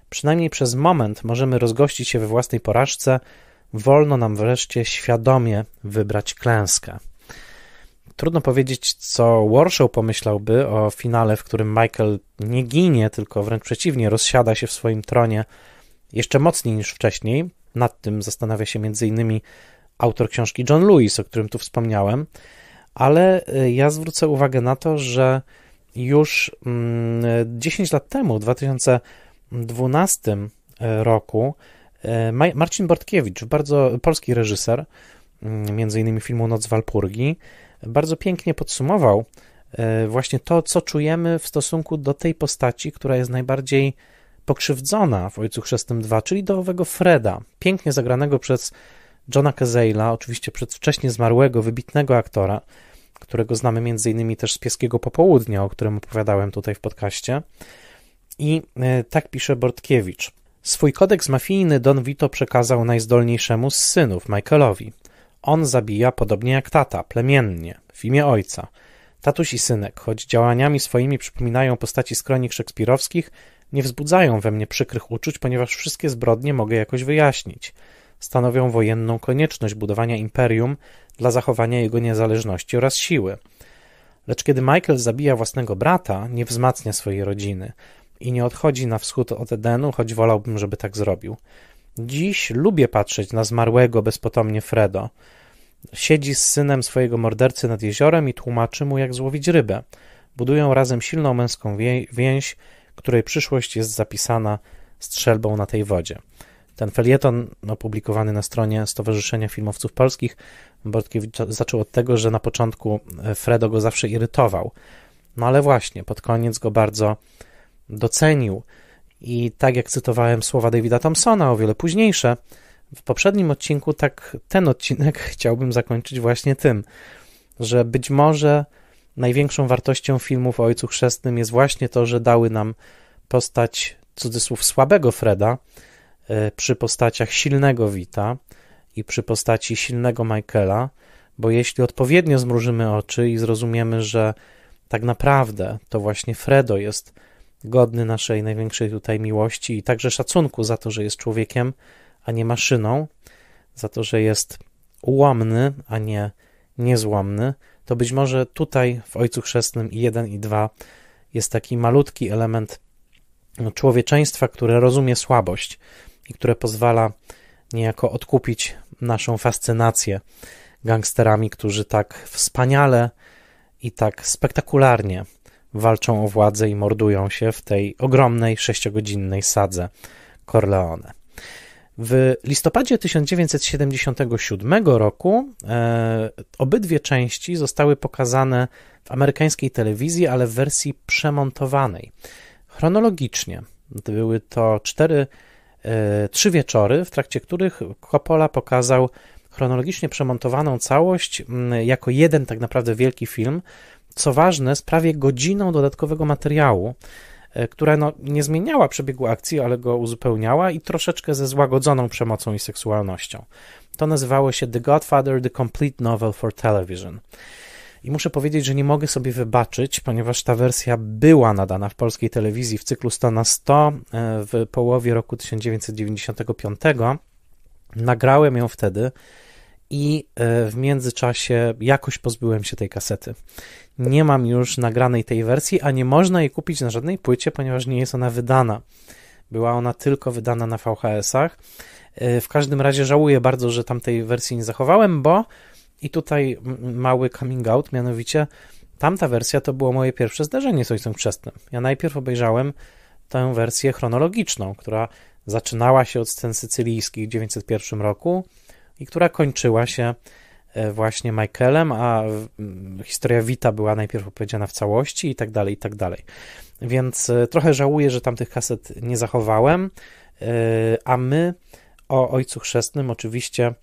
Speaker 1: Przynajmniej przez moment możemy rozgościć się we własnej porażce, wolno nam wreszcie świadomie wybrać klęskę. Trudno powiedzieć, co Warshow pomyślałby o finale, w którym Michael nie ginie, tylko wręcz przeciwnie, rozsiada się w swoim tronie jeszcze mocniej niż wcześniej. Nad tym zastanawia się m.in. autor książki John Lewis, o którym tu wspomniałem, ale y, ja zwrócę uwagę na to, że już 10 mm, lat temu, w 2012 y, roku, E, Marcin Bortkiewicz, bardzo polski reżyser, mm, między innymi filmu Noc Walpurgi, bardzo pięknie podsumował e, właśnie to, co czujemy w stosunku do tej postaci, która jest najbardziej pokrzywdzona w Ojcu Chrzestnym 2, czyli do owego Freda, pięknie zagranego przez Johna Cazale'a, oczywiście przedwcześnie zmarłego, wybitnego aktora, którego znamy między innymi też z Pieskiego Popołudnia, o którym opowiadałem tutaj w podcaście. I e, tak pisze Bortkiewicz. Swój kodeks mafijny Don Vito przekazał najzdolniejszemu z synów, Michaelowi. On zabija podobnie jak tata, plemiennie, w imię ojca. Tatuś i synek, choć działaniami swoimi przypominają postaci z kronik szekspirowskich, nie wzbudzają we mnie przykrych uczuć, ponieważ wszystkie zbrodnie mogę jakoś wyjaśnić. Stanowią wojenną konieczność budowania imperium dla zachowania jego niezależności oraz siły. Lecz kiedy Michael zabija własnego brata, nie wzmacnia swojej rodziny – i nie odchodzi na wschód od Edenu, choć wolałbym, żeby tak zrobił. Dziś lubię patrzeć na zmarłego bezpotomnie Fredo. Siedzi z synem swojego mordercy nad jeziorem i tłumaczy mu, jak złowić rybę. Budują razem silną męską więź, której przyszłość jest zapisana strzelbą na tej wodzie. Ten felieton opublikowany na stronie Stowarzyszenia Filmowców Polskich Bortkiewicz zaczął od tego, że na początku e, Fredo go zawsze irytował. No ale właśnie, pod koniec go bardzo docenił. I tak jak cytowałem słowa Davida Thompsona, o wiele późniejsze, w poprzednim odcinku, tak ten odcinek *laughs* chciałbym zakończyć właśnie tym, że być może największą wartością filmów o Ojcu Chrzestnym jest właśnie to, że dały nam postać cudzysłów słabego Freda e, przy postaciach silnego Wita i przy postaci silnego Michaela, bo jeśli odpowiednio zmrużymy oczy i zrozumiemy, że tak naprawdę to właśnie Fredo jest godny naszej największej tutaj miłości i także szacunku za to, że jest człowiekiem, a nie maszyną, za to, że jest ułamny, a nie niezłomny, to być może tutaj w Ojcu Chrzestnym i 1 i 2 jest taki malutki element no, człowieczeństwa, które rozumie słabość i które pozwala niejako odkupić naszą fascynację gangsterami, którzy tak wspaniale i tak spektakularnie walczą o władzę i mordują się w tej ogromnej sześciogodzinnej sadze Corleone. W listopadzie 1977 roku e, obydwie części zostały pokazane w amerykańskiej telewizji, ale w wersji przemontowanej. Chronologicznie były to cztery, e, trzy wieczory, w trakcie których Coppola pokazał chronologicznie przemontowaną całość m, jako jeden tak naprawdę wielki film, co ważne, z prawie godziną dodatkowego materiału, e, która no, nie zmieniała przebiegu akcji, ale go uzupełniała i troszeczkę ze złagodzoną przemocą i seksualnością. To nazywało się The Godfather The Complete Novel for Television. I muszę powiedzieć, że nie mogę sobie wybaczyć, ponieważ ta wersja była nadana w polskiej telewizji w cyklu 100 na 100 e, w połowie roku 1995. Nagrałem ją wtedy i e, w międzyczasie jakoś pozbyłem się tej kasety. Nie mam już nagranej tej wersji, a nie można jej kupić na żadnej płycie, ponieważ nie jest ona wydana. Była ona tylko wydana na VHS-ach. E, w każdym razie żałuję bardzo, że tamtej wersji nie zachowałem, bo i tutaj mały coming out, mianowicie tamta wersja to było moje pierwsze zdarzenie z Ojcem Chrzestnym. Ja najpierw obejrzałem tę wersję chronologiczną, która zaczynała się od scen sycylijskich w 901 roku, i która kończyła się e, właśnie Michaelem, a mm, historia Wita była najpierw opowiedziana w całości i tak dalej, i tak dalej. Więc e, trochę żałuję, że tamtych kaset nie zachowałem, e, a my o Ojcu Chrzestnym oczywiście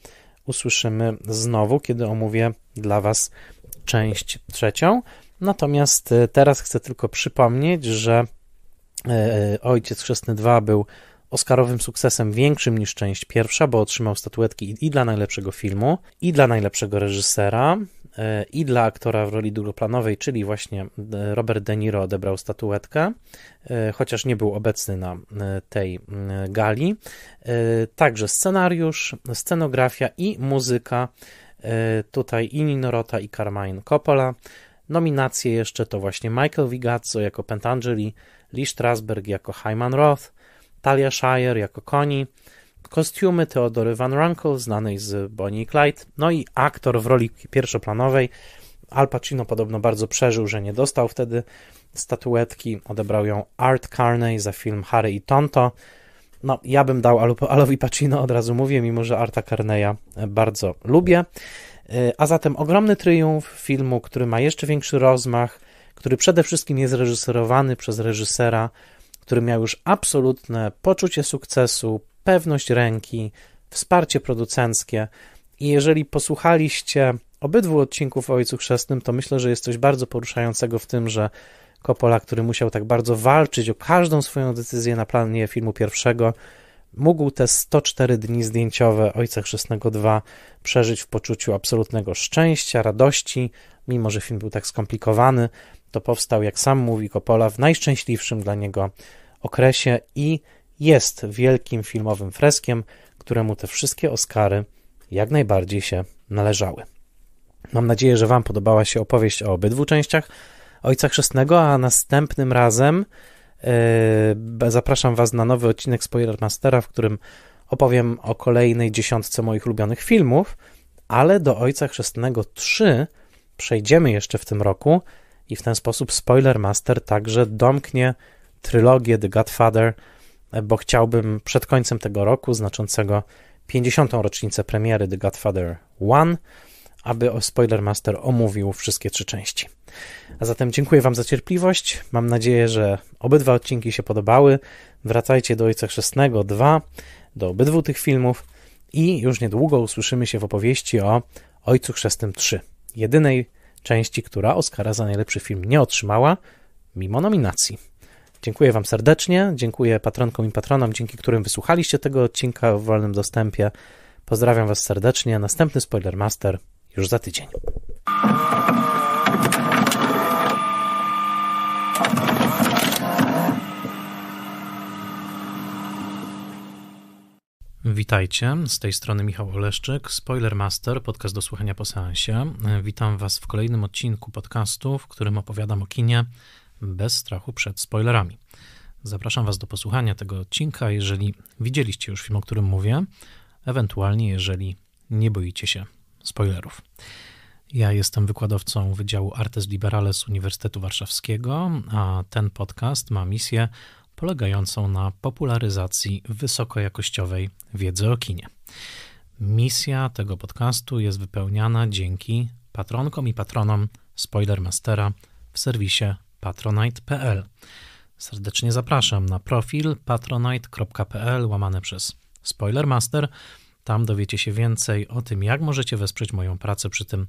Speaker 1: usłyszymy znowu, kiedy omówię dla Was część trzecią. Natomiast teraz chcę tylko przypomnieć, że Ojciec Chrzestny 2 był Oscarowym sukcesem większym niż część pierwsza, bo otrzymał statuetki i dla najlepszego filmu, i dla najlepszego reżysera, e, i dla aktora w roli drugoplanowej, czyli właśnie e, Robert De Niro odebrał statuetkę, e, chociaż nie był obecny na tej mm, gali. Także scenariusz, scenografia i muzyka. Tutaj i Ninorota i Carmine Coppola. Nominacje jeszcze to właśnie Michael Vigazzo jako Pentangeli, Lee Strasberg jako Hyman Roth, Talia Shire jako Connie, kostiumy Teodory Van Runkle, znanej z Bonnie i Clyde, no i aktor w roli pierwszoplanowej. Al Pacino podobno bardzo przeżył, że nie dostał wtedy statuetki. Odebrał ją Art Carney za film Harry i Tonto. No, ja bym dał Alu, Alowi Pacino, od razu mówię, mimo że Arta Carneya bardzo lubię. E, a zatem ogromny triumf filmu, który ma jeszcze większy rozmach, który przede wszystkim jest reżyserowany przez reżysera, który miał już absolutne poczucie sukcesu, pewność ręki, wsparcie producenckie. I jeżeli posłuchaliście obydwu odcinków o Ojcu Chrzestnym, to myślę, że jest coś bardzo poruszającego w tym, że Coppola, który musiał tak bardzo walczyć o każdą swoją decyzję na planie filmu pierwszego, mógł te 104 dni zdjęciowe Ojca Chrzestnego 2 przeżyć w poczuciu absolutnego szczęścia, radości, mimo że film był tak skomplikowany, to powstał, jak sam mówi Coppola, w najszczęśliwszym dla niego okresie i jest wielkim filmowym freskiem, któremu te wszystkie Oscary jak najbardziej się należały. Mam nadzieję, że Wam podobała się opowieść o obydwu częściach Ojca Chrzestnego, a następnym razem yy, zapraszam Was na nowy odcinek Mastera, w którym opowiem o kolejnej dziesiątce moich ulubionych filmów, ale do Ojca Chrzestnego 3 przejdziemy jeszcze w tym roku, i w ten sposób Spoilermaster także domknie trylogię The Godfather, e, bo chciałbym przed końcem tego roku, znaczącego 50. rocznicę premiery The Godfather 1, aby Spoilermaster omówił wszystkie trzy części. A zatem dziękuję Wam za cierpliwość. Mam nadzieję, że obydwa odcinki się podobały. Wracajcie do Ojca Chrzestnego 2, do obydwu tych filmów i już niedługo usłyszymy się w opowieści o Ojcu Chrzestnym 3, jedynej części, która Oscara za najlepszy film nie otrzymała, mimo nominacji. Dziękuję Wam serdecznie, dziękuję patronkom i patronom, dzięki którym wysłuchaliście tego odcinka w wolnym dostępie. Pozdrawiam Was serdecznie. Następny Spoiler Master już za tydzień. Witajcie, z tej strony Michał Oleszczyk, Master podcast do słuchania po seansie. Witam Was w kolejnym odcinku podcastu, w którym opowiadam o kinie bez strachu przed spoilerami. Zapraszam Was do posłuchania tego odcinka, jeżeli widzieliście już film, o którym mówię, ewentualnie jeżeli nie boicie się spoilerów. Ja jestem wykładowcą Wydziału Artes Liberales Uniwersytetu Warszawskiego, a ten podcast ma misję polegającą na popularyzacji wysokojakościowej wiedzy o kinie. Misja tego podcastu jest wypełniana dzięki patronkom i patronom Spoilermastera w serwisie patronite.pl. Serdecznie zapraszam na profil patronite.pl łamane przez Spoilermaster. Tam dowiecie się więcej o tym, jak możecie wesprzeć moją pracę przy tym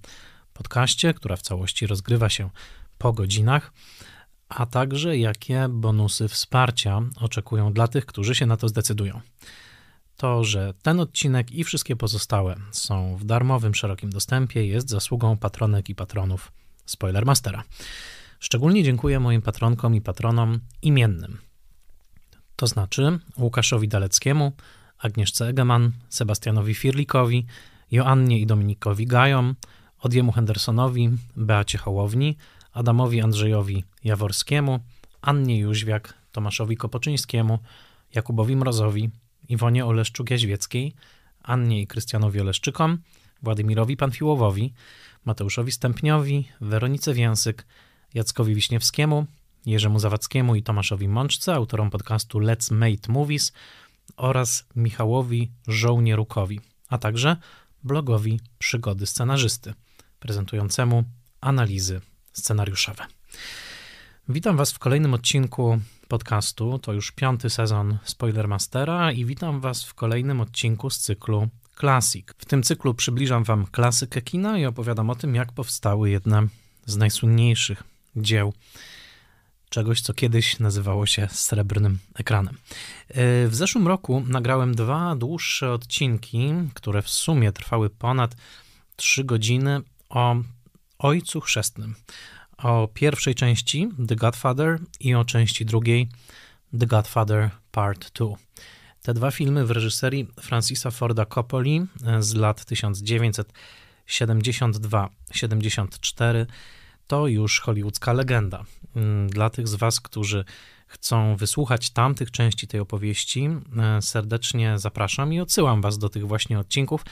Speaker 1: podcaście, która w całości rozgrywa się po godzinach a także jakie bonusy wsparcia oczekują dla tych, którzy się na to zdecydują. To, że ten odcinek i wszystkie pozostałe są w darmowym, szerokim dostępie, jest zasługą patronek i patronów Spoilermastera. Szczególnie dziękuję moim patronkom i patronom imiennym. To znaczy Łukaszowi Daleckiemu, Agnieszce Egeman, Sebastianowi Firlikowi, Joannie i Dominikowi Gajom, Odjemu Hendersonowi, Beacie Hołowni, Adamowi Andrzejowi Jaworskiemu, Annie Jóźwiak, Tomaszowi Kopoczyńskiemu, Jakubowi Mrozowi, Iwonie Oleszczuk-Jaźwieckiej, Annie i Krystianowi Oleszczykom, Władimirowi Panfiłowowi, Mateuszowi Stępniowi, Weronice Więsyk, Jackowi Wiśniewskiemu, Jerzemu Zawackiemu i Tomaszowi Mączce, autorom podcastu Let's Made Movies oraz Michałowi Żołnierukowi, a także blogowi Przygody Scenarzysty, prezentującemu analizy scenariuszowe. Witam Was w kolejnym odcinku podcastu. To już piąty sezon Spoilermastera i witam Was w kolejnym odcinku z cyklu Classic. W tym cyklu przybliżam Wam klasykę kina i opowiadam o tym, jak powstały jedne z najsłynniejszych dzieł czegoś, co kiedyś nazywało się srebrnym ekranem. E, w zeszłym roku nagrałem dwa dłuższe odcinki, które w sumie trwały ponad 3 godziny o Ojcu Chrzestnym, o pierwszej części The Godfather i o części drugiej The Godfather Part 2. Te dwa filmy w reżyserii Francisa Forda Coppoli e, z lat 1972-74 to już hollywoodzka legenda. Mm, dla tych z Was, którzy chcą wysłuchać tamtych części tej opowieści, e, serdecznie zapraszam i odsyłam Was do tych właśnie odcinków,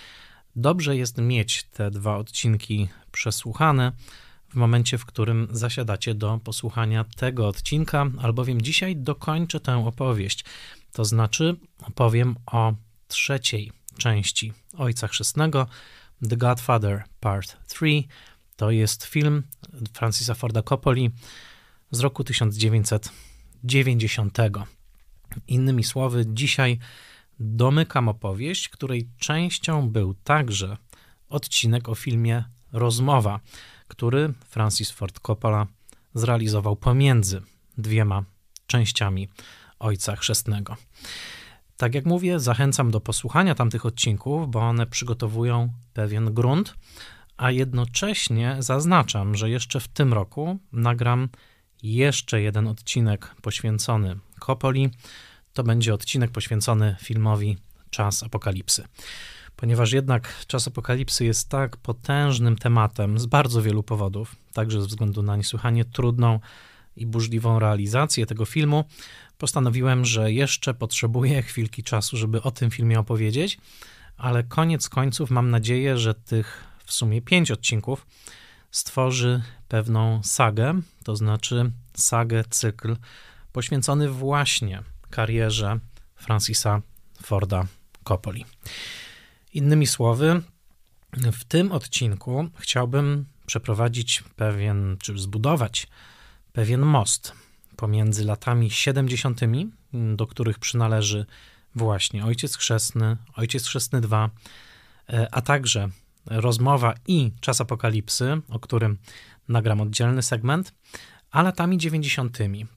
Speaker 1: Dobrze jest mieć te dwa odcinki przesłuchane w momencie, w którym zasiadacie do posłuchania tego odcinka, albowiem dzisiaj dokończę tę opowieść. To znaczy, opowiem o trzeciej części Ojca Chrzestnego, The Godfather Part 3. To jest film Francisa Forda Coppoli z roku 1990. Innymi słowy, dzisiaj domykam opowieść, której częścią był także odcinek o filmie Rozmowa, który Francis Ford Coppola zrealizował pomiędzy dwiema częściami Ojca Chrzestnego. Tak jak mówię, zachęcam do posłuchania tamtych odcinków, bo one przygotowują pewien grunt, a jednocześnie zaznaczam, że jeszcze w tym roku nagram jeszcze jeden odcinek poświęcony Coppoli to będzie odcinek poświęcony filmowi Czas Apokalipsy. Ponieważ jednak czas apokalipsy jest tak potężnym tematem z bardzo wielu powodów, także ze względu na niesłychanie trudną i burzliwą realizację tego filmu, postanowiłem, że jeszcze potrzebuję chwilki czasu, żeby o tym filmie opowiedzieć, ale koniec końców mam nadzieję, że tych w sumie pięć odcinków stworzy pewną sagę, to znaczy sagę, cykl poświęcony właśnie karierze Francisa Forda Coppoli. Innymi słowy, w tym odcinku chciałbym przeprowadzić pewien, czy zbudować pewien most pomiędzy latami 70., do których przynależy właśnie Ojciec Chrzestny, Ojciec Chrzestny 2, e, a także rozmowa i Czas Apokalipsy, o którym nagram oddzielny segment, a latami 90.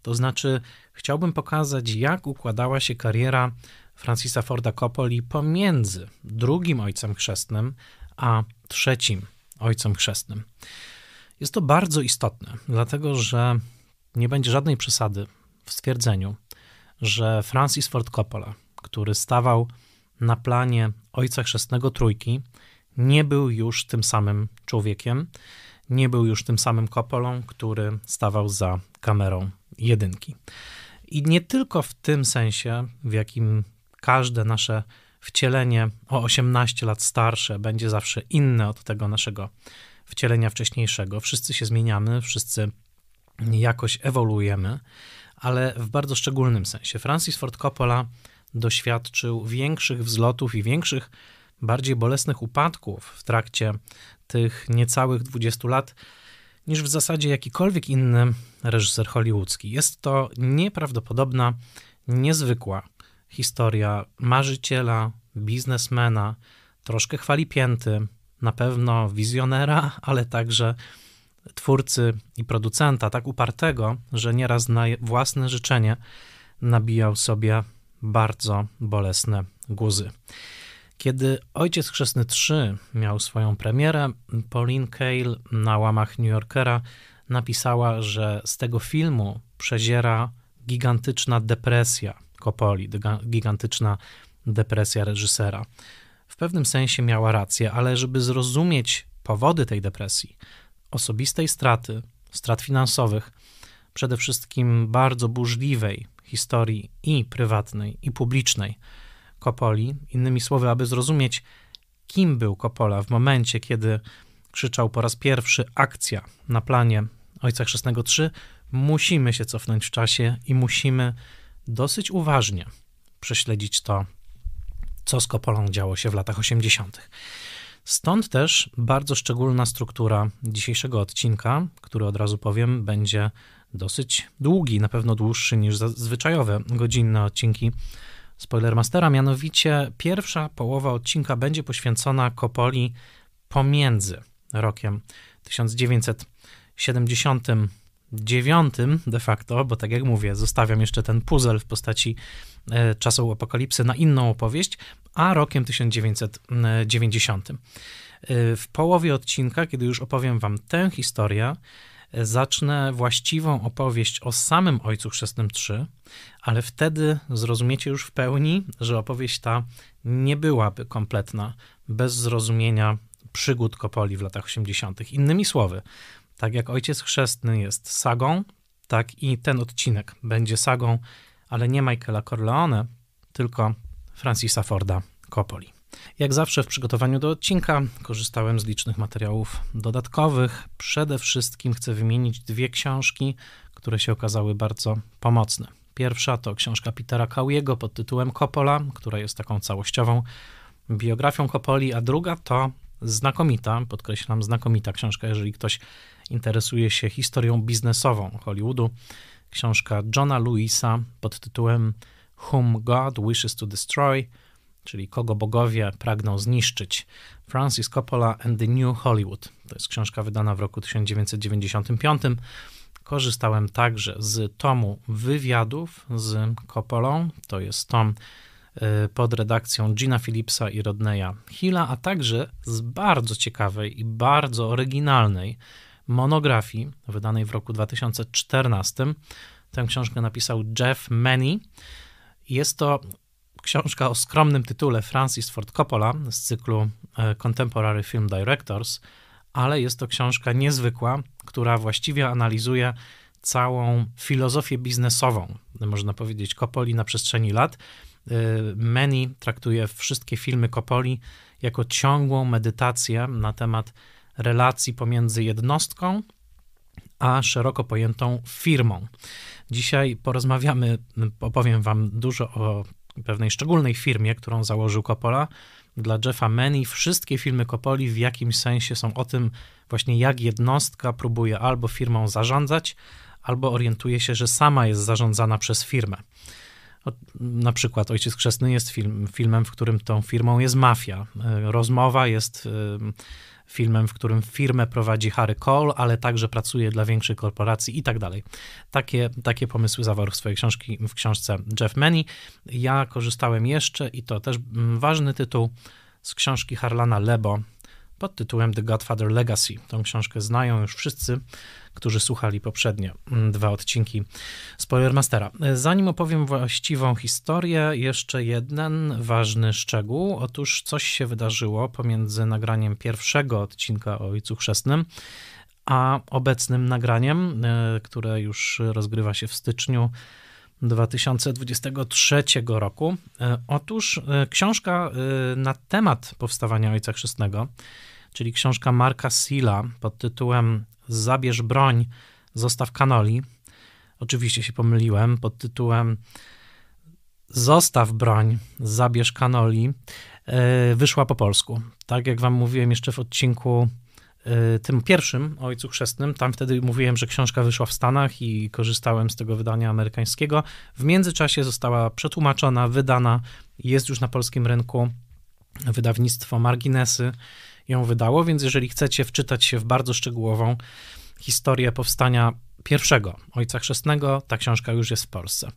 Speaker 1: To znaczy, chciałbym pokazać, jak układała się kariera Francisa Forda Coppoli pomiędzy drugim ojcem chrzestnym a trzecim ojcem chrzestnym. Jest to bardzo istotne, dlatego że nie będzie żadnej przesady w stwierdzeniu, że Francis Ford Coppola, który stawał na planie ojca chrzestnego trójki, nie był już tym samym człowiekiem, nie był już tym samym Coppolą, który stawał za kamerą jedynki. I nie tylko w tym sensie, w jakim każde nasze wcielenie o 18 lat starsze będzie zawsze inne od tego naszego wcielenia wcześniejszego. Wszyscy się zmieniamy, wszyscy jakoś ewoluujemy, ale w bardzo szczególnym sensie. Francis Ford Coppola doświadczył większych wzlotów i większych, bardziej bolesnych upadków w trakcie tych niecałych 20 lat niż w zasadzie jakikolwiek inny reżyser hollywoodzki. Jest to nieprawdopodobna, niezwykła historia marzyciela, biznesmena, troszkę chwalipięty, na pewno wizjonera, ale także twórcy i producenta, tak upartego, że nieraz na własne życzenie nabijał sobie bardzo bolesne guzy. Kiedy Ojciec Chrzestny 3 miał swoją premierę, Pauline Kael na łamach New Yorkera napisała, że z tego filmu przeziera gigantyczna depresja Coppoli, gigantyczna depresja reżysera. W pewnym sensie miała rację, ale żeby zrozumieć powody tej depresji, osobistej straty, strat finansowych, przede wszystkim bardzo burzliwej historii i prywatnej, i publicznej, Kopoli. Innymi słowy, aby zrozumieć, kim był Kopola w momencie, kiedy krzyczał po raz pierwszy akcja na planie Ojca Chrzestnego 3, musimy się cofnąć w czasie i musimy dosyć uważnie prześledzić to, co z Kopolą działo się w latach 80. Stąd też bardzo szczególna struktura dzisiejszego odcinka, który od razu powiem, będzie dosyć długi, na pewno dłuższy niż zwyczajowe godzinne odcinki Spoilermastera, mianowicie pierwsza połowa odcinka będzie poświęcona Kopoli pomiędzy rokiem 1979 de facto, bo tak jak mówię, zostawiam jeszcze ten puzzle w postaci e, czasu apokalipsy na inną opowieść, a rokiem 1990. E, w połowie odcinka, kiedy już opowiem wam tę historię, zacznę właściwą opowieść o samym Ojcu Chrzestnym III, ale wtedy zrozumiecie już w pełni, że opowieść ta nie byłaby kompletna bez zrozumienia przygód Kopoli w latach 80. Innymi słowy, tak jak Ojciec Chrzestny jest sagą, tak i ten odcinek będzie sagą, ale nie Michaela Corleone, tylko Francisa Forda Copoli. Jak zawsze w przygotowaniu do odcinka korzystałem z licznych materiałów dodatkowych. Przede wszystkim chcę wymienić dwie książki, które się okazały bardzo pomocne. Pierwsza to książka Petera Cowiego pod tytułem Coppola, która jest taką całościową biografią Coppoli, a druga to znakomita, podkreślam, znakomita książka, jeżeli ktoś interesuje się historią biznesową Hollywoodu. Książka Johna Lewisa pod tytułem Whom God Wishes to Destroy – czyli kogo bogowie pragną zniszczyć. Francis Coppola and the New Hollywood. To jest książka wydana w roku 1995. Korzystałem także z tomu wywiadów z Coppolą. To jest tom y, pod redakcją Gina Phillipsa i Rodneya Hilla, a także z bardzo ciekawej i bardzo oryginalnej monografii wydanej w roku 2014. Tę książkę napisał Jeff Manny. Jest to książka o skromnym tytule Francis Ford Coppola z cyklu e, Contemporary Film Directors, ale jest to książka niezwykła, która właściwie analizuje całą filozofię biznesową, można powiedzieć, Coppoli na przestrzeni lat. E, Many traktuje wszystkie filmy Coppoli jako ciągłą medytację na temat relacji pomiędzy jednostką a szeroko pojętą firmą. Dzisiaj porozmawiamy, opowiem Wam dużo o pewnej szczególnej firmie, którą założył Coppola. Dla Jeffa Manny wszystkie filmy Coppoli w jakimś sensie są o tym właśnie, jak jednostka próbuje albo firmą zarządzać, albo orientuje się, że sama jest zarządzana przez firmę. Na przykład Ojciec Chrzestny jest film, filmem, w którym tą firmą jest mafia. E, rozmowa jest filmem, w którym firmę prowadzi Harry Cole, ale także pracuje dla większych korporacji i tak dalej. Takie, takie pomysły zawarł w swojej książki, w książce Jeff Manny. Ja korzystałem jeszcze i to też mm, ważny tytuł z książki Harlana Lebo, pod tytułem The Godfather Legacy. Tą książkę znają już wszyscy, którzy słuchali poprzednie mm, dwa odcinki Spoilermastera. Zanim opowiem właściwą historię, jeszcze jeden ważny szczegół. Otóż coś się wydarzyło pomiędzy nagraniem pierwszego odcinka o Ojcu Chrzestnym, a obecnym nagraniem, e, które już rozgrywa się w styczniu 2023 roku. E, otóż e, książka e, na temat powstawania Ojca Chrzestnego, czyli książka Marka Silla pod tytułem Zabierz broń, zostaw kanoli. Oczywiście się pomyliłem pod tytułem Zostaw broń, zabierz kanoli. Wyszła po polsku. Tak jak wam mówiłem jeszcze w odcinku Y, tym pierwszym Ojcu Chrzestnym. Tam wtedy mówiłem, że książka wyszła w Stanach i korzystałem z tego wydania amerykańskiego. W międzyczasie została przetłumaczona, wydana, jest już na polskim rynku. Wydawnictwo Marginesy ją wydało, więc jeżeli chcecie wczytać się w bardzo szczegółową historię powstania pierwszego Ojca Chrzestnego, ta książka już jest w Polsce.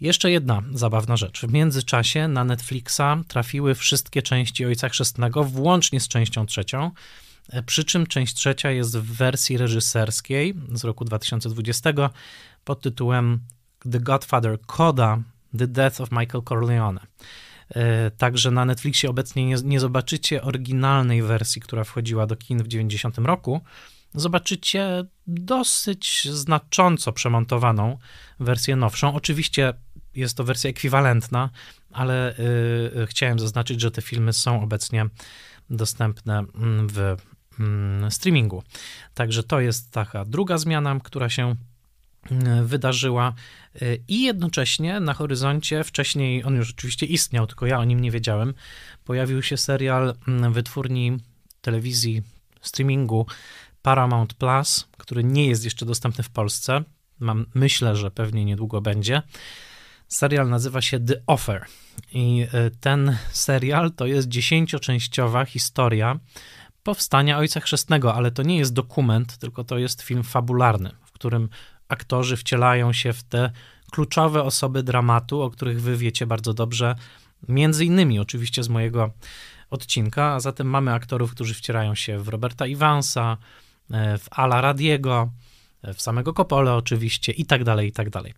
Speaker 1: Jeszcze jedna zabawna rzecz. W międzyczasie na Netflixa trafiły wszystkie części Ojca Chrzestnego, włącznie z częścią trzecią. Przy czym część trzecia jest w wersji reżyserskiej z roku 2020 pod tytułem The Godfather Coda The Death of Michael Corleone. E, także na Netflixie obecnie nie, nie, zobaczycie oryginalnej wersji, która wchodziła do kin w 90 roku. Zobaczycie dosyć znacząco przemontowaną wersję nowszą. Oczywiście jest to wersja ekwiwalentna, ale y, y, chciałem zaznaczyć, że te filmy są obecnie dostępne mm, w Mm, streamingu. Także to jest taka druga zmiana, która się e, wydarzyła e, i jednocześnie na horyzoncie, wcześniej on już oczywiście istniał, tylko ja o nim nie wiedziałem, pojawił się serial mm, wytwórni telewizji, streamingu Paramount Plus, który nie jest jeszcze dostępny w Polsce. Mam, myślę, że pewnie niedługo będzie. Serial nazywa się The Offer i e, ten serial to jest dziesięcioczęściowa historia powstania Ojca Chrzestnego, ale to nie jest dokument, tylko to jest film fabularny, w którym aktorzy wcielają się w te kluczowe osoby dramatu, o których wy wiecie bardzo dobrze, między innymi oczywiście z mojego odcinka, a zatem mamy aktorów, którzy wcierają się w Roberta Iwansa, e, w Ala Radiego, e, w samego Coppola, oczywiście i tak dalej, i tak dalej.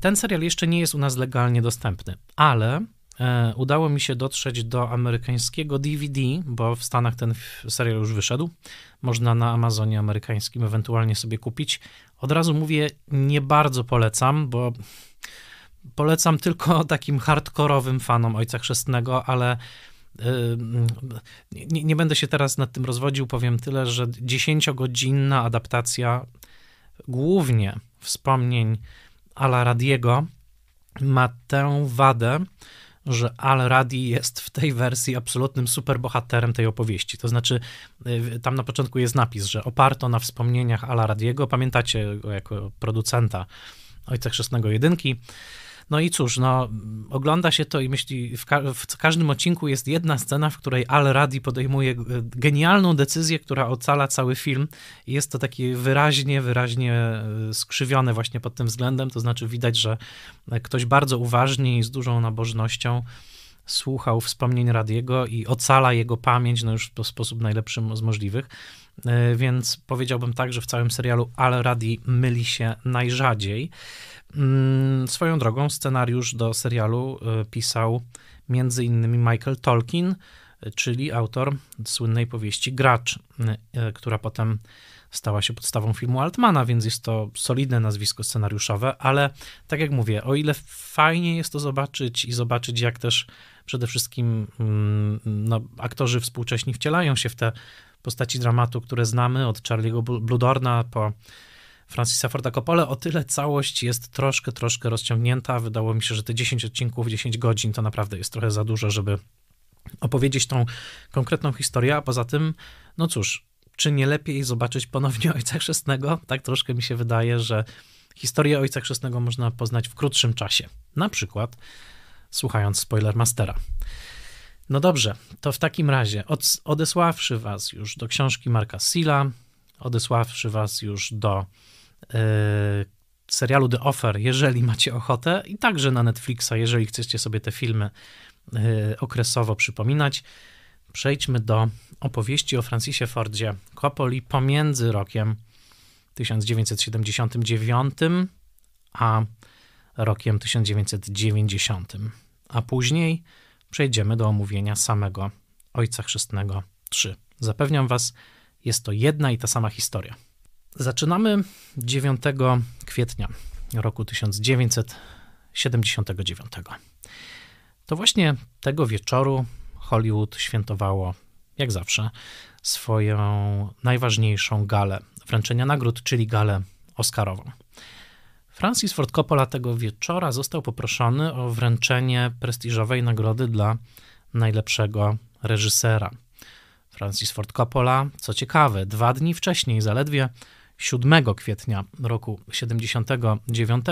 Speaker 1: Ten serial jeszcze nie jest u nas legalnie dostępny, ale E, udało mi się dotrzeć do amerykańskiego DVD, bo w Stanach ten serial już wyszedł. Można na Amazonie amerykańskim ewentualnie sobie kupić. Od razu mówię, nie bardzo polecam, bo polecam tylko *laughs* takim hardkorowym fanom Ojca Chrzestnego, ale e, nie, nie, będę się teraz nad tym rozwodził. Powiem tyle, że 10-godzinna adaptacja głównie wspomnień Ala Radiego ma tę wadę, że Al-Radi jest w tej wersji absolutnym superbohaterem tej opowieści. To znaczy, y, tam na początku jest napis, że oparto na wspomnieniach Al-Radiego, pamiętacie go jako producenta Ojca Chrzestnego Jedynki, no i cóż, no, ogląda się to i myśli, w, ka w każdym odcinku jest jedna scena, w której Al Radi podejmuje e, genialną decyzję, która ocala cały film. Jest to takie wyraźnie, wyraźnie e, skrzywione właśnie pod tym względem, to znaczy widać, że e, ktoś bardzo uważnie i z dużą nabożnością słuchał wspomnień Radiego i ocala jego pamięć no już w sposób najlepszy z możliwych. Więc powiedziałbym tak, że w całym serialu Al Radi myli się najrzadziej. Mm, swoją drogą scenariusz do serialu y, pisał między innymi Michael Tolkien, czyli autor słynnej powieści Gracz, y, y, która potem stała się podstawą filmu Altmana, więc jest to solidne nazwisko scenariuszowe, ale tak jak mówię, o ile fajnie jest to zobaczyć i zobaczyć, jak też przede wszystkim mm, no, aktorzy współcześni wcielają się w te postaci dramatu, które znamy od Charlie'ego Bludorna po Francisa Forda Coppola. O tyle całość jest troszkę, troszkę rozciągnięta. Wydało mi się, że te 10 odcinków, 10 godzin to naprawdę jest trochę za dużo, żeby opowiedzieć tą konkretną historię. A poza tym, no cóż, czy nie lepiej zobaczyć ponownie Ojca Chrzestnego? Tak troszkę mi się wydaje, że historię Ojca Chrzestnego można poznać w krótszym czasie. Na przykład słuchając Spoiler mastera. No dobrze, to w takim razie od, odesławszy was już do książki Marka Silla, odesławszy was już do E, serialu The Offer, jeżeli macie ochotę, i także na Netflixa, jeżeli chcecie sobie te filmy e, okresowo przypominać. Przejdźmy do opowieści o Francisie Fordzie Coppoli pomiędzy rokiem 1979 a rokiem 1990, a później przejdziemy do omówienia samego Ojca Chrzestnego 3. Zapewniam Was, jest to jedna i ta sama historia. Zaczynamy 9 kwietnia roku 1979. To właśnie tego wieczoru Hollywood świętowało, jak zawsze, swoją najważniejszą galę wręczenia nagród, czyli galę Oscarową. Francis Ford Coppola tego wieczora został poproszony o wręczenie prestiżowej nagrody dla najlepszego reżysera. Francis Ford Coppola, co ciekawe, dwa dni wcześniej zaledwie 7 kwietnia roku 79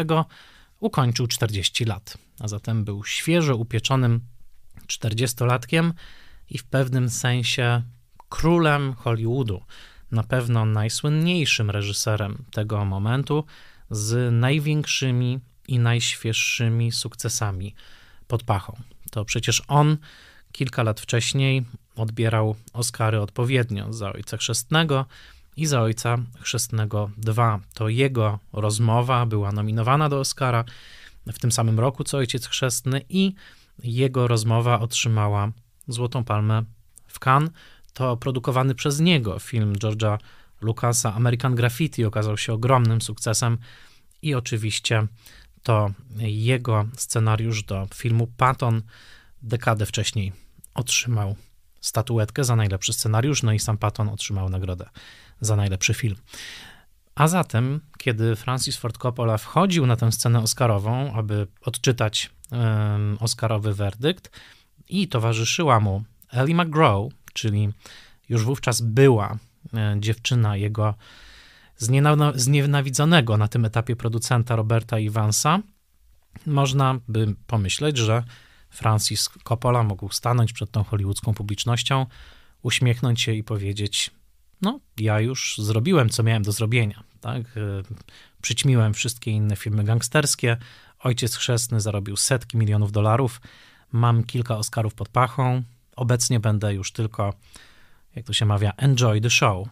Speaker 1: ukończył 40 lat, a zatem był świeżo upieczonym 40-latkiem i w pewnym sensie królem Hollywoodu, na pewno najsłynniejszym reżyserem tego momentu z największymi i najświeższymi sukcesami pod pachą. To przecież on kilka lat wcześniej odbierał Oscary odpowiednio za Ojca Chrzestnego i za Ojca Chrzestnego 2. To jego rozmowa była nominowana do Oscara w tym samym roku co Ojciec Chrzestny i jego rozmowa otrzymała Złotą Palmę w Cannes. To produkowany przez niego film George'a Lucasa American Graffiti okazał się ogromnym sukcesem i oczywiście to jego scenariusz do filmu Patton dekadę wcześniej otrzymał statuetkę za najlepszy scenariusz, no i sam Patton otrzymał nagrodę za najlepszy film. A zatem, kiedy Francis Ford Coppola wchodził na tę scenę Oscarową, aby odczytać um, Oscarowy werdykt, i towarzyszyła mu Ellie McGraw, czyli już wówczas była e, dziewczyna jego znienawidzonego na tym etapie producenta Roberta Evansa, można by pomyśleć, że Francis Coppola mógł stanąć przed tą hollywoodzką publicznością, uśmiechnąć się i powiedzieć: no, ja już zrobiłem, co miałem do zrobienia. Tak? Y, przyćmiłem wszystkie inne filmy gangsterskie. Ojciec chrzestny zarobił setki milionów dolarów. Mam kilka Oscarów pod pachą. Obecnie będę już tylko, jak to się mawia, enjoy the show.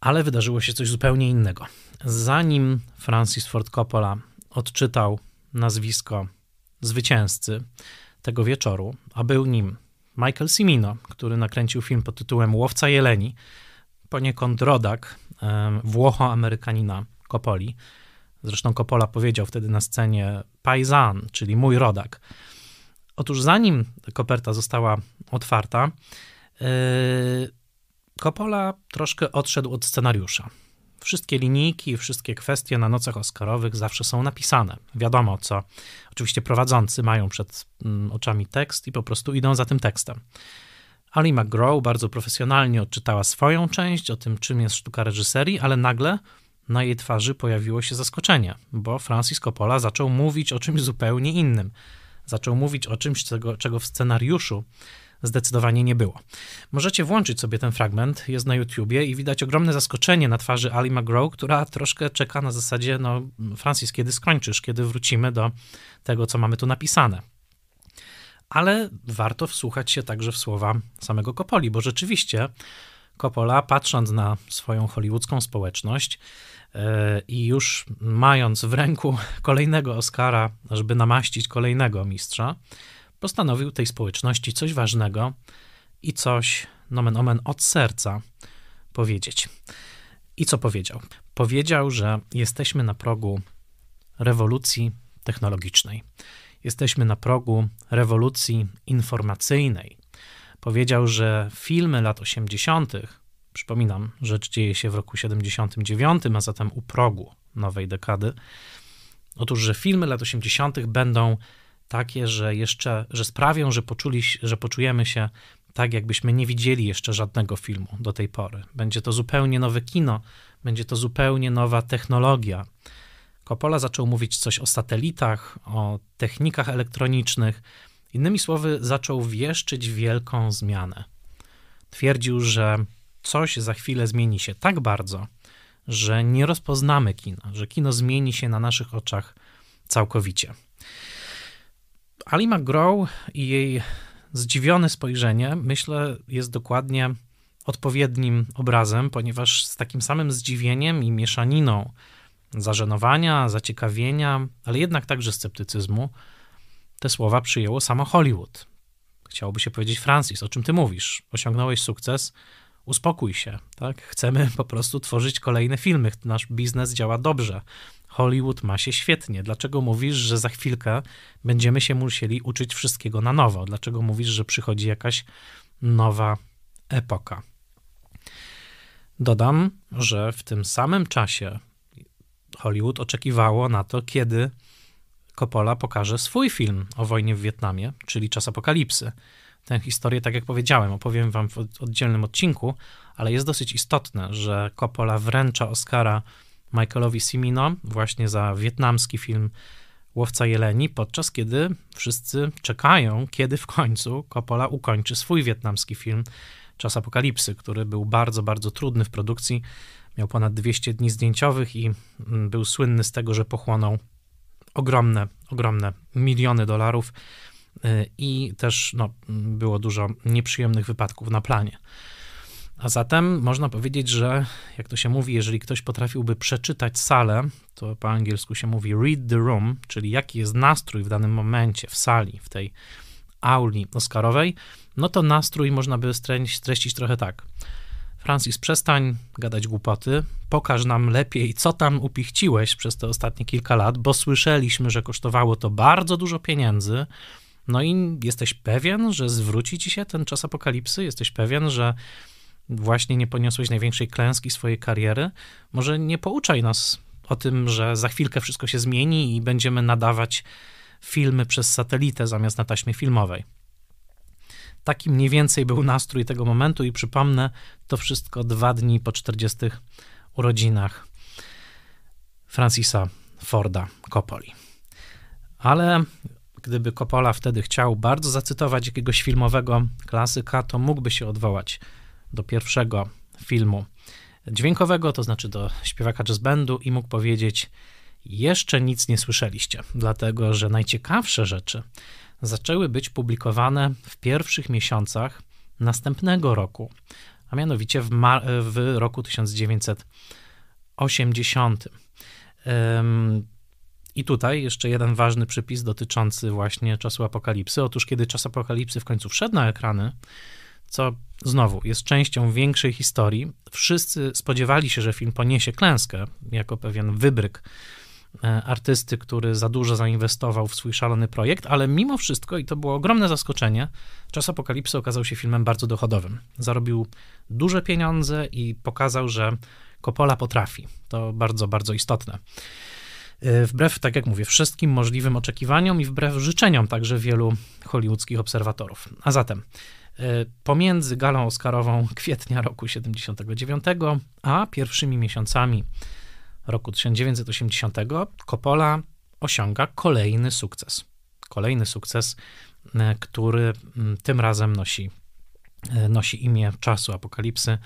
Speaker 1: Ale wydarzyło się coś zupełnie innego. Zanim Francis Ford Coppola odczytał nazwisko zwycięzcy tego wieczoru, a był nim Michael Cimino, który nakręcił film pod tytułem Łowca Jeleni, poniekąd rodak Włocho-Amerykanina Coppoli. Zresztą Coppola powiedział wtedy na scenie Paisan, czyli mój rodak. Otóż zanim koperta została otwarta, y, Coppola troszkę odszedł od scenariusza wszystkie linijki, wszystkie kwestie na nocach Oscarowych zawsze są napisane. Wiadomo co. Oczywiście prowadzący mają przed mm, oczami tekst i po prostu idą za tym tekstem. Ali McGraw bardzo profesjonalnie odczytała swoją część o tym, czym jest sztuka reżyserii, ale nagle na jej twarzy pojawiło się zaskoczenie, bo Francis Coppola zaczął mówić o czymś zupełnie innym. Zaczął mówić o czymś, czego, czego w scenariuszu zdecydowanie nie było. Możecie włączyć sobie ten fragment, jest na YouTubie i widać ogromne zaskoczenie na twarzy Ali McGraw, która troszkę czeka na zasadzie, no Francis, kiedy skończysz, kiedy wrócimy do tego, co mamy tu napisane. Ale warto wsłuchać się także w słowa samego Coppoli, bo rzeczywiście Coppola, patrząc na swoją hollywoodzką społeczność e, i już mając w ręku *laughs* kolejnego Oscara, żeby namaścić kolejnego mistrza, postanowił tej społeczności coś ważnego i coś, nomen omen, od serca powiedzieć. I co powiedział? Powiedział, że jesteśmy na progu rewolucji technologicznej. Jesteśmy na progu rewolucji informacyjnej. Powiedział, że filmy lat 80., przypominam, rzecz dzieje się w roku 79, a zatem u progu nowej dekady. Otóż, że filmy lat 80. będą takie, że jeszcze, że sprawią, że, poczuli, że poczujemy się tak, jakbyśmy nie widzieli jeszcze żadnego filmu do tej pory. Będzie to zupełnie nowe kino, będzie to zupełnie nowa technologia. Coppola zaczął mówić coś o satelitach, o technikach elektronicznych. Innymi słowy, zaczął wieszczyć wielką zmianę. Twierdził, że coś za chwilę zmieni się tak bardzo, że nie rozpoznamy kina, że kino zmieni się na naszych oczach całkowicie. Ali McGraw i jej zdziwione spojrzenie, myślę, jest dokładnie odpowiednim obrazem, ponieważ z takim samym zdziwieniem i mieszaniną zażenowania, zaciekawienia, ale jednak także sceptycyzmu, te słowa przyjęło samo Hollywood. Chciałoby się powiedzieć, Francis, o czym ty mówisz? Osiągnąłeś sukces, uspokój się, tak? Chcemy po prostu tworzyć kolejne filmy, nasz biznes działa dobrze. Hollywood ma się świetnie. Dlaczego mówisz, że za chwilkę będziemy się musieli uczyć wszystkiego na nowo? Dlaczego mówisz, że przychodzi jakaś nowa epoka? Dodam, że w tym samym czasie Hollywood oczekiwało na to, kiedy Coppola pokaże swój film o wojnie w Wietnamie, czyli Czas Apokalipsy. Tę historię, tak jak powiedziałem, opowiem wam w oddzielnym odcinku, ale jest dosyć istotne, że Coppola wręcza Oscara Michaelowi Simino właśnie za wietnamski film Łowca Jeleni, podczas kiedy wszyscy czekają, kiedy w końcu Coppola ukończy swój wietnamski film Czas Apokalipsy, który był bardzo, bardzo trudny w produkcji. Miał ponad 200 dni zdjęciowych i mm, był słynny z tego, że pochłonął ogromne, ogromne miliony dolarów y, i też no, mm, było dużo nieprzyjemnych wypadków na planie. A zatem można powiedzieć, że jak to się mówi, jeżeli ktoś potrafiłby przeczytać salę, to po angielsku się mówi read the room, czyli jaki jest nastrój w danym momencie w sali, w tej auli Oscarowej, no to nastrój można by streścić trochę tak. Francis, przestań gadać głupoty, pokaż nam lepiej, co tam upichciłeś przez te ostatnie kilka lat, bo słyszeliśmy, że kosztowało to bardzo dużo pieniędzy. No i jesteś pewien, że zwróci ci się ten czas apokalipsy? Jesteś pewien, że właśnie nie poniosłeś największej klęski swojej kariery, może nie pouczaj nas o tym, że za chwilkę wszystko się zmieni i będziemy nadawać filmy przez satelitę zamiast na taśmie filmowej. Taki mniej więcej był nastrój tego momentu i przypomnę, to wszystko dwa dni po 40 urodzinach Francisa Forda Coppoli. Ale gdyby Coppola wtedy chciał bardzo zacytować jakiegoś filmowego klasyka, to mógłby się odwołać do pierwszego filmu dźwiękowego, to znaczy do śpiewaka jazz bandu i mógł powiedzieć jeszcze nic nie słyszeliście, dlatego że najciekawsze rzeczy zaczęły być publikowane w pierwszych miesiącach następnego roku, a mianowicie w, ma- w roku 1980. I tutaj jeszcze jeden ważny przypis dotyczący właśnie czasu apokalipsy. Otóż, kiedy czas apokalipsy w końcu wszedł na ekrany, co znowu jest częścią większej historii. Wszyscy spodziewali się, że film poniesie klęskę jako pewien wybryk e, artysty, który za dużo zainwestował w swój szalony projekt, ale mimo wszystko, i to było ogromne zaskoczenie, Czas Apokalipsy okazał się filmem bardzo dochodowym. Zarobił duże pieniądze i pokazał, że Coppola potrafi. To bardzo, bardzo istotne. E, wbrew, tak jak mówię, wszystkim możliwym oczekiwaniom i wbrew życzeniom także wielu hollywoodzkich obserwatorów. A zatem, E, pomiędzy galą Oscarową kwietnia roku 79, a pierwszymi miesiącami roku 1980 Coppola osiąga kolejny sukces. Kolejny sukces, e, który mm, tym razem nosi, e, nosi imię czasu apokalipsy,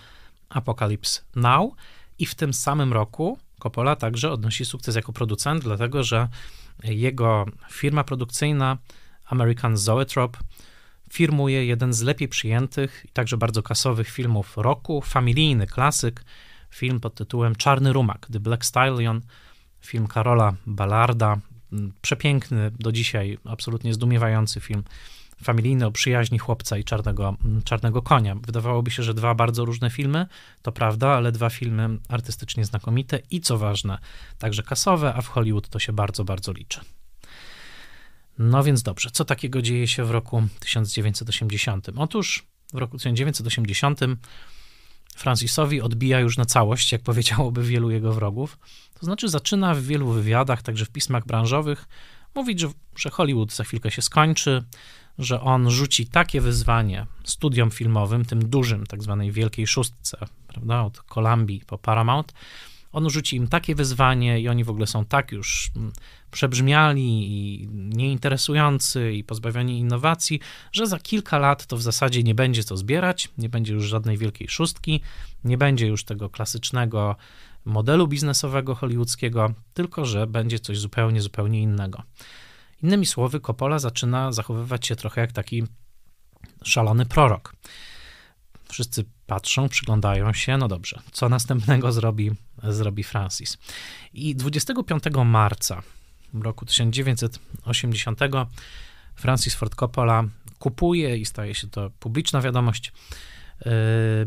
Speaker 1: Apocalypse Now i w tym samym roku Coppola także odnosi sukces jako producent, dlatego że jego firma produkcyjna American Zoetrope firmuje jeden z lepiej przyjętych i także bardzo kasowych filmów roku, familijny klasyk, film pod tytułem Czarny Rumak, The Black Stallion, film Karola Ballarda, mm, przepiękny do dzisiaj, absolutnie zdumiewający film familijny o przyjaźni chłopca i czarnego, mm, czarnego konia. Wydawałoby się, że dwa bardzo różne filmy, to prawda, ale dwa filmy artystycznie znakomite i co ważne, także kasowe, a w Hollywood to się bardzo, bardzo liczy. No więc dobrze, co takiego dzieje się w roku 1980? Otóż w roku 1980 Francisowi odbija już na całość, jak powiedziałoby wielu jego wrogów. To znaczy zaczyna w wielu wywiadach, także w pismach branżowych, mówić, że, że Hollywood za chwilkę się skończy, że on rzuci takie wyzwanie studiom filmowym, tym dużym, tak zwanej wielkiej szóstce, prawda, od Columbia po Paramount, on rzuci im takie wyzwanie i oni w ogóle są tak już mm, przebrzmiali i nieinteresujący i pozbawieni innowacji, że za kilka lat to w zasadzie nie będzie co zbierać, nie będzie już żadnej wielkiej szóstki, nie będzie już tego klasycznego modelu biznesowego hollywoodzkiego, tylko że będzie coś zupełnie, zupełnie innego. Innymi słowy, Coppola zaczyna zachowywać się trochę jak taki szalony prorok. Wszyscy patrzą, przyglądają się, no dobrze, co następnego zrobi, zrobi Francis. I 25 marca roku 1980 Francis Ford Coppola kupuje i staje się to publiczna wiadomość. Yy,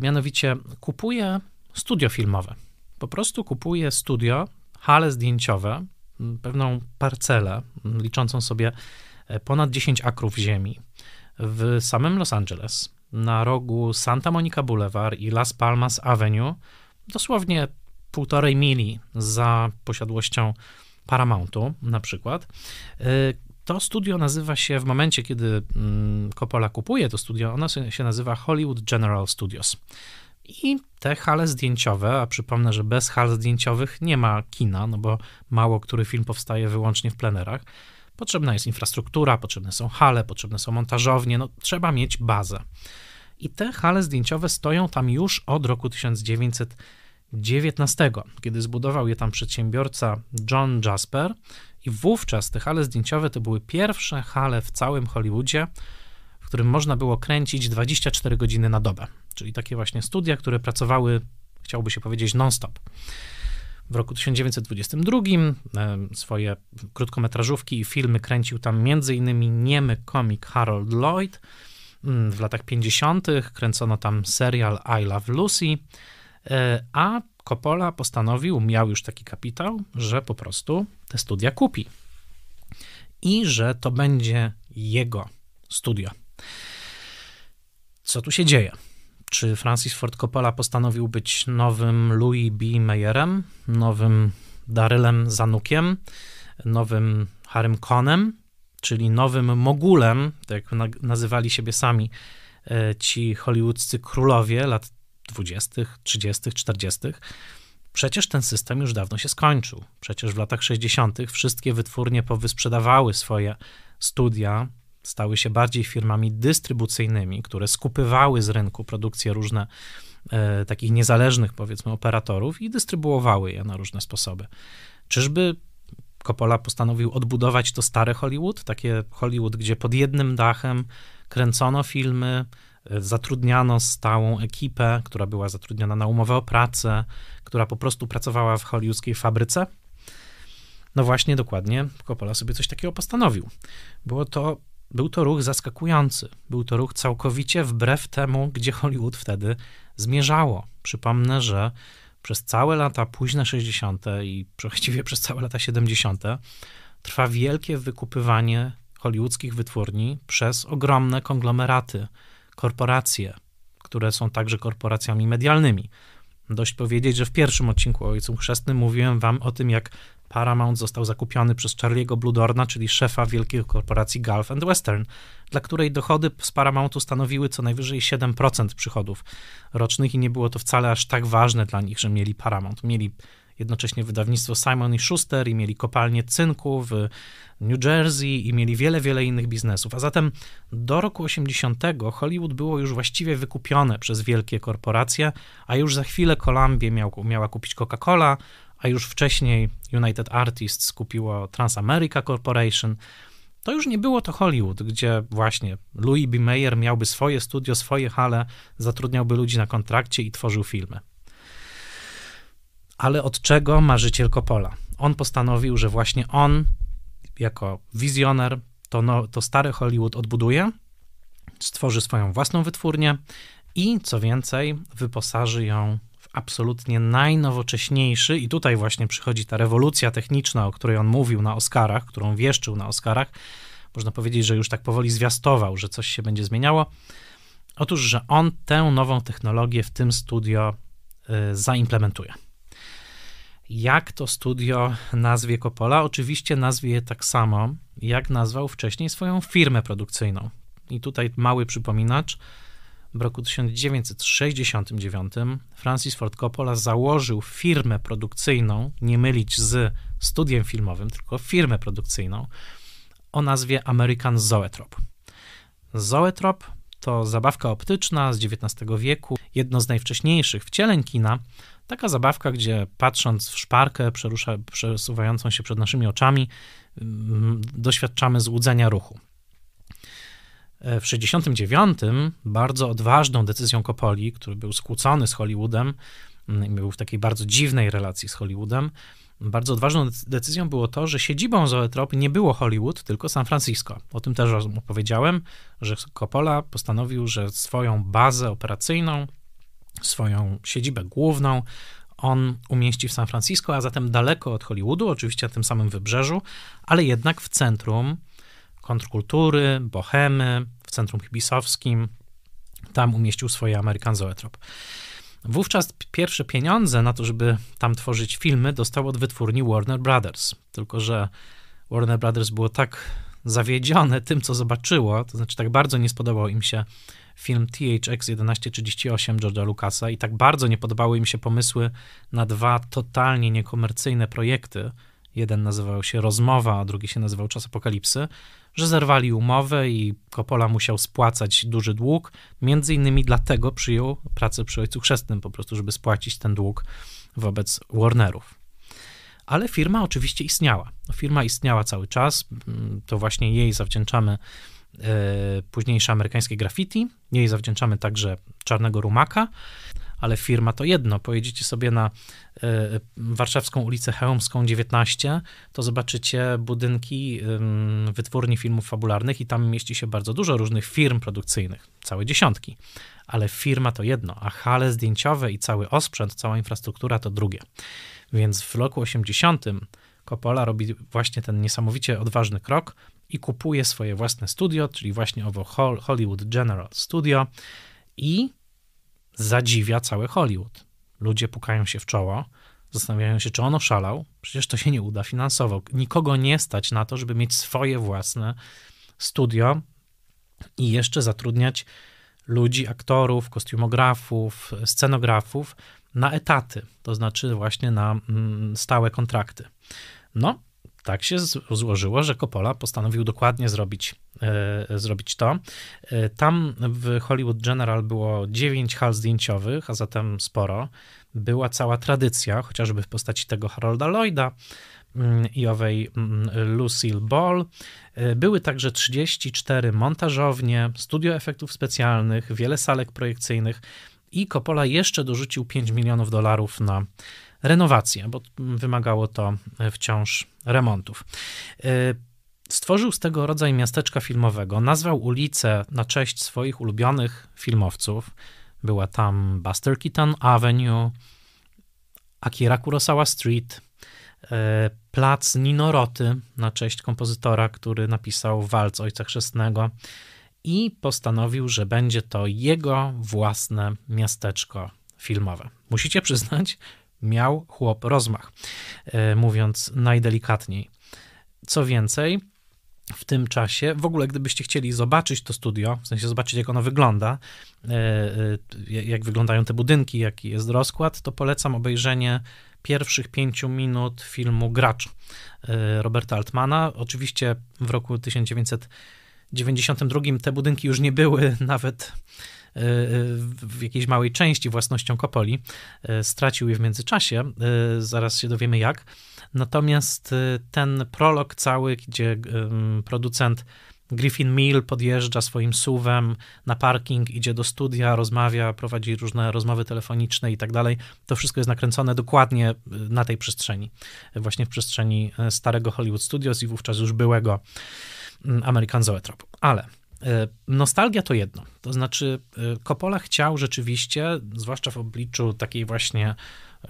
Speaker 1: mianowicie kupuje studio filmowe. Po prostu kupuje studio, hale zdjęciowe, pewną parcelę liczącą sobie e, ponad 10 akrów ziemi w samym Los Angeles, na rogu Santa Monica Boulevard i Las Palmas Avenue, dosłownie półtorej mili za posiadłością Paramountu na przykład. Y, to studio nazywa się, w momencie kiedy mm, Coppola kupuje to studio, ono się nazywa Hollywood General Studios. I te hale zdjęciowe, a przypomnę, że bez hal zdjęciowych nie ma kina, no bo mało który film powstaje wyłącznie w plenerach. Potrzebna jest infrastruktura, potrzebne są hale, potrzebne są montażownie, no trzeba mieć bazę. I te hale zdjęciowe stoją tam już od roku 1900. XIX, kiedy zbudował je tam przedsiębiorca John Jasper. I wówczas te hale zdjęciowe to były pierwsze hale w całym Hollywoodzie, w którym można było kręcić 24 godziny na dobę. Czyli takie właśnie studia, które pracowały, chciałoby się powiedzieć, non-stop. W roku 1922 swoje krótkometrażówki i filmy kręcił tam m.in. niemy komik Harold Lloyd. Mm, w latach 50. kręcono tam serial I Love Lucy. E, a Coppola postanowił, miał już taki kapitał, że po prostu te studia kupi i że to będzie jego studio. Co tu się dzieje? Czy Francis Ford Coppola postanowił być nowym Louis B. Mayerem, nowym Darylem Zanukiem, nowym Harrym Conem, czyli nowym Mogulem, tak jak nazywali siebie sami e, ci hollywoodzcy królowie lat 20., 30., 40., Przecież ten system już dawno się skończył. Przecież w latach 60. wszystkie wytwórnie powysprzedawały swoje studia, stały się bardziej firmami dystrybucyjnymi, które skupywały z rynku produkcje różne e, takich niezależnych, powiedzmy, operatorów i dystrybuowały je na różne sposoby. Czyżby Coppola postanowił odbudować to stare Hollywood, takie Hollywood, gdzie pod jednym dachem kręcono filmy, Zatrudniano stałą ekipę, która była zatrudniona na umowę o pracę, która po prostu pracowała w hollywoodzkiej fabryce. No właśnie, dokładnie, Coppola sobie coś takiego postanowił. Było to, był to ruch zaskakujący. Był to ruch całkowicie wbrew temu, gdzie Hollywood wtedy zmierzało. Przypomnę, że przez całe lata późne 60. i właściwie przez całe lata 70. trwa wielkie wykupywanie hollywoodzkich wytwórni przez ogromne konglomeraty korporacje, które są także korporacjami medialnymi. Dość powiedzieć, że w pierwszym odcinku o Ojcu Chrzestnym mówiłem wam o tym, jak Paramount został zakupiony przez Charlie'ego Bludorna, czyli szefa wielkiej korporacji Gulf and Western, dla której dochody z Paramountu stanowiły co najwyżej 7% przychodów rocznych i nie było to wcale aż tak ważne dla nich, że mieli Paramount. Mieli jednocześnie wydawnictwo Simon i Schuster i mieli kopalnię cynku w New Jersey i mieli wiele, wiele innych biznesów. A zatem do roku 80 Hollywood było już właściwie wykupione przez wielkie korporacje, a już za chwilę Columbia miał, miała kupić Coca-Cola, a już wcześniej United Artists kupiło Transamerica Corporation. To już nie było to Hollywood, gdzie właśnie Louis B. Mayer miałby swoje studio, swoje hale, zatrudniałby ludzi na kontrakcie i tworzył filmy ale od czego marzyciel Coppola? On postanowił, że właśnie on, jako wizjoner, to, no, to stare Hollywood odbuduje, stworzy swoją własną wytwórnię i, co więcej, wyposaży ją w absolutnie najnowocześniejszy, i tutaj właśnie przychodzi ta rewolucja techniczna, o której on mówił na Oscarach, którą wieszczył na Oscarach. Można powiedzieć, że już tak powoli zwiastował, że coś się będzie zmieniało. Otóż, że on tę nową technologię w tym studio y, zaimplementuje jak to studio nazwie Coppola. Oczywiście nazwie je tak samo, jak nazwał wcześniej swoją firmę produkcyjną. I tutaj mały przypominacz. W roku 1969 Francis Ford Coppola założył firmę produkcyjną, nie mylić z studiem filmowym, tylko firmę produkcyjną o nazwie American Zoetrope. Zoetrop to zabawka optyczna z XIX wieku, jedno z najwcześniejszych wcieleń kina, Taka zabawka, gdzie patrząc w szparkę przerusza, przesuwającą się przed naszymi oczami, mm, doświadczamy złudzenia ruchu. E, w 1969 bardzo odważną decyzją Coppoli, który był skłócony z Hollywoodem, mm, był w takiej bardzo dziwnej relacji z Hollywoodem, bardzo odważną decyzją było to, że siedzibą Zoetrop nie było Hollywood, tylko San Francisco. O tym też opowiedziałem, że Coppola postanowił, że swoją bazę operacyjną swoją siedzibę główną on umieści w San Francisco, a zatem daleko od Hollywoodu, oczywiście na tym samym wybrzeżu, ale jednak w centrum kontrkultury, bohemy, w centrum hibisowskim. Tam umieścił swoje American Zoetrop. Wówczas pierwsze pieniądze na to, żeby tam tworzyć filmy, dostał od wytwórni Warner Brothers. Tylko, że Warner Brothers było tak zawiedzione tym, co zobaczyło, to znaczy tak bardzo nie spodobało im się film THX 1138 George'a Lucasa i tak bardzo nie podobały im się pomysły na dwa totalnie niekomercyjne projekty. Jeden nazywał się Rozmowa, a drugi się nazywał Czas Apokalipsy, że zerwali umowę i Coppola musiał spłacać duży dług. Między innymi dlatego przyjął pracę przy Ojcu Chrzestnym, po prostu, żeby spłacić ten dług wobec Warnerów. Ale firma oczywiście istniała. Firma istniała cały czas. To właśnie jej zawdzięczamy E, późniejsze amerykańskie graffiti. Jej zawdzięczamy także Czarnego Rumaka, ale firma to jedno. Pojedziecie sobie na e, warszawską ulicę Chełmską 19, to zobaczycie budynki wytwórni filmów fabularnych i tam mieści się bardzo dużo różnych firm produkcyjnych, całe dziesiątki. Ale firma to jedno, a hale zdjęciowe i cały osprzęt, cała infrastruktura to drugie. Więc w roku 80 Coppola robi właśnie ten niesamowicie odważny krok, i kupuje swoje własne studio, czyli właśnie owo Hollywood General Studio i zadziwia cały Hollywood. Ludzie pukają się w czoło, zastanawiają się, czy ono szalał. przecież to się nie uda finansowo. Nikogo nie stać na to, żeby mieć swoje własne studio i jeszcze zatrudniać ludzi, aktorów, kostiumografów, scenografów na etaty, to znaczy właśnie na mm, stałe kontrakty. No, tak się złożyło, że Coppola postanowił dokładnie zrobić, e, zrobić to. E, tam w Hollywood General było 9 hal zdjęciowych, a zatem sporo. Była cała tradycja, chociażby w postaci tego Harolda Lloyda, mm, i owej mm, Lucille Ball. E, były także 34 montażownie, studio efektów specjalnych, wiele salek projekcyjnych i Coppola jeszcze dorzucił 5 milionów dolarów na renowację, bo wymagało to e, wciąż remontów. E, stworzył z tego rodzaj miasteczka filmowego, nazwał ulicę na cześć swoich ulubionych filmowców. Była tam Buster Keaton Avenue, Akira Kurosawa Street, e, plac Ninoroty na cześć kompozytora, który napisał walc Ojca Chrzestnego i postanowił, że będzie to jego własne miasteczko filmowe. Musicie przyznać, Miał chłop rozmach, e, mówiąc najdelikatniej. Co więcej, w tym czasie, w ogóle gdybyście chcieli zobaczyć to studio, w sensie zobaczyć jak ono wygląda, e, e, jak wyglądają te budynki, jaki jest rozkład, to polecam obejrzenie pierwszych pięciu minut filmu Gracz Roberta Altmana. Oczywiście w roku 1992 te budynki już nie były *laughs* nawet E, e, w jakiejś małej części własnością Kopoli. E, stracił je w międzyczasie, zaraz się dowiemy jak. Natomiast ten prolog cały, gdzie producent Griffin Mill podjeżdża swoim suwem na parking, idzie do studia, rozmawia, prowadzi różne rozmowy telefoniczne i tak dalej. To wszystko jest nakręcone dokładnie na tej przestrzeni, właśnie w przestrzeni starego Hollywood Studios i wówczas już byłego American Zoetrop. Ale E, nostalgia to jedno. To znaczy, e, Coppola chciał rzeczywiście, zwłaszcza w obliczu takiej właśnie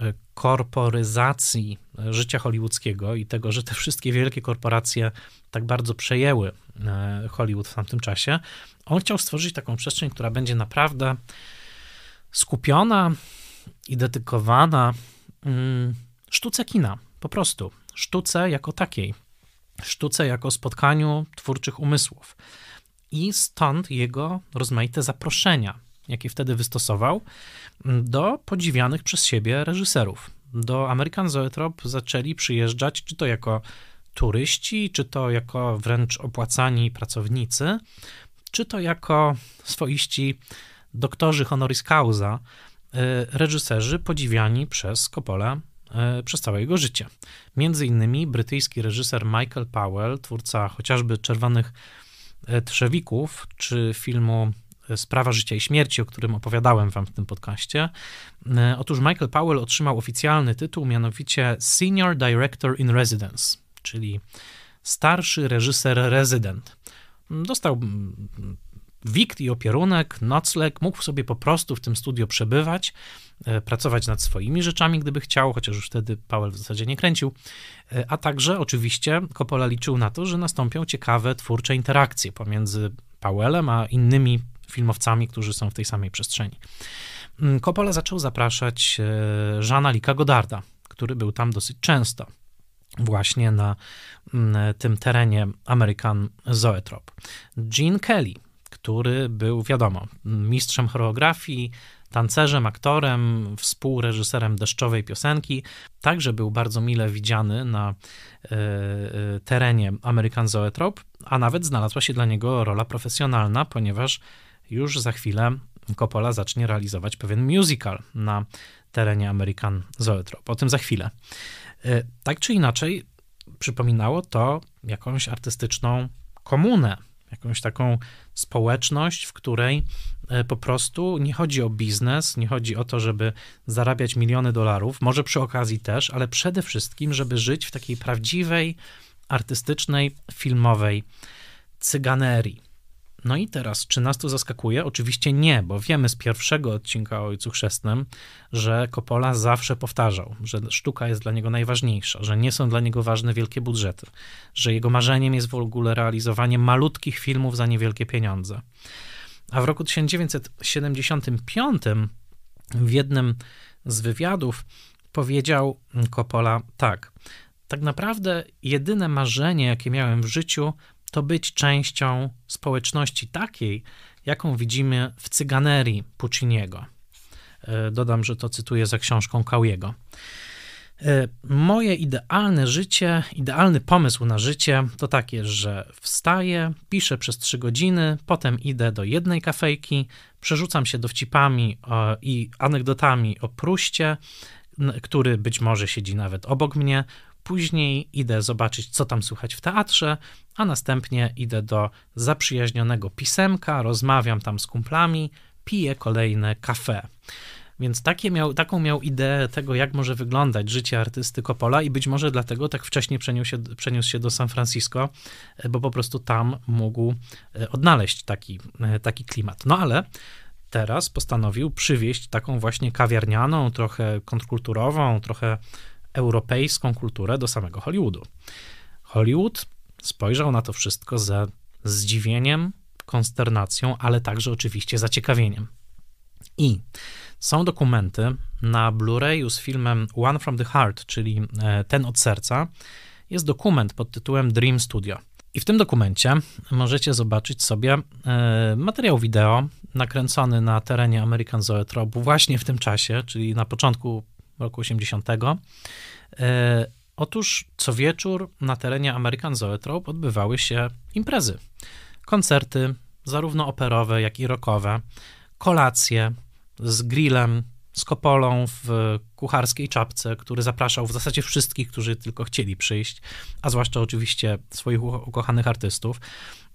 Speaker 1: e, korporyzacji życia hollywoodzkiego i tego, że te wszystkie wielkie korporacje tak bardzo przejęły Hollywood w tamtym czasie, on chciał stworzyć taką przestrzeń, która będzie naprawdę skupiona i dedykowana mm, sztuce kina, po prostu sztuce jako takiej, sztuce jako spotkaniu twórczych umysłów i stąd jego rozmaite zaproszenia, jakie wtedy wystosował mm, do podziwianych przez siebie reżyserów. Do American Zoetrope zaczęli przyjeżdżać czy to jako turyści, czy to jako wręcz opłacani pracownicy, czy to jako swoiści doktorzy honoris causa, y, reżyserzy podziwiani przez Coppola y, przez całe jego życie. Między innymi brytyjski reżyser Michael Powell, twórca chociażby Czerwonych Trzewików, czy filmu Sprawa życia i śmierci, o którym opowiadałem wam w tym podcaście. E, otóż Michael Powell otrzymał oficjalny tytuł, mianowicie Senior Director in Residence, czyli starszy reżyser rezydent. Dostał mm, wikt i opierunek, nocleg, mógł sobie po prostu w tym studio przebywać E, pracować nad swoimi rzeczami, gdyby chciał, chociaż już wtedy Powell w zasadzie nie kręcił. E, a także oczywiście Coppola liczył na to, że nastąpią ciekawe twórcze interakcje pomiędzy Powellem a innymi filmowcami, którzy są w tej samej przestrzeni. Mm, Coppola zaczął zapraszać Żana e, Lika Godarda, który był tam dosyć często, właśnie na mm, tym terenie American Zoetrop. Gene Kelly, który był, wiadomo, mistrzem choreografii, tancerzem, aktorem, współreżyserem deszczowej piosenki. Także był bardzo mile widziany na y, y, terenie American Zoetrop, a nawet znalazła się dla niego rola profesjonalna, ponieważ już za chwilę Coppola zacznie realizować pewien musical na terenie American Zoetrop. O tym za chwilę. Y, tak czy inaczej, przypominało to jakąś artystyczną komunę, jakąś taką społeczność, w której E, po prostu nie chodzi o biznes, nie chodzi o to, żeby zarabiać miliony dolarów, może przy okazji też, ale przede wszystkim, żeby żyć w takiej prawdziwej, artystycznej, filmowej cyganerii. No i teraz, czy nas to zaskakuje? Oczywiście nie, bo wiemy z pierwszego odcinka o Ojcu Chrzestnym, że Coppola zawsze powtarzał, że sztuka jest dla niego najważniejsza, że nie są dla niego ważne wielkie budżety, że jego marzeniem jest w ogóle realizowanie malutkich filmów za niewielkie pieniądze. A w roku 1975 w jednym z wywiadów powiedział Coppola tak. Tak naprawdę jedyne marzenie, jakie miałem w życiu, to być częścią społeczności takiej, jaką widzimy w cyganerii Pucciniego. E, dodam, że to cytuję za książką Kałiego. E, moje idealne życie, idealny pomysł na życie to takie, że wstaję, piszę przez 3 godziny, potem idę do jednej kafejki, przerzucam się dowcipami i anegdotami o Pruście, który być może siedzi nawet obok mnie. Później idę zobaczyć, co tam słychać w teatrze, a następnie idę do zaprzyjaźnionego pisemka, rozmawiam tam z kumplami, piję kolejne kafe. Więc takie miał, taką miał ideę tego, jak może wyglądać życie artysty Coppola i być może dlatego tak wcześnie przeniósł się, przeniósł się do San Francisco, e, bo po prostu tam mógł e, odnaleźć taki, e, taki klimat. No ale teraz postanowił przywieźć taką właśnie kawiarnianą, trochę kontrkulturową, trochę europejską kulturę do samego Hollywoodu. Hollywood spojrzał na to wszystko ze zdziwieniem, konsternacją, ale także oczywiście zaciekawieniem. I są dokumenty na Blu-rayu z filmem One from the Heart, czyli e, ten od serca. Jest dokument pod tytułem Dream Studio. I w tym dokumencie możecie zobaczyć sobie e, materiał wideo nakręcony na terenie American Zoetrope właśnie w tym czasie, czyli na początku roku 80. E, otóż co wieczór na terenie American Zoetrope odbywały się imprezy. Koncerty, zarówno operowe, jak i rockowe, kolacje, z grillem, z kopolą w kucharskiej czapce, który zapraszał w zasadzie wszystkich, którzy tylko chcieli przyjść, a zwłaszcza oczywiście swoich ukochanych artystów.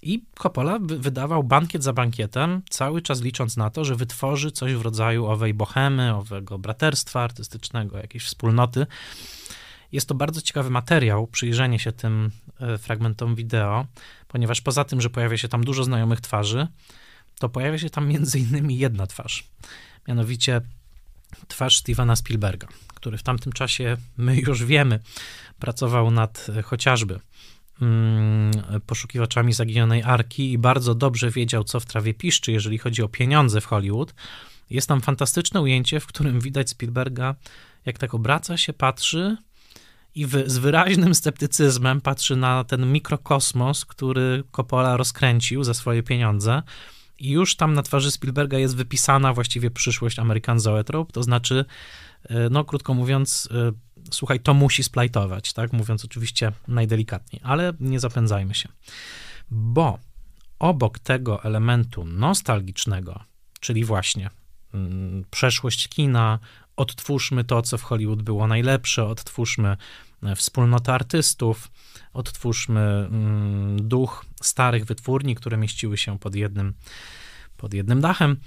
Speaker 1: I Coppola wydawał bankiet za bankietem, cały czas licząc na to, że wytworzy coś w rodzaju owej bohemy, owego braterstwa artystycznego, jakiejś wspólnoty. Jest to bardzo ciekawy materiał, przyjrzenie się tym e, fragmentom wideo, ponieważ poza tym, że pojawia się tam dużo znajomych twarzy, to pojawia się tam między innymi jedna twarz mianowicie twarz Stevena Spielberga, który w tamtym czasie, my już wiemy, pracował nad e, chociażby mm, poszukiwaczami zaginionej arki i bardzo dobrze wiedział, co w trawie piszczy, jeżeli chodzi o pieniądze w Hollywood. Jest tam fantastyczne ujęcie, w którym widać Spielberga, jak tak obraca się, patrzy i z wyraźnym sceptycyzmem patrzy na ten mikrokosmos, który Coppola rozkręcił za swoje pieniądze i już tam na twarzy Spielberga jest wypisana właściwie przyszłość American Zoetrope, to znaczy, e, no krótko mówiąc, e, słuchaj, to musi splajtować, tak? Mówiąc oczywiście najdelikatniej, ale nie zapędzajmy się. Bo obok tego elementu nostalgicznego, czyli właśnie mm, przeszłość kina, odtwórzmy to, co w Hollywood było najlepsze, odtwórzmy e, wspólnotę artystów, odtwórzmy mm, duch starych wytwórni, które mieściły się pod jednym, pod jednym dachem.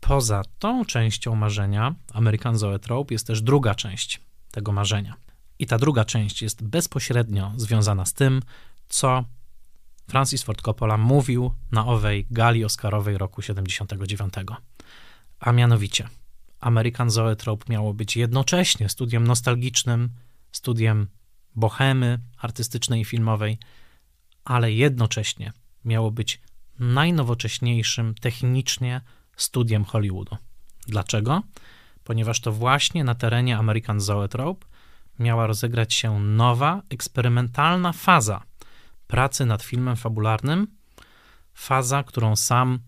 Speaker 1: Poza tą częścią marzenia, American Zoetrope, jest też druga część tego marzenia. I ta druga część jest bezpośrednio związana z tym, co Francis Ford Coppola mówił na owej gali Oscarowej roku 79. A mianowicie, American Zoetrope miało być jednocześnie studiem nostalgicznym, studiem bohemy artystycznej i filmowej, ale jednocześnie miało być najnowocześniejszym technicznie studiem Hollywoodu. Dlaczego? Ponieważ to właśnie na terenie American Zoetrope miała rozegrać się nowa, eksperymentalna faza pracy nad filmem fabularnym, faza, którą sam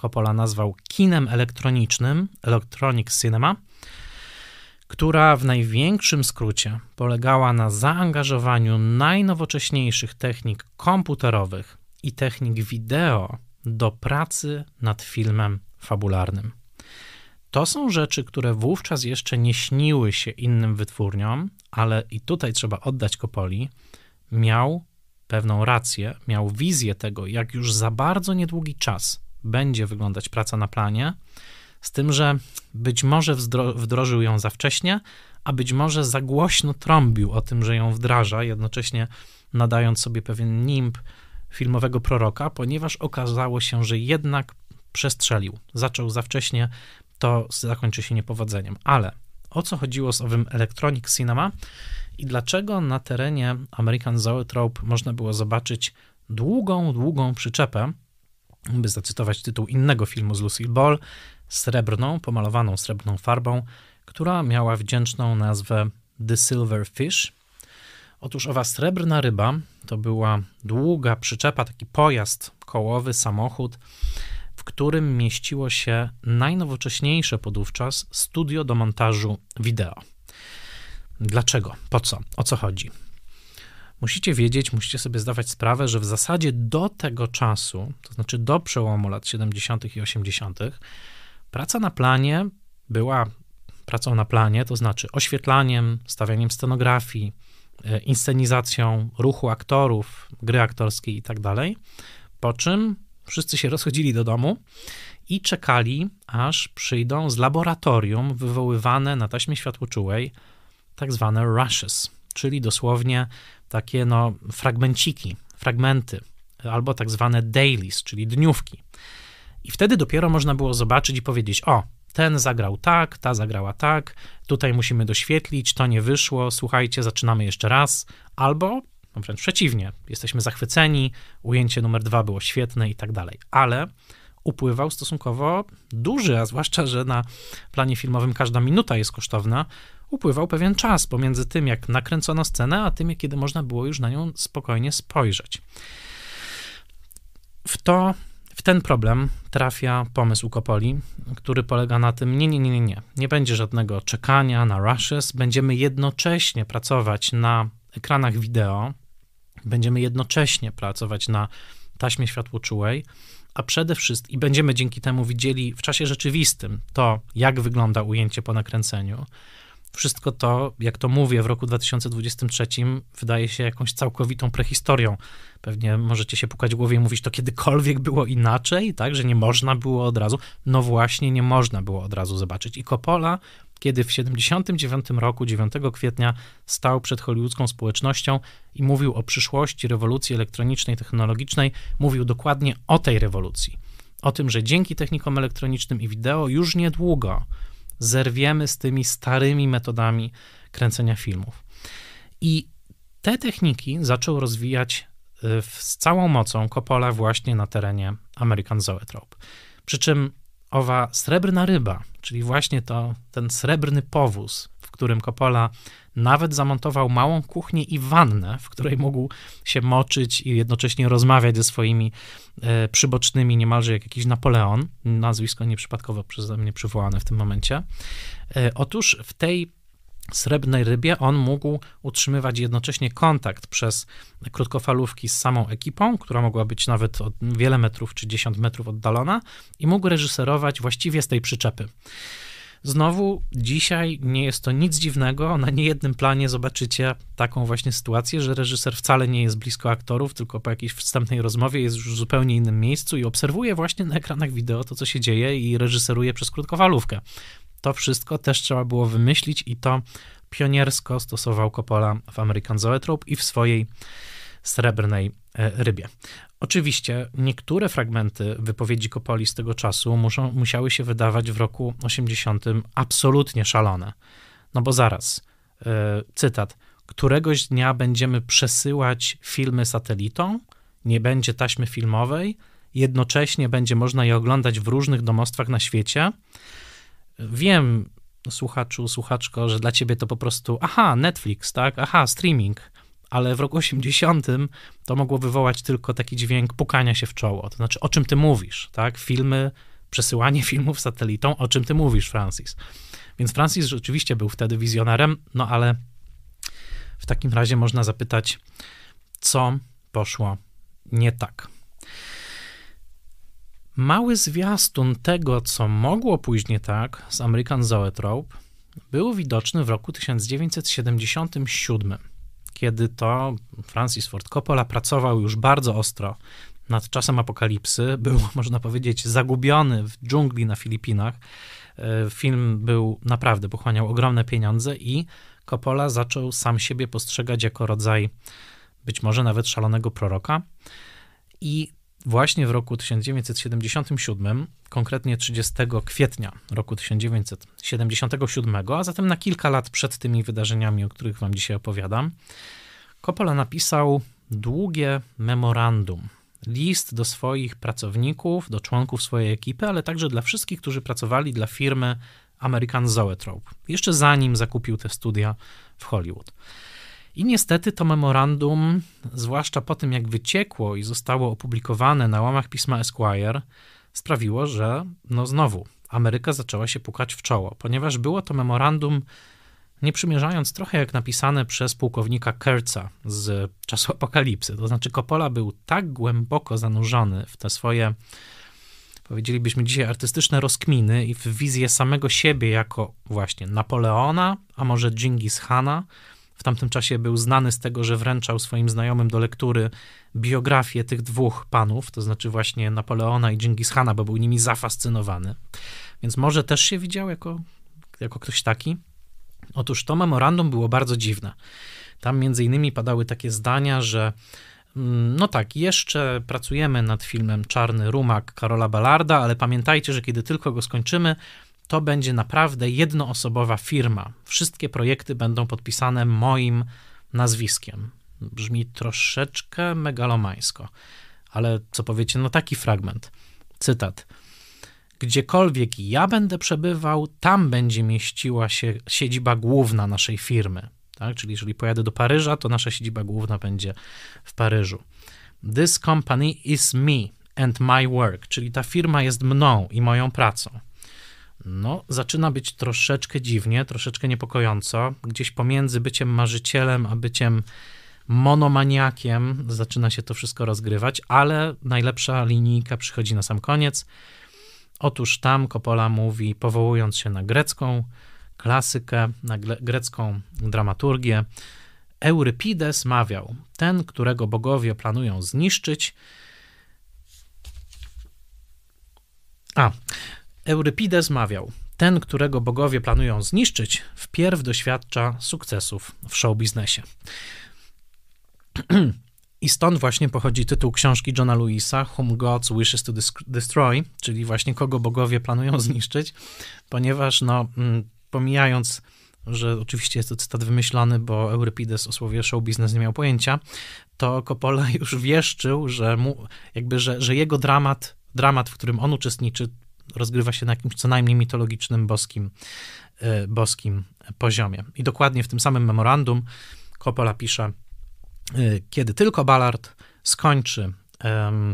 Speaker 1: Coppola nazwał kinem elektronicznym, Electronic Cinema, która w największym skrócie polegała na zaangażowaniu najnowocześniejszych technik komputerowych i technik wideo do pracy nad filmem fabularnym. To są rzeczy, które wówczas jeszcze nie śniły się innym wytwórniom, ale i tutaj trzeba oddać Kopoli, miał pewną rację, miał wizję tego, jak już za bardzo niedługi czas będzie wyglądać praca na planie z tym, że być może wdrożył ją za wcześnie, a być może za głośno trąbił o tym, że ją wdraża, jednocześnie nadając sobie pewien nimb filmowego proroka, ponieważ okazało się, że jednak przestrzelił. Zaczął za wcześnie, to zakończy się niepowodzeniem. Ale o co chodziło z owym Electronic Cinema i dlaczego na terenie American Zoetrope można było zobaczyć długą, długą przyczepę, by zacytować tytuł innego filmu z Lucille Ball, srebrną, pomalowaną srebrną farbą, która miała wdzięczną nazwę The Silver Fish. Otóż owa srebrna ryba to była długa przyczepa, taki pojazd kołowy, samochód, w którym mieściło się najnowocześniejsze podówczas studio do montażu wideo. Dlaczego? Po co? O co chodzi? Musicie wiedzieć, musicie sobie zdawać sprawę, że w zasadzie do tego czasu, to znaczy do przełomu lat 70. i 80., Praca na planie była pracą na planie, to znaczy oświetlaniem, stawianiem scenografii, e, inscenizacją ruchu aktorów, gry aktorskiej i tak dalej. Po czym wszyscy się rozchodzili do domu i czekali, aż przyjdą z laboratorium wywoływane na taśmie światłoczułej tak zwane rushes, czyli dosłownie takie no, fragmenciki, fragmenty, albo tak zwane dailies, czyli dniówki. I wtedy dopiero można było zobaczyć i powiedzieć: O, ten zagrał tak, ta zagrała tak, tutaj musimy doświetlić, to nie wyszło, słuchajcie, zaczynamy jeszcze raz. Albo no wręcz przeciwnie, jesteśmy zachwyceni, ujęcie numer dwa było świetne i tak dalej. Ale upływał stosunkowo duży, a zwłaszcza, że na planie filmowym każda minuta jest kosztowna, upływał pewien czas pomiędzy tym, jak nakręcono scenę, a tym, kiedy można było już na nią spokojnie spojrzeć. W to w ten problem trafia pomysł Ukopoli, który polega na tym, nie, nie, nie, nie, nie, nie będzie żadnego czekania na rushes, będziemy jednocześnie pracować na ekranach wideo, będziemy jednocześnie pracować na taśmie światłoczułej, a przede wszystkim i będziemy dzięki temu widzieli w czasie rzeczywistym to, jak wygląda ujęcie po nakręceniu, wszystko to, jak to mówię, w roku 2023 wydaje się jakąś całkowitą prehistorią. Pewnie możecie się pukać w głowie i mówić, to kiedykolwiek było inaczej, tak, że nie można było od razu. No właśnie, nie można było od razu zobaczyć. I Coppola, kiedy w 79 roku, 9 kwietnia, stał przed hollywoodzką społecznością i mówił o przyszłości rewolucji elektronicznej, technologicznej, mówił dokładnie o tej rewolucji. O tym, że dzięki technikom elektronicznym i wideo już niedługo zerwiemy z tymi starymi metodami kręcenia filmów. I te techniki zaczął rozwijać y, z całą mocą Coppola właśnie na terenie American Zoetrope. Przy czym owa srebrna ryba, czyli właśnie to, ten srebrny powóz, którym Coppola nawet zamontował małą kuchnię i wannę, w której mógł się moczyć i jednocześnie rozmawiać ze swoimi e, przybocznymi, niemalże jak jakiś Napoleon, nazwisko nieprzypadkowo przeze mnie przywołane w tym momencie. E, otóż w tej srebrnej rybie on mógł utrzymywać jednocześnie kontakt przez krótkofalówki z samą ekipą, która mogła być nawet od wiele metrów czy 10 metrów oddalona i mógł reżyserować właściwie z tej przyczepy. Znowu dzisiaj nie jest to nic dziwnego, na niejednym planie zobaczycie taką właśnie sytuację, że reżyser wcale nie jest blisko aktorów, tylko po jakiejś wstępnej rozmowie jest już w zupełnie innym miejscu i obserwuje właśnie na ekranach wideo to, co się dzieje i reżyseruje przez krótkowalówkę. To wszystko też trzeba było wymyślić i to pioniersko stosował Coppola w American Zoetrope i w swojej Srebrnej e, Rybie. Oczywiście niektóre fragmenty wypowiedzi Kopoli z tego czasu muszą, musiały się wydawać w roku 80 absolutnie szalone. No bo zaraz, yy, cytat, któregoś dnia będziemy przesyłać filmy satelitą, nie będzie taśmy filmowej, jednocześnie będzie można je oglądać w różnych domostwach na świecie. Wiem, słuchaczu, słuchaczko, że dla ciebie to po prostu aha, Netflix, tak? Aha, streaming ale w roku 80 to mogło wywołać tylko taki dźwięk pukania się w czoło. To znaczy, o czym ty mówisz, tak? Filmy, przesyłanie *laughs* filmów satelitą, o czym ty mówisz, Francis. Więc Francis rzeczywiście był wtedy wizjonerem, no ale w takim razie można zapytać, co poszło nie tak. Mały zwiastun tego, co mogło pójść nie tak z American Zoetrope, był widoczny w roku 1977 kiedy to Francis Ford Coppola pracował już bardzo ostro nad czasem apokalipsy, był, *laughs* można powiedzieć, zagubiony w dżungli na Filipinach. E, film był naprawdę, pochłaniał ogromne pieniądze i Coppola zaczął sam siebie postrzegać jako rodzaj być może nawet szalonego proroka. I właśnie w roku 1977, konkretnie 30 kwietnia roku 1977, a zatem na kilka lat przed tymi wydarzeniami, o których Wam dzisiaj opowiadam, Coppola napisał długie memorandum, list do swoich pracowników, do członków swojej ekipy, ale także dla wszystkich, którzy pracowali dla firmy American Zoetrope, jeszcze zanim zakupił te studia w Hollywood. I niestety to memorandum, zwłaszcza po tym jak wyciekło i zostało opublikowane na łamach pisma Esquire, sprawiło, że no znowu Ameryka zaczęła się pukać w czoło, ponieważ było to memorandum, nie przymierzając trochę jak napisane przez pułkownika Kerca z czasu apokalipsy. To znaczy, Coppola był tak głęboko zanurzony w te swoje, powiedzielibyśmy dzisiaj, artystyczne rozkminy i w wizję samego siebie jako właśnie Napoleona, a może Genghis Hana, w tamtym czasie był znany z tego, że wręczał swoim znajomym do lektury biografię tych dwóch panów, to znaczy właśnie Napoleona i Dżingis Hana, bo był nimi zafascynowany. Więc może też się widział jako, jako ktoś taki. Otóż to memorandum było bardzo dziwne. Tam między innymi padały takie zdania, że mm, no tak, jeszcze pracujemy nad filmem Czarny Rumak Karola Ballarda, ale pamiętajcie, że kiedy tylko go skończymy, to będzie naprawdę jednoosobowa firma. Wszystkie projekty będą podpisane moim nazwiskiem. Brzmi troszeczkę megalomańsko, ale co powiecie, no taki fragment. Cytat. Gdziekolwiek ja będę przebywał, tam będzie mieściła się siedziba główna naszej firmy. Tak? Czyli jeżeli pojadę do Paryża, to nasza siedziba główna będzie w Paryżu. This company is me and my work, czyli ta firma jest mną i moją pracą. No, zaczyna być troszeczkę dziwnie, troszeczkę niepokojąco. Gdzieś pomiędzy byciem marzycielem a byciem monomaniakiem zaczyna się to wszystko rozgrywać, ale najlepsza linijka przychodzi na sam koniec. Otóż tam Coppola mówi, powołując się na grecką klasykę, na grecką dramaturgię, Eurypides mawiał: Ten, którego bogowie planują zniszczyć. A, Eurypides mawiał: Ten, którego bogowie planują zniszczyć, wpierw doświadcza sukcesów w showbiznesie. *clears throat* I stąd właśnie pochodzi tytuł książki Johna Louisa, Whom God Wishes to Destroy, czyli właśnie kogo bogowie planują *laughs* zniszczyć, ponieważ, no, mm, pomijając, że oczywiście jest to cytat wymyślony, bo Eurypides o słowie show biznes nie miał pojęcia, to Coppola *laughs* już wieszczył, że mu, jakby, że, że jego dramat, dramat, w którym on uczestniczy, rozgrywa się na jakimś co najmniej mitologicznym boskim, e, boskim poziomie. I dokładnie w tym samym memorandum Coppola pisze, e, kiedy tylko Ballard skończy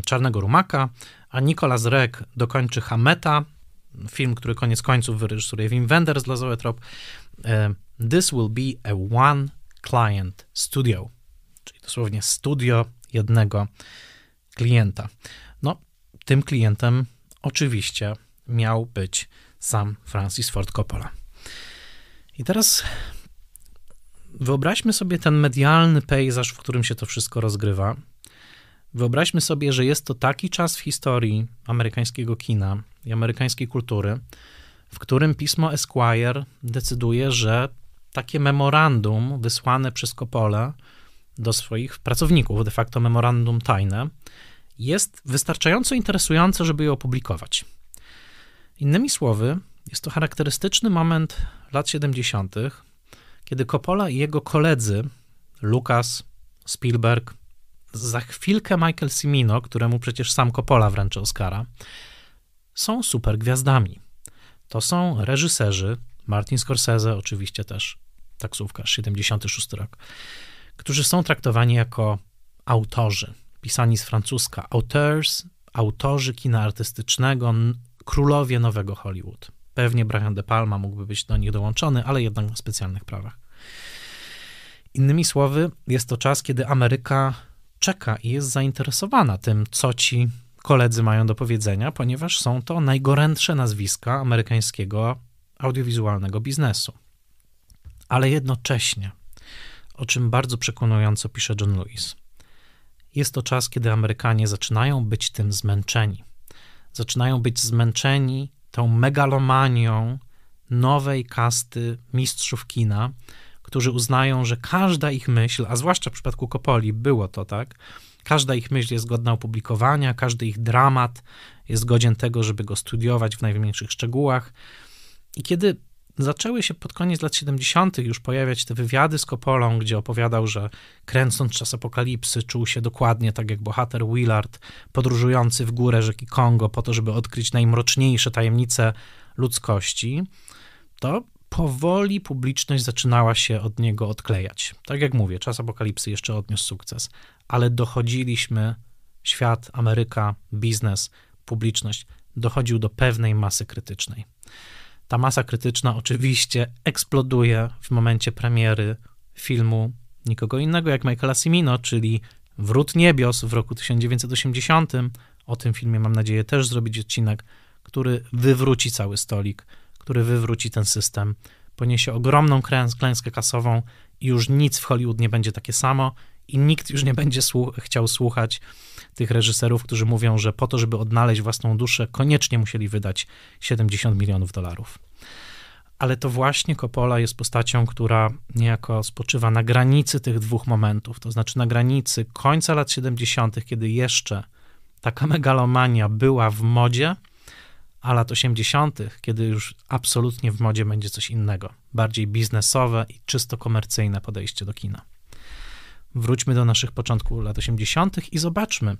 Speaker 1: Czarnego Rumaka, a Nicolas Rek dokończy Hameta, film, który koniec końców wyreżyseruje Wim Wenders dla Zoetrop, e, This will be a one client studio, czyli dosłownie studio jednego klienta. No, tym klientem oczywiście miał być sam Francis Ford Coppola. I teraz wyobraźmy sobie ten medialny pejzaż, w którym się to wszystko rozgrywa. Wyobraźmy sobie, że jest to taki czas w historii amerykańskiego kina i amerykańskiej kultury, w którym pismo Esquire decyduje, że takie memorandum wysłane przez Coppola do swoich pracowników, de facto memorandum tajne, jest wystarczająco interesujące, żeby je opublikować. Innymi słowy, jest to charakterystyczny moment lat 70., kiedy Coppola i jego koledzy, Lucas, Spielberg, za chwilkę Michael Cimino, któremu przecież sam Coppola wręczy Oscara, są super gwiazdami. To są reżyserzy, Martin Scorsese oczywiście też, taksówka 76 rok, którzy są traktowani jako autorzy, pisani z francuska, auteurs, autorzy kina artystycznego, królowie nowego Hollywood. Pewnie Brian De Palma mógłby być do nich dołączony, ale jednak na specjalnych prawach. Innymi słowy, jest to czas, kiedy Ameryka czeka i jest zainteresowana tym, co ci koledzy mają do powiedzenia, ponieważ są to najgorętsze nazwiska amerykańskiego audiowizualnego biznesu. Ale jednocześnie, o czym bardzo przekonująco pisze John Lewis, jest to czas, kiedy Amerykanie zaczynają być tym zmęczeni zaczynają być zmęczeni tą megalomanią nowej kasty mistrzów kina, którzy uznają, że każda ich myśl, a zwłaszcza w przypadku Kopoli było to tak, każda ich myśl jest godna opublikowania, każdy ich dramat jest godzien tego, żeby go studiować w największych szczegółach. I kiedy zaczęły się pod koniec lat 70. już pojawiać te wywiady z Copolą, gdzie opowiadał, że kręcąc czas apokalipsy czuł się dokładnie tak jak bohater Willard, podróżujący w górę rzeki Kongo po to, żeby odkryć najmroczniejsze tajemnice ludzkości. To powoli publiczność zaczynała się od niego odklejać. Tak jak mówię, czas apokalipsy jeszcze odniósł sukces, ale dochodziliśmy, świat, Ameryka, biznes, publiczność, dochodził do pewnej masy krytycznej. Ta masa krytyczna oczywiście eksploduje w momencie premiery filmu nikogo innego jak Michaela Simino, czyli Wrót Niebios w roku 1980. O tym filmie mam nadzieję też zrobić odcinek, który wywróci cały stolik, który wywróci ten system. Poniesie ogromną klęskę kasową i już nic w Hollywood nie będzie takie samo i nikt już nie będzie chciał słuchać tych reżyserów, którzy mówią, że po to, żeby odnaleźć własną duszę, koniecznie musieli wydać 70 milionów dolarów. Ale to właśnie Coppola jest postacią, która niejako spoczywa na granicy tych dwóch momentów, to znaczy na granicy końca lat 70., kiedy jeszcze taka megalomania była w modzie, a lat 80., kiedy już absolutnie w modzie będzie coś innego, bardziej biznesowe i czysto komercyjne podejście do kina wróćmy do naszych początków lat 80. i zobaczmy,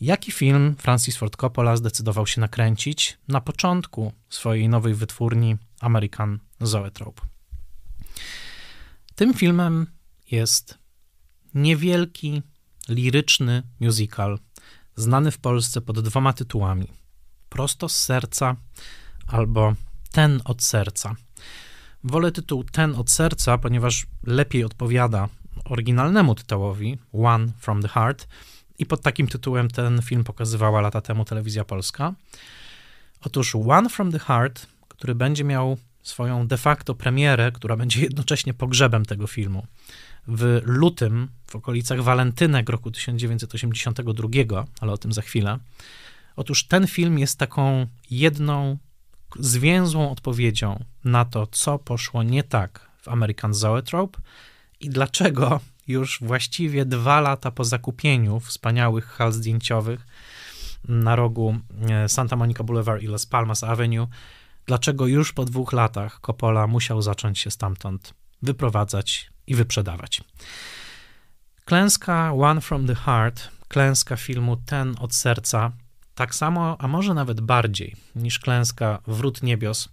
Speaker 1: jaki film Francis Ford Coppola zdecydował się nakręcić na początku swojej nowej wytwórni American Zoetrope. Tym filmem jest niewielki, liryczny musical, znany w Polsce pod dwoma tytułami: Prosto z serca albo Ten od serca. Wolę tytuł Ten od serca, ponieważ lepiej odpowiada oryginalnemu tytułowi One from the Heart i pod takim tytułem ten film pokazywała lata temu Telewizja Polska. Otóż One from the Heart, który będzie miał swoją de facto premierę, która będzie jednocześnie pogrzebem tego filmu. W lutym, w okolicach walentynek roku 1982, ale o tym za chwilę. Otóż ten film jest taką jedną zwięzłą odpowiedzią na to, co poszło nie tak w American Zoetrope, i dlaczego już właściwie dwa lata po zakupieniu wspaniałych hal zdjęciowych na rogu e, Santa Monica Boulevard i Las Palmas Avenue, dlaczego już po dwóch latach Coppola musiał zacząć się stamtąd wyprowadzać i wyprzedawać. Klęska One from the Heart, klęska filmu Ten od serca, tak samo, a może nawet bardziej niż klęska Wrót Niebios,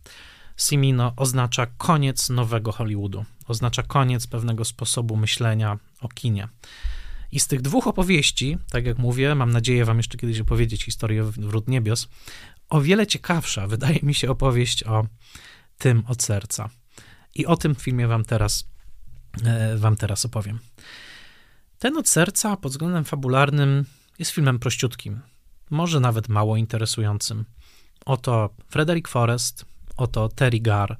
Speaker 1: Simino oznacza koniec nowego Hollywoodu oznacza koniec pewnego sposobu myślenia o kinie. I z tych dwóch opowieści, tak jak mówię, mam nadzieję wam jeszcze kiedyś opowiedzieć historię Wrót Niebios, o wiele ciekawsza wydaje mi się opowieść o tym od serca. I o tym filmie wam teraz, e, wam teraz opowiem. Ten od serca pod względem fabularnym jest filmem prościutkim, może nawet mało interesującym. Oto Frederick Forrest, oto Terry Garr,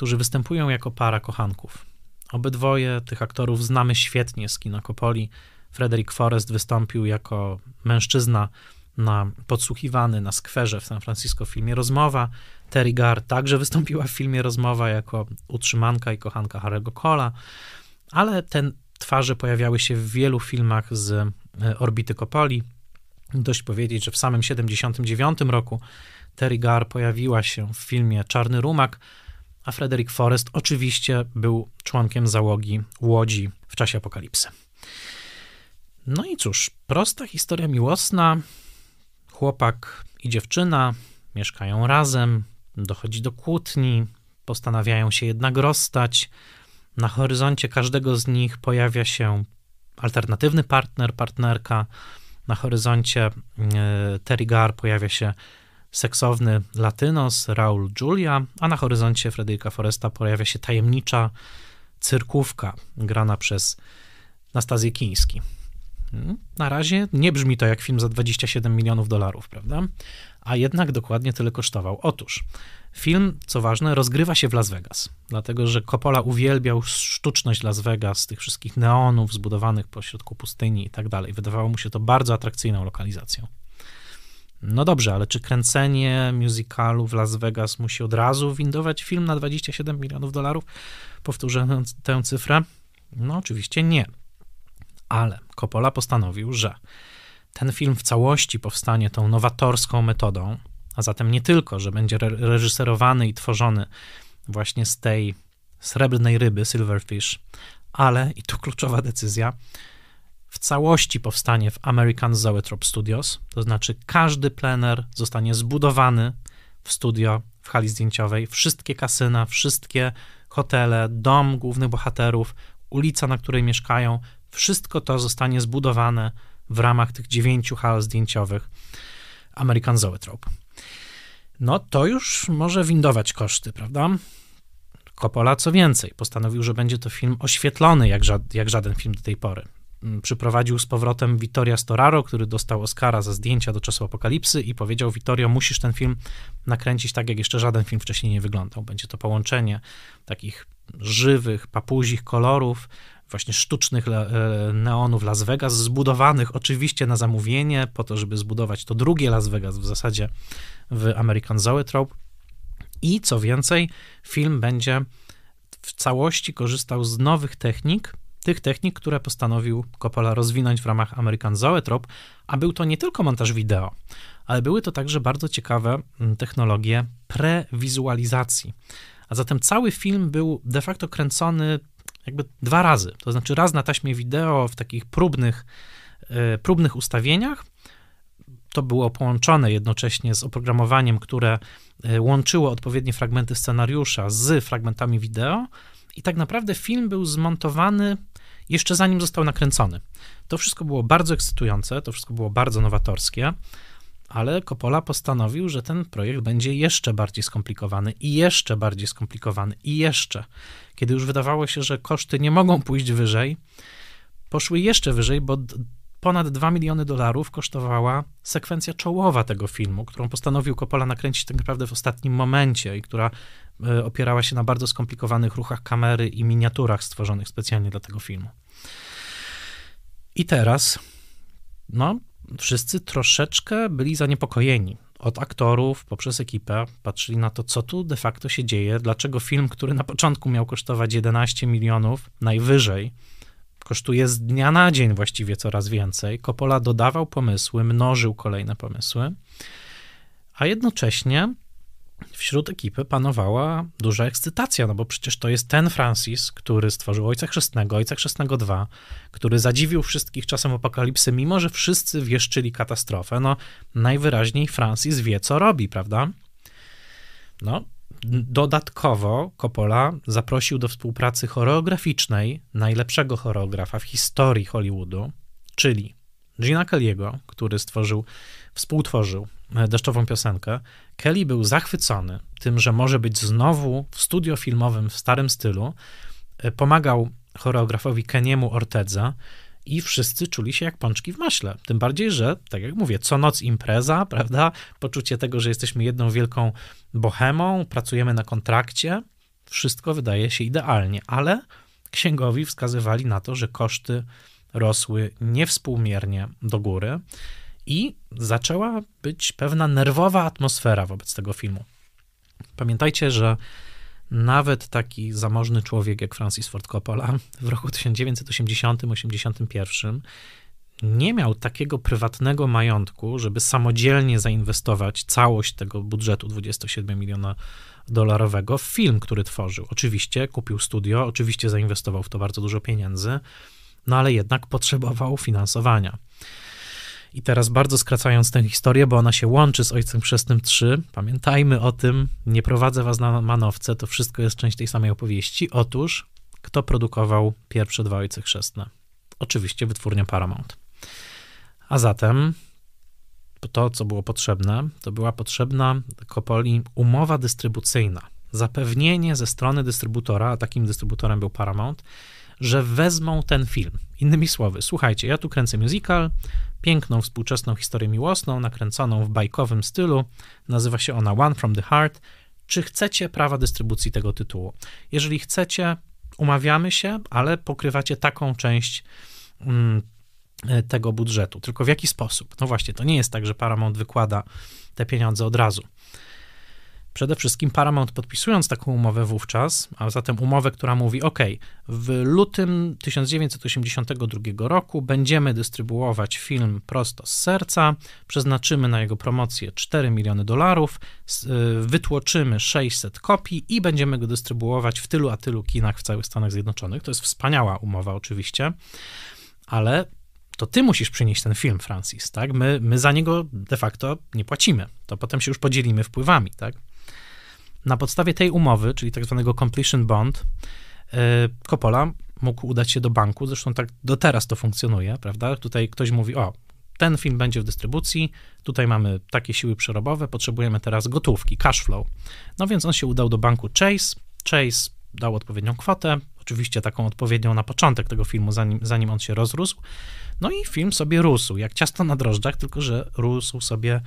Speaker 1: którzy występują jako para kochanków. Obydwoje tych aktorów znamy świetnie z Kinokopoli. Frederick Forrest wystąpił jako mężczyzna na podsłuchiwany na skwerze w San Francisco w filmie Rozmowa. Terry Gar także wystąpiła w filmie Rozmowa jako utrzymanka i kochanka Harry'ego Cola, ale te twarze pojawiały się w wielu filmach z e, orbity Kopoli. Dość powiedzieć, że w samym 79 roku Terry Gar pojawiła się w filmie Czarny Rumak, a Frederick Forrest oczywiście był członkiem załogi łodzi w czasie apokalipsy. No i cóż, prosta historia miłosna. Chłopak i dziewczyna mieszkają razem, dochodzi do kłótni, postanawiają się jednak rozstać. Na horyzoncie każdego z nich pojawia się alternatywny partner, partnerka. Na horyzoncie e, Terry Gar pojawia się seksowny latynos Raul Julia, a na horyzoncie Frederica Foresta pojawia się tajemnicza cyrkówka grana przez Nastazję Kiński. Hmm? Na razie nie brzmi to jak film za 27 milionów dolarów, prawda? A jednak dokładnie tyle kosztował. Otóż film, co ważne, rozgrywa się w Las Vegas, dlatego że Coppola uwielbiał sztuczność Las Vegas, tych wszystkich neonów zbudowanych pośrodku pustyni i tak dalej. Wydawało mu się to bardzo atrakcyjną lokalizacją. No dobrze, ale czy kręcenie musicalu w Las Vegas musi od razu windować film na 27 milionów dolarów? Powtórzę tę cyfrę. No oczywiście nie. Ale Coppola postanowił, że ten film w całości powstanie tą nowatorską metodą, a zatem nie tylko, że będzie reżyserowany i tworzony właśnie z tej srebrnej ryby, Silverfish, ale i tu kluczowa decyzja, w całości powstanie w American Zoetrope Studios, to znaczy każdy plener zostanie zbudowany w studio w hali zdjęciowej, wszystkie kasyna, wszystkie hotele, dom głównych bohaterów, ulica, na której mieszkają, wszystko to zostanie zbudowane w ramach tych dziewięciu hal zdjęciowych American Zoetrope. No to już może windować koszty, prawda? Coppola co więcej, postanowił, że będzie to film oświetlony jak, ża- jak żaden film do tej pory. Mm, przyprowadził z powrotem Vittoria Storaro, który dostał Oscara za zdjęcia do czasu apokalipsy i powiedział: Vittorio, musisz ten film nakręcić tak, jak jeszcze żaden film wcześniej nie wyglądał. Będzie to połączenie takich żywych, papuzich kolorów, właśnie sztucznych e, neonów Las Vegas, zbudowanych oczywiście na zamówienie, po to, żeby zbudować to drugie Las Vegas w zasadzie w American Zoetrope. I co więcej, film będzie w całości korzystał z nowych technik, tych technik, które postanowił Coppola rozwinąć w ramach American Zoetrope, a był to nie tylko montaż wideo, ale były to także bardzo ciekawe mm, technologie prewizualizacji. A zatem cały film był de facto kręcony jakby dwa razy, to znaczy raz na taśmie wideo w takich próbnych, e, próbnych ustawieniach, to było połączone jednocześnie z oprogramowaniem, które e, łączyło odpowiednie fragmenty scenariusza z fragmentami wideo. I tak naprawdę film był zmontowany jeszcze zanim został nakręcony. To wszystko było bardzo ekscytujące, to wszystko było bardzo nowatorskie, ale Coppola postanowił, że ten projekt będzie jeszcze bardziej skomplikowany i jeszcze bardziej skomplikowany i jeszcze. Kiedy już wydawało się, że koszty nie mogą pójść wyżej, poszły jeszcze wyżej, bo ponad 2 miliony dolarów kosztowała sekwencja czołowa tego filmu, którą postanowił Coppola nakręcić tak naprawdę w ostatnim momencie i która e, opierała się na bardzo skomplikowanych ruchach kamery i miniaturach stworzonych specjalnie dla tego filmu. I teraz, no, wszyscy troszeczkę byli zaniepokojeni. Od aktorów poprzez ekipę patrzyli na to, co tu de facto się dzieje, dlaczego film, który na początku miał kosztować 11 milionów najwyżej, kosztuje z dnia na dzień właściwie coraz więcej. Coppola dodawał pomysły, mnożył kolejne pomysły, a jednocześnie wśród ekipy panowała duża ekscytacja, no bo przecież to jest ten Francis, który stworzył Ojca Chrzestnego, Ojca Chrzestnego 2, który zadziwił wszystkich czasem apokalipsy, mimo że wszyscy wieszczyli katastrofę. No najwyraźniej Francis wie, co robi, prawda? No, dodatkowo Coppola zaprosił do współpracy choreograficznej najlepszego choreografa w historii Hollywoodu, czyli Gina Kelly'ego, który stworzył, współtworzył E, deszczową piosenkę, Kelly był zachwycony tym, że może być znowu w studio filmowym w starym stylu. E, pomagał choreografowi Keniemu Orteza i wszyscy czuli się jak pączki w maśle. Tym bardziej, że, tak jak mówię, co noc impreza, *laughs* prawda? Poczucie tego, że jesteśmy jedną wielką bohemą, pracujemy na kontrakcie. Wszystko wydaje się idealnie, ale księgowi wskazywali na to, że koszty rosły niewspółmiernie do góry i zaczęła być pewna nerwowa atmosfera wobec tego filmu. Pamiętajcie, że nawet taki zamożny człowiek jak Francis Ford Coppola w roku 1980-81 nie miał takiego prywatnego majątku, żeby samodzielnie zainwestować całość tego budżetu 27 miliona dolarowego w film, który tworzył. Oczywiście kupił studio, oczywiście zainwestował w to bardzo dużo pieniędzy, no ale jednak potrzebował finansowania. I teraz bardzo skracając tę historię, bo ona się łączy z Ojcem Chrzestnym 3, pamiętajmy o tym, nie prowadzę was na manowce, to wszystko jest część tej samej opowieści. Otóż, kto produkował pierwsze dwa Ojce Chrzestne? Oczywiście wytwórnia Paramount. A zatem to, co było potrzebne, to była potrzebna Kopoli umowa dystrybucyjna, zapewnienie ze strony dystrybutora, a takim dystrybutorem był Paramount, że wezmą ten film. Innymi słowy, słuchajcie, ja tu kręcę musical, piękną współczesną historię miłosną, nakręconą w bajkowym stylu. Nazywa się ona One from the Heart. Czy chcecie prawa dystrybucji tego tytułu? Jeżeli chcecie, umawiamy się, ale pokrywacie taką część mm, e, tego budżetu. Tylko w jaki sposób? No właśnie, to nie jest tak, że Paramount wykłada te pieniądze od razu. Przede wszystkim Paramount podpisując taką umowę wówczas, a zatem umowę, która mówi: OK, w lutym 1982 roku będziemy dystrybuować film prosto z serca, przeznaczymy na jego promocję 4 miliony dolarów, y, wytłoczymy 600 kopii i będziemy go dystrybuować w tylu a tylu kinach w całych Stanach Zjednoczonych. To jest wspaniała umowa, oczywiście, ale to ty musisz przynieść ten film, Francis, tak? My, my za niego de facto nie płacimy. To potem się już podzielimy wpływami, tak? Na podstawie tej umowy, czyli tak zwanego completion bond, e, Coppola mógł udać się do banku, zresztą tak do teraz to funkcjonuje, prawda? Tutaj ktoś mówi, o, ten film będzie w dystrybucji, tutaj mamy takie siły przerobowe, potrzebujemy teraz gotówki, cash flow. No więc on się udał do banku Chase, Chase dał odpowiednią kwotę, oczywiście taką odpowiednią na początek tego filmu, zanim, zanim on się rozrósł, no i film sobie rósł, jak ciasto na drożdżach, tylko że rósł sobie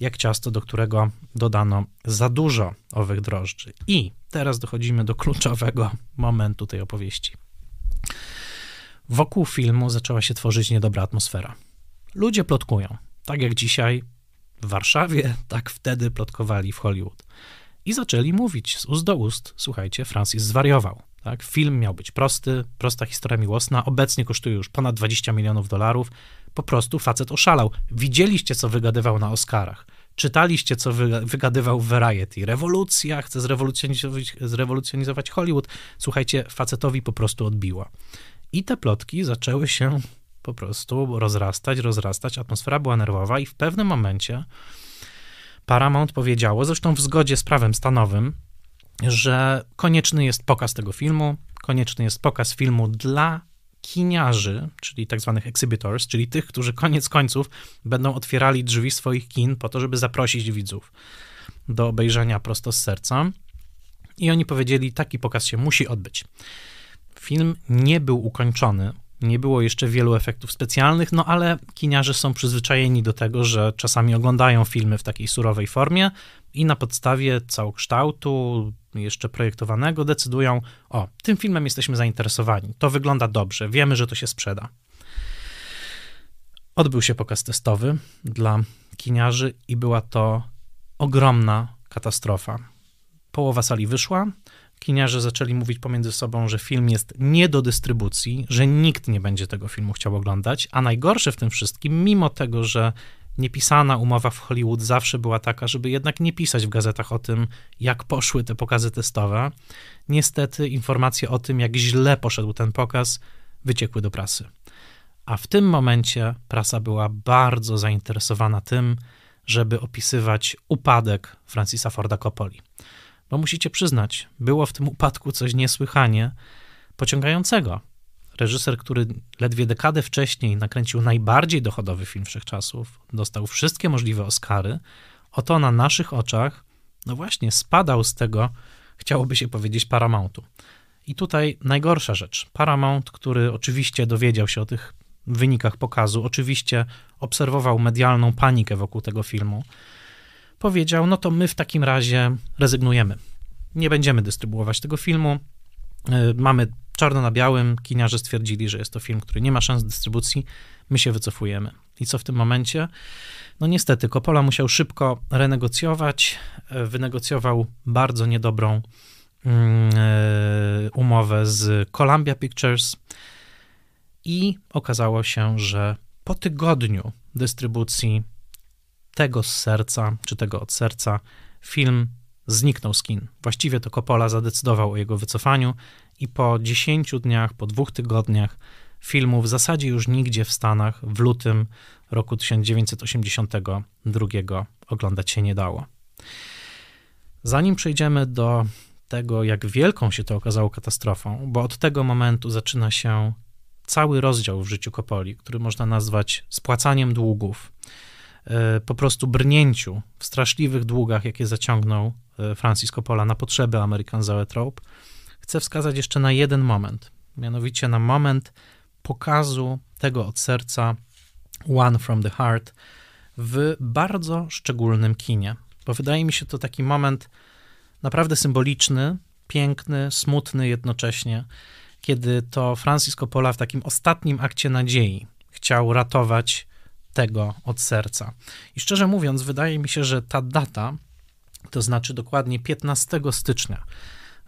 Speaker 1: jak ciasto, do którego dodano za dużo owych drożdży. I teraz dochodzimy do kluczowego momentu tej opowieści. Wokół filmu zaczęła się tworzyć niedobra atmosfera. Ludzie plotkują, tak jak dzisiaj w Warszawie, tak wtedy plotkowali w Hollywood. I zaczęli mówić z ust do ust, słuchajcie, Francis zwariował. Tak? Film miał być prosty, prosta historia miłosna, obecnie kosztuje już ponad 20 milionów dolarów. Po prostu facet oszalał. Widzieliście, co wygadywał na Oscarach. Czytaliście, co wygadywał Variety. Rewolucja, chce zrewolucjonizować, zrewolucjonizować Hollywood. Słuchajcie, facetowi po prostu odbiła. I te plotki zaczęły się po prostu rozrastać, rozrastać. Atmosfera była nerwowa i w pewnym momencie Paramount powiedziało, zresztą w zgodzie z prawem stanowym, że konieczny jest pokaz tego filmu, konieczny jest pokaz filmu dla kiniarzy, czyli tak zwanych exhibitors, czyli tych, którzy koniec końców będą otwierali drzwi swoich kin po to, żeby zaprosić widzów do obejrzenia prosto z serca. I oni powiedzieli, taki pokaz się musi odbyć. Film nie był ukończony, nie było jeszcze wielu efektów specjalnych, no ale kiniarze są przyzwyczajeni do tego, że czasami oglądają filmy w takiej surowej formie, i na podstawie całokształtu jeszcze projektowanego decydują, o, tym filmem jesteśmy zainteresowani, to wygląda dobrze, wiemy, że to się sprzeda. Odbył się pokaz testowy dla kiniarzy i była to ogromna katastrofa. Połowa sali wyszła, kiniarze zaczęli mówić pomiędzy sobą, że film jest nie do dystrybucji, że nikt nie będzie tego filmu chciał oglądać, a najgorsze w tym wszystkim, mimo tego, że niepisana umowa w Hollywood zawsze była taka, żeby jednak nie pisać w gazetach o tym, jak poszły te pokazy testowe. Niestety informacje o tym, jak źle poszedł ten pokaz, wyciekły do prasy. A w tym momencie prasa była bardzo zainteresowana tym, żeby opisywać upadek Francisa Forda Coppoli. Bo musicie przyznać, było w tym upadku coś niesłychanie pociągającego reżyser, który ledwie dekadę wcześniej nakręcił najbardziej dochodowy film wszechczasów, dostał wszystkie możliwe Oscary, oto na naszych oczach, no właśnie, spadał z tego, chciałoby się powiedzieć, Paramountu. I tutaj najgorsza rzecz. Paramount, który oczywiście dowiedział się o tych wynikach pokazu, oczywiście obserwował medialną panikę wokół tego filmu, powiedział: No to my w takim razie rezygnujemy. Nie będziemy dystrybuować tego filmu, E, mamy czarno na białym, kiniarze stwierdzili, że jest to film, który nie ma szans dystrybucji, my się wycofujemy. I co w tym momencie? No niestety, Coppola musiał szybko renegocjować, e, wynegocjował bardzo niedobrą mm, e, umowę z Columbia Pictures i okazało się, że po tygodniu dystrybucji tego z serca, czy tego od serca, film zniknął skin. Właściwie to Coppola zadecydował o jego wycofaniu i po 10 dniach, po dwóch tygodniach filmu w zasadzie już nigdzie w Stanach w lutym roku 1982 oglądać się nie dało. Zanim przejdziemy do tego, jak wielką się to okazało katastrofą, bo od tego momentu zaczyna się cały rozdział w życiu Kopoli, który można nazwać spłacaniem długów. E, po prostu brnięciu w straszliwych długach, jakie zaciągnął e, Francisco Pola na potrzeby American Zoetrope, chcę wskazać jeszcze na jeden moment, mianowicie na moment pokazu tego od serca One from the Heart w bardzo szczególnym kinie, bo wydaje mi się to taki moment naprawdę symboliczny, piękny, smutny jednocześnie, kiedy to Francisco Pola w takim ostatnim akcie nadziei chciał ratować tego od serca. I szczerze mówiąc, wydaje mi się, że ta data, to znaczy dokładnie 15 stycznia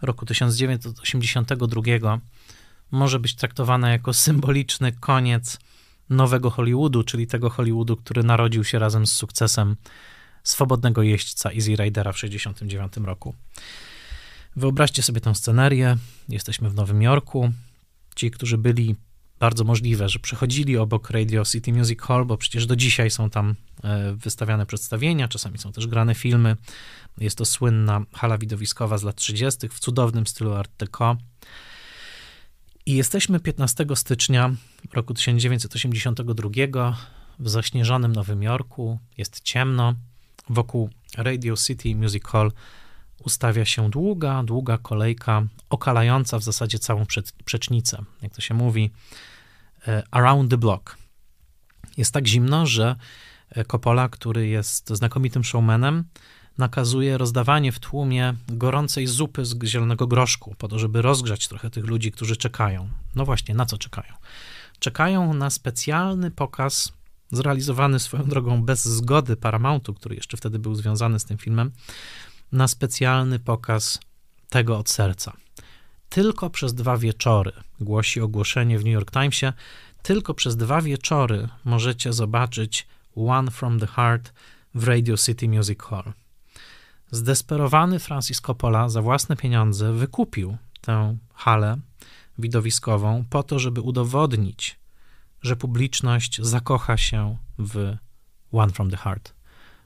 Speaker 1: roku 1982, może być traktowana jako symboliczny koniec nowego Hollywoodu, czyli tego Hollywoodu, który narodził się razem z sukcesem swobodnego jeźdźca Easy Ridera w 1969 roku. Wyobraźcie sobie tę scenerię. Jesteśmy w Nowym Jorku. Ci, którzy byli bardzo możliwe, że przechodzili obok Radio City Music Hall, bo przecież do dzisiaj są tam e, wystawiane przedstawienia, czasami są też grane filmy. Jest to słynna hala widowiskowa z lat 30. w cudownym stylu Art Deco. I jesteśmy 15 stycznia roku 1982 w zaśnieżonym Nowym Jorku. Jest ciemno. Wokół Radio City Music Hall ustawia się długa, długa kolejka, okalająca w zasadzie całą przecznicę. Jak to się mówi, E, around the Block. Jest tak zimno, że e, Coppola, który jest znakomitym showmanem, nakazuje rozdawanie w tłumie gorącej zupy z zielonego groszku, po to, żeby rozgrzać trochę tych ludzi, którzy czekają. No właśnie, na co czekają? Czekają na specjalny pokaz, zrealizowany swoją drogą bez zgody Paramountu, który jeszcze wtedy był związany z tym filmem, na specjalny pokaz tego od serca tylko przez dwa wieczory, głosi ogłoszenie w New York Timesie, tylko przez dwa wieczory możecie zobaczyć One from the Heart w Radio City Music Hall. Zdesperowany Francis Coppola za własne pieniądze wykupił tę halę widowiskową po to, żeby udowodnić, że publiczność zakocha się w One from the Heart.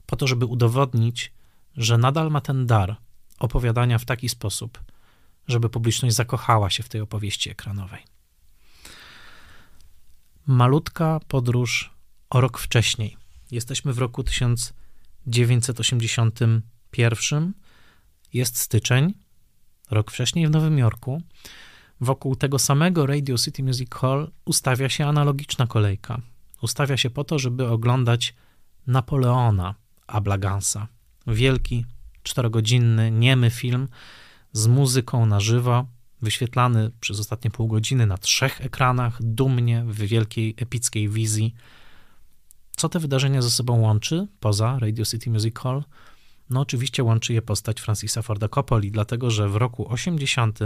Speaker 1: Po to, żeby udowodnić, że nadal ma ten dar opowiadania w taki sposób, żeby publiczność zakochała się w tej opowieści ekranowej. Malutka podróż o rok wcześniej. Jesteśmy w roku 1981. Jest styczeń, rok wcześniej w Nowym Jorku. Wokół tego samego Radio City Music Hall ustawia się analogiczna kolejka. Ustawia się po to, żeby oglądać Napoleona Ablagansa. Wielki, czterogodzinny, niemy film, z muzyką na żywo, wyświetlany przez ostatnie pół godziny na trzech ekranach, dumnie, w wielkiej, epickiej wizji. Co te wydarzenia ze sobą łączy, poza Radio City Music Hall? No oczywiście łączy je postać Francisa Forda Coppoli, dlatego że w roku 80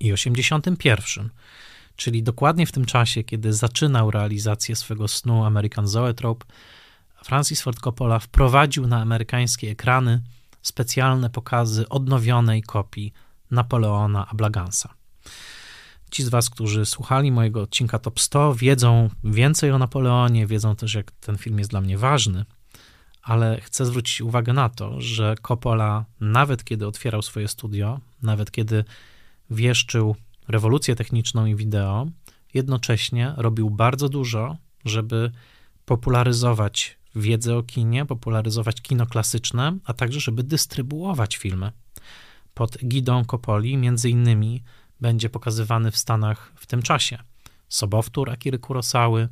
Speaker 1: i 81, czyli dokładnie w tym czasie, kiedy zaczynał realizację swego snu American Zoetrope, Francis Ford Coppola wprowadził na amerykańskie ekrany specjalne pokazy odnowionej kopii Napoleona Ablagansa. Ci z Was, którzy słuchali mojego odcinka Top 100, wiedzą więcej o Napoleonie, wiedzą też, jak ten film jest dla mnie ważny, ale chcę zwrócić uwagę na to, że Coppola, nawet kiedy otwierał swoje studio, nawet kiedy wieszczył rewolucję techniczną i wideo, jednocześnie robił bardzo dużo, żeby popularyzować wiedzę o kinie, popularyzować kino klasyczne, a także żeby dystrybuować filmy. Pod gidą Kopoli między innymi będzie pokazywany w Stanach w tym czasie Sobowtór Akiry Kurosały,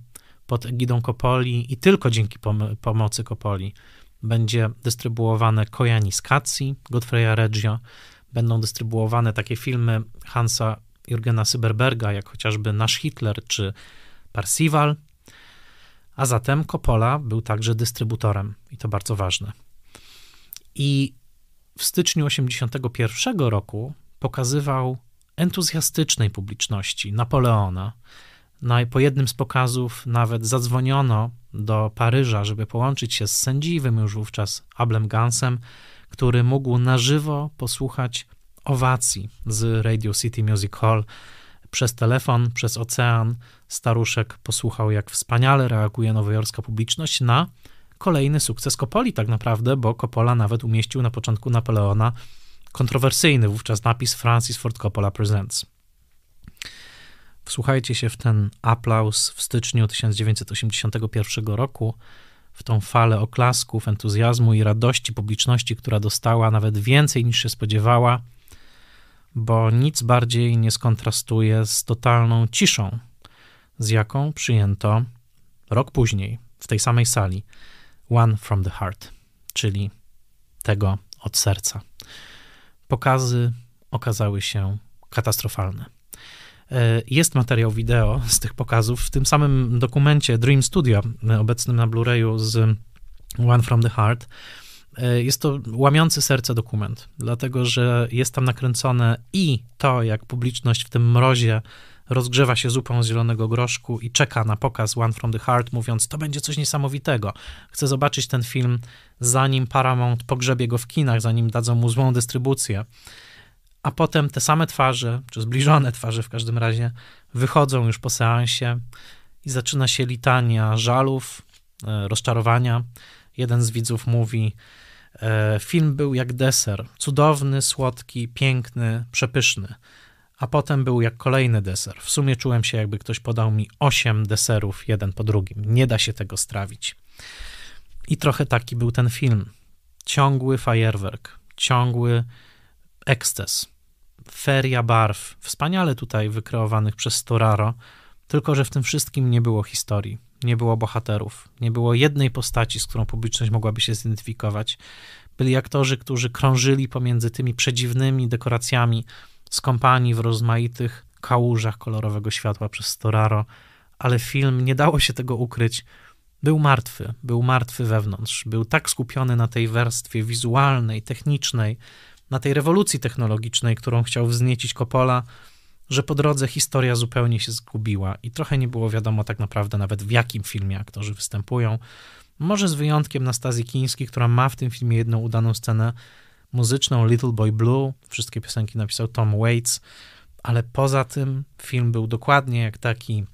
Speaker 1: pod gidą Kopoli i tylko dzięki pom- pomocy Kopoli będzie dystrybuowane Kojani z Kacji, Godfreya Reggio, będą dystrybuowane takie filmy Hansa Jurgena Syberberga, jak chociażby Nasz Hitler czy Parsival, a zatem Coppola był także dystrybutorem i to bardzo ważne. I w styczniu 1981 roku pokazywał entuzjastycznej publiczności Napoleona. Na, po jednym z pokazów nawet zadzwoniono do Paryża, żeby połączyć się z sędziwym już wówczas Ablem Gansem, który mógł na żywo posłuchać owacji z Radio City Music Hall przez telefon, przez ocean staruszek posłuchał, jak wspaniale reaguje nowojorska publiczność na kolejny sukces Copoli, tak naprawdę, bo Coppola nawet umieścił na początku Napoleona kontrowersyjny wówczas napis Francis Ford Coppola Presents. Wsłuchajcie się w ten aplauz w styczniu 1981 roku, w tą falę oklasków, entuzjazmu i radości publiczności, która dostała nawet więcej niż się spodziewała bo nic bardziej nie skontrastuje z totalną ciszą, z jaką przyjęto rok później w tej samej sali One from the Heart, czyli tego od serca. Pokazy okazały się katastrofalne. E, jest materiał wideo z tych pokazów w tym samym dokumencie Dream Studio, obecnym na Blu-rayu z One from the Heart. E, jest to łamiący serce dokument, dlatego że jest tam nakręcone i to, jak publiczność w tym mrozie rozgrzewa się zupą z zielonego groszku i czeka na pokaz One from the Heart, mówiąc: To będzie coś niesamowitego. Chcę zobaczyć ten film, zanim Paramount pogrzebie go w kinach, zanim dadzą mu złą dystrybucję. A potem te same twarze, czy zbliżone twarze w każdym razie, wychodzą już po seansie i zaczyna się litania żalów, e, rozczarowania. Jeden z widzów mówi: E, film był jak deser. Cudowny, słodki, piękny, przepyszny. A potem był jak kolejny deser. W sumie czułem się, jakby ktoś podał mi osiem deserów jeden po drugim. Nie da się tego strawić. I trochę taki był ten film. Ciągły fajerwerk, ciągły ekstes, feria barw, wspaniale tutaj wykreowanych przez Storaro, tylko że w tym wszystkim nie było historii nie było bohaterów, nie było jednej postaci, z którą publiczność mogłaby się zidentyfikować. Byli aktorzy, którzy krążyli pomiędzy tymi przedziwnymi dekoracjami z kompanii w rozmaitych kałużach kolorowego światła przez Storaro, ale film nie dało się tego ukryć. Był martwy, był martwy wewnątrz, był tak skupiony na tej warstwie wizualnej, technicznej, na tej rewolucji technologicznej, którą chciał wzniecić Coppola, że po drodze historia zupełnie się zgubiła i trochę nie było wiadomo tak naprawdę nawet w jakim filmie aktorzy występują. Może z wyjątkiem Nastazji Kińskiej, która ma w tym filmie jedną udaną scenę muzyczną, Little Boy Blue, wszystkie piosenki napisał Tom Waits, ale poza tym film był dokładnie jak taki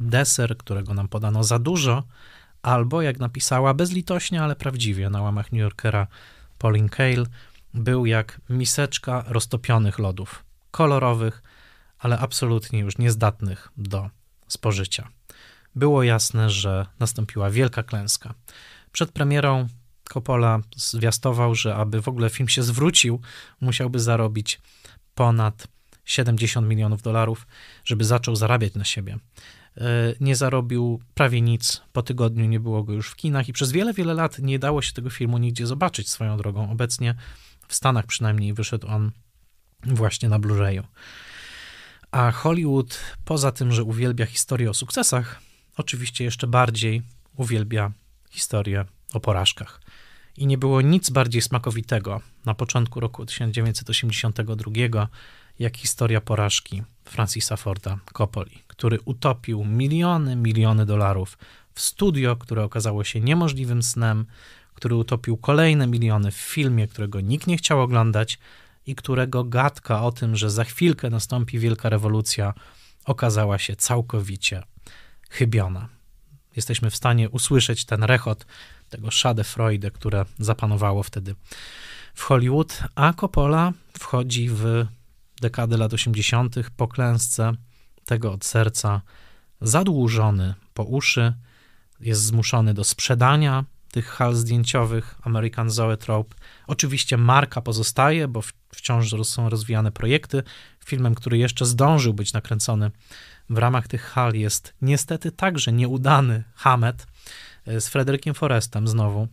Speaker 1: deser, którego nam podano za dużo, albo jak napisała bezlitośnie, ale prawdziwie na łamach New Yorkera Pauline Kael, był jak miseczka roztopionych lodów, kolorowych, ale absolutnie już niezdatnych do spożycia. Było jasne, że nastąpiła wielka klęska. Przed premierą Coppola zwiastował, że aby w ogóle film się zwrócił, musiałby zarobić ponad 70 milionów dolarów, żeby zaczął zarabiać na siebie. E, nie zarobił prawie nic, po tygodniu nie było go już w kinach i przez wiele, wiele lat nie dało się tego filmu nigdzie zobaczyć swoją drogą. Obecnie w Stanach przynajmniej wyszedł on właśnie na Blu-rayu. A Hollywood, poza tym, że uwielbia historię o sukcesach, oczywiście jeszcze bardziej uwielbia historię o porażkach. I nie było nic bardziej smakowitego na początku roku 1982, jak historia porażki Francisa Forda Coppoli, który utopił miliony, miliony dolarów w studio, które okazało się niemożliwym snem, który utopił kolejne miliony w filmie, którego nikt nie chciał oglądać, i którego gadka o tym, że za chwilkę nastąpi wielka rewolucja, okazała się całkowicie chybiona. Jesteśmy w stanie usłyszeć ten rechot tego Schadenfreude, które zapanowało wtedy w Hollywood, a Coppola wchodzi w dekady lat 80. po klęsce tego od serca, zadłużony po uszy, jest zmuszony do sprzedania tych hal zdjęciowych American Zoetrope. Oczywiście marka pozostaje, bo wciąż są rozwijane projekty. Filmem, który jeszcze zdążył być nakręcony w ramach tych hal jest niestety także nieudany Hamet e, z Frederickiem Forestem znowu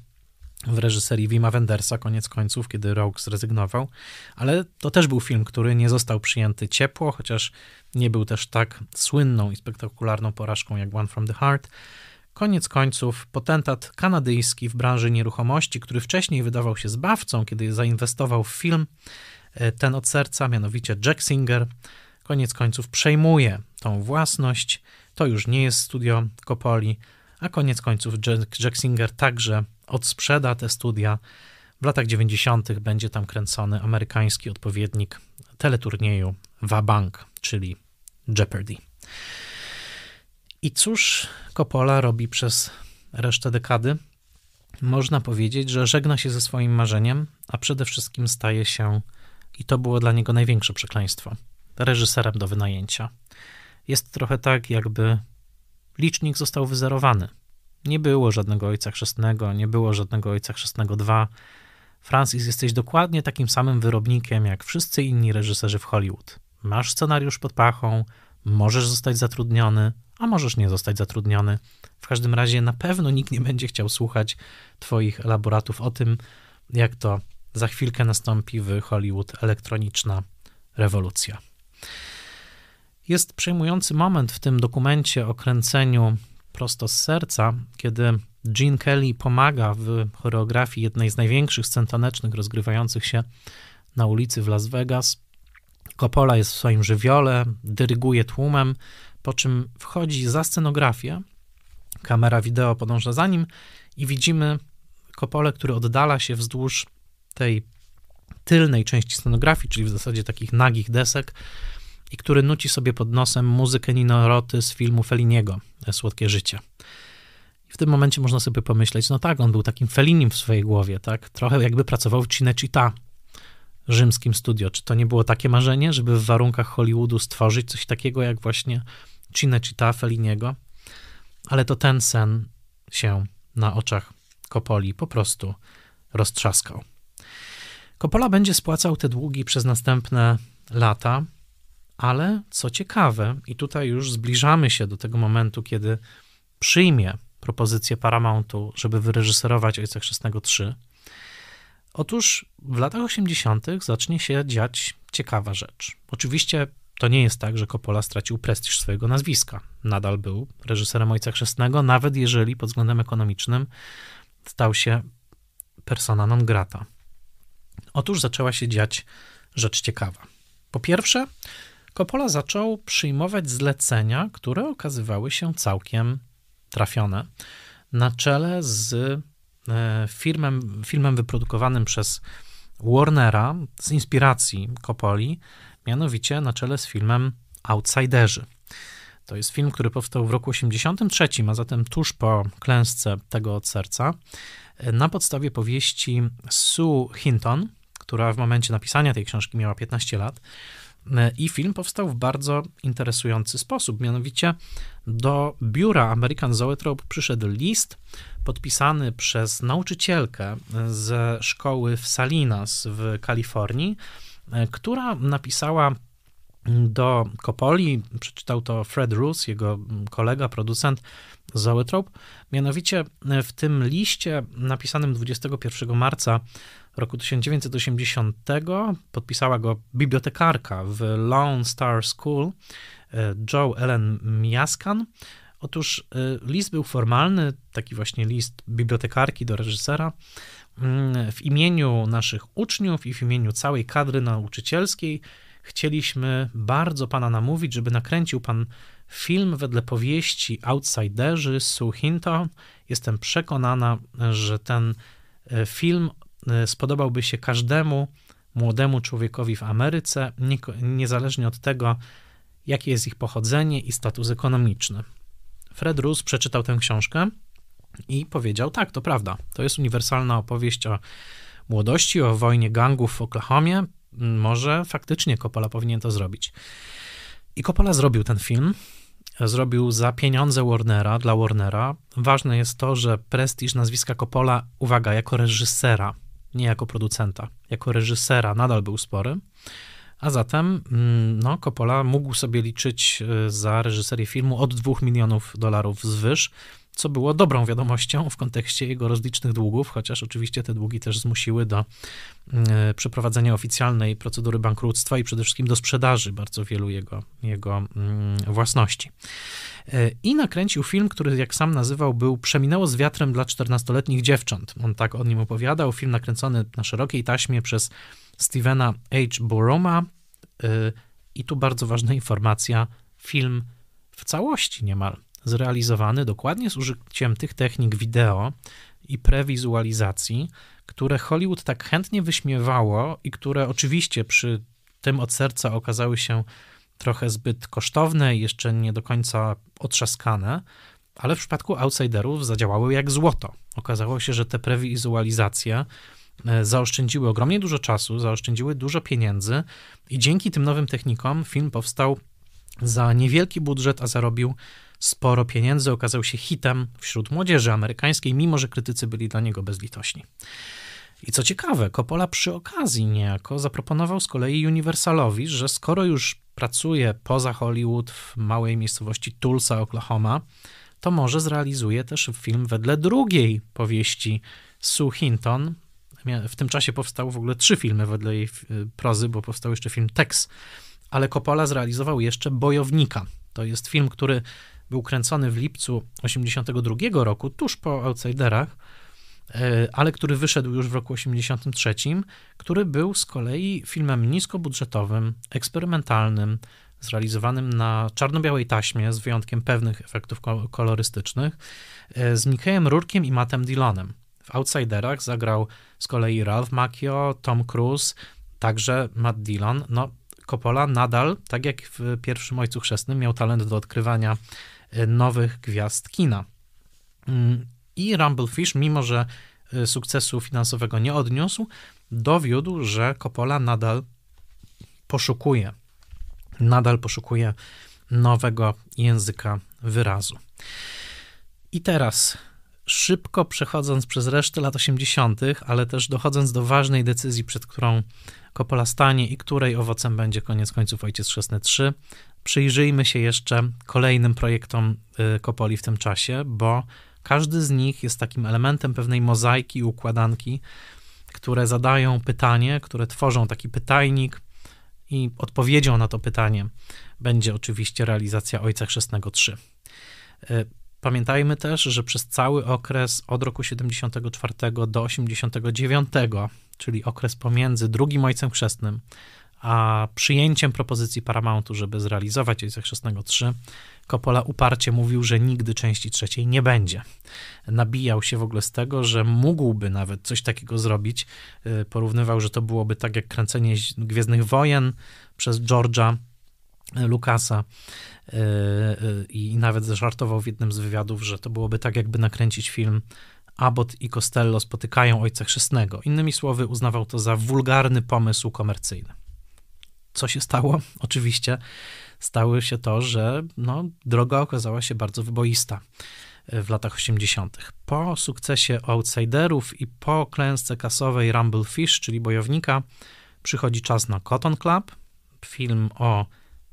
Speaker 1: w reżyserii Wima Wendersa, koniec końców, kiedy Rogue zrezygnował, ale to też był film, który nie został przyjęty ciepło, chociaż nie był też tak słynną i spektakularną porażką jak One from the Heart. Koniec końców, potentat kanadyjski w branży nieruchomości, który wcześniej wydawał się zbawcą, kiedy zainwestował w film, e, ten od serca, mianowicie Jack Singer, koniec końców przejmuje tą własność. To już nie jest studio Copoli, a koniec końców Jack, Jack Singer także odsprzeda te studia. W latach 90. będzie tam kręcony amerykański odpowiednik teleturnieju Wabank, czyli Jeopardy. I cóż Coppola robi przez resztę dekady? Można powiedzieć, że żegna się ze swoim marzeniem, a przede wszystkim staje się, i to było dla niego największe przekleństwo, reżyserem do wynajęcia. Jest trochę tak, jakby licznik został wyzerowany. Nie było żadnego Ojca Chrzestnego, nie było żadnego Ojca Chrzestnego 2. Francis, jesteś dokładnie takim samym wyrobnikiem jak wszyscy inni reżyserzy w Hollywood. Masz scenariusz pod pachą, możesz zostać zatrudniony, a możesz nie zostać zatrudniony. W każdym razie na pewno nikt nie będzie chciał słuchać Twoich elaboratów o tym, jak to za chwilkę nastąpi w Hollywood elektroniczna rewolucja. Jest przejmujący moment w tym dokumencie o kręceniu prosto z serca, kiedy Gene Kelly pomaga w choreografii jednej z największych scen tanecznych rozgrywających się na ulicy w Las Vegas. Coppola jest w swoim żywiole, dyryguje tłumem, po czym wchodzi za scenografię, kamera wideo podąża za nim i widzimy kopole, który oddala się wzdłuż tej tylnej części scenografii, czyli w zasadzie takich nagich desek, i który nuci sobie pod nosem muzykę Nino Roty z filmu Feliniego Słodkie Życie. I w tym momencie można sobie pomyśleć, no tak, on był takim Felinim w swojej głowie, tak? Trochę jakby pracował w Cinecittà, rzymskim studio. Czy to nie było takie marzenie, żeby w warunkach Hollywoodu stworzyć coś takiego jak właśnie Cinecitta Feliniego, ale to ten sen się na oczach Kopoli po prostu roztrzaskał. Kopola będzie spłacał te długi przez następne lata, ale co ciekawe, i tutaj już zbliżamy się do tego momentu, kiedy przyjmie propozycję Paramountu, żeby wyreżyserować Ojca Chrzestnego 3. Otóż w latach 80. zacznie się dziać ciekawa rzecz. Oczywiście to nie jest tak, że Coppola stracił prestiż swojego nazwiska. Nadal był reżyserem Ojca Chrzestnego, nawet jeżeli pod względem ekonomicznym stał się persona non grata. Otóż zaczęła się dziać rzecz ciekawa. Po pierwsze, Coppola zaczął przyjmować zlecenia, które okazywały się całkiem trafione, na czele z e, firmem, filmem wyprodukowanym przez Warnera z inspiracji Coppoli mianowicie na czele z filmem Outsiderzy. To jest film, który powstał w roku 83, a zatem tuż po klęsce tego od serca, e, na podstawie powieści Sue Hinton, która w momencie napisania tej książki miała 15 lat. E, I film powstał w bardzo interesujący sposób. Mianowicie do biura American Zoetrope przyszedł list podpisany przez nauczycielkę ze szkoły w Salinas w Kalifornii, E, która napisała do Kopoli, przeczytał to Fred Roos, jego kolega, producent Zoetrope. Mianowicie e, w tym liście napisanym 21 marca roku 1980 podpisała go bibliotekarka w Lone Star School, e, Joe Ellen Miaskan. Otóż list był formalny, taki właśnie list bibliotekarki do reżysera Mm, w imieniu naszych uczniów i w imieniu całej kadry nauczycielskiej chcieliśmy bardzo Pana namówić, żeby nakręcił Pan film wedle powieści Outsiderzy z Suhinto. Jestem przekonana, że ten e, film e, spodobałby się każdemu młodemu człowiekowi w Ameryce, niezależnie od tego, jakie jest ich pochodzenie i status ekonomiczny. Fred Rus przeczytał tę książkę i powiedział: Tak, to prawda. To jest uniwersalna opowieść o młodości, o wojnie gangów w Oklahomie. Może faktycznie Coppola powinien to zrobić. I Coppola zrobił ten film. Zrobił za pieniądze Warnera, dla Warnera. Ważne jest to, że prestiż nazwiska Coppola, uwaga, jako reżysera, nie jako producenta, jako reżysera nadal był spory. A zatem mm, no, Coppola mógł sobie liczyć y, za reżyserię filmu od 2 milionów dolarów zwyż, co było dobrą wiadomością w kontekście jego rozlicznych długów, chociaż oczywiście te długi też zmusiły do y, przeprowadzenia oficjalnej procedury bankructwa i przede wszystkim do sprzedaży bardzo wielu jego, jego mm, własności. Y, I nakręcił film, który, jak sam nazywał, był Przeminęło z wiatrem dla 14-letnich dziewcząt. On tak o nim opowiadał. Film nakręcony na szerokiej taśmie przez Stevena H. Boroma. Y, I tu bardzo ważna informacja: film w całości niemal zrealizowany dokładnie z użyciem tych technik wideo i prewizualizacji, które Hollywood tak chętnie wyśmiewało i które oczywiście przy tym od serca okazały się trochę zbyt kosztowne i jeszcze nie do końca otrzaskane, ale w przypadku outsiderów zadziałały jak złoto. Okazało się, że te prewizualizacje E, zaoszczędziły ogromnie dużo czasu, zaoszczędziły dużo pieniędzy i dzięki tym nowym technikom film powstał za niewielki budżet, a zarobił sporo pieniędzy. Okazał się hitem wśród młodzieży amerykańskiej, mimo że krytycy byli dla niego bezlitośni. I co ciekawe, Coppola przy okazji niejako zaproponował z kolei Universalowi, że skoro już pracuje poza Hollywood w małej miejscowości Tulsa, Oklahoma, to może zrealizuje też film wedle drugiej powieści Sue Hinton, w tym czasie powstały w ogóle trzy filmy wedle jej e, prozy, bo powstał jeszcze film Tex, ale Coppola zrealizował jeszcze Bojownika. To jest film, który był kręcony w lipcu 82 roku, tuż po Outsiderach, e, ale który wyszedł już w roku 83, który był z kolei filmem niskobudżetowym, eksperymentalnym, zrealizowanym na czarno-białej taśmie, z wyjątkiem pewnych efektów kolorystycznych, e, z Mikejem Rurkiem i Mattem Dillonem. Outsiderach zagrał z kolei Ralph Macchio, Tom Cruise, także Matt Dillon. No, Coppola nadal, tak jak w pierwszym Ojcu Chrzestnym, miał talent do odkrywania y, nowych gwiazd kina. Mm, I Rumblefish, mimo że y, sukcesu finansowego nie odniósł, dowiódł, że Coppola nadal poszukuje, nadal poszukuje nowego języka wyrazu. I teraz szybko przechodząc przez resztę lat 80., ale też dochodząc do ważnej decyzji, przed którą Coppola stanie i której owocem będzie koniec końców Ojciec Chrzestny 3, przyjrzyjmy się jeszcze kolejnym projektom y, Coppoli w tym czasie, bo każdy z nich jest takim elementem pewnej mozaiki i układanki, które zadają pytanie, które tworzą taki pytajnik i odpowiedzią na to pytanie będzie oczywiście realizacja Ojca Chrzestnego 3. Pamiętajmy też, że przez cały okres od roku 74 do 89, czyli okres pomiędzy drugim ojcem chrzestnym a przyjęciem propozycji Paramountu, żeby zrealizować Ojca Chrzestnego 3, Coppola uparcie mówił, że nigdy części trzeciej nie będzie. Nabijał się w ogóle z tego, że mógłby nawet coś takiego zrobić. Y, porównywał, że to byłoby tak jak kręcenie Gwiezdnych Wojen przez George'a Lucasa. E, e, i nawet zażartował w jednym z wywiadów, że to byłoby tak, jakby nakręcić film Abbott i Costello spotykają Ojca Chrzestnego. Innymi słowy, uznawał to za wulgarny pomysł komercyjny. Co się stało? *laughs* Oczywiście stało się to, że no, droga okazała się bardzo wyboista e, w latach 80. Po sukcesie Outsiderów i po klęsce kasowej Rumble Fish, czyli Bojownika, przychodzi czas na Cotton Club, film o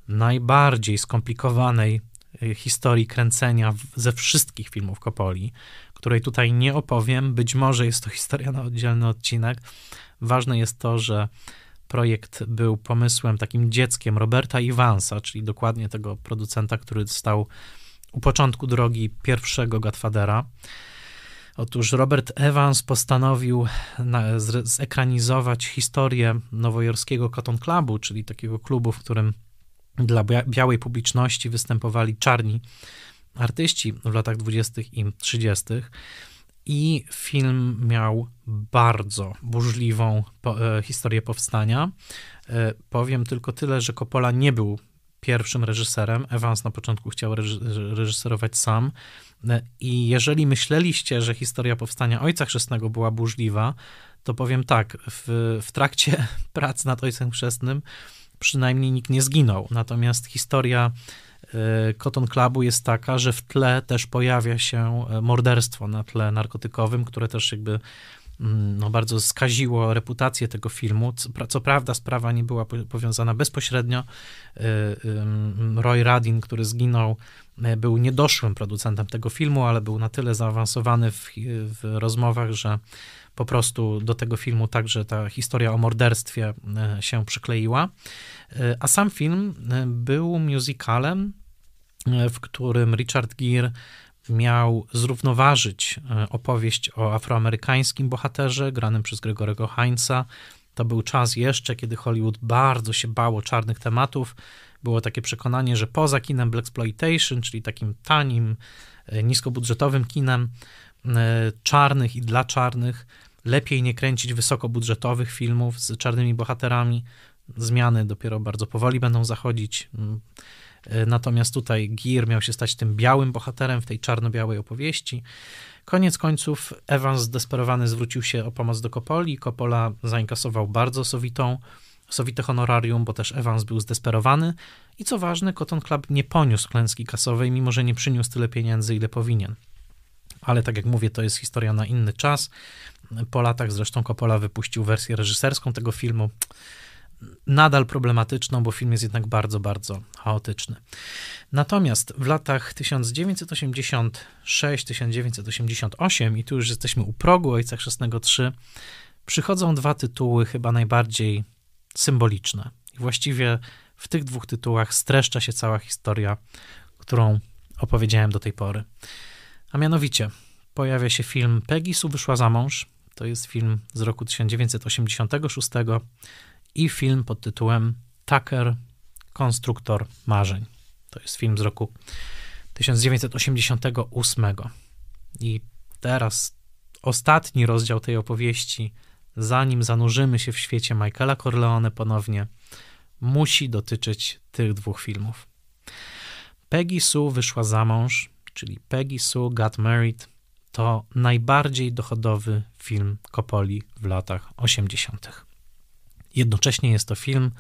Speaker 1: najbardziej skomplikowanej y, historii kręcenia ze wszystkich filmów Kopoli, której tutaj nie opowiem. Być może jest to historia na oddzielny odcinek. Ważne jest to, że projekt był pomysłem, takim dzieckiem Roberta Iwansa, czyli dokładnie tego producenta, który stał u początku drogi pierwszego Godfathera. Otóż Robert Evans postanowił zekranizować historię nowojorskiego Cotton Clubu, czyli takiego klubu, w którym dla białej publiczności występowali czarni artyści w latach 20. i 30. I film miał bardzo burzliwą po, e, historię powstania. E, powiem tylko tyle, że Coppola nie był pierwszym reżyserem. Evans na początku chciał reż reżyserować sam. E, I jeżeli myśleliście, że historia powstania Ojca Chrzestnego była burzliwa, to powiem tak, w, w trakcie *laughs* prac nad Ojcem Chrzestnym przynajmniej nikt nie zginął. Natomiast historia e, Cotton Clubu jest taka, że w tle też pojawia się e, morderstwo na tle narkotykowym, które też jakby mm, no, bardzo skaziło reputację tego filmu. Co, co, prawda sprawa nie była powiązana bezpośrednio. E, Roy Radin, który zginął, był niedoszłym producentem tego filmu, ale był na tyle zaawansowany w, w rozmowach, że po prostu do tego filmu także ta historia o morderstwie e, się przykleiła. E, a sam film e, był musicalem, w którym Richard Gere miał zrównoważyć opowieść o afroamerykańskim bohaterze granym przez Gregorego Heinza. To był czas jeszcze, kiedy Hollywood bardzo się bało czarnych tematów. Było takie przekonanie, że poza kinem Blaxploitation, czyli takim tanim, niskobudżetowym kinem czarnych i dla czarnych, lepiej nie kręcić wysokobudżetowych filmów z czarnymi bohaterami. Zmiany dopiero bardzo powoli będą zachodzić. Mm. E, natomiast tutaj Gear miał się stać tym białym bohaterem w tej czarno-białej opowieści. Koniec końców Evans zdesperowany zwrócił się o pomoc do Kopoli. Coppola zainkasował bardzo sowitą, sowite honorarium, bo też Evans był zdesperowany. I co ważne, Cotton Club nie poniósł klęski kasowej, mimo że nie przyniósł tyle pieniędzy, ile powinien. Ale tak jak mówię, to jest historia na inny czas. Po latach zresztą Coppola wypuścił wersję reżyserską tego filmu. Nadal problematyczną, bo film jest jednak bardzo, bardzo chaotyczny. Natomiast w latach 1986-1988, i tu już jesteśmy u progu Ojca Chrzestnego 3, przychodzą dwa tytuły chyba najbardziej symboliczne. I właściwie w tych dwóch tytułach streszcza się cała historia, którą opowiedziałem do tej pory. A mianowicie pojawia się film Pegisu wyszła za mąż, to jest film z roku 1986 i film pod tytułem Tucker, konstruktor marzeń. To jest film z roku 1988. I teraz ostatni rozdział tej opowieści, zanim zanurzymy się w świecie Michaela Corleone ponownie, musi dotyczyć tych dwóch filmów. Peggy Sue wyszła za mąż, czyli Peggy Sue Got Married to najbardziej dochodowy film Coppoli w latach 80. Jednocześnie jest to film,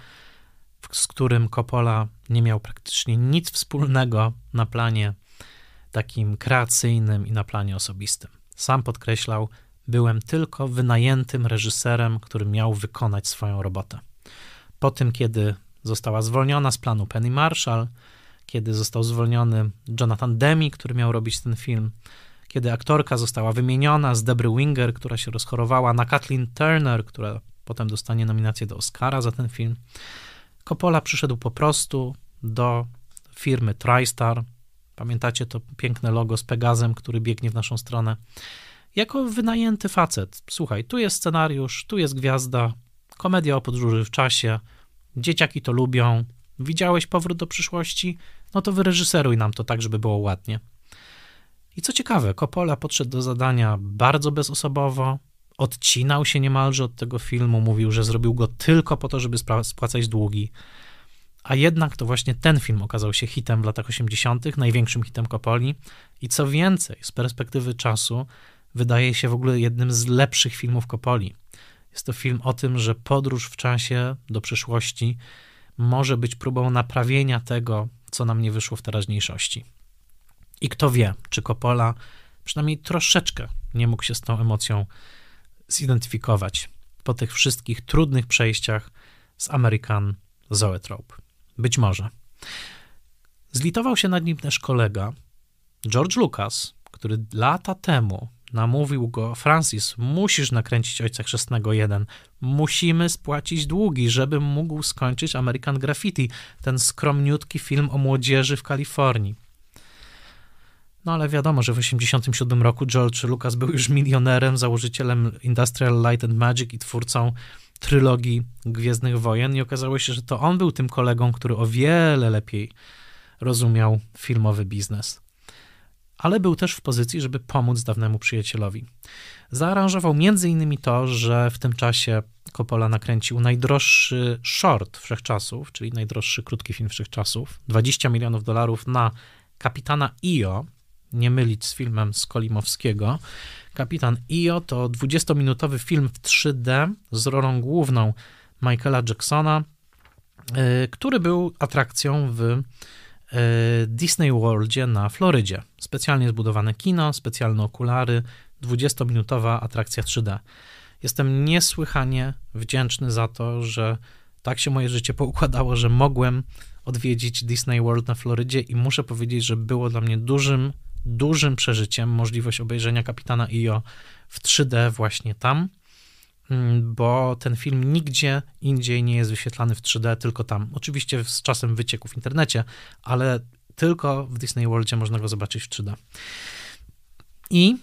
Speaker 1: z którym Coppola nie miał praktycznie nic wspólnego na planie takim kreacyjnym i na planie osobistym. Sam podkreślał, byłem tylko wynajętym reżyserem, który miał wykonać swoją robotę. Po tym, kiedy została zwolniona z planu Penny Marshall, kiedy został zwolniony Jonathan Demi, który miał robić ten film, kiedy aktorka została wymieniona z Debry Winger, która się rozchorowała, na Kathleen Turner, która potem dostanie nominację do Oscara za ten film. Coppola przyszedł po prostu do firmy TriStar. Pamiętacie to piękne logo z Pegazem, który biegnie w naszą stronę. Jako wynajęty facet. Słuchaj, tu jest scenariusz, tu jest gwiazda, komedia o podróży w czasie, dzieciaki to lubią, widziałeś powrót do przyszłości, no to wyreżyseruj nam to tak, żeby było ładnie. I co ciekawe, Coppola podszedł do zadania bardzo bezosobowo, odcinał się niemalże od tego filmu, mówił, że zrobił go tylko po to, żeby spłacać długi. A jednak to właśnie ten film okazał się hitem w latach 80., największym hitem Coppoli. I co więcej, z perspektywy czasu, wydaje się w ogóle jednym z lepszych filmów Coppoli. Jest to film o tym, że podróż w czasie do przyszłości może być próbą naprawienia tego, co nam nie wyszło w teraźniejszości. I kto wie, czy Coppola przynajmniej troszeczkę nie mógł się z tą emocją zidentyfikować po tych wszystkich trudnych przejściach z American Zoetrope. Być może. Zlitował się nad nim też kolega George Lucas, który lata temu namówił go Francis, musisz nakręcić Ojca Chrzestnego 1, musimy spłacić długi, żeby mógł skończyć American Graffiti, ten skromniutki film o młodzieży w Kalifornii. No ale wiadomo, że w 1987 roku George Lucas był już milionerem, założycielem Industrial Light and Magic i twórcą trylogii Gwiezdnych Wojen i okazało się, że to on był tym kolegą, który o wiele lepiej rozumiał filmowy biznes. Ale był też w pozycji, żeby pomóc dawnemu przyjacielowi. Zaaranżował między innymi to, że w tym czasie Coppola nakręcił najdroższy short wszechczasów, czyli najdroższy krótki film wszechczasów, 20 milionów dolarów na Kapitana Io, nie mylić z filmem Skolimowskiego. Kapitan Io to 20-minutowy film w 3D z rolą główną Michaela Jacksona, e, który był atrakcją w e, Disney Worldzie na Florydzie. Specjalnie zbudowane kino, specjalne okulary, 20-minutowa atrakcja 3D. Jestem niesłychanie wdzięczny za to, że tak się moje życie poukładało, że mogłem odwiedzić Disney World na Florydzie i muszę powiedzieć, że było dla mnie dużym dużym przeżyciem możliwość obejrzenia kapitana Io w 3D właśnie tam, mm, bo ten film nigdzie indziej nie jest wyświetlany w 3D, tylko tam. Oczywiście z czasem wycieku w internecie, ale tylko w Disney Worldzie można go zobaczyć w 3D. I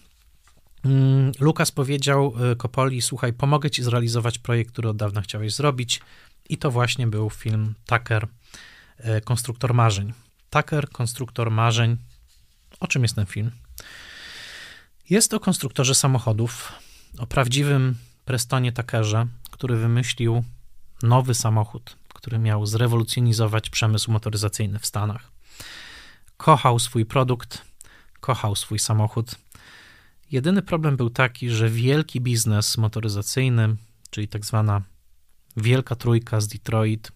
Speaker 1: mm, Lukas powiedział Kopoli, y, słuchaj, pomogę ci zrealizować projekt, który od dawna chciałeś zrobić. I to właśnie był film Tucker, y, Konstruktor Marzeń. Tucker, Konstruktor Marzeń, o czym jest ten film? Jest o konstruktorze samochodów, o prawdziwym Prestonie Takerze, który wymyślił nowy samochód, który miał zrewolucjonizować przemysł motoryzacyjny w Stanach. Kochał swój produkt, kochał swój samochód. Jedyny problem był taki, że wielki biznes motoryzacyjny, czyli tak zwana wielka trójka z Detroit,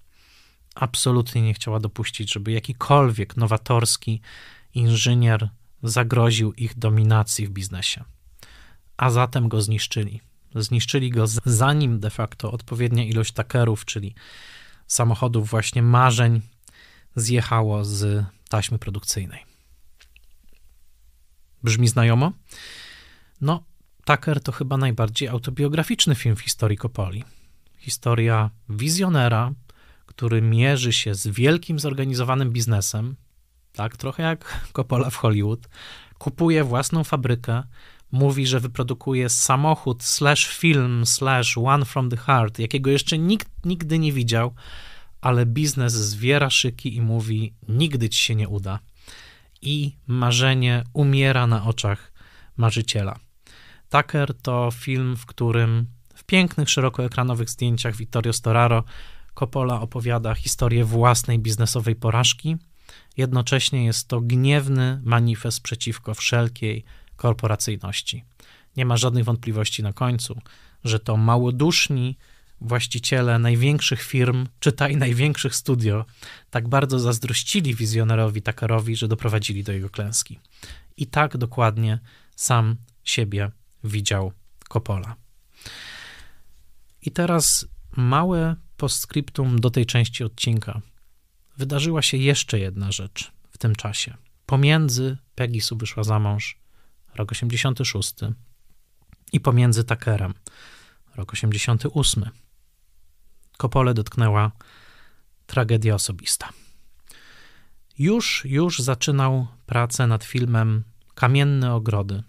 Speaker 1: absolutnie nie chciała dopuścić, żeby jakikolwiek nowatorski, inżynier zagroził ich dominacji w biznesie, a zatem go zniszczyli. Zniszczyli go zanim de facto odpowiednia ilość takerów, czyli samochodów właśnie marzeń, zjechało z taśmy produkcyjnej. Brzmi znajomo? No, Taker to chyba najbardziej autobiograficzny film w historii Kopoli. Historia wizjonera, który mierzy się z wielkim zorganizowanym biznesem, tak trochę jak Coppola w Hollywood, kupuje własną fabrykę, mówi, że wyprodukuje samochód slash film slash one from the heart, jakiego jeszcze nikt nigdy nie widział, ale biznes zwiera szyki i mówi, nigdy ci się nie uda. I marzenie umiera na oczach marzyciela. Tucker to film, w którym w pięknych, szerokoekranowych zdjęciach Vittorio Storaro Coppola opowiada historię własnej biznesowej porażki – jednocześnie jest to gniewny manifest przeciwko wszelkiej korporacyjności. Nie ma żadnych wątpliwości na końcu, że to małoduszni właściciele największych firm, czytaj największych studio, tak bardzo zazdrościli wizjonerowi Takarowi, że doprowadzili do jego klęski. I tak dokładnie sam siebie widział Coppola. I teraz małe postscriptum do tej części odcinka wydarzyła się jeszcze jedna rzecz w tym czasie. Pomiędzy Pegisu wyszła za mąż rok 86 i pomiędzy Takerem rok 88. Kopole dotknęła tragedia osobista. Już, już zaczynał pracę nad filmem Kamienne Ogrody,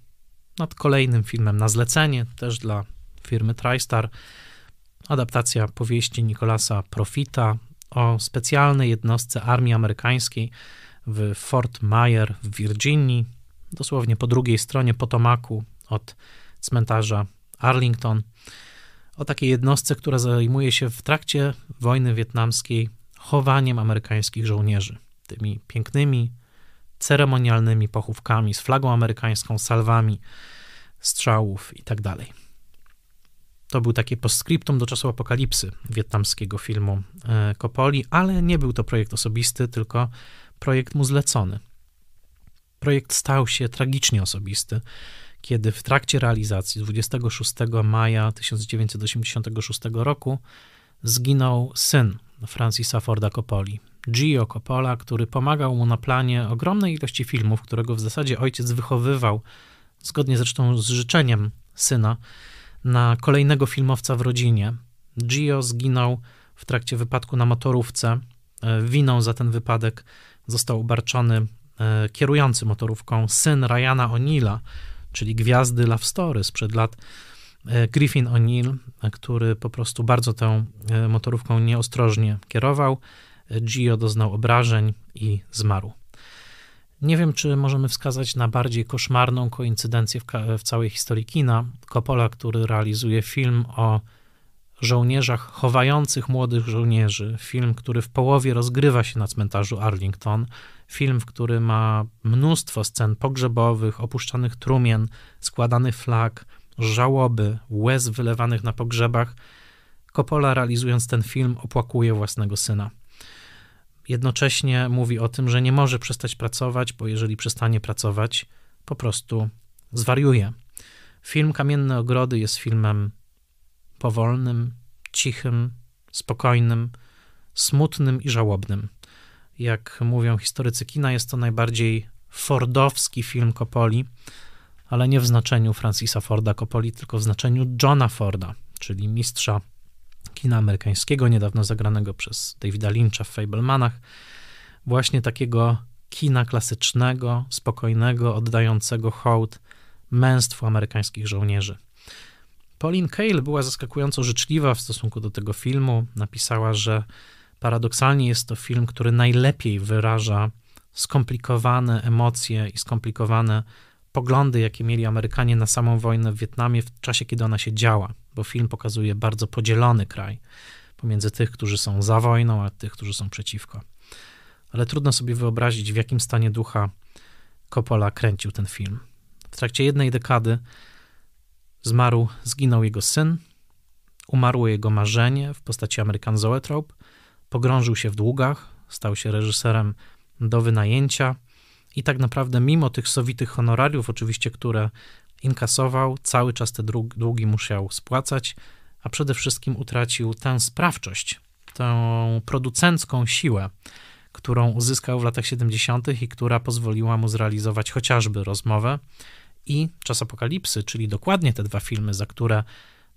Speaker 1: nad kolejnym filmem na zlecenie, też dla firmy TriStar. Adaptacja powieści Nikolasa Profita, o specjalnej jednostce armii amerykańskiej w Fort Myer w Virginii, dosłownie po drugiej stronie Potomaku od cmentarza Arlington, o takiej jednostce, która zajmuje się w trakcie wojny wietnamskiej chowaniem amerykańskich żołnierzy, tymi pięknymi, ceremonialnymi pochówkami z flagą amerykańską, salwami strzałów itd. Tak to był takie postscriptum do czasu apokalipsy wietnamskiego filmu Kopoli, e, ale nie był to projekt osobisty, tylko projekt mu zlecony. Projekt stał się tragicznie osobisty, kiedy w trakcie realizacji 26 maja 1986 roku zginął syn Francisa Forda Coppoli, Gio Coppola, który pomagał mu na planie ogromnej ilości filmów, którego w zasadzie ojciec wychowywał, zgodnie zresztą z życzeniem syna, na kolejnego filmowca w rodzinie. Gio zginął w trakcie wypadku na motorówce. E, winą za ten wypadek został obarczony e, kierujący motorówką syn Ryana O'Neill'a, czyli gwiazdy Love Story sprzed lat. E, Griffin O'Neill, który po prostu bardzo tą motorówką nieostrożnie kierował. Gio doznał obrażeń i zmarł. Nie wiem, czy możemy wskazać na bardziej koszmarną koincydencję w, w całej historii kina. Coppola, który realizuje film o żołnierzach chowających młodych żołnierzy, film, który w połowie rozgrywa się na cmentarzu Arlington, film, w którym ma mnóstwo scen pogrzebowych, opuszczanych trumien, składanych flag, żałoby, łez wylewanych na pogrzebach. Coppola realizując ten film opłakuje własnego syna jednocześnie mówi o tym, że nie może przestać pracować, bo jeżeli przestanie pracować, po prostu zwariuje. Film Kamienne Ogrody jest filmem powolnym, cichym, spokojnym, smutnym i żałobnym. Jak mówią historycy kina, jest to najbardziej fordowski film Coppoli, ale nie w znaczeniu Francisa Forda Coppoli, tylko w znaczeniu Johna Forda, czyli mistrza kina amerykańskiego, niedawno zagranego przez Davida Lyncha w Fablemanach, właśnie takiego kina klasycznego, spokojnego, oddającego hołd męstwu amerykańskich żołnierzy. Pauline Kael była zaskakująco życzliwa w stosunku do tego filmu. Napisała, że paradoksalnie jest to film, który najlepiej wyraża skomplikowane emocje i skomplikowane poglądy, jakie mieli Amerykanie na samą wojnę w Wietnamie w czasie, kiedy ona się działa, bo film pokazuje bardzo podzielony kraj pomiędzy tych, którzy są za wojną, a tych, którzy są przeciwko. Ale trudno sobie wyobrazić, w jakim stanie ducha Coppola kręcił ten film. W trakcie jednej dekady zmarł, zginął jego syn, umarło jego marzenie w postaci American Zoetrope, pogrążył się w długach, stał się reżyserem do wynajęcia – i tak naprawdę, mimo tych sowitych honorariów, oczywiście, które inkasował, cały czas te długi musiał spłacać, a przede wszystkim utracił tę sprawczość, tę producencką siłę, którą uzyskał w latach 70. i która pozwoliła mu zrealizować chociażby rozmowę i Czas Apokalipsy, czyli dokładnie te dwa filmy, za które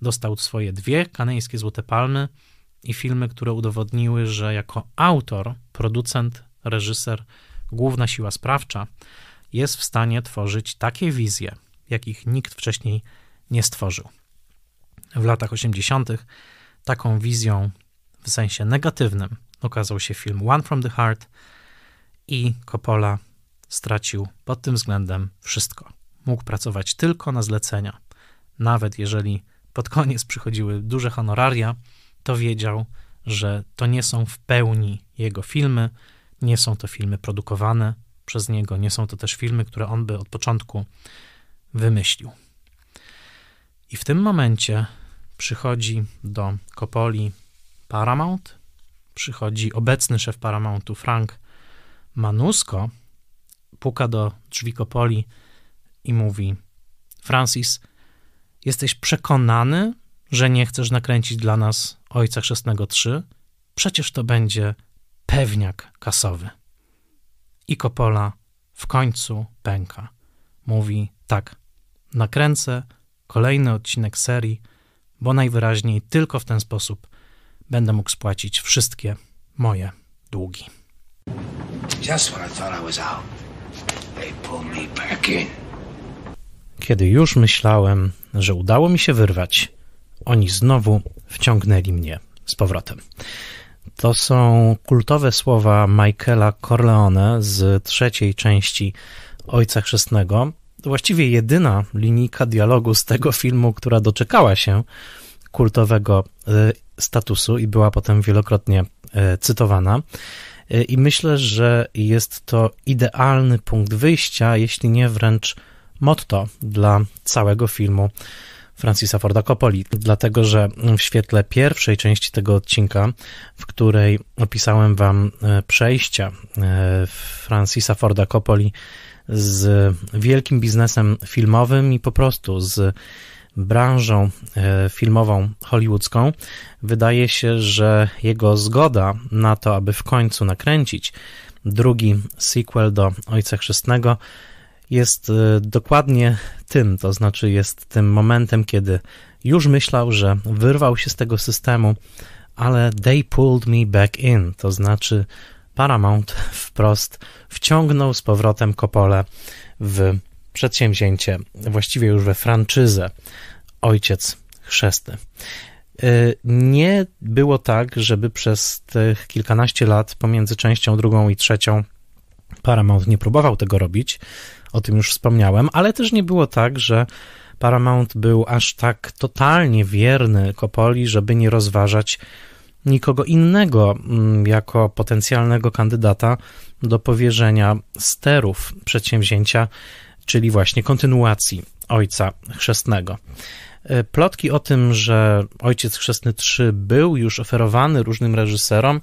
Speaker 1: dostał swoje dwie kaneńskie Złote Palmy i filmy, które udowodniły, że jako autor, producent, reżyser główna siła sprawcza, jest w stanie tworzyć takie wizje, jakich nikt wcześniej nie stworzył. W latach 80. taką wizją w sensie negatywnym okazał się film One from the Heart i Coppola stracił pod tym względem wszystko. Mógł pracować tylko na zlecenia. Nawet jeżeli pod koniec przychodziły duże honoraria, to wiedział, że to nie są w pełni jego filmy nie są to filmy produkowane przez niego, nie są to też filmy, które on by od początku wymyślił. I w tym momencie przychodzi do Kopoli Paramount, przychodzi obecny szef Paramountu Frank Manusco, puka do drzwi Kopoli i mówi: Francis, jesteś przekonany, że nie chcesz nakręcić dla nas Ojca Chrzestnego 3? Przecież to będzie pewniak kasowy. I Coppola w końcu pęka. Mówi tak, nakręcę kolejny odcinek serii, bo najwyraźniej tylko w ten sposób będę mógł spłacić wszystkie moje długi. Kiedy już myślałem, że udało mi się wyrwać, oni znowu wciągnęli mnie z powrotem. To są kultowe słowa Michaela Corleone z trzeciej części Ojca Chrzestnego. Właściwie jedyna linijka dialogu z tego filmu, która doczekała się kultowego e, statusu i była potem wielokrotnie e, cytowana. E, I myślę, że jest to idealny punkt wyjścia, jeśli nie wręcz motto dla całego filmu Francisa Forda Coppoli, dlatego że w świetle pierwszej części tego odcinka, w której opisałem Wam e, przejścia e, Francisa Forda Coppoli z wielkim biznesem filmowym i po prostu z branżą e, filmową hollywoodzką, wydaje się, że jego zgoda na to, aby w końcu nakręcić drugi sequel do Ojca Chrzestnego, jest e, dokładnie tym, to znaczy jest tym momentem, kiedy już myślał, że wyrwał się z tego systemu, ale they pulled me back in, to znaczy Paramount *laughs* wprost wciągnął z powrotem Coppola w przedsięwzięcie, właściwie już we franczyzę Ojciec Chrzestny. E, nie było tak, żeby przez tych kilkanaście lat pomiędzy częścią drugą i trzecią Paramount nie próbował tego robić, o tym już wspomniałem, ale też nie było tak, że Paramount był aż tak totalnie wierny Kopoli, żeby nie rozważać nikogo innego mm, jako potencjalnego kandydata do powierzenia sterów przedsięwzięcia, czyli właśnie kontynuacji Ojca Chrzestnego. Y, plotki o tym, że Ojciec Chrzestny 3 był już oferowany różnym reżyserom,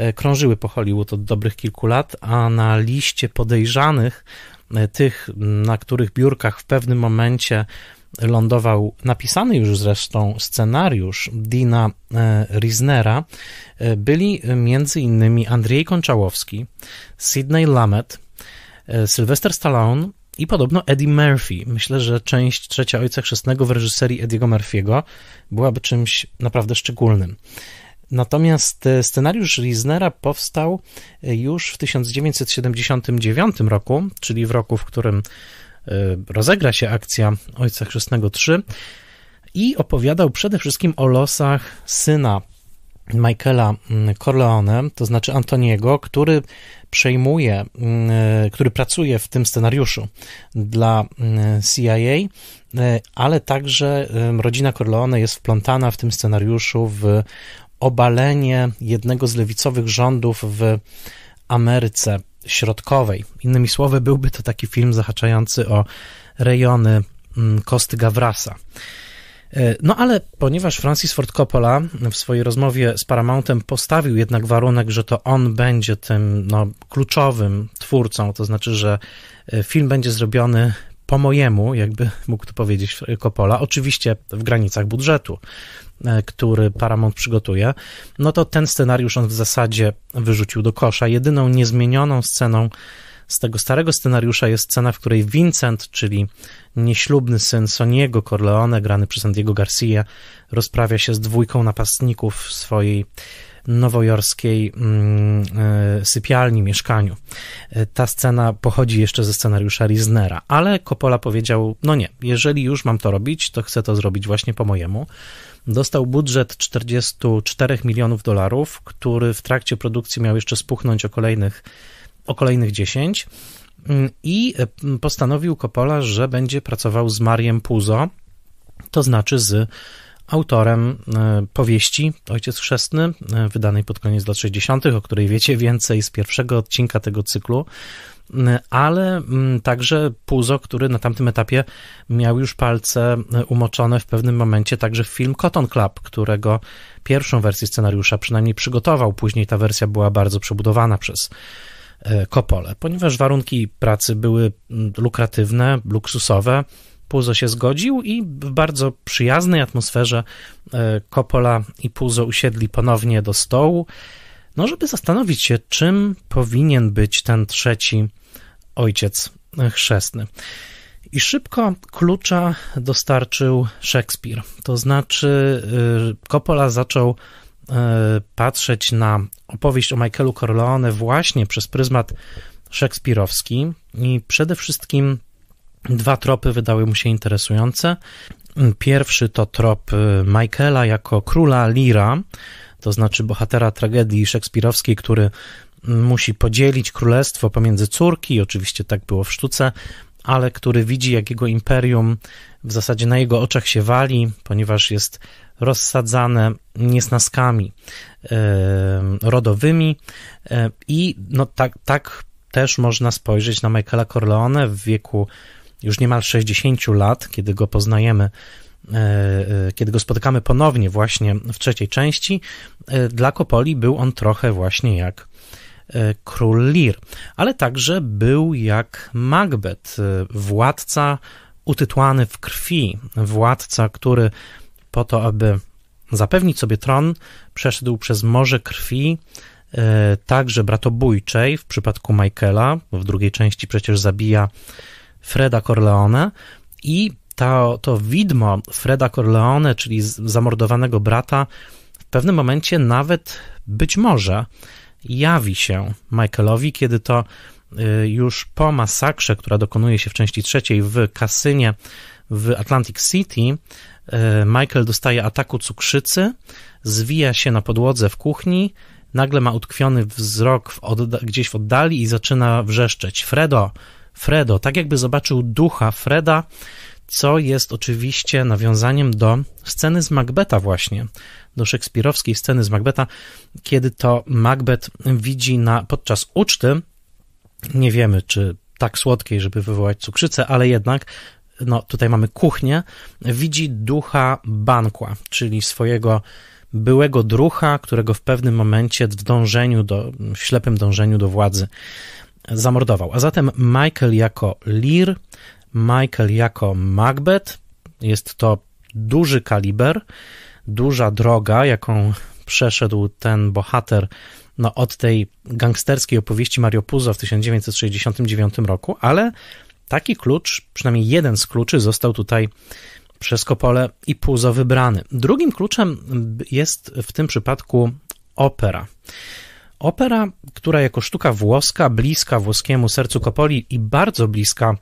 Speaker 1: y, krążyły po Hollywood od dobrych kilku lat, a na liście podejrzanych E, tych, na których biurkach w pewnym momencie lądował napisany już zresztą scenariusz Dina e, Riznera, e, byli m.in. Andrzej Konczałowski, Sidney Lamet, Sylvester Stallone i podobno Eddie Murphy. Myślę, że część trzecia Ojca Chrzestnego w reżyserii Ediego Murphy'ego byłaby czymś naprawdę szczególnym. Natomiast e, scenariusz Riznera powstał e, już w 1979 roku, czyli w roku, w którym e, rozegra się akcja Ojca Chrzestnego 3 i opowiadał przede wszystkim o losach syna Michaela mm, Corleone, to znaczy Antoniego, który przejmuje, mm, który pracuje w tym scenariuszu dla mm, CIA, ale także rodzina Corleone jest wplątana w tym scenariuszu w obalenie jednego z lewicowych rządów w Ameryce Środkowej. Innymi słowy, byłby to taki film zahaczający o rejony mm, Kosty Gawrasa. E, no ale ponieważ Francis Ford Coppola w swojej rozmowie z Paramountem postawił jednak warunek, że to on będzie tym no, kluczowym twórcą, to znaczy, że e, film będzie zrobiony po mojemu, jakby mógł to powiedzieć Coppola, oczywiście w granicach budżetu. E, który Paramount przygotuje, no to ten scenariusz on w zasadzie wyrzucił do kosza. Jedyną niezmienioną sceną z tego starego scenariusza jest scena, w której Vincent, czyli nieślubny syn Soniego Corleone, grany przez Andiego Garcia, rozprawia się z dwójką napastników w swojej nowojorskiej mm, e, sypialni, mieszkaniu. E, ta scena pochodzi jeszcze ze scenariusza Riznera, ale Coppola powiedział, no nie, jeżeli już mam to robić, to chcę to zrobić właśnie po mojemu dostał budżet 44 milionów dolarów, który w trakcie produkcji miał jeszcze spuchnąć o kolejnych, o kolejnych 10 mm, i e, postanowił Coppola, że będzie pracował z Mariem Puzo, to znaczy z autorem e, powieści Ojciec Chrzestny, e, wydanej pod koniec lat 60., o której wiecie więcej z pierwszego odcinka tego cyklu ale mm, także Puzo, który na tamtym etapie miał już palce e, umoczone w pewnym momencie także w film Cotton Club, którego pierwszą wersję scenariusza przynajmniej przygotował. Później ta wersja była bardzo przebudowana przez e, Coppola, ponieważ warunki pracy były mm, lukratywne, luksusowe. Puzo się zgodził i w bardzo przyjaznej atmosferze e, Coppola i Puzo usiedli ponownie do stołu, no żeby zastanowić się, czym powinien być ten trzeci ojciec chrzestny. I szybko klucza dostarczył Szekspir. To znaczy, y, Coppola zaczął y, patrzeć na opowieść o Michaelu Corleone właśnie przez pryzmat szekspirowski i przede wszystkim dwa tropy wydały mu się interesujące. Pierwszy to trop y, Michaela jako króla Lira, to znaczy bohatera tragedii szekspirowskiej, który musi podzielić królestwo pomiędzy córki, oczywiście tak było w sztuce, ale który widzi, jak jego imperium w zasadzie na jego oczach się wali, ponieważ jest rozsadzane niesnaskami rodowymi e, i no tak, tak też można spojrzeć na Michaela Corleone w wieku już niemal 60 lat, kiedy go poznajemy, e, e, kiedy go spotykamy ponownie właśnie w trzeciej części. Dla Kopoli był on trochę właśnie jak E, król Lir, ale także był jak Macbeth, e, władca utytłany w krwi, władca, który po to, aby zapewnić sobie tron, przeszedł przez morze krwi, e, także bratobójczej w przypadku Michaela, w drugiej części przecież zabija Freda Corleone i to, to widmo Freda Corleone, czyli zamordowanego brata, w pewnym momencie nawet być może jawi się Michaelowi, kiedy to y, już po masakrze, która dokonuje się w części trzeciej w kasynie w Atlantic City, y, Michael dostaje ataku cukrzycy, zwija się na podłodze w kuchni, nagle ma utkwiony wzrok w gdzieś w oddali i zaczyna wrzeszczeć: Fredo, Fredo, tak jakby zobaczył ducha Freda, co jest oczywiście nawiązaniem do sceny z Macbeta, właśnie, do szekspirowskiej sceny z Macbeta, kiedy to Macbeth widzi na, podczas uczty, nie wiemy czy tak słodkiej, żeby wywołać cukrzycę, ale jednak no tutaj mamy kuchnię, widzi ducha Bankła, czyli swojego byłego drucha, którego w pewnym momencie w dążeniu do, w ślepym dążeniu do władzy zamordował. A zatem Michael jako Lear, Michael jako Macbeth, jest to duży kaliber, duża droga, jaką przeszedł ten bohater no, od tej gangsterskiej opowieści Mario Puzo w 1969 roku, ale taki klucz, przynajmniej jeden z kluczy, został tutaj przez Kopole i Puzo wybrany. Drugim kluczem jest w tym przypadku opera. Opera, która jako sztuka włoska, bliska włoskiemu sercu Kopoli i bardzo bliska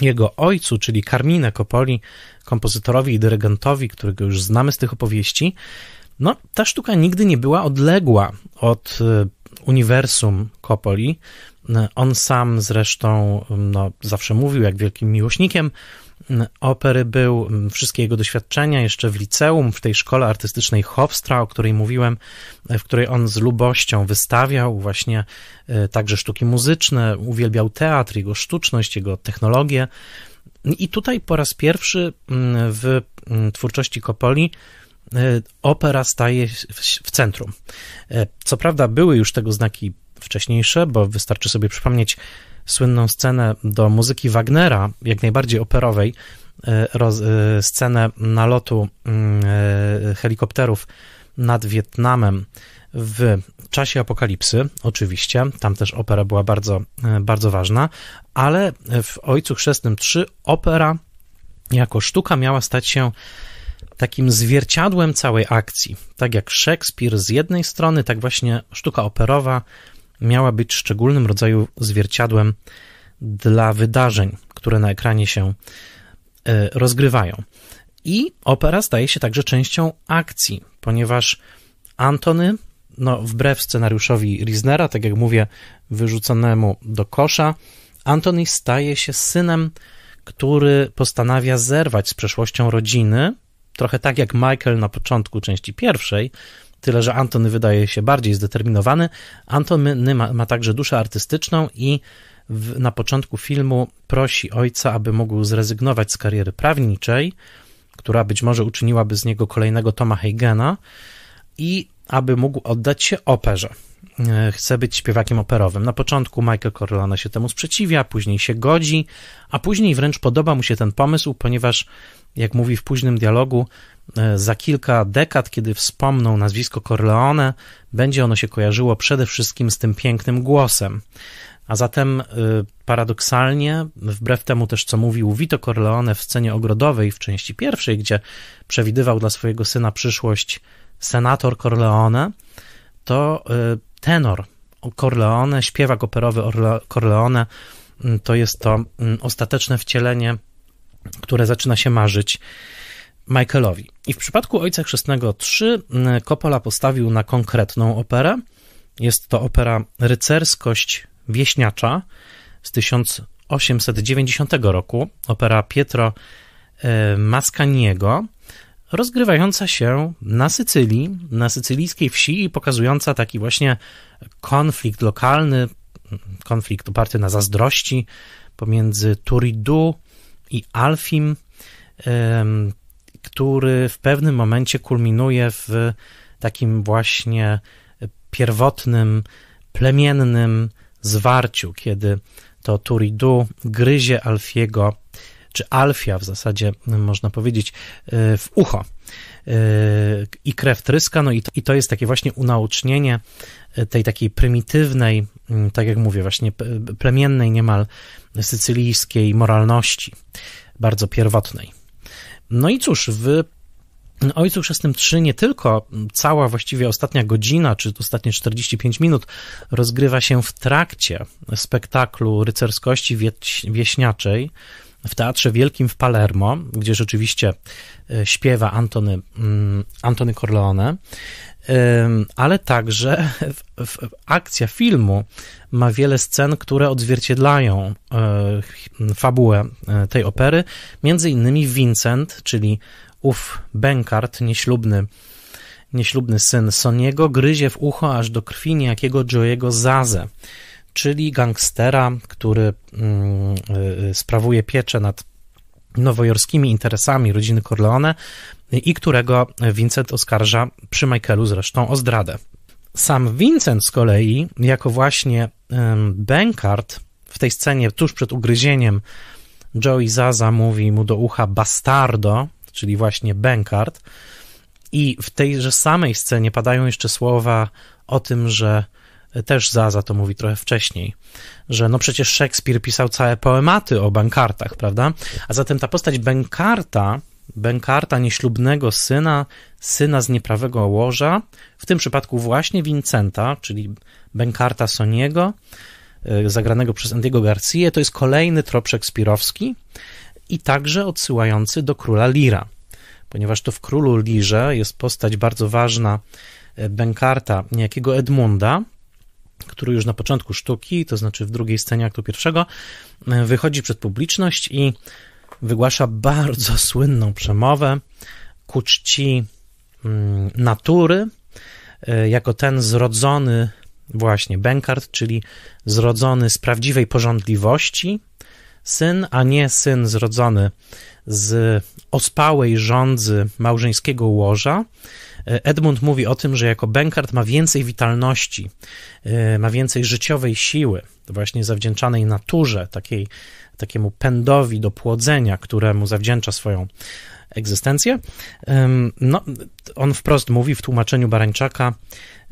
Speaker 1: jego ojcu, czyli Carmine Coppoli, kompozytorowi i dyrygentowi, którego już znamy z tych opowieści, no, ta sztuka nigdy nie była odległa od y, uniwersum Coppoli. Y, on sam zresztą y, no, zawsze mówił, jak wielkim miłośnikiem opery był, wszystkie jego doświadczenia jeszcze w liceum, w tej szkole artystycznej Hofstra, o której mówiłem, e, w której on z lubością wystawiał właśnie e, także sztuki muzyczne, uwielbiał teatr, jego sztuczność, jego technologię. I tutaj po raz pierwszy w twórczości Kopoli e, opera staje w centrum. Co prawda były już tego znaki wcześniejsze, bo wystarczy sobie przypomnieć słynną scenę do muzyki Wagnera, jak najbardziej operowej, e, roz, e, scenę nalotu mm, e, helikopterów nad Wietnamem w czasie apokalipsy, oczywiście, tam też opera była bardzo, bardzo ważna, ale w Ojcu Chrzestnym 3 opera jako sztuka miała stać się takim zwierciadłem całej akcji. Tak jak Szekspir z jednej strony, tak właśnie sztuka operowa miała być szczególnym rodzaju zwierciadłem dla wydarzeń, które na ekranie się e, rozgrywają. I opera staje się także częścią akcji, ponieważ Antony, no, wbrew scenariuszowi Riznera, tak jak mówię, wyrzuconemu do kosza, Antony staje się synem, który postanawia zerwać z przeszłością rodziny, trochę tak jak Michael na początku części pierwszej, Tyle, że Antony wydaje się bardziej zdeterminowany. Antony ma, ma także duszę artystyczną i w, na początku filmu prosi ojca, aby mógł zrezygnować z kariery prawniczej, która być może uczyniłaby z niego kolejnego Toma Heigena, i aby mógł oddać się operze. E, chce być śpiewakiem operowym. Na początku Michael Corleone się temu sprzeciwia, później się godzi, a później wręcz podoba mu się ten pomysł, ponieważ, jak mówi w późnym dialogu, E, za kilka dekad, kiedy wspomną nazwisko Corleone, będzie ono się kojarzyło przede wszystkim z tym pięknym głosem. A zatem e, paradoksalnie, wbrew temu też, co mówił Vito Corleone w scenie ogrodowej w części pierwszej, gdzie przewidywał dla swojego syna przyszłość senator Corleone, to e, tenor Corleone, śpiewak operowy Orle Corleone, mm, to jest to mm, ostateczne wcielenie, które zaczyna się marzyć Michaelowi. I w przypadku Ojca Chrzestnego 3 mm, Coppola postawił na konkretną operę. Jest to opera Rycerskość Wieśniacza z 1890 roku, opera Pietro e, Mascaniego, rozgrywająca się na Sycylii, na sycylijskiej wsi i pokazująca taki właśnie konflikt lokalny, konflikt oparty na zazdrości pomiędzy Turidu i Alfim który w pewnym momencie kulminuje w takim właśnie pierwotnym, plemiennym zwarciu, kiedy to Turidu gryzie Alfiego, czy Alfia w zasadzie można powiedzieć, y, w ucho y, i krew tryska, no i to, i to jest takie właśnie unaucznienie y, tej takiej prymitywnej, mm, tak jak mówię, właśnie plemiennej niemal sycylijskiej moralności, bardzo pierwotnej. No i cóż, w Ojcu Chrzestnym 3 nie tylko cała właściwie ostatnia godzina, czy ostatnie 45 minut rozgrywa się w trakcie spektaklu rycerskości wieśniaczej w Teatrze Wielkim w Palermo, gdzie rzeczywiście e, śpiewa Antony, mm, Antony Corleone, ale także w, w, akcja filmu ma wiele scen, które odzwierciedlają e, fabułę e, tej opery. Między innymi Vincent, czyli ów Benkart, nieślubny, nieślubny syn Soniego, gryzie w ucho aż do krwi niejakiego Joe'ego Zazę, czyli gangstera, który mm, e, sprawuje pieczę nad nowojorskimi interesami rodziny Corleone, i którego Vincent oskarża przy Michaelu zresztą o zdradę. Sam Vincent z kolei, jako właśnie Benkart w tej scenie tuż przed ugryzieniem Joey Zaza mówi mu do ucha bastardo, czyli właśnie Benkart i w tejże samej scenie padają jeszcze słowa o tym, że też Zaza to mówi trochę wcześniej, że no przecież Szekspir pisał całe poematy o bankartach, prawda? A zatem ta postać bankarta Benkarta nieślubnego syna, syna z nieprawego łoża, w tym przypadku właśnie Vincenta, czyli Benkarta Soniego, e, zagranego przez Andiego Garcia, to jest kolejny trop szekspirowski i także odsyłający do króla Lira, ponieważ to w królu Lirze jest postać bardzo ważna e, Benkarta, niejakiego Edmunda, który już na początku sztuki, to znaczy w drugiej scenie aktu pierwszego, e, wychodzi przed publiczność i wygłasza bardzo słynną przemowę ku czci mm, natury, e, jako ten zrodzony właśnie Benkart, czyli zrodzony z prawdziwej porządliwości syn, a nie syn zrodzony z ospałej rządzy małżeńskiego łoża. E, Edmund mówi o tym, że jako Benkart ma więcej witalności, e, ma więcej życiowej siły, właśnie zawdzięczanej naturze, takiej takiemu pędowi do płodzenia, któremu zawdzięcza swoją egzystencję. No, on wprost mówi w tłumaczeniu Barańczaka: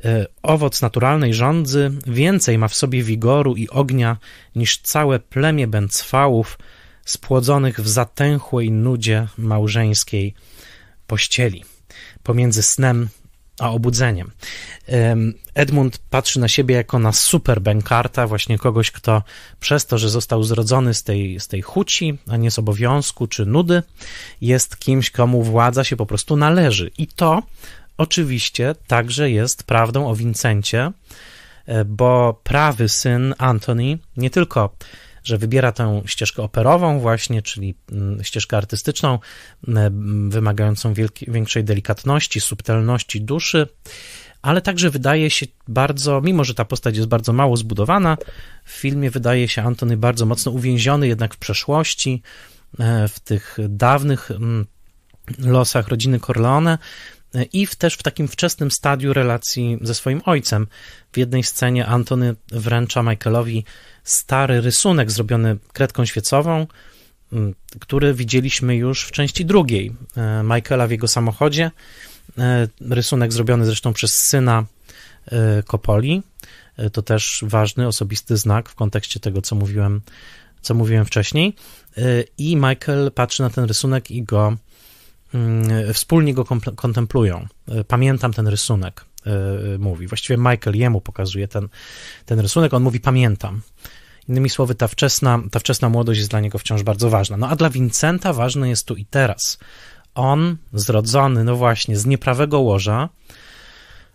Speaker 1: y, Owoc naturalnej rządzy więcej ma w sobie wigoru i ognia niż całe plemię bęcwałów spłodzonych w zatęchłej nudzie małżeńskiej pościeli. Pomiędzy snem a obudzeniem. Edmund patrzy na siebie jako na super Benkarta, właśnie kogoś, kto przez to, że został zrodzony z tej, z tej huci, a nie z obowiązku czy nudy, jest kimś, komu władza się po prostu należy. I to oczywiście także jest prawdą o Wincencie, e, bo prawy syn Antony nie tylko że wybiera tę ścieżkę operową, właśnie, czyli mm, ścieżkę artystyczną, mm, wymagającą wielki, większej delikatności, subtelności duszy ale także wydaje się bardzo, mimo że ta postać jest bardzo mało zbudowana, w filmie wydaje się Antony bardzo mocno uwięziony jednak w przeszłości, e, w tych dawnych mm, losach rodziny Corleone, i w, też w takim wczesnym stadiu relacji ze swoim ojcem. W jednej scenie Antony wręcza Michaelowi stary rysunek zrobiony kredką świecową, który widzieliśmy już w części drugiej e, Michaela w jego samochodzie. E, rysunek zrobiony zresztą przez syna Kopoli. E, to też ważny osobisty znak w kontekście tego, co mówiłem, co mówiłem wcześniej. I Michael patrzy na ten rysunek i go Mm, wspólnie go kontemplują. E, pamiętam ten rysunek, e, mówi. Właściwie Michael jemu pokazuje ten, ten rysunek, on mówi pamiętam. Innymi słowy, ta wczesna, ta wczesna młodość jest dla niego wciąż bardzo ważna. No a dla Vincenta ważne jest tu i teraz. On, zrodzony, no właśnie, z nieprawego łoża,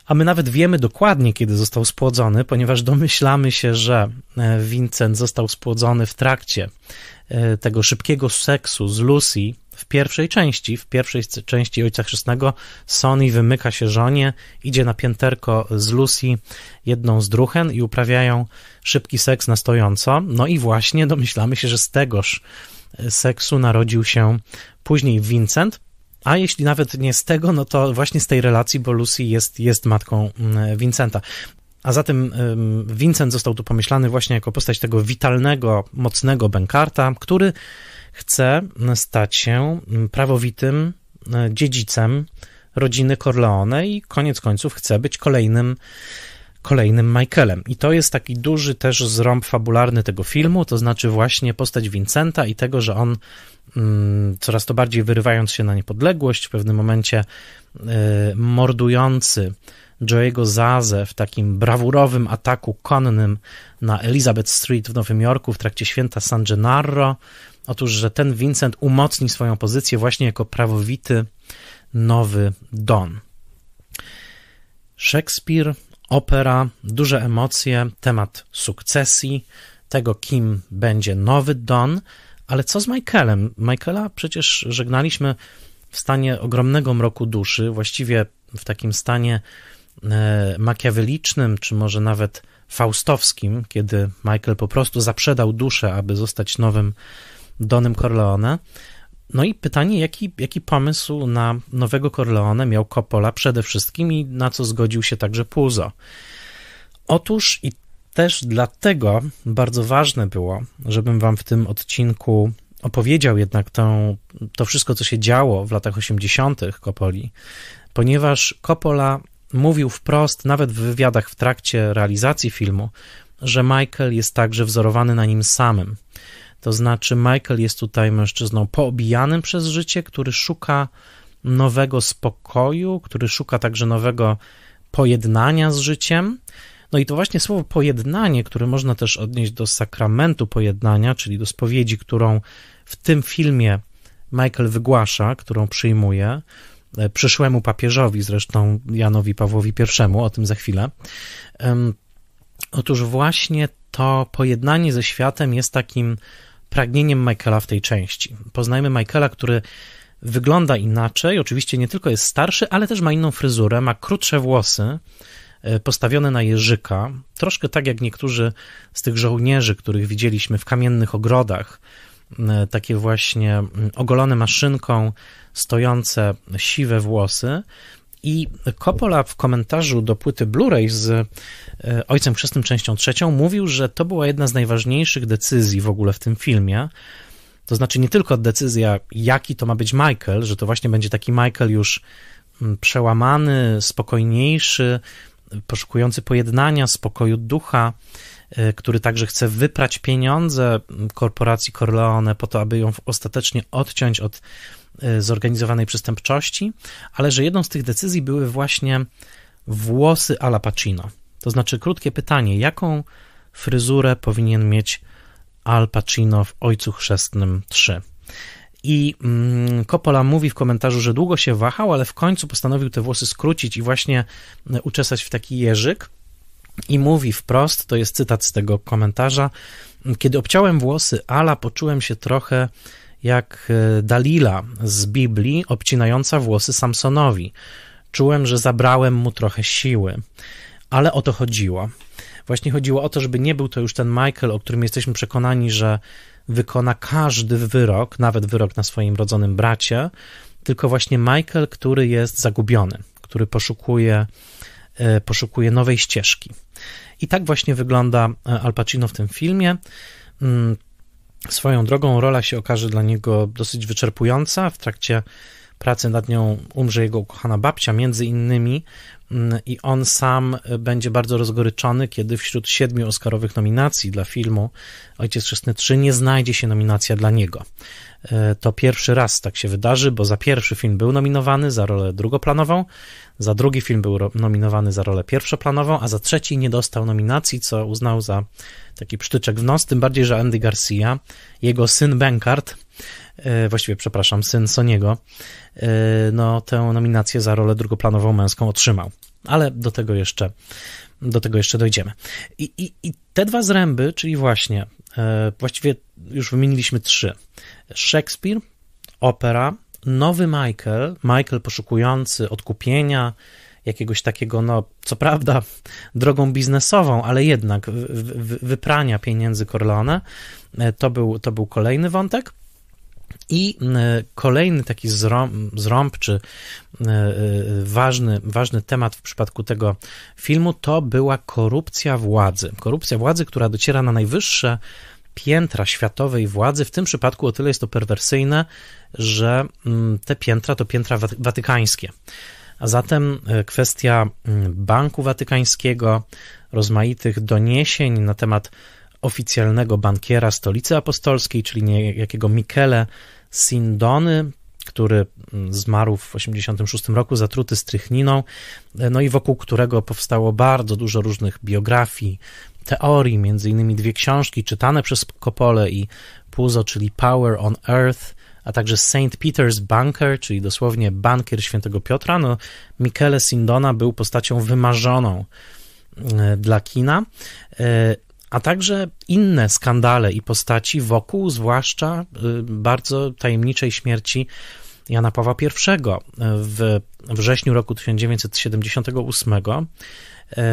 Speaker 1: a my nawet wiemy dokładnie, kiedy został spłodzony, ponieważ domyślamy się, że e, Vincent został spłodzony w trakcie tego szybkiego seksu z Lucy, w pierwszej części, w pierwszej części Ojca Chrzestnego, Sony wymyka się żonie, idzie na pięterko z Lucy, jedną z druhen i uprawiają szybki seks na stojąco. No i właśnie domyślamy się, że z tegoż e, seksu narodził się później Vincent. A jeśli nawet nie z tego, no to właśnie z tej relacji, bo Lucy jest, jest matką mm, e, Vincenta. A zatem Vincent został tu pomyślany właśnie jako postać tego witalnego, mocnego Benkarta, który chce stać się prawowitym e, dziedzicem rodziny Corleone i koniec końców chce być kolejnym kolejnym Michaelem. I to jest taki duży też zrąb fabularny tego filmu, to znaczy właśnie postać Vincenta i tego, że on mm, coraz to bardziej wyrywając się na niepodległość, w pewnym momencie e, mordujący Joe'ego Zazę w takim brawurowym ataku konnym na Elizabeth Street w Nowym Jorku w trakcie święta San Gennaro, Otóż, że ten Vincent umocni swoją pozycję właśnie jako prawowity nowy Don. Szekspir, opera, duże emocje, temat sukcesji, tego kim będzie nowy Don, ale co z Michaelem? Michaela przecież żegnaliśmy w stanie ogromnego mroku duszy, właściwie w takim stanie e, makiawelicznym, czy może nawet faustowskim, kiedy Michael po prostu zaprzedał duszę, aby zostać nowym Donem Corleone. No i pytanie, jaki, jaki pomysł na nowego Corleone miał Coppola przede wszystkim i na co zgodził się także Puzo? Otóż i też dlatego bardzo ważne było, żebym wam w tym odcinku opowiedział jednak tą, to wszystko, co się działo w latach 80. Coppoli, ponieważ Coppola mówił wprost, nawet w wywiadach w trakcie realizacji filmu, że Michael jest także wzorowany na nim samym. To znaczy, Michael jest tutaj mężczyzną poobijanym przez życie, który szuka nowego spokoju, który szuka także nowego pojednania z życiem. No i to właśnie słowo pojednanie, które można też odnieść do sakramentu pojednania, czyli do spowiedzi, którą w tym filmie Michael wygłasza, którą przyjmuje e, przyszłemu papieżowi, zresztą Janowi Pawłowi I, o tym za chwilę. Otóż właśnie to pojednanie ze światem jest takim pragnieniem Michaela w tej części. Poznajmy Michaela, który wygląda inaczej, oczywiście nie tylko jest starszy, ale też ma inną fryzurę, ma krótsze włosy, e, postawione na jeżyka, troszkę tak jak niektórzy z tych żołnierzy, których widzieliśmy w kamiennych ogrodach, e, takie właśnie ogolone maszynką stojące siwe włosy. I Coppola w komentarzu do płyty Blu-ray z e, Ojcem Chrzestnym częścią trzecią mówił, że to była jedna z najważniejszych decyzji w ogóle w tym filmie. To znaczy nie tylko decyzja, jaki to ma być Michael, że to właśnie będzie taki Michael już mm, przełamany, spokojniejszy, poszukujący pojednania, spokoju ducha, E, który także chce wyprać pieniądze korporacji Corleone po to, aby ją ostatecznie odciąć od e, zorganizowanej przestępczości, ale że jedną z tych decyzji były właśnie włosy Al Pacino. To znaczy krótkie pytanie, jaką fryzurę powinien mieć Al Pacino w Ojcu Chrzestnym 3? I mm, Coppola mówi w komentarzu, że długo się wahał, ale w końcu postanowił te włosy skrócić i właśnie e, uczesać w taki jeżyk i mówi wprost, to jest cytat z tego komentarza, kiedy obciąłem włosy Ala, poczułem się trochę jak e, Dalila z Biblii, obcinająca włosy Samsonowi. Czułem, że zabrałem mu trochę siły, ale o to chodziło. Właśnie chodziło o to, żeby nie był to już ten Michael, o którym jesteśmy przekonani, że wykona każdy wyrok, nawet wyrok na swoim rodzonym bracie, tylko właśnie Michael, który jest zagubiony, który poszukuje, e, poszukuje nowej ścieżki. I tak właśnie wygląda e, Al Pacino w tym filmie. Mm, swoją drogą rola się okaże dla niego dosyć wyczerpująca. W trakcie pracy nad nią umrze jego ukochana babcia, między innymi, mm, i on sam e, będzie bardzo rozgoryczony, kiedy wśród siedmiu Oscarowych nominacji dla filmu Ojciec Chrzestny 3 nie znajdzie się nominacja dla niego. E, to pierwszy raz tak się wydarzy, bo za pierwszy film był nominowany za rolę drugoplanową, za drugi film był nominowany za rolę pierwszoplanową, a za trzeci nie dostał nominacji, co uznał za taki psztyczek w nos, tym bardziej, że Andy Garcia, jego syn Bankart, e, właściwie przepraszam, syn Soniego, e, no tę nominację za rolę drugoplanową męską otrzymał. Ale do tego jeszcze, do tego jeszcze dojdziemy. I, i, i te dwa zręby, czyli właśnie, właściwie już wymieniliśmy trzy. Szekspir, opera, nowy Michael, Michael poszukujący odkupienia, jakiegoś takiego, no co prawda drogą biznesową, ale jednak wyprania pieniędzy Corleone. E, to był, to był kolejny wątek. I e, kolejny taki zrąb, czy e, ważny, ważny temat w przypadku tego filmu to była korupcja władzy. Korupcja władzy, która dociera na najwyższe piętra światowej władzy. W tym przypadku o tyle jest to perwersyjne, że mm, te piętra to piętra watykańskie. A zatem e, kwestia mm, Banku Watykańskiego, rozmaitych doniesień na temat oficjalnego bankiera stolicy apostolskiej, czyli niejakiego Michele Sindony, który mm, zmarł w 86 roku zatruty strychniną, e, no i wokół którego powstało bardzo dużo różnych biografii, teorii, między innymi dwie książki czytane przez Kopole i Puzo, czyli Power on Earth, a także St. Peter's Banker, czyli dosłownie bankier świętego Piotra. No, Michele Sindona był postacią wymarzoną e, dla kina, e, a także inne skandale i postaci wokół, zwłaszcza e, bardzo tajemniczej śmierci Jana Pawła I w wrześniu roku 1978 E,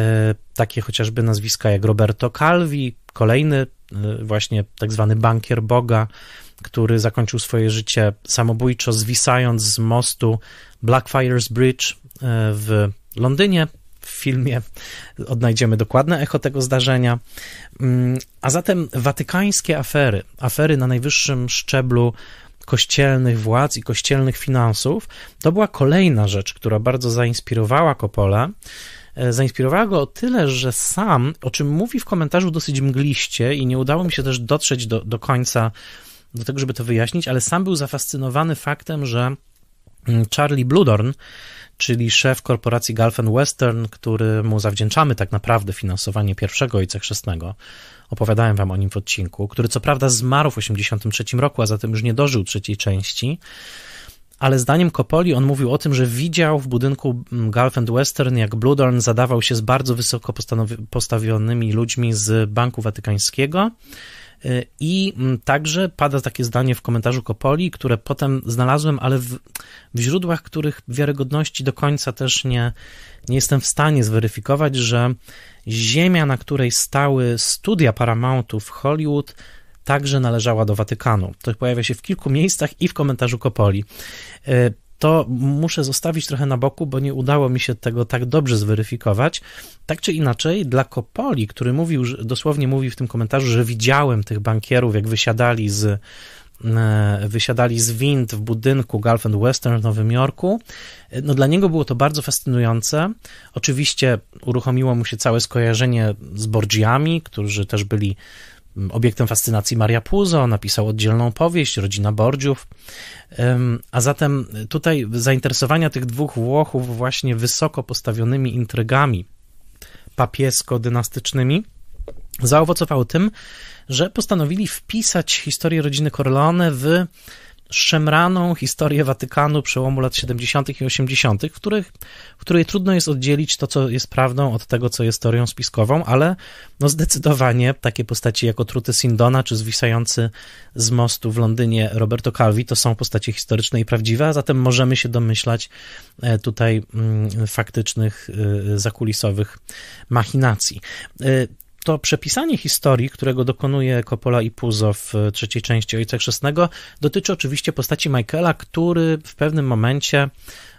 Speaker 1: takie chociażby nazwiska jak Roberto Calvi, kolejny e, właśnie tak zwany bankier Boga, który zakończył swoje życie samobójczo, zwisając z mostu Blackfriars Bridge e, w Londynie. W filmie odnajdziemy dokładne echo tego zdarzenia. Mm, a zatem watykańskie afery, afery na najwyższym szczeblu kościelnych władz i kościelnych finansów, to była kolejna rzecz, która bardzo zainspirowała Coppola E, zainspirowała go o tyle, że sam, o czym mówi w komentarzu dosyć mgliście i nie udało mi się też dotrzeć do, do końca do tego, żeby to wyjaśnić, ale sam był zafascynowany faktem, że mm, Charlie Bludorn, czyli szef korporacji Gulf and Western, któremu zawdzięczamy tak naprawdę finansowanie pierwszego Ojca Chrzestnego, opowiadałem wam o nim w odcinku, który co prawda zmarł w 1983 roku, a zatem już nie dożył trzeciej części, ale zdaniem Kopoli on mówił o tym, że widział w budynku Gulf and Western, jak Bludorn zadawał się z bardzo wysoko postawionymi ludźmi z Banku Watykańskiego. Y, I mm, także pada takie zdanie w komentarzu Kopoli, które potem znalazłem, ale w, w źródłach, których wiarygodności do końca też nie, nie jestem w stanie zweryfikować, że ziemia, na której stały studia Paramountu w Hollywood, także należała do Watykanu. To pojawia się w kilku miejscach i w komentarzu Kopoli. Y, to muszę zostawić trochę na boku, bo nie udało mi się tego tak dobrze zweryfikować. Tak czy inaczej, dla Kopoli, który mówił, dosłownie mówi w tym komentarzu, że widziałem tych bankierów, jak wysiadali z, y, wysiadali z wind w budynku Gulf and Western w Nowym Jorku. Y, no, dla niego było to bardzo fascynujące. Oczywiście uruchomiło mu się całe skojarzenie z Borgiami, którzy też byli obiektem fascynacji Maria Puzo, napisał oddzielną powieść Rodzina Bordziów. A zatem tutaj zainteresowania tych dwóch Włochów właśnie wysoko postawionymi intrygami papiesko-dynastycznymi zaowocowało tym, że postanowili wpisać historię rodziny Corleone w szemraną historię Watykanu przełomu lat 70. i 80., w, których, w której trudno jest oddzielić to, co jest prawdą, od tego, co jest teorią spiskową, ale no zdecydowanie takie postaci jak otruty Sindona czy zwisający z mostu w Londynie Roberto Calvi to są postacie historyczne i prawdziwe, a zatem możemy się domyślać e, tutaj mm, faktycznych, e, zakulisowych machinacji. E, to przepisanie historii, którego dokonuje Coppola i Puzo w e, trzeciej części Ojca Chrzestnego, dotyczy oczywiście postaci Michaela, który w pewnym momencie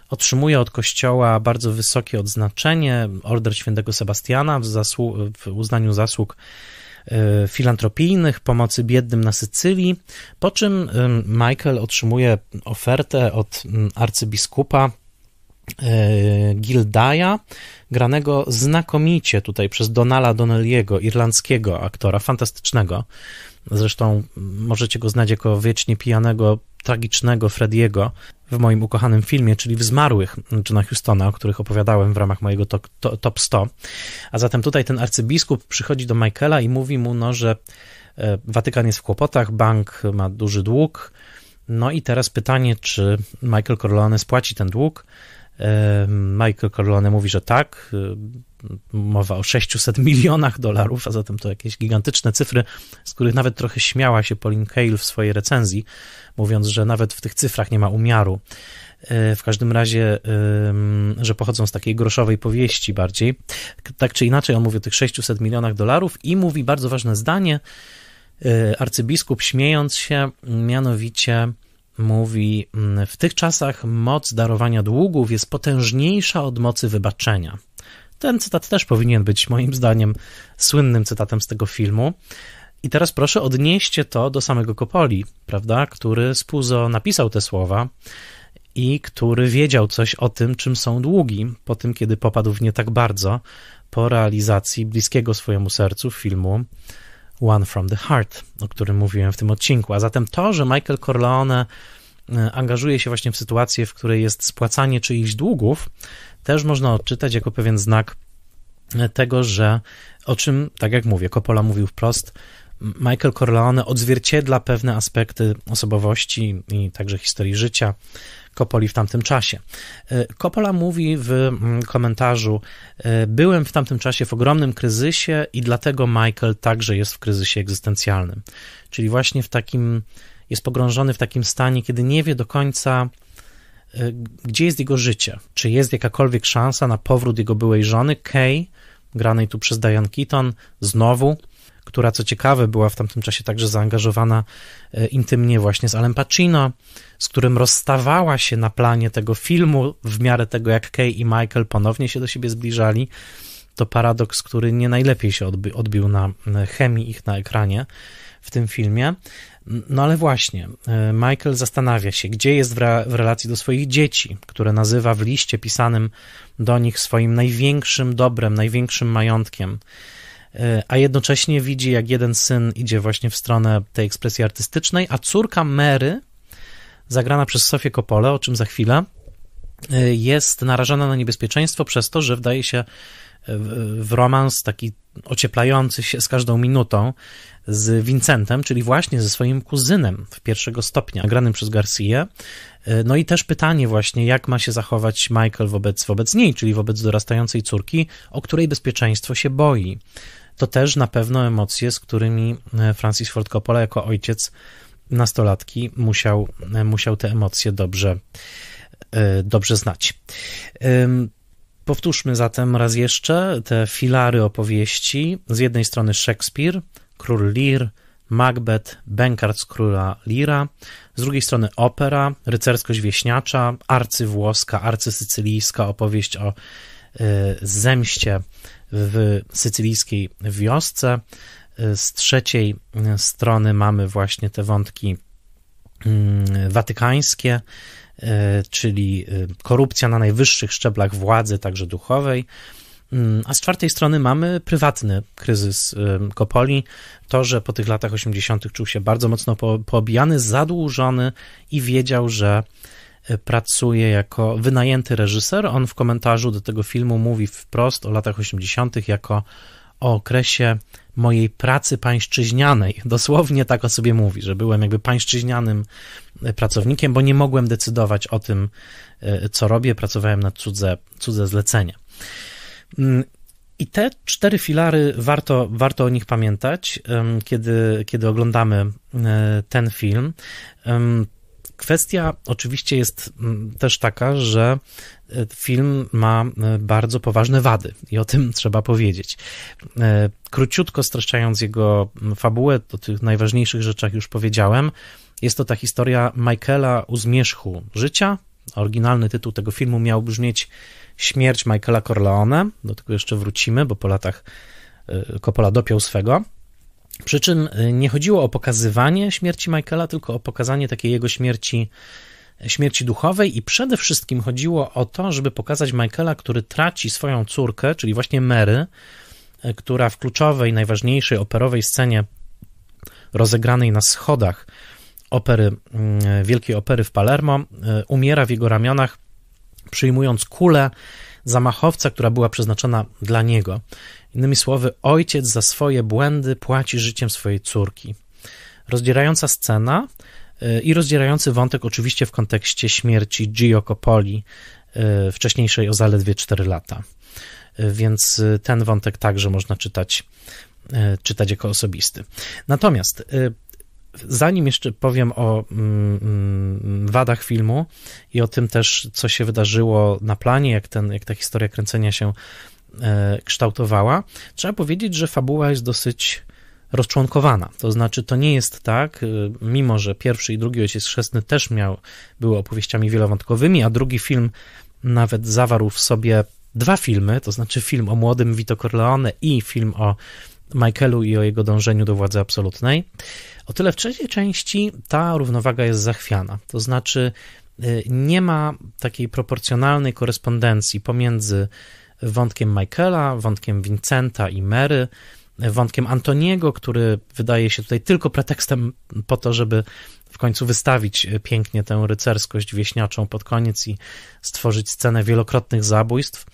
Speaker 1: otrzymuje od kościoła bardzo wysokie odznaczenie, order świętego Sebastiana w, zasłu- w uznaniu zasług e, filantropijnych, pomocy biednym na Sycylii, po czym Michael otrzymuje ofertę od arcybiskupa E, Gildaya, granego znakomicie tutaj przez Donala Donnelly'ego, irlandzkiego aktora, fantastycznego. Zresztą możecie go znać jako wiecznie pijanego, tragicznego Frediego w moim ukochanym filmie, czyli w Zmarłych Johna Houstona, o których opowiadałem w ramach mojego top, top 100. A zatem tutaj ten arcybiskup przychodzi do Michaela i mówi mu, no, że e, Watykan jest w kłopotach, bank ma duży dług, no i teraz pytanie, czy Michael Corleone spłaci ten dług. Michael Corleone mówi, że tak. Y, mowa o 600 *laughs* milionach dolarów, a zatem to jakieś gigantyczne cyfry, z których nawet trochę śmiała się Pauline Kael w swojej recenzji, mówiąc, że nawet w tych cyfrach nie ma umiaru. E, w każdym razie, że pochodzą z takiej groszowej powieści bardziej. Tak czy inaczej, on mówi o tych 600 milionach dolarów i mówi bardzo ważne zdanie, e, arcybiskup śmiejąc się, mianowicie mówi: mm, W tych czasach moc darowania długów jest potężniejsza od mocy wybaczenia. Ten cytat też powinien być, moim zdaniem, słynnym cytatem z tego filmu. I teraz proszę odnieście to do samego Kopoli, prawda, który z Puzo napisał te słowa i który wiedział coś o tym, czym są długi, po tym, kiedy popadł w nie tak bardzo po realizacji bliskiego swojemu sercu filmu one from the Heart, o którym mówiłem w tym odcinku. A zatem to, że Michael Corleone e, angażuje się właśnie w sytuację, w której jest spłacanie czyichś długów, też można odczytać jako pewien znak e, tego, że o czym, tak jak mówię, Coppola mówił wprost, Michael Corleone odzwierciedla pewne aspekty osobowości i także historii życia Kopoli w tamtym czasie. Kopola e, mówi w mm, komentarzu: e, Byłem w tamtym czasie w ogromnym kryzysie i dlatego Michael także jest w kryzysie egzystencjalnym. Czyli właśnie w takim, jest pogrążony w takim stanie, kiedy nie wie do końca, e, gdzie jest jego życie. Czy jest jakakolwiek szansa na powrót jego byłej żony, Kay, granej tu przez Diane Keaton, znowu która co ciekawe była w tamtym czasie także zaangażowana intymnie właśnie z Alem Pacino, z którym rozstawała się na planie tego filmu, w miarę tego, jak Kay i Michael ponownie się do siebie zbliżali, to paradoks, który nie najlepiej się odbi odbił na chemii ich na ekranie w tym filmie. No ale właśnie, e, Michael zastanawia się, gdzie jest w, re w, relacji do swoich dzieci, które nazywa w liście pisanym do nich swoim największym dobrem, największym majątkiem. E, a jednocześnie widzi, jak jeden syn idzie właśnie w stronę tej ekspresji artystycznej, a córka Mary zagrana przez Sofię Coppola, o czym za chwilę, y, jest narażona na niebezpieczeństwo przez to, że wdaje się w romans taki ocieplający się z każdą minutą z Vincentem, czyli właśnie ze swoim kuzynem w pierwszego stopnia, granym przez Garcia. Y, no i też pytanie właśnie, jak ma się zachować Michael wobec, wobec niej, czyli wobec dorastającej córki, o której bezpieczeństwo się boi. To też na pewno emocje, z którymi y, Francis Ford Coppola jako ojciec nastolatki musiał, musiał te emocje dobrze, e, dobrze znać. Powtórzmy zatem raz jeszcze te filary opowieści. Z jednej strony Szekspir, król Lir, Macbeth, Bankart z króla Lira, z drugiej strony opera, rycerskość wieśniacza, arcywłoska, arcysycylijska opowieść o e, zemście w sycylijskiej wiosce, z trzeciej e, strony mamy właśnie te wątki mm, watykańskie, e, czyli e, korupcja na najwyższych szczeblach władzy, także duchowej. Mm, a z czwartej strony mamy prywatny kryzys Kopoli. To, że po tych latach 80. czuł się bardzo mocno poobijany, zadłużony i wiedział, że pracuje jako wynajęty reżyser. On w komentarzu do tego filmu mówi wprost o latach 80. jako o okresie mojej pracy pańszczyźnianej. Dosłownie tak o sobie mówi, że byłem jakby pańszczyźnianym e, pracownikiem, bo nie mogłem decydować o tym, e, co robię, pracowałem na cudze, cudze zlecenie. Mm, I te cztery filary warto, warto o nich pamiętać, kiedy, kiedy oglądamy e, ten film. Kwestia oczywiście jest mm, też taka, że E, film ma e, bardzo poważne wady i o tym *laughs* trzeba powiedzieć. E, króciutko streszczając jego fabułę, o tych najważniejszych rzeczach już powiedziałem. Jest to ta historia Michaela u zmierzchu życia. Oryginalny tytuł tego filmu miał brzmieć Śmierć Michaela Corleone. Do tego jeszcze wrócimy, bo po latach Coppola dopiął swego. Przy czym nie chodziło o pokazywanie śmierci Michaela, tylko o pokazanie takiej jego śmierci śmierci duchowej i przede wszystkim chodziło o to, żeby pokazać Michaela, który traci swoją córkę, czyli właśnie Mary, e, która w kluczowej, najważniejszej operowej scenie rozegranej na schodach opery, mm, wielkiej opery w Palermo, e, umiera w jego ramionach, przyjmując kulę zamachowca, która była przeznaczona dla niego. Innymi słowy, ojciec za swoje błędy płaci życiem swojej córki. Rozdzierająca scena, E, i rozdzierający wątek oczywiście w kontekście śmierci Gio Coppoli, e, wcześniejszej o zaledwie 4 lata. E, więc ten wątek także można czytać, czytać jako osobisty. Natomiast zanim jeszcze powiem o mm, mm, wadach filmu i o tym też, co się wydarzyło na planie, jak, ten, jak ta historia kręcenia się kształtowała, trzeba powiedzieć, że fabuła jest dosyć rozczłonkowana. To znaczy, to nie jest tak, y, mimo że pierwszy i drugi Ojciec Chrzestny też miał, były opowieściami wielowątkowymi, a drugi film nawet zawarł w sobie dwa filmy, to znaczy film o młodym Vito Corleone i film o Michaelu i o jego dążeniu do władzy absolutnej. O tyle w trzeciej części ta równowaga jest zachwiana. To znaczy, y, nie ma takiej proporcjonalnej korespondencji pomiędzy wątkiem Michaela, wątkiem Vincenta i Mary, wątkiem Antoniego, który wydaje się tutaj tylko pretekstem po to, żeby w końcu wystawić e, pięknie tę rycerskość wieśniaczą pod koniec i stworzyć scenę wielokrotnych zabójstw,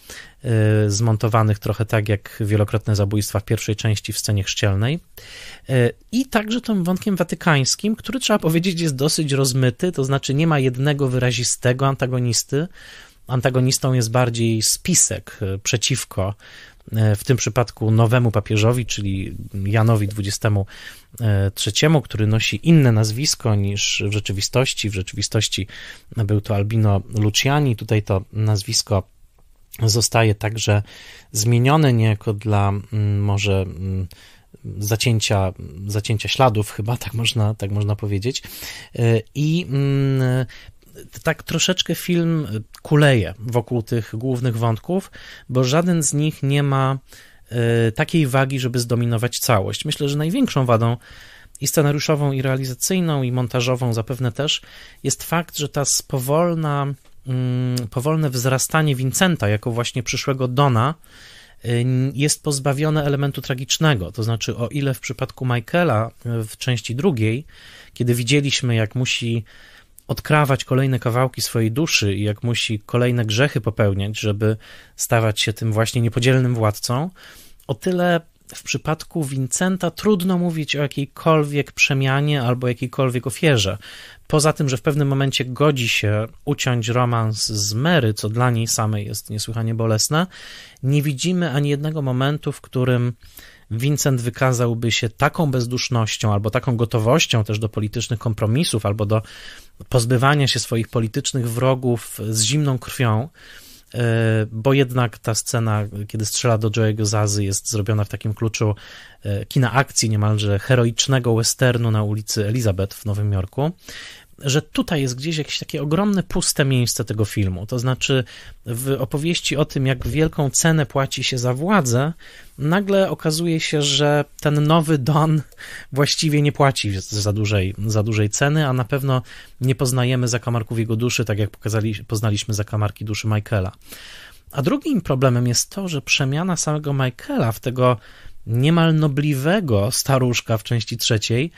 Speaker 1: e, zmontowanych trochę tak jak wielokrotne zabójstwa w pierwszej części w scenie chrzcielnej. E, I także tym wątkiem watykańskim, który trzeba powiedzieć jest dosyć rozmyty, to znaczy nie ma jednego wyrazistego antagonisty. Antagonistą jest bardziej spisek przeciwko E, w tym przypadku nowemu papieżowi, czyli Janowi XXIII, e, który nosi inne nazwisko niż w rzeczywistości. W rzeczywistości był to Albino Luciani, tutaj to nazwisko zostaje także zmienione niejako dla mm, może mm, zacięcia, zacięcia śladów, chyba tak można, tak można powiedzieć. E, I mm, tak troszeczkę film kuleje wokół tych głównych wątków, bo żaden z nich nie ma e, takiej wagi, żeby zdominować całość. Myślę, że największą wadą i scenariuszową, i realizacyjną, i montażową zapewne też jest fakt, że ta spowolna, mm, powolne wzrastanie Vincenta jako właśnie przyszłego Dona e, jest pozbawione elementu tragicznego. To znaczy, o ile w przypadku Michaela e, w części drugiej, kiedy widzieliśmy, jak musi odkrawać kolejne kawałki swojej duszy i jak musi kolejne grzechy popełniać, żeby stawać się tym właśnie niepodzielnym władcą, o tyle w przypadku Vincenta trudno mówić o jakiejkolwiek przemianie albo jakiejkolwiek ofierze. Poza tym, że w pewnym momencie godzi się uciąć romans z Mary, co dla niej samej jest niesłychanie bolesne, nie widzimy ani jednego momentu, w którym Vincent wykazałby się taką bezdusznością albo taką gotowością też do politycznych kompromisów, albo do pozbywania się swoich politycznych wrogów z zimną krwią, e, bo jednak ta scena, kiedy strzela do Joe'ego Zazy, jest zrobiona w takim kluczu e, kina akcji, niemalże heroicznego westernu na ulicy Elizabeth w Nowym Jorku że tutaj jest gdzieś jakieś takie ogromne puste miejsce tego filmu. To znaczy, w opowieści o tym, jak wielką cenę płaci się za władzę, nagle okazuje się, że ten nowy Don właściwie nie płaci za dużej, za dużej ceny, a na pewno nie poznajemy zakamarków jego duszy, tak jak pokazali, poznaliśmy zakamarki duszy Michaela. A drugim problemem jest to, że przemiana samego Michaela w tego niemal nobliwego staruszka w części trzeciej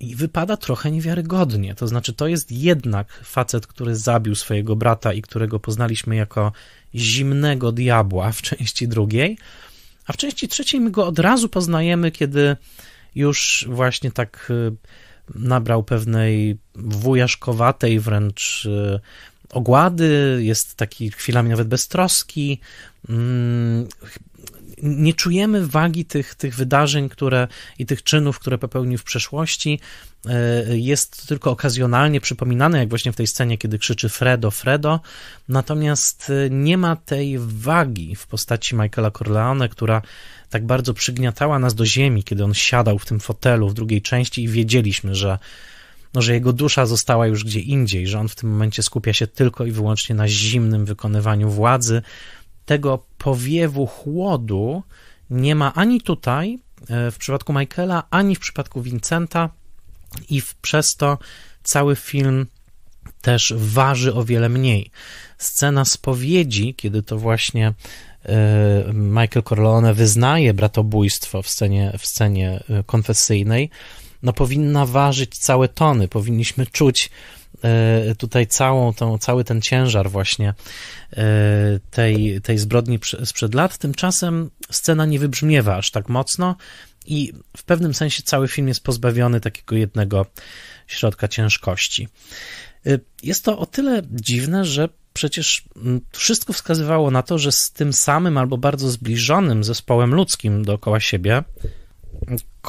Speaker 1: i wypada trochę niewiarygodnie. To znaczy, to jest jednak facet, który zabił swojego brata i którego poznaliśmy jako zimnego diabła w części drugiej, a w części trzeciej my go od razu poznajemy, kiedy już właśnie tak y, nabrał pewnej wujaszkowatej wręcz y, ogłady, jest taki chwilami nawet beztroski, mm, nie czujemy wagi tych, tych wydarzeń które, i tych czynów, które popełnił w przeszłości. E, jest tylko okazjonalnie przypominane, jak właśnie w tej scenie, kiedy krzyczy Fredo, Fredo. Natomiast e, nie ma tej wagi w postaci Michaela Corleone, która tak bardzo przygniatała nas do ziemi, kiedy on siadał w tym fotelu w drugiej części i wiedzieliśmy, że no, że jego dusza została już gdzie indziej, że on w tym momencie skupia się tylko i wyłącznie na zimnym wykonywaniu władzy, tego powiewu chłodu nie ma ani tutaj, e, w przypadku Michaela, ani w przypadku Vincenta, i przez to cały film też waży o wiele mniej. Scena spowiedzi, kiedy to właśnie e, Michael Corleone wyznaje bratobójstwo w scenie, w scenie e, konfesyjnej, no powinna ważyć całe tony, powinniśmy czuć E, tutaj całą tą, cały ten ciężar właśnie e, tej, tej zbrodni sprzed lat. Tymczasem scena nie wybrzmiewa aż tak mocno i w pewnym sensie cały film jest pozbawiony takiego jednego środka ciężkości. E, jest to o tyle dziwne, że przecież wszystko wskazywało na to, że z tym samym albo bardzo zbliżonym zespołem ludzkim dookoła siebie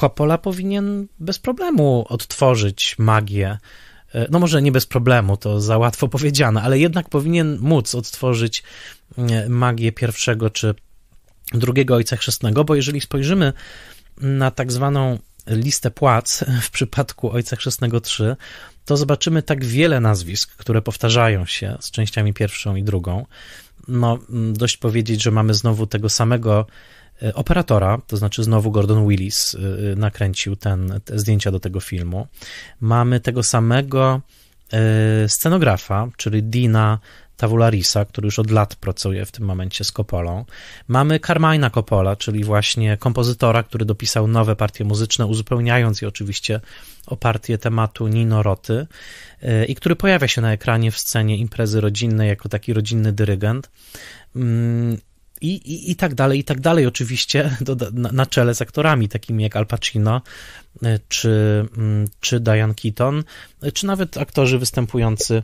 Speaker 1: Coppola powinien bez problemu odtworzyć magię E, no może nie bez problemu, to za łatwo powiedziane, ale jednak powinien móc odtworzyć mm, magię pierwszego czy drugiego ojca chrzestnego, bo jeżeli spojrzymy na tak zwaną listę płac w przypadku Ojca Chrzestnego 3, to zobaczymy tak wiele nazwisk, które powtarzają się z częściami pierwszą i drugą. No, mm, dość powiedzieć, że mamy znowu tego samego E, operatora, to znaczy znowu Gordon Willis e, nakręcił ten, te zdjęcia do tego filmu. Mamy tego samego e, scenografa, czyli Dina Tavularisa, który już od lat pracuje w tym momencie z Coppolą. Mamy Carmina Coppola, czyli właśnie kompozytora, który dopisał nowe partie muzyczne, uzupełniając je oczywiście o partię tematu Nino Roty i który pojawia się na ekranie w scenie imprezy rodzinnej jako taki rodzinny dyrygent. Mm, i, i, i tak dalej, i tak dalej. Oczywiście *laughs* do, na, na, czele z aktorami takimi jak Al Pacino e, czy, mm, czy Diane Keaton, e, czy nawet aktorzy występujący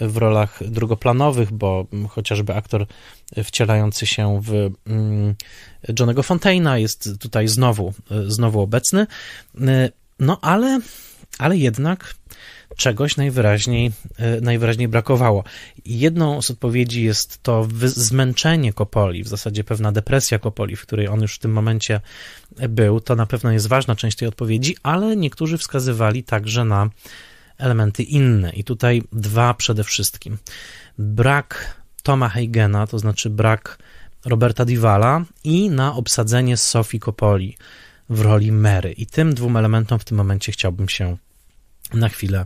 Speaker 1: w rolach drugoplanowych, bo mm, chociażby aktor wcielający się w mm, Johnego Fontaine'a jest tutaj znowu, e, znowu obecny. No ale, ale jednak czegoś najwyraźniej, e, najwyraźniej brakowało. Jedną z odpowiedzi jest to zmęczenie Kopoli, w zasadzie pewna depresja Kopoli, w której on już w tym momencie był. To na pewno jest ważna część tej odpowiedzi, ale niektórzy wskazywali także na elementy inne. I tutaj dwa przede wszystkim. Brak Toma Heigena, to znaczy brak Roberta Diwala i na obsadzenie Sofii Kopoli w roli Mary. I tym dwóm elementom w tym momencie chciałbym się na chwilę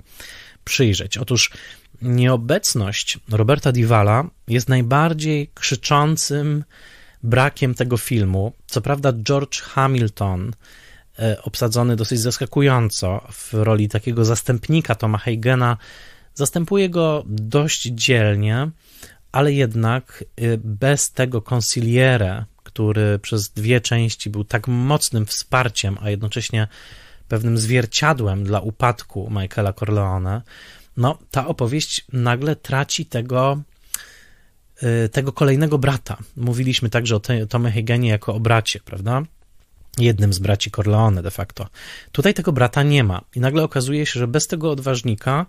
Speaker 1: przyjrzeć. Otóż nieobecność Roberta Diwala jest najbardziej krzyczącym brakiem tego filmu. Co prawda, George Hamilton, e, obsadzony dosyć zaskakująco w roli takiego zastępnika Toma Hagena, zastępuje go dość dzielnie, ale jednak e, bez tego konsiliere, który przez dwie części był tak mocnym wsparciem, a jednocześnie pewnym zwierciadłem dla upadku Michaela Corleone, no ta opowieść nagle traci tego y, tego kolejnego brata. Mówiliśmy także o Tomie Higgenie jako o bracie, prawda? Jednym z braci Corleone de facto. Tutaj tego brata nie ma i nagle okazuje się, że bez tego odważnika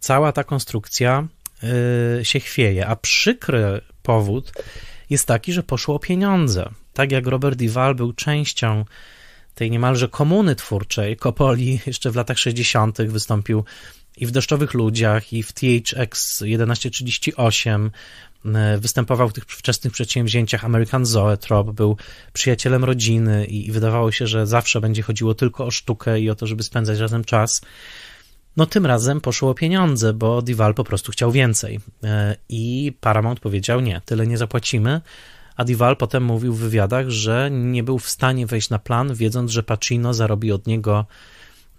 Speaker 1: cała ta konstrukcja y, się chwieje, a przykry powód jest taki, że poszło o pieniądze. Tak jak Robert Duval był częścią tej niemalże komuny twórczej. Kopoli jeszcze w latach 60. wystąpił i w Deszczowych Ludziach, i w THX 1138. E, występował w tych wczesnych przedsięwzięciach American Zoetrop, był przyjacielem rodziny i, i wydawało się, że zawsze będzie chodziło tylko o sztukę i o to, żeby spędzać razem czas. No tym razem poszło o pieniądze, bo Dival po prostu chciał więcej. E, I Paramount powiedział nie, tyle nie zapłacimy, Adival potem mówił w wywiadach, że nie był w stanie wejść na plan, wiedząc, że Pacino zarobi od niego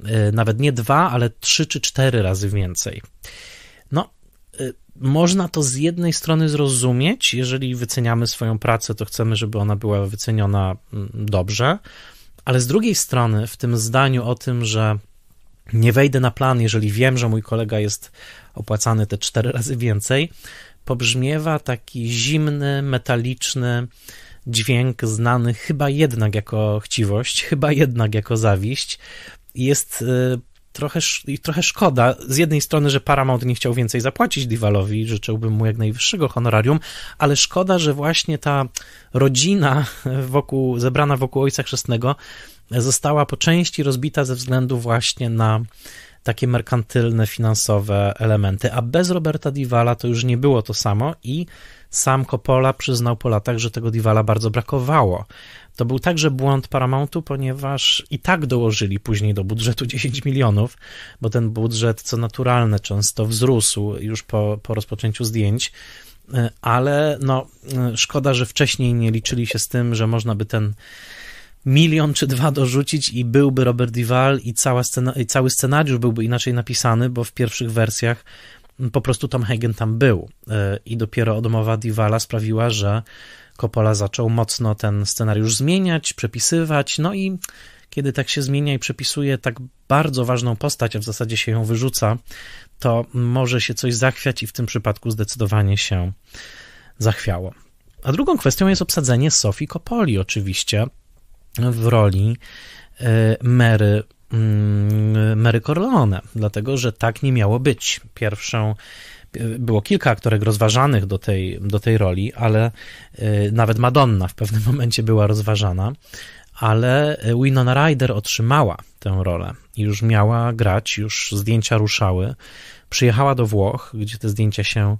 Speaker 1: e, nawet nie dwa, ale trzy czy cztery razy więcej. No, e, można to z jednej strony zrozumieć, jeżeli wyceniamy swoją pracę, to chcemy, żeby ona była wyceniona mm, dobrze, ale z drugiej strony, w tym zdaniu o tym, że nie wejdę na plan, jeżeli wiem, że mój kolega jest opłacany te cztery razy więcej, pobrzmiewa taki zimny, metaliczny dźwięk znany chyba jednak jako chciwość, chyba jednak jako zawiść. Jest y, trochę, trochę szkoda. Z jednej strony, że Paramount nie chciał więcej zapłacić Diwalowi, życzyłbym mu jak najwyższego honorarium, ale szkoda, że właśnie ta rodzina wokół, zebrana wokół Ojca Chrzestnego została po części rozbita ze względu właśnie na takie merkantylne, finansowe elementy, a bez Roberta Diwala to już nie było to samo i sam Coppola przyznał po latach, że tego Diwala bardzo brakowało. To był także błąd Paramountu, ponieważ i tak dołożyli później do budżetu 10 *laughs* milionów, bo ten budżet, co naturalne, często wzrósł już po, po rozpoczęciu zdjęć e, ale no, e, szkoda, że wcześniej nie liczyli się z tym, że można by ten milion czy dwa dorzucić i byłby Robert Duval i, cała scena, i cały scenariusz byłby inaczej napisany, bo w pierwszych wersjach mm, po prostu Tom Hagen tam był e, i dopiero odmowa Duvala sprawiła, że Coppola zaczął mocno ten scenariusz zmieniać, przepisywać, no i kiedy tak się zmienia i przepisuje tak bardzo ważną postać, a w zasadzie się ją wyrzuca, to może się coś zachwiać i w tym przypadku zdecydowanie się zachwiało. A drugą kwestią jest obsadzenie Sofii Coppoli oczywiście, w roli y, mery mm, Mary Corleone, dlatego że tak nie miało być. Pierwszą y, było kilka aktorek rozważanych do tej, do tej roli, ale y, nawet Madonna w pewnym *laughs* momencie była rozważana, ale Winona Ryder otrzymała tę rolę i już miała grać, już zdjęcia ruszały. Przyjechała do Włoch, gdzie te zdjęcia się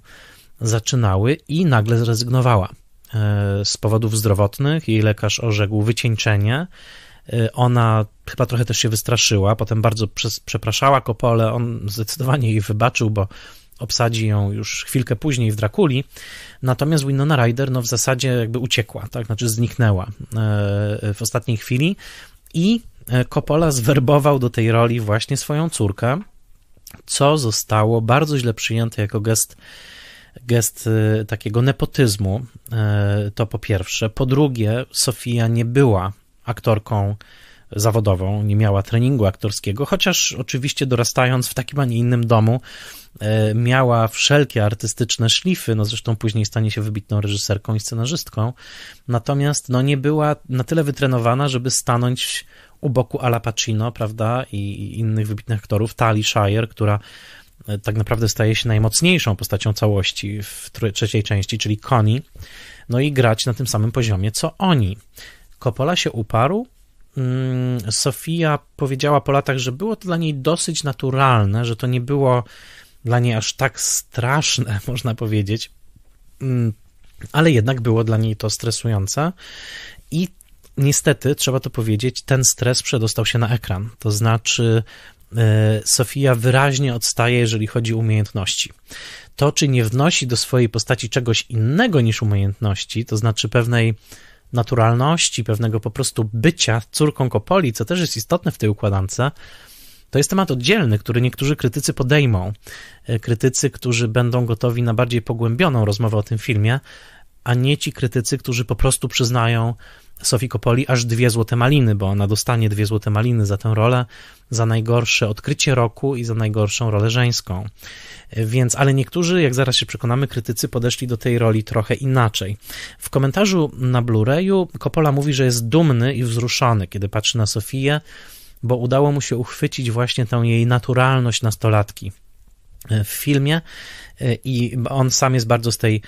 Speaker 1: zaczynały i nagle zrezygnowała E, z powodów zdrowotnych, jej lekarz orzekł wycieńczenie. E, ona chyba trochę też się wystraszyła, potem bardzo przepraszała Kopole, on zdecydowanie jej wybaczył, bo obsadzi ją już chwilkę później w Drakuli. Natomiast Winona Ryder no, w zasadzie jakby uciekła, tak, znaczy zniknęła e, w ostatniej chwili i Coppola zwerbował do tej roli właśnie swoją córkę, co zostało bardzo źle przyjęte jako gest gest y, takiego nepotyzmu, y, to po pierwsze. Po drugie, Sofia nie była aktorką zawodową, nie miała treningu aktorskiego, chociaż oczywiście dorastając w takim, a nie innym domu, y, miała wszelkie artystyczne szlify, no zresztą później stanie się wybitną reżyserką i scenarzystką, natomiast no nie była na tyle wytrenowana, żeby stanąć u boku Ala Pacino, prawda, i innych wybitnych aktorów, Tali Shire, która E, tak naprawdę staje się najmocniejszą postacią całości w trzeciej części, czyli Connie, no i grać na tym samym poziomie, co oni. Coppola się uparł, mm, Sofia powiedziała po latach, że było to dla niej dosyć naturalne, że to nie było dla niej aż tak straszne, *laughs* można powiedzieć, mm, ale jednak było dla niej to stresujące i niestety, trzeba to powiedzieć, ten stres przedostał się na ekran. To znaczy, E, Sofia wyraźnie odstaje, jeżeli chodzi o umiejętności. To, czy nie wnosi do swojej postaci czegoś innego niż umiejętności, to znaczy pewnej naturalności, pewnego po prostu bycia córką Kopoli, co też jest istotne w tej układance, to jest temat oddzielny, który niektórzy krytycy podejmą. E, krytycy, którzy będą gotowi na bardziej pogłębioną rozmowę o tym filmie, a nie ci krytycy, którzy po prostu przyznają, Sofii Kopoli aż dwie złote maliny, bo ona dostanie dwie złote maliny za tę rolę, za najgorsze odkrycie roku i za najgorszą rolę żeńską. Więc, ale niektórzy, jak zaraz się przekonamy, krytycy podeszli do tej roli trochę inaczej. W komentarzu na Blu-rayu Coppola mówi, że jest dumny i wzruszony, kiedy patrzy na Sofię, bo udało mu się uchwycić właśnie tę jej naturalność nastolatki. E, w filmie e, i on sam jest bardzo z tej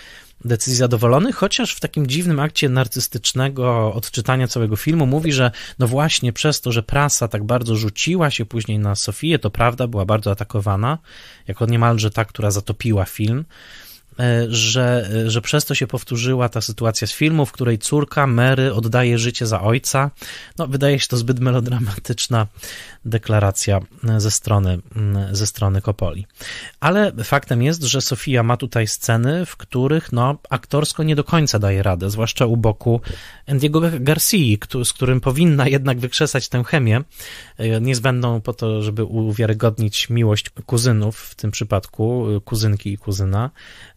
Speaker 1: decyzji zadowolony, chociaż w takim dziwnym akcie narcystycznego odczytania całego filmu mówi, że no właśnie przez to, że prasa tak bardzo rzuciła się później na Sofię, to prawda była bardzo atakowana, jako niemalże ta, która zatopiła film, E, że, e, że przez to się powtórzyła ta sytuacja z filmu, w której córka Mary oddaje życie za ojca. No, wydaje się to zbyt melodramatyczna deklaracja e, ze strony, ze strony Kopoli. Ale faktem jest, że Sofia ma tutaj sceny, w których no, aktorsko nie do końca daje radę, zwłaszcza u boku Andy'ego Garcii, z którym powinna jednak wykrzesać tę chemię, niezbędną po to, żeby uwiarygodnić miłość kuzynów, w tym przypadku kuzynki i kuzyna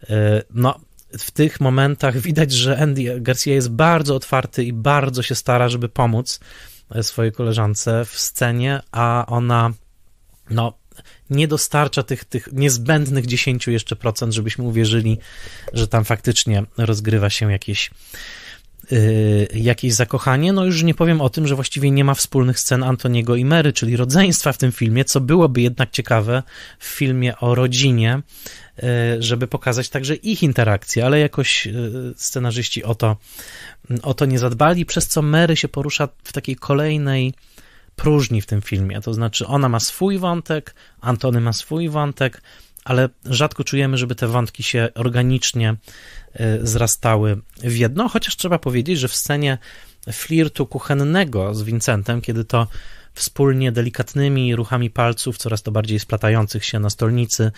Speaker 1: Y, no, w tych momentach widać, że Andy Garcia jest bardzo otwarty i bardzo się stara, żeby pomóc e, swojej koleżance w scenie, a ona no, nie dostarcza tych, tych niezbędnych 10 jeszcze procent, żebyśmy uwierzyli, że tam faktycznie rozgrywa się jakieś, yy, jakieś zakochanie. No już nie powiem o tym, że właściwie nie ma wspólnych scen Antoniego i Mary, czyli rodzeństwa w tym filmie, co byłoby jednak ciekawe w filmie o rodzinie, E, żeby pokazać także ich interakcje, ale jakoś e, scenarzyści o to, mm, o to nie zadbali, przez co Mary się porusza w takiej kolejnej próżni w tym filmie. To znaczy, ona ma swój wątek, Antony ma swój wątek, ale rzadko czujemy, żeby te wątki się organicznie e, zrastały w jedno, chociaż trzeba powiedzieć, że w scenie flirtu kuchennego z Vincentem, kiedy to wspólnie delikatnymi ruchami palców, coraz to bardziej splatających się na stolnicy,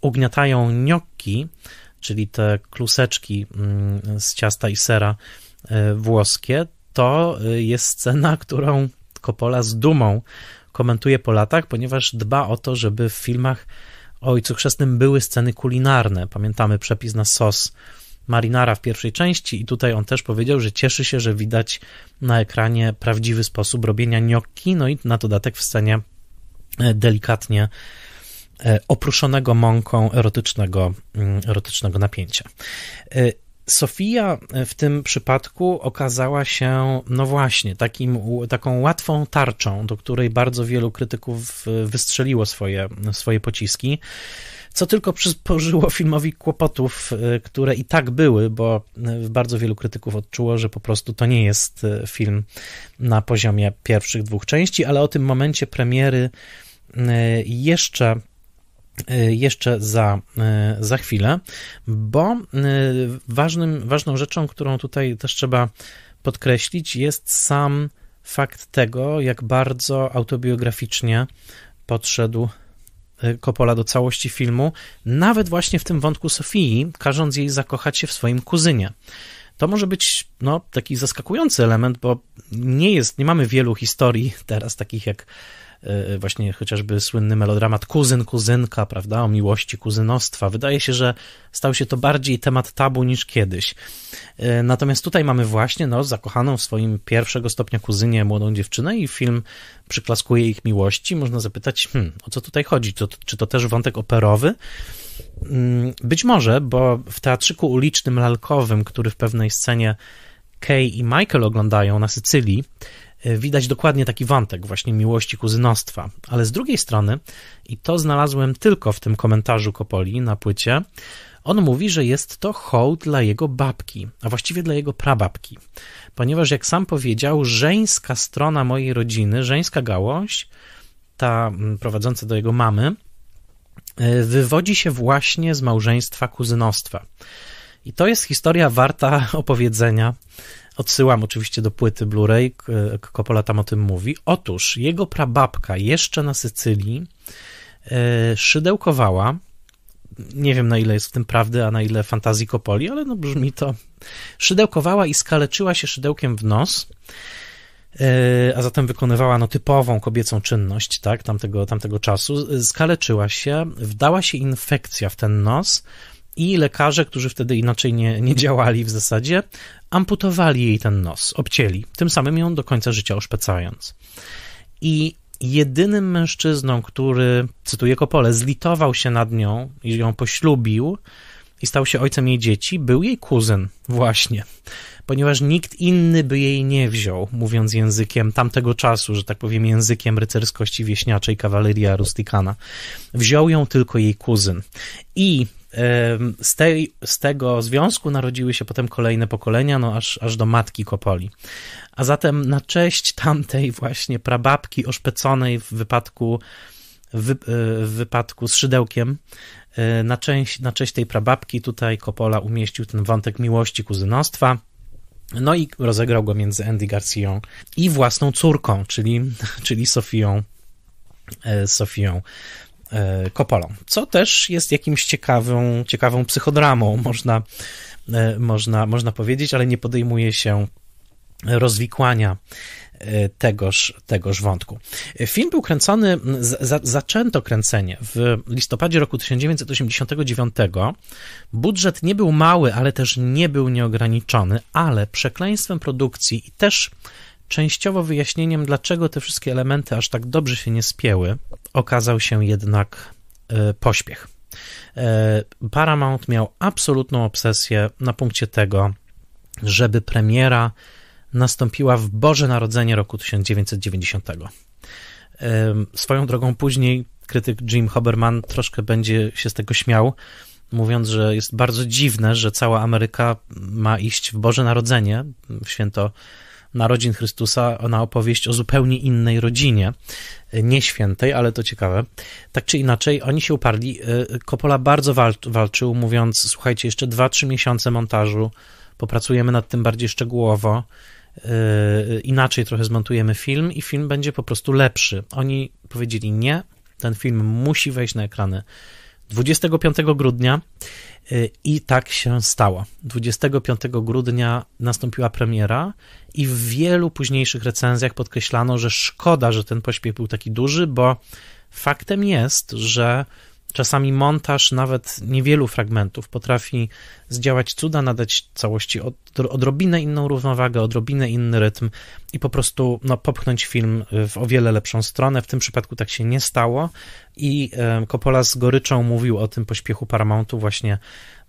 Speaker 1: ugniatają gnocchi, czyli te kluseczki mm, z ciasta i sera e, włoskie, to e, jest scena, którą Coppola z dumą komentuje po latach, ponieważ dba o to, żeby w filmach o Ojcu Chrzestnym były sceny kulinarne. Pamiętamy przepis na sos marinara w pierwszej części i tutaj on też powiedział, że cieszy się, że widać na ekranie prawdziwy sposób robienia gnocchi, no i na dodatek w scenie e, delikatnie E, opruszonego mąką erotycznego, mm, erotycznego napięcia. E, Sofia w tym przypadku okazała się, no właśnie, takim, taką łatwą tarczą, do której bardzo wielu krytyków wystrzeliło swoje, swoje pociski, co tylko przysporzyło *laughs* filmowi kłopotów, e, które i tak były, bo bardzo wielu krytyków odczuło, że po prostu to nie jest film na poziomie pierwszych dwóch części, ale o tym momencie premiery jeszcze E, jeszcze za, e, za chwilę, bo e, ważnym, ważną rzeczą, którą tutaj też trzeba podkreślić, jest sam fakt tego, jak bardzo autobiograficznie podszedł Coppola do całości filmu, nawet właśnie w tym wątku Sofii, każąc jej zakochać się w swoim kuzynie. To może być no, taki zaskakujący element, bo nie jest, nie mamy wielu historii *laughs* teraz takich jak E, e, właśnie chociażby słynny melodramat Kuzyn, Kuzynka, prawda, o miłości kuzynostwa. Wydaje się, że stał się to bardziej temat tabu niż kiedyś. E, natomiast tutaj mamy właśnie no, zakochaną w swoim pierwszego stopnia kuzynie młodą dziewczynę i film przyklaskuje ich miłości. Można zapytać, hmm, o co tutaj chodzi? To, czy to też wątek operowy? Mm, być może, bo w teatrzyku ulicznym lalkowym, który w pewnej scenie Kay i Michael oglądają na Sycylii, E, widać dokładnie taki wątek właśnie miłości kuzynostwa. Ale z drugiej strony, i to znalazłem tylko w tym komentarzu Kopoli na płycie, on mówi, że jest to hołd dla jego babki, a właściwie dla jego prababki, ponieważ jak sam powiedział, żeńska strona mojej rodziny, żeńska gałąź, ta mm, prowadząca do jego mamy, e, wywodzi się właśnie z małżeństwa kuzynostwa. I to jest historia warta opowiedzenia, Odsyłam oczywiście do płyty Blu-ray, e, Coppola tam o tym mówi. Otóż jego prababka jeszcze na Sycylii e, szydełkowała, nie wiem na ile jest w tym prawdy, a na ile fantazji Kopoli, ale no brzmi to. Szydełkowała i skaleczyła się szydełkiem w nos, e, a zatem wykonywała no typową kobiecą czynność, tak, tamtego, tamtego czasu. Skaleczyła się, wdała się infekcja w ten nos i lekarze, którzy wtedy inaczej nie, nie działali w zasadzie, amputowali jej ten nos, obcięli, tym samym ją do końca życia oszpecając. I jedynym mężczyzną, który, cytuję Kopole, zlitował się nad nią i ją poślubił i stał się ojcem jej dzieci, był jej kuzyn, właśnie. Ponieważ nikt inny by jej nie wziął, mówiąc językiem tamtego czasu, że tak powiem, językiem rycerskości wieśniaczej kawaleria rustikana. Wziął ją tylko jej kuzyn. I z, tej, z tego związku narodziły się potem kolejne pokolenia, no aż, aż do matki Kopoli. A zatem na cześć tamtej właśnie prababki oszpeconej w wypadku w, e, w wypadku z szydełkiem. E, na cześć, na cześć tej prababki tutaj Coppola umieścił ten wątek miłości kuzynostwa. No i rozegrał go między Andy Garcją i własną córką, czyli, *laughs* czyli Sofią, e, Sofią E, Coppolą, co też jest jakimś ciekawą, ciekawą psychodramą, można, e, można, można powiedzieć, ale nie podejmuje się rozwikłania e, tegoż, tegoż wątku. Film był kręcony, za, zaczęto kręcenie w listopadzie roku 1989. Budżet nie był mały, ale też nie był nieograniczony, ale przekleństwem produkcji i też częściowo wyjaśnieniem, dlaczego te wszystkie elementy aż tak dobrze się nie spięły, okazał się jednak e, pośpiech. E, Paramount miał absolutną obsesję na punkcie tego, żeby premiera nastąpiła w Boże Narodzenie roku 1990. E, swoją drogą później krytyk Jim Hoberman troszkę będzie się z tego śmiał, mówiąc, że jest bardzo dziwne, że cała Ameryka ma iść w Boże Narodzenie, w święto narodzin Chrystusa na opowieść o zupełnie innej rodzinie, e, świętej, ale to ciekawe. Tak czy inaczej, oni się uparli. E, Coppola bardzo walczył, mówiąc, słuchajcie, jeszcze 2-3 miesiące montażu, popracujemy nad tym bardziej szczegółowo, e, inaczej trochę zmontujemy film i film będzie po prostu lepszy. Oni powiedzieli nie, ten film musi wejść na ekrany. 25 grudnia Y, I tak się stało. 25 grudnia nastąpiła premiera, i w wielu późniejszych recenzjach podkreślano, że szkoda, że ten pośpiech był taki duży, bo faktem jest, że Czasami montaż nawet niewielu fragmentów potrafi zdziałać cuda, nadać całości odrobinę inną równowagę, odrobinę inny rytm i po prostu no, popchnąć film w o wiele lepszą stronę. W tym przypadku tak się nie stało i Coppola z goryczą mówił o tym pośpiechu Paramountu właśnie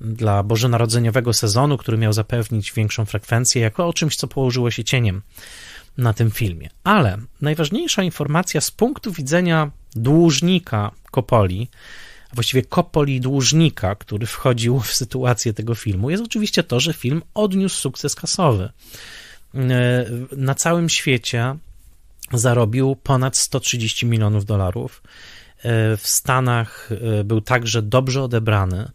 Speaker 1: dla bożonarodzeniowego sezonu, który miał zapewnić większą frekwencję, jako o czymś, co położyło się cieniem na tym filmie. Ale najważniejsza informacja z punktu widzenia dłużnika Coppoli, a właściwie kopoli dłużnika, który wchodził w sytuację tego filmu, jest oczywiście to, że film odniósł sukces kasowy. E, na całym świecie zarobił ponad 130 milionów dolarów. E, w Stanach e, był także dobrze odebrany.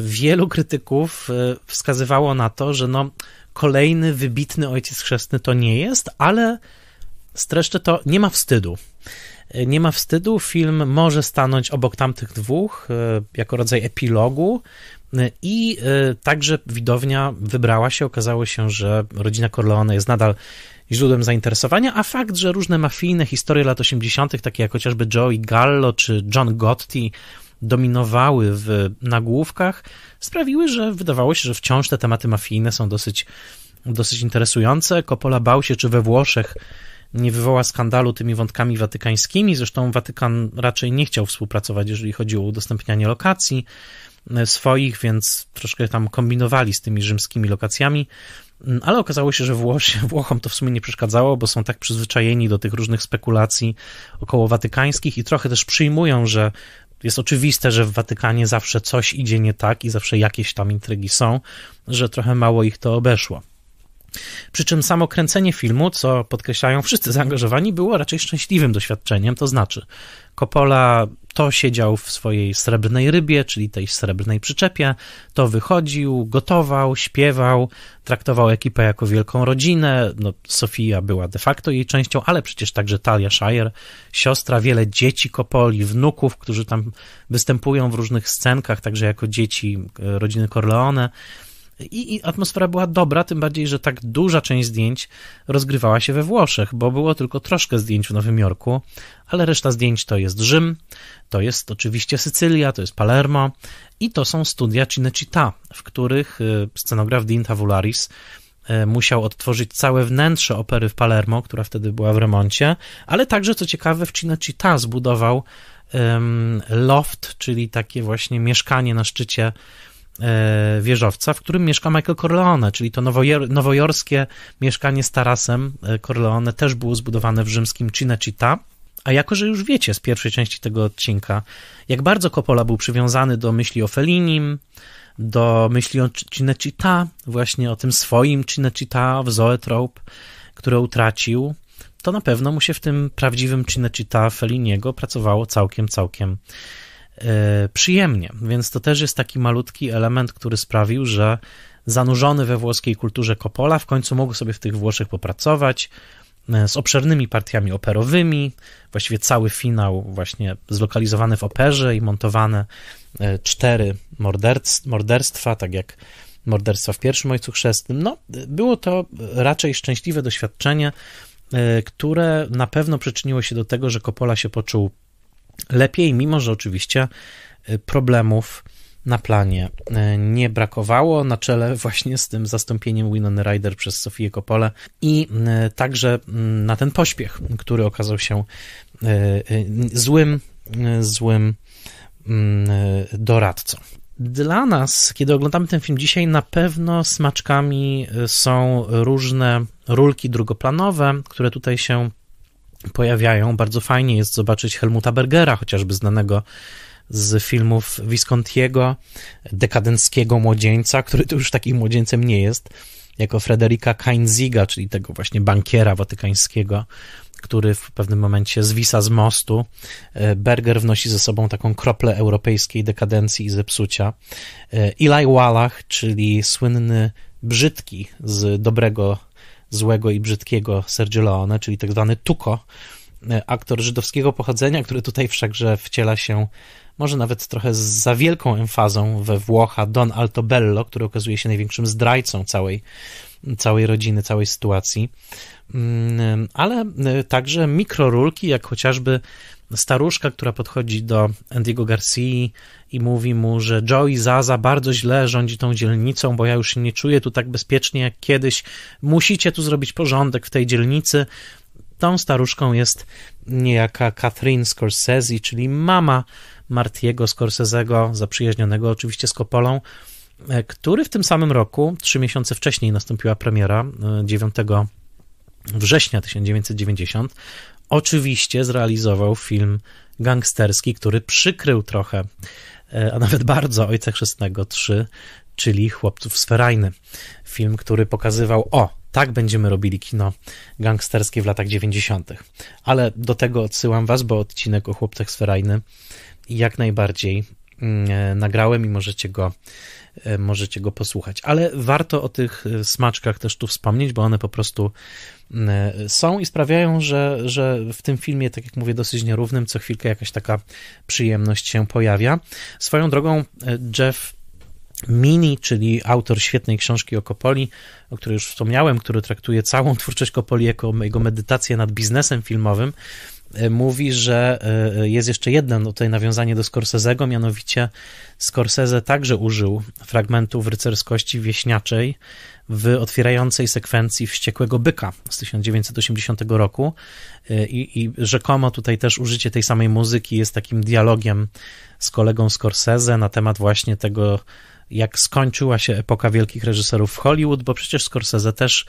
Speaker 1: Wielu krytyków wskazywało na to, że no, kolejny wybitny ojciec chrzestny to nie jest, ale streszczę to, nie ma wstydu. E, nie ma wstydu, film może stanąć obok tamtych dwóch e, jako rodzaj epilogu. E, I także widownia wybrała się, okazało się, że rodzina Corleone jest nadal źródłem zainteresowania, a fakt, że różne mafijne historie lat 80., takie jak chociażby Joey Gallo czy John Gotti, dominowały w nagłówkach, sprawiły, że wydawało się, że wciąż te tematy mafijne są dosyć, dosyć interesujące. Coppola bał się, czy we Włoszech nie wywoła skandalu tymi wątkami watykańskimi. Zresztą Watykan raczej nie chciał współpracować, jeżeli chodzi o udostępnianie lokacji e, swoich, więc troszkę tam kombinowali z tymi rzymskimi lokacjami. Mm, ale okazało się, że Włosi, *laughs* Włochom to w sumie nie przeszkadzało, bo są tak przyzwyczajeni do tych różnych spekulacji około watykańskich i trochę też przyjmują, że jest oczywiste, że w Watykanie zawsze coś idzie nie tak i zawsze jakieś tam intrygi są, że trochę mało ich to obeszło. Przy czym samo kręcenie filmu, co podkreślają wszyscy zaangażowani, było raczej szczęśliwym doświadczeniem, to znaczy Coppola to siedział w swojej srebrnej rybie, czyli tej srebrnej przyczepie, to wychodził, gotował, śpiewał, traktował ekipę jako wielką rodzinę. No, Sofia była de facto jej częścią, ale przecież także Talia Shire, siostra, wiele dzieci Coppoli, wnuków, którzy tam występują w różnych scenkach, także jako dzieci e, rodziny Corleone. I, I, atmosfera była dobra, tym bardziej, że tak duża część zdjęć rozgrywała się we Włoszech, bo było tylko troszkę zdjęć w Nowym Jorku, ale reszta zdjęć to jest Rzym, to jest oczywiście Sycylia, to jest Palermo i to są studia Cinecittà, w których y, scenograf Dean Tavularis y, musiał odtworzyć całe wnętrze opery w Palermo, która wtedy była w remoncie, ale także, co ciekawe, w Cinecittà zbudował um, loft, czyli takie właśnie mieszkanie na szczycie E, wieżowca, w którym mieszka Michael Corleone, czyli to nowojor nowojorskie mieszkanie z tarasem e, Corleone też było zbudowane w rzymskim Cinecittà. A jako, że już wiecie z pierwszej części tego odcinka, jak bardzo Coppola był przywiązany do myśli o Felinim, do myśli o Cinecittà, właśnie o tym swoim Cinecittà w Zoetrope, które utracił, to na pewno mu się w tym prawdziwym Cinecittà Feliniego pracowało całkiem, całkiem E, przyjemnie. Więc to też jest taki malutki element, który sprawił, że zanurzony we włoskiej kulturze Coppola w końcu mógł sobie w tych Włoszech popracować e, z obszernymi partiami operowymi, właściwie cały finał właśnie zlokalizowany w operze i montowane e, cztery morderstwa, tak jak morderstwa w pierwszym Ojcu Chrzestnym. No, było to raczej szczęśliwe doświadczenie, które na pewno przyczyniło się do tego, że Coppola się poczuł lepiej, mimo że oczywiście y, problemów na planie y, nie brakowało, na czele *laughs* właśnie z tym zastąpieniem Winona Ryder przez Sofię Copole i y, także na ten pośpiech, który okazał się złym, złym mm, doradcą. Dla nas, kiedy oglądamy ten film dzisiaj, na pewno smaczkami są różne rulki drugoplanowe, które tutaj się pojawiają. Bardzo fajnie jest zobaczyć Helmuta Bergera, chociażby znanego z filmów Viscontiego, dekadenckiego młodzieńca, który tu już takim młodzieńcem nie jest, jako Frederika Kainziga, czyli tego właśnie bankiera watykańskiego, który w pewnym momencie zwisa z mostu. E, Berger wnosi ze sobą taką kroplę europejskiej dekadencji i zepsucia. E, Eli Wallach, czyli słynny brzydki z dobrego złego i brzydkiego Sergio Leone, czyli tak zwany Tuko, e, aktor żydowskiego pochodzenia, który tutaj wszakże wciela się może nawet trochę z za wielką emfazą we Włocha Don Altobello, który okazuje się największym zdrajcą całej, całej rodziny, całej sytuacji. Mm, ale e, także mikrorulki, jak chociażby staruszka, która podchodzi do Andiego Garcia i mówi mu, że Joey Zaza bardzo źle rządzi tą dzielnicą, bo ja już się nie czuję tu tak bezpiecznie jak kiedyś. Musicie tu zrobić porządek w tej dzielnicy. Tą staruszką jest niejaka Catherine Scorsese, czyli mama Martiego Scorsese'ego, zaprzyjaźnionego oczywiście z Coppolą, e, który w tym samym roku, trzy miesiące wcześniej nastąpiła premiera, 9 e, września 1990, oczywiście zrealizował film gangsterski, który przykrył trochę, e, a nawet bardzo Ojca Chrzestnego 3, czyli Chłopców Sferajny. Film, który pokazywał, o, tak będziemy robili kino gangsterskie w latach 90. Ale do tego odsyłam was, bo odcinek o Chłopcach Sferajny jak najbardziej mm, e, nagrałem i możecie go E, możecie go posłuchać. Ale warto o tych e, smaczkach też tu wspomnieć, bo one po prostu mm, e, są i sprawiają, że, że w tym filmie, tak jak mówię, dosyć nierównym, co chwilkę jakaś taka przyjemność się pojawia. Swoją drogą Jeff Mini, czyli autor świetnej książki o Kopoli, o której już wspomniałem, który traktuje całą twórczość Kopoli jako jego medytację nad biznesem filmowym, E, mówi, że e, jest jeszcze jedno tutaj nawiązanie do Scorsese'ego, mianowicie Scorsese także użył fragmentów rycerskości wieśniaczej w otwierającej sekwencji Wściekłego Byka z 1980 roku e, i, i rzekomo tutaj też użycie tej samej muzyki jest takim dialogiem z kolegą Scorsese na temat właśnie tego jak skończyła się epoka wielkich reżyserów w Hollywood, bo przecież Scorsese też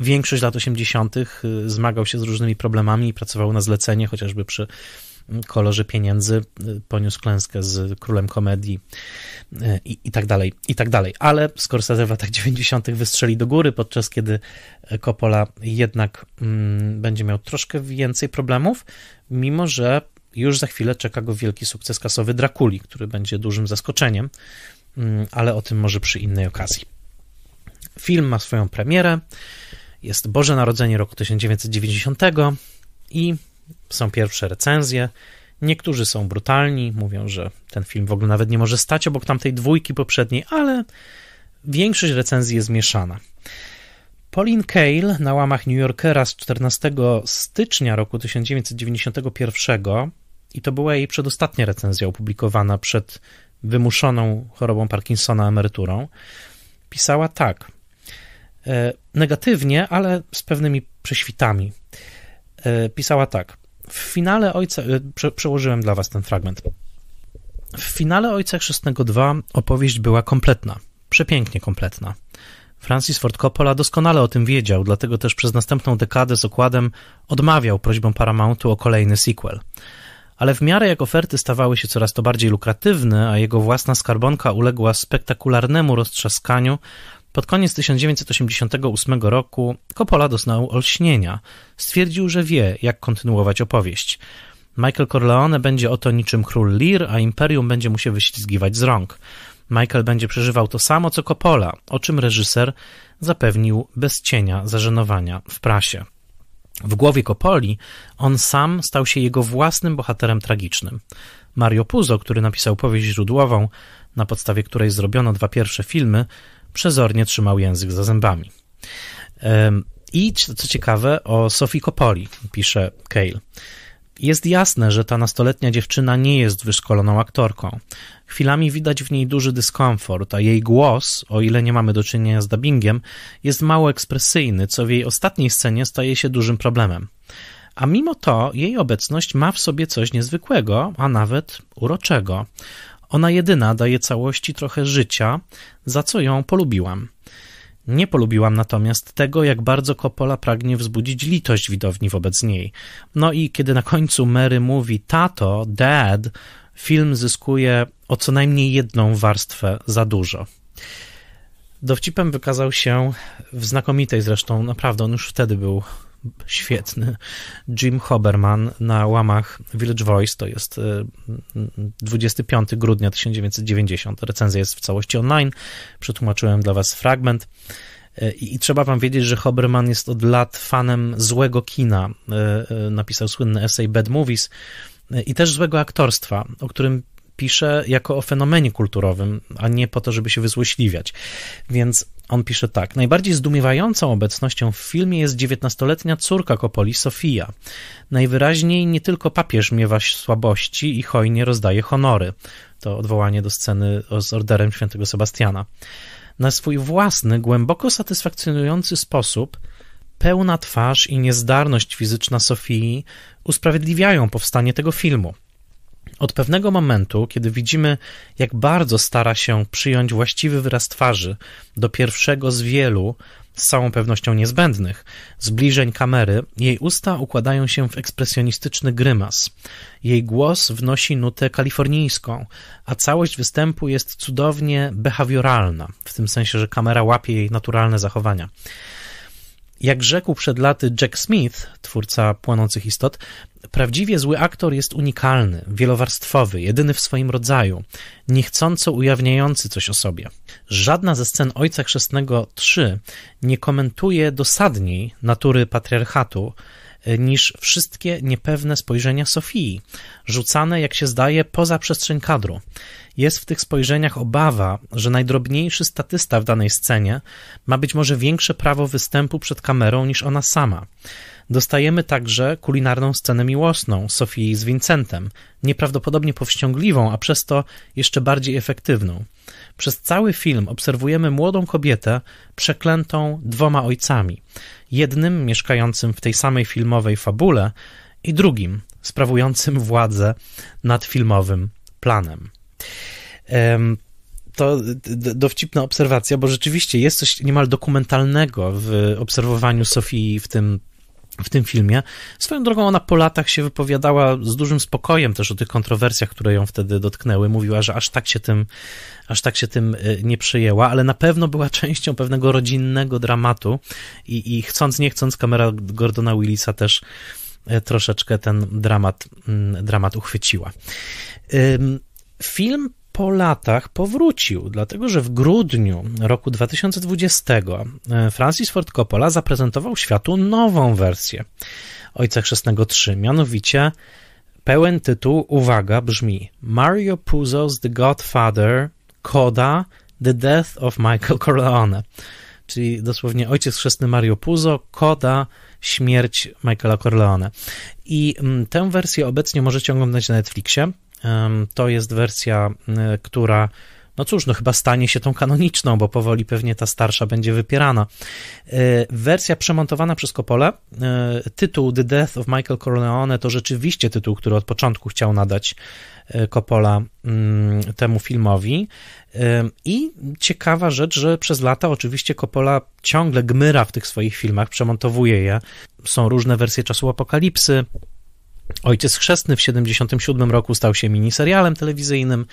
Speaker 1: większość lat 80. Y, zmagał się z różnymi problemami i pracował na zlecenie, chociażby przy kolorze pieniędzy, y, poniósł klęskę z królem komedii y, i, i tak dalej, i tak dalej. Ale Scorsese w latach 90. wystrzeli do góry, podczas kiedy Coppola jednak mm, będzie miał troszkę więcej problemów, mimo że już za chwilę czeka go wielki sukces kasowy Drakuli, który będzie dużym zaskoczeniem, mm, ale o tym może przy innej okazji. Film ma swoją premierę. Jest Boże Narodzenie roku 1990 i są pierwsze recenzje. Niektórzy są brutalni, mówią, że ten film w ogóle nawet nie może stać obok tamtej dwójki poprzedniej, ale większość recenzji jest mieszana. Pauline Kael na łamach New Yorkera z 14 stycznia roku 1991 i to była jej przedostatnia recenzja opublikowana przed wymuszoną chorobą Parkinsona emeryturą, pisała tak – E, negatywnie, ale z pewnymi prześwitami. E, pisała tak. W finale Ojca. E, prze, przełożyłem dla Was ten fragment. W finale Ojca Chrzestnego 2 opowieść była kompletna. Przepięknie kompletna. Francis Ford Coppola doskonale o tym wiedział, dlatego też przez następną dekadę z okładem odmawiał prośbą Paramountu o kolejny sequel. Ale w miarę jak oferty stawały się coraz to bardziej lukratywne, a jego własna skarbonka uległa spektakularnemu roztrzaskaniu, pod koniec 1988 roku Coppola doznał olśnienia. Stwierdził, że wie, jak kontynuować opowieść. Michael Corleone będzie oto niczym król Lear, a imperium będzie mu się wyślizgiwać z rąk. Michael będzie przeżywał to samo co Coppola, o czym reżyser zapewnił bez cienia zażenowania w prasie. W głowie Coppoli on sam stał się jego własnym bohaterem tragicznym. Mario Puzo, który napisał powieść źródłową, na podstawie której zrobiono dwa pierwsze filmy, przezornie trzymał język za zębami. I co ciekawe, o Sofii Kopoli pisze Cale. Jest jasne, że ta nastoletnia dziewczyna nie jest wyszkoloną aktorką. Chwilami widać w niej duży dyskomfort, a jej głos, o ile nie mamy do czynienia z dubbingiem, jest mało ekspresyjny, co w jej ostatniej scenie staje się dużym problemem. A mimo to jej obecność ma w sobie coś niezwykłego, a nawet uroczego. Ona jedyna daje całości trochę życia, za co ją polubiłam. Nie polubiłam natomiast tego, jak bardzo Coppola pragnie wzbudzić litość widowni wobec niej. No i kiedy na końcu Mary mówi tato, dad, film zyskuje o co najmniej jedną warstwę za dużo. Dowcipem wykazał się w znakomitej zresztą, naprawdę on już wtedy był świetny Jim Hoberman na łamach Village Voice, to jest 25 y, grudnia 1990. Recenzja jest w całości online. Przetłumaczyłem dla Was fragment. Y, I, I, trzeba wam wiedzieć, że Hoberman jest od lat fanem złego kina. Y, napisał słynny esej Bad Movies i też złego aktorstwa, o którym pisze jako o fenomenie kulturowym, a nie po to, żeby się wyzłośliwiać. Więc on pisze tak. Najbardziej zdumiewającą obecnością w filmie jest dziewiętnastoletnia córka Kopoli, Sofia. Najwyraźniej nie tylko papież miewa słabości i hojnie rozdaje honory. To odwołanie do sceny z orderem świętego Sebastiana. Na swój własny, głęboko satysfakcjonujący sposób pełna twarz i niezdarność fizyczna Sofii usprawiedliwiają powstanie tego filmu. Od pewnego momentu, kiedy widzimy, jak bardzo stara się przyjąć właściwy wyraz twarzy do pierwszego z wielu, z całą pewnością niezbędnych, zbliżeń kamery, jej usta układają się w ekspresjonistyczny grymas. Jej głos wnosi nutę kalifornijską, a całość występu jest cudownie behawioralna, w tym sensie, że kamera łapie jej naturalne zachowania. Jak rzekł przed laty Jack Smith, twórca Płonących Istot, prawdziwie zły aktor jest unikalny, wielowarstwowy, jedyny w swoim rodzaju, niechcąco ujawniający coś o sobie. Żadna ze scen Ojca Chrzestnego 3 nie komentuje dosadniej natury patriarchatu, e, niż wszystkie niepewne spojrzenia Sofii, rzucane, jak się zdaje, poza przestrzeń kadru. Jest w tych spojrzeniach obawa, że najdrobniejszy statysta w danej scenie ma być może większe prawo występu przed kamerą niż ona sama. Dostajemy także kulinarną scenę miłosną Sofii z Vincentem, nieprawdopodobnie powściągliwą, a przez to jeszcze bardziej efektywną. Przez cały film obserwujemy młodą kobietę przeklętą dwoma ojcami: jednym mieszkającym w tej samej filmowej fabule i drugim sprawującym władzę nad filmowym planem to dowcipna obserwacja, bo rzeczywiście jest coś niemal dokumentalnego w obserwowaniu Sofii w tym w tym filmie. Swoją drogą ona po latach się wypowiadała z dużym spokojem też o tych kontrowersjach, które ją wtedy dotknęły. Mówiła, że aż tak się tym, aż tak się tym e, nie przejęła, ale na pewno była *laughs* częścią pewnego rodzinnego dramatu i, i chcąc nie chcąc kamera Gordona Willisa też e, troszeczkę ten dramat, mm, dramat uchwyciła. Film po latach powrócił, dlatego że w grudniu roku 2020 e, Francis Ford Coppola zaprezentował światu nową wersję Ojca Chrzestnego 3, mianowicie pełen tytuł, uwaga, brzmi Mario Puzo's The Godfather, Koda, The Death of Michael Corleone, czyli dosłownie Ojciec Chrzestny Mario Puzo, Koda, Śmierć Michaela Corleone. I mm, tę wersję obecnie możecie oglądać na Netflixie. To jest wersja, e, która no cóż, no chyba stanie się tą kanoniczną, bo powoli pewnie ta starsza będzie wypierana. E, wersja przemontowana przez Coppola. E, tytuł The Death of Michael Corleone to rzeczywiście tytuł, który od początku chciał nadać Coppola mm, temu filmowi. I ciekawa rzecz, że przez lata oczywiście Coppola ciągle gmyra w tych swoich filmach, przemontowuje je. Są różne wersje czasu apokalipsy, Ojciec Chrzestny w 1977 roku stał się miniserialem telewizyjnym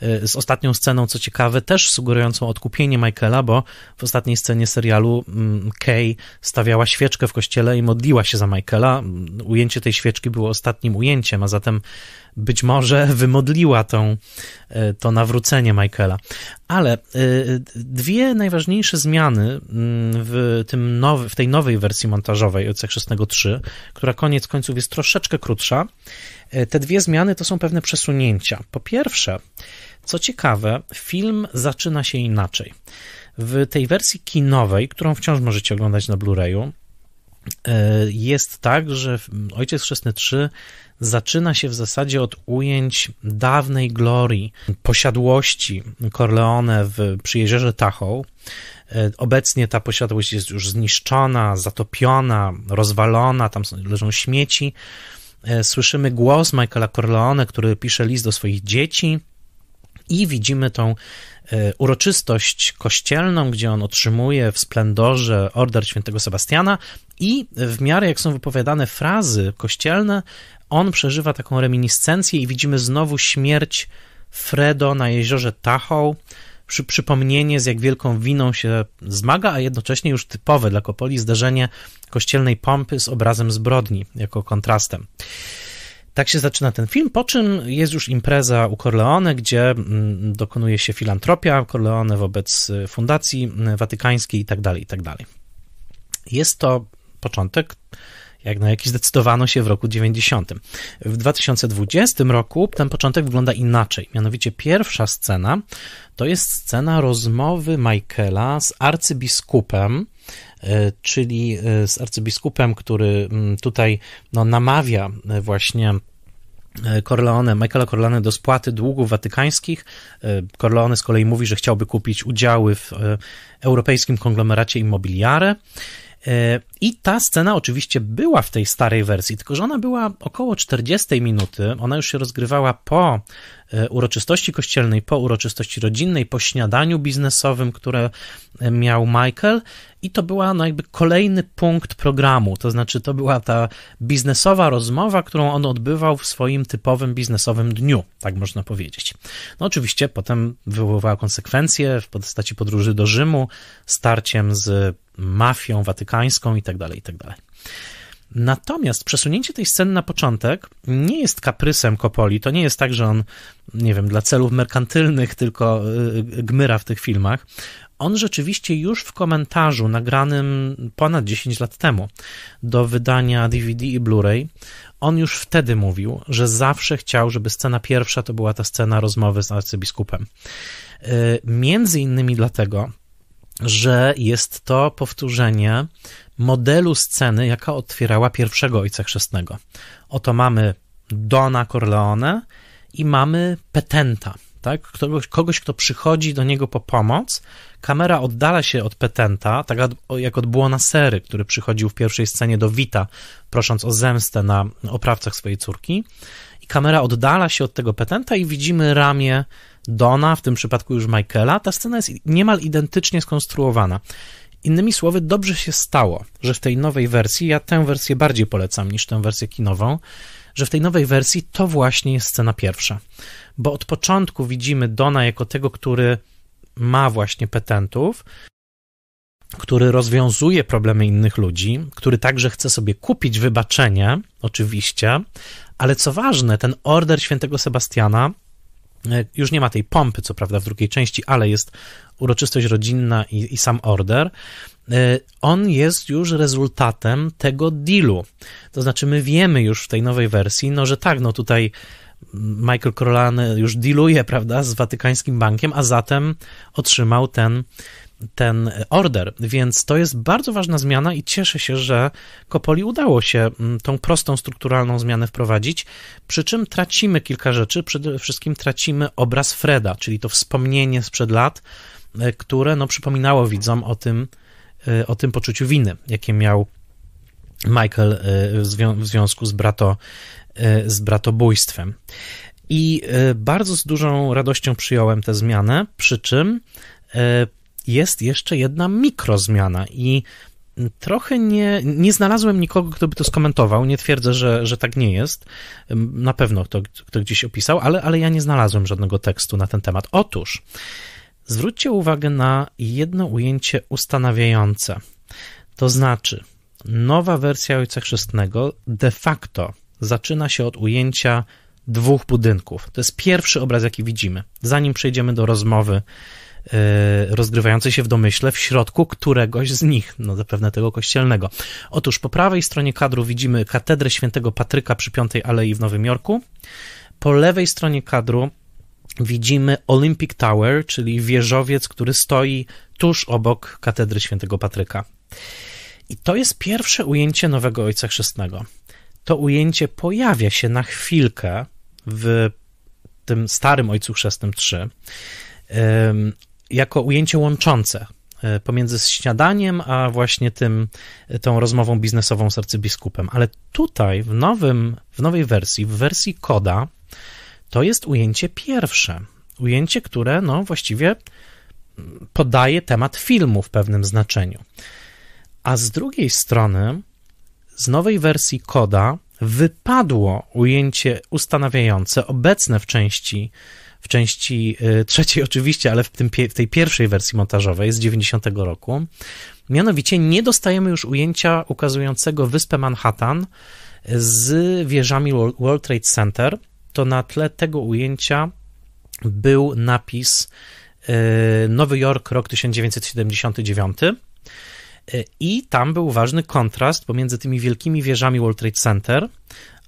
Speaker 1: e, z ostatnią sceną, co ciekawe, też sugerującą odkupienie Michaela, bo w ostatniej scenie serialu mm, Kay stawiała świeczkę w kościele i modliła się za Michaela. Mm, ujęcie tej świeczki było ostatnim ujęciem, a zatem być może wymodliła tą, e, to nawrócenie Michaela. Ale e, dwie najważniejsze zmiany mm, w, tym nowy, w tej nowej wersji montażowej Ojca Chrzestnego 3, która koniec końców jest troszeczkę krótsza, e, te dwie zmiany to są pewne przesunięcia. Po pierwsze, co ciekawe, film zaczyna się inaczej. W tej wersji kinowej, którą wciąż możecie oglądać na Blu-rayu, jest tak, że Ojciec Chrzestny 3 zaczyna się w zasadzie od ujęć dawnej glorii, posiadłości Corleone w przyjeździe Tahoe. E, obecnie ta posiadłość jest już zniszczona, zatopiona, rozwalona, tam leżą śmieci. E, słyszymy głos Michaela Corleone, który pisze list do swoich dzieci i widzimy tą e, uroczystość kościelną, gdzie on otrzymuje w splendorze order świętego Sebastiana i w miarę jak są wypowiadane frazy kościelne, on przeżywa taką reminiscencję i widzimy znowu śmierć Fredo na jeziorze Tahoe, przy, przypomnienie, z jak wielką winą się zmaga, a jednocześnie już typowe dla Kopoli zdarzenie kościelnej pompy z obrazem zbrodni jako kontrastem. Tak się zaczyna ten film, po czym jest już impreza u Corleone, gdzie mm, dokonuje się filantropia Corleone wobec y, fundacji y, watykańskiej itd., tak itd. Tak jest to początek jak na jakiś zdecydowano się w roku 90. W 2020 roku ten początek wygląda inaczej. Mianowicie pierwsza scena to jest scena rozmowy Michaela z arcybiskupem, e, czyli e, z arcybiskupem, który mm, tutaj no, namawia e, właśnie Corleone, Michaela Corleone do spłaty długów watykańskich. Corleone z kolei mówi, że chciałby kupić udziały w europejskim konglomeracie Immobiliare i ta scena oczywiście była w tej starej wersji, tylko że ona była około 40 minuty. Ona już się rozgrywała po E, uroczystości kościelnej, po uroczystości rodzinnej, po śniadaniu biznesowym, które e, miał Michael i to była no jakby kolejny punkt programu, to znaczy to była ta biznesowa rozmowa, którą on odbywał w swoim typowym biznesowym dniu, tak można powiedzieć. No oczywiście potem wywoływała konsekwencje w postaci podróży do Rzymu, starciem z mafią watykańską tak itd. Tak Natomiast przesunięcie tej sceny na początek nie jest kaprysem Kopoli. To nie jest tak, że on, nie wiem, dla celów merkantylnych tylko y, y, gmyra w tych filmach. On rzeczywiście już w komentarzu nagranym ponad 10 lat temu do wydania DVD i Blu-ray, on już wtedy mówił, że zawsze chciał, żeby scena pierwsza to była ta scena rozmowy z arcybiskupem. Y, między innymi dlatego, że jest to powtórzenie modelu sceny, jaka otwierała pierwszego ojca chrzestnego. Oto mamy Dona Corleone i mamy petenta, tak? Kogoś, kogoś, kto przychodzi do niego po pomoc. Kamera oddala się od petenta, tak jak od Sery, który przychodził w pierwszej scenie do Wita, prosząc o zemstę na oprawcach swojej córki. I kamera oddala się od tego petenta i widzimy ramię Dona, w tym przypadku już Michaela. Ta scena jest niemal identycznie skonstruowana. Innymi słowy, dobrze się stało, że w tej nowej wersji, ja tę wersję bardziej polecam niż tę wersję kinową, że w tej nowej wersji to właśnie jest scena pierwsza. Bo od początku widzimy Dona jako tego, który ma właśnie petentów, który rozwiązuje problemy innych ludzi, który także chce sobie kupić wybaczenie, oczywiście, ale co ważne, ten order świętego Sebastiana E, już nie ma tej pompy, co prawda, w drugiej części, ale jest uroczystość rodzinna i, i sam order. E, on jest już rezultatem tego dealu. To znaczy, my wiemy już w tej nowej wersji, no że tak, no tutaj Michael Corleone już dealuje, *laughs* prawda, z Watykańskim Bankiem, a zatem otrzymał ten ten order, więc to jest bardzo ważna zmiana i cieszę się, że Kopoli udało się mm, tą prostą, strukturalną zmianę wprowadzić, przy czym tracimy kilka rzeczy, przede wszystkim tracimy obraz Freda, czyli to wspomnienie sprzed lat, e, które no, przypominało widzom o tym, e, o tym poczuciu winy, jakie miał Michael e, w związku z, brato, z bratobójstwem. I bardzo z dużą radością przyjąłem tę zmianę, przy czym jest jeszcze jedna mikrozmiana i trochę nie, nie znalazłem nikogo, kto by to skomentował. Nie twierdzę, że, że tak nie jest. Na pewno kto, kto gdzieś opisał, ale, ale ja nie znalazłem żadnego tekstu na ten temat. Otóż zwróćcie uwagę na jedno ujęcie ustanawiające. To znaczy, nowa wersja Ojca Chrzestnego de facto zaczyna się od ujęcia dwóch budynków. To jest pierwszy obraz, jaki widzimy, zanim przejdziemy do rozmowy E, rozgrywającej się w domyśle w środku któregoś z nich, no zapewne tego kościelnego. Otóż po prawej stronie kadru widzimy katedrę świętego Patryka przy Piątej Alei w Nowym Jorku. Po lewej stronie kadru widzimy Olympic Tower, czyli wieżowiec, który stoi tuż obok katedry świętego Patryka. I to jest pierwsze ujęcie nowego Ojca Chrzestnego. To ujęcie pojawia się na chwilkę w tym starym Ojcu Chrzestnym 3 jako ujęcie łączące e, pomiędzy śniadaniem, a właśnie tym, e, tą rozmową biznesową z arcybiskupem. Ale tutaj w, nowym, w nowej wersji, w wersji koda, to jest ujęcie pierwsze. Ujęcie, które no, właściwie podaje temat filmu w pewnym znaczeniu. A z drugiej strony, z nowej wersji koda wypadło ujęcie ustanawiające obecne w części w części y, trzeciej oczywiście, ale w, tym, w tej pierwszej wersji montażowej z 90 roku. Mianowicie nie dostajemy już ujęcia ukazującego wyspę Manhattan y, z wieżami World Trade Center. To na tle tego ujęcia był napis y, Nowy Jork, rok 1979. I tam był ważny kontrast pomiędzy tymi wielkimi wieżami World Trade Center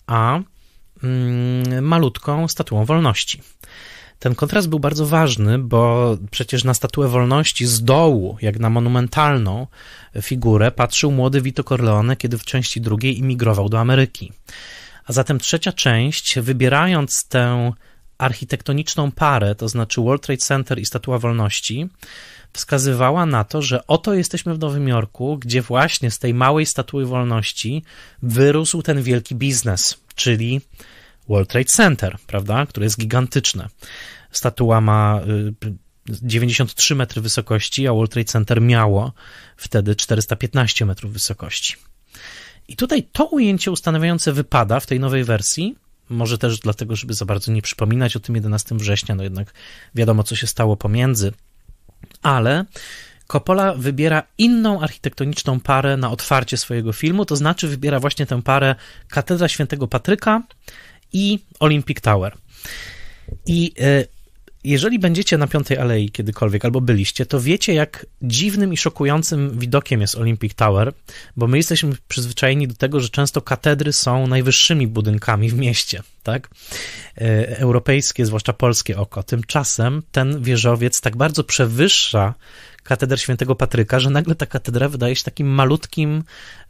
Speaker 1: a mm, malutką statuą wolności. Ten kontrast był bardzo ważny, bo przecież na statuę wolności z dołu, jak na monumentalną figurę, patrzył młody Vito Corleone, kiedy w części drugiej imigrował do Ameryki. A zatem trzecia część, wybierając tę architektoniczną parę, to znaczy World Trade Center i Statua Wolności, wskazywała na to, że oto jesteśmy w Nowym Jorku, gdzie właśnie z tej małej statuły Wolności wyrósł ten wielki biznes, czyli World Trade Center, prawda, które jest gigantyczne. Statua ma 93 y, metry wysokości, a World Trade Center miało wtedy 415 metrów wysokości. I tutaj to ujęcie ustanawiające wypada w tej nowej wersji, może też dlatego, żeby za bardzo nie przypominać o tym 11 września, no jednak wiadomo, co się stało pomiędzy, ale Coppola wybiera inną architektoniczną parę na otwarcie swojego filmu, to znaczy wybiera właśnie tę parę Katedra Świętego Patryka i Olympic Tower. I e, jeżeli będziecie na Piątej Alei kiedykolwiek, albo byliście, to wiecie, jak dziwnym i szokującym widokiem jest Olympic Tower, bo my jesteśmy przyzwyczajeni do tego, że często katedry są najwyższymi budynkami w mieście, tak? E, europejskie, zwłaszcza polskie oko. Tymczasem ten wieżowiec tak bardzo przewyższa katedrę świętego Patryka, że nagle ta katedra wydaje się takim malutkim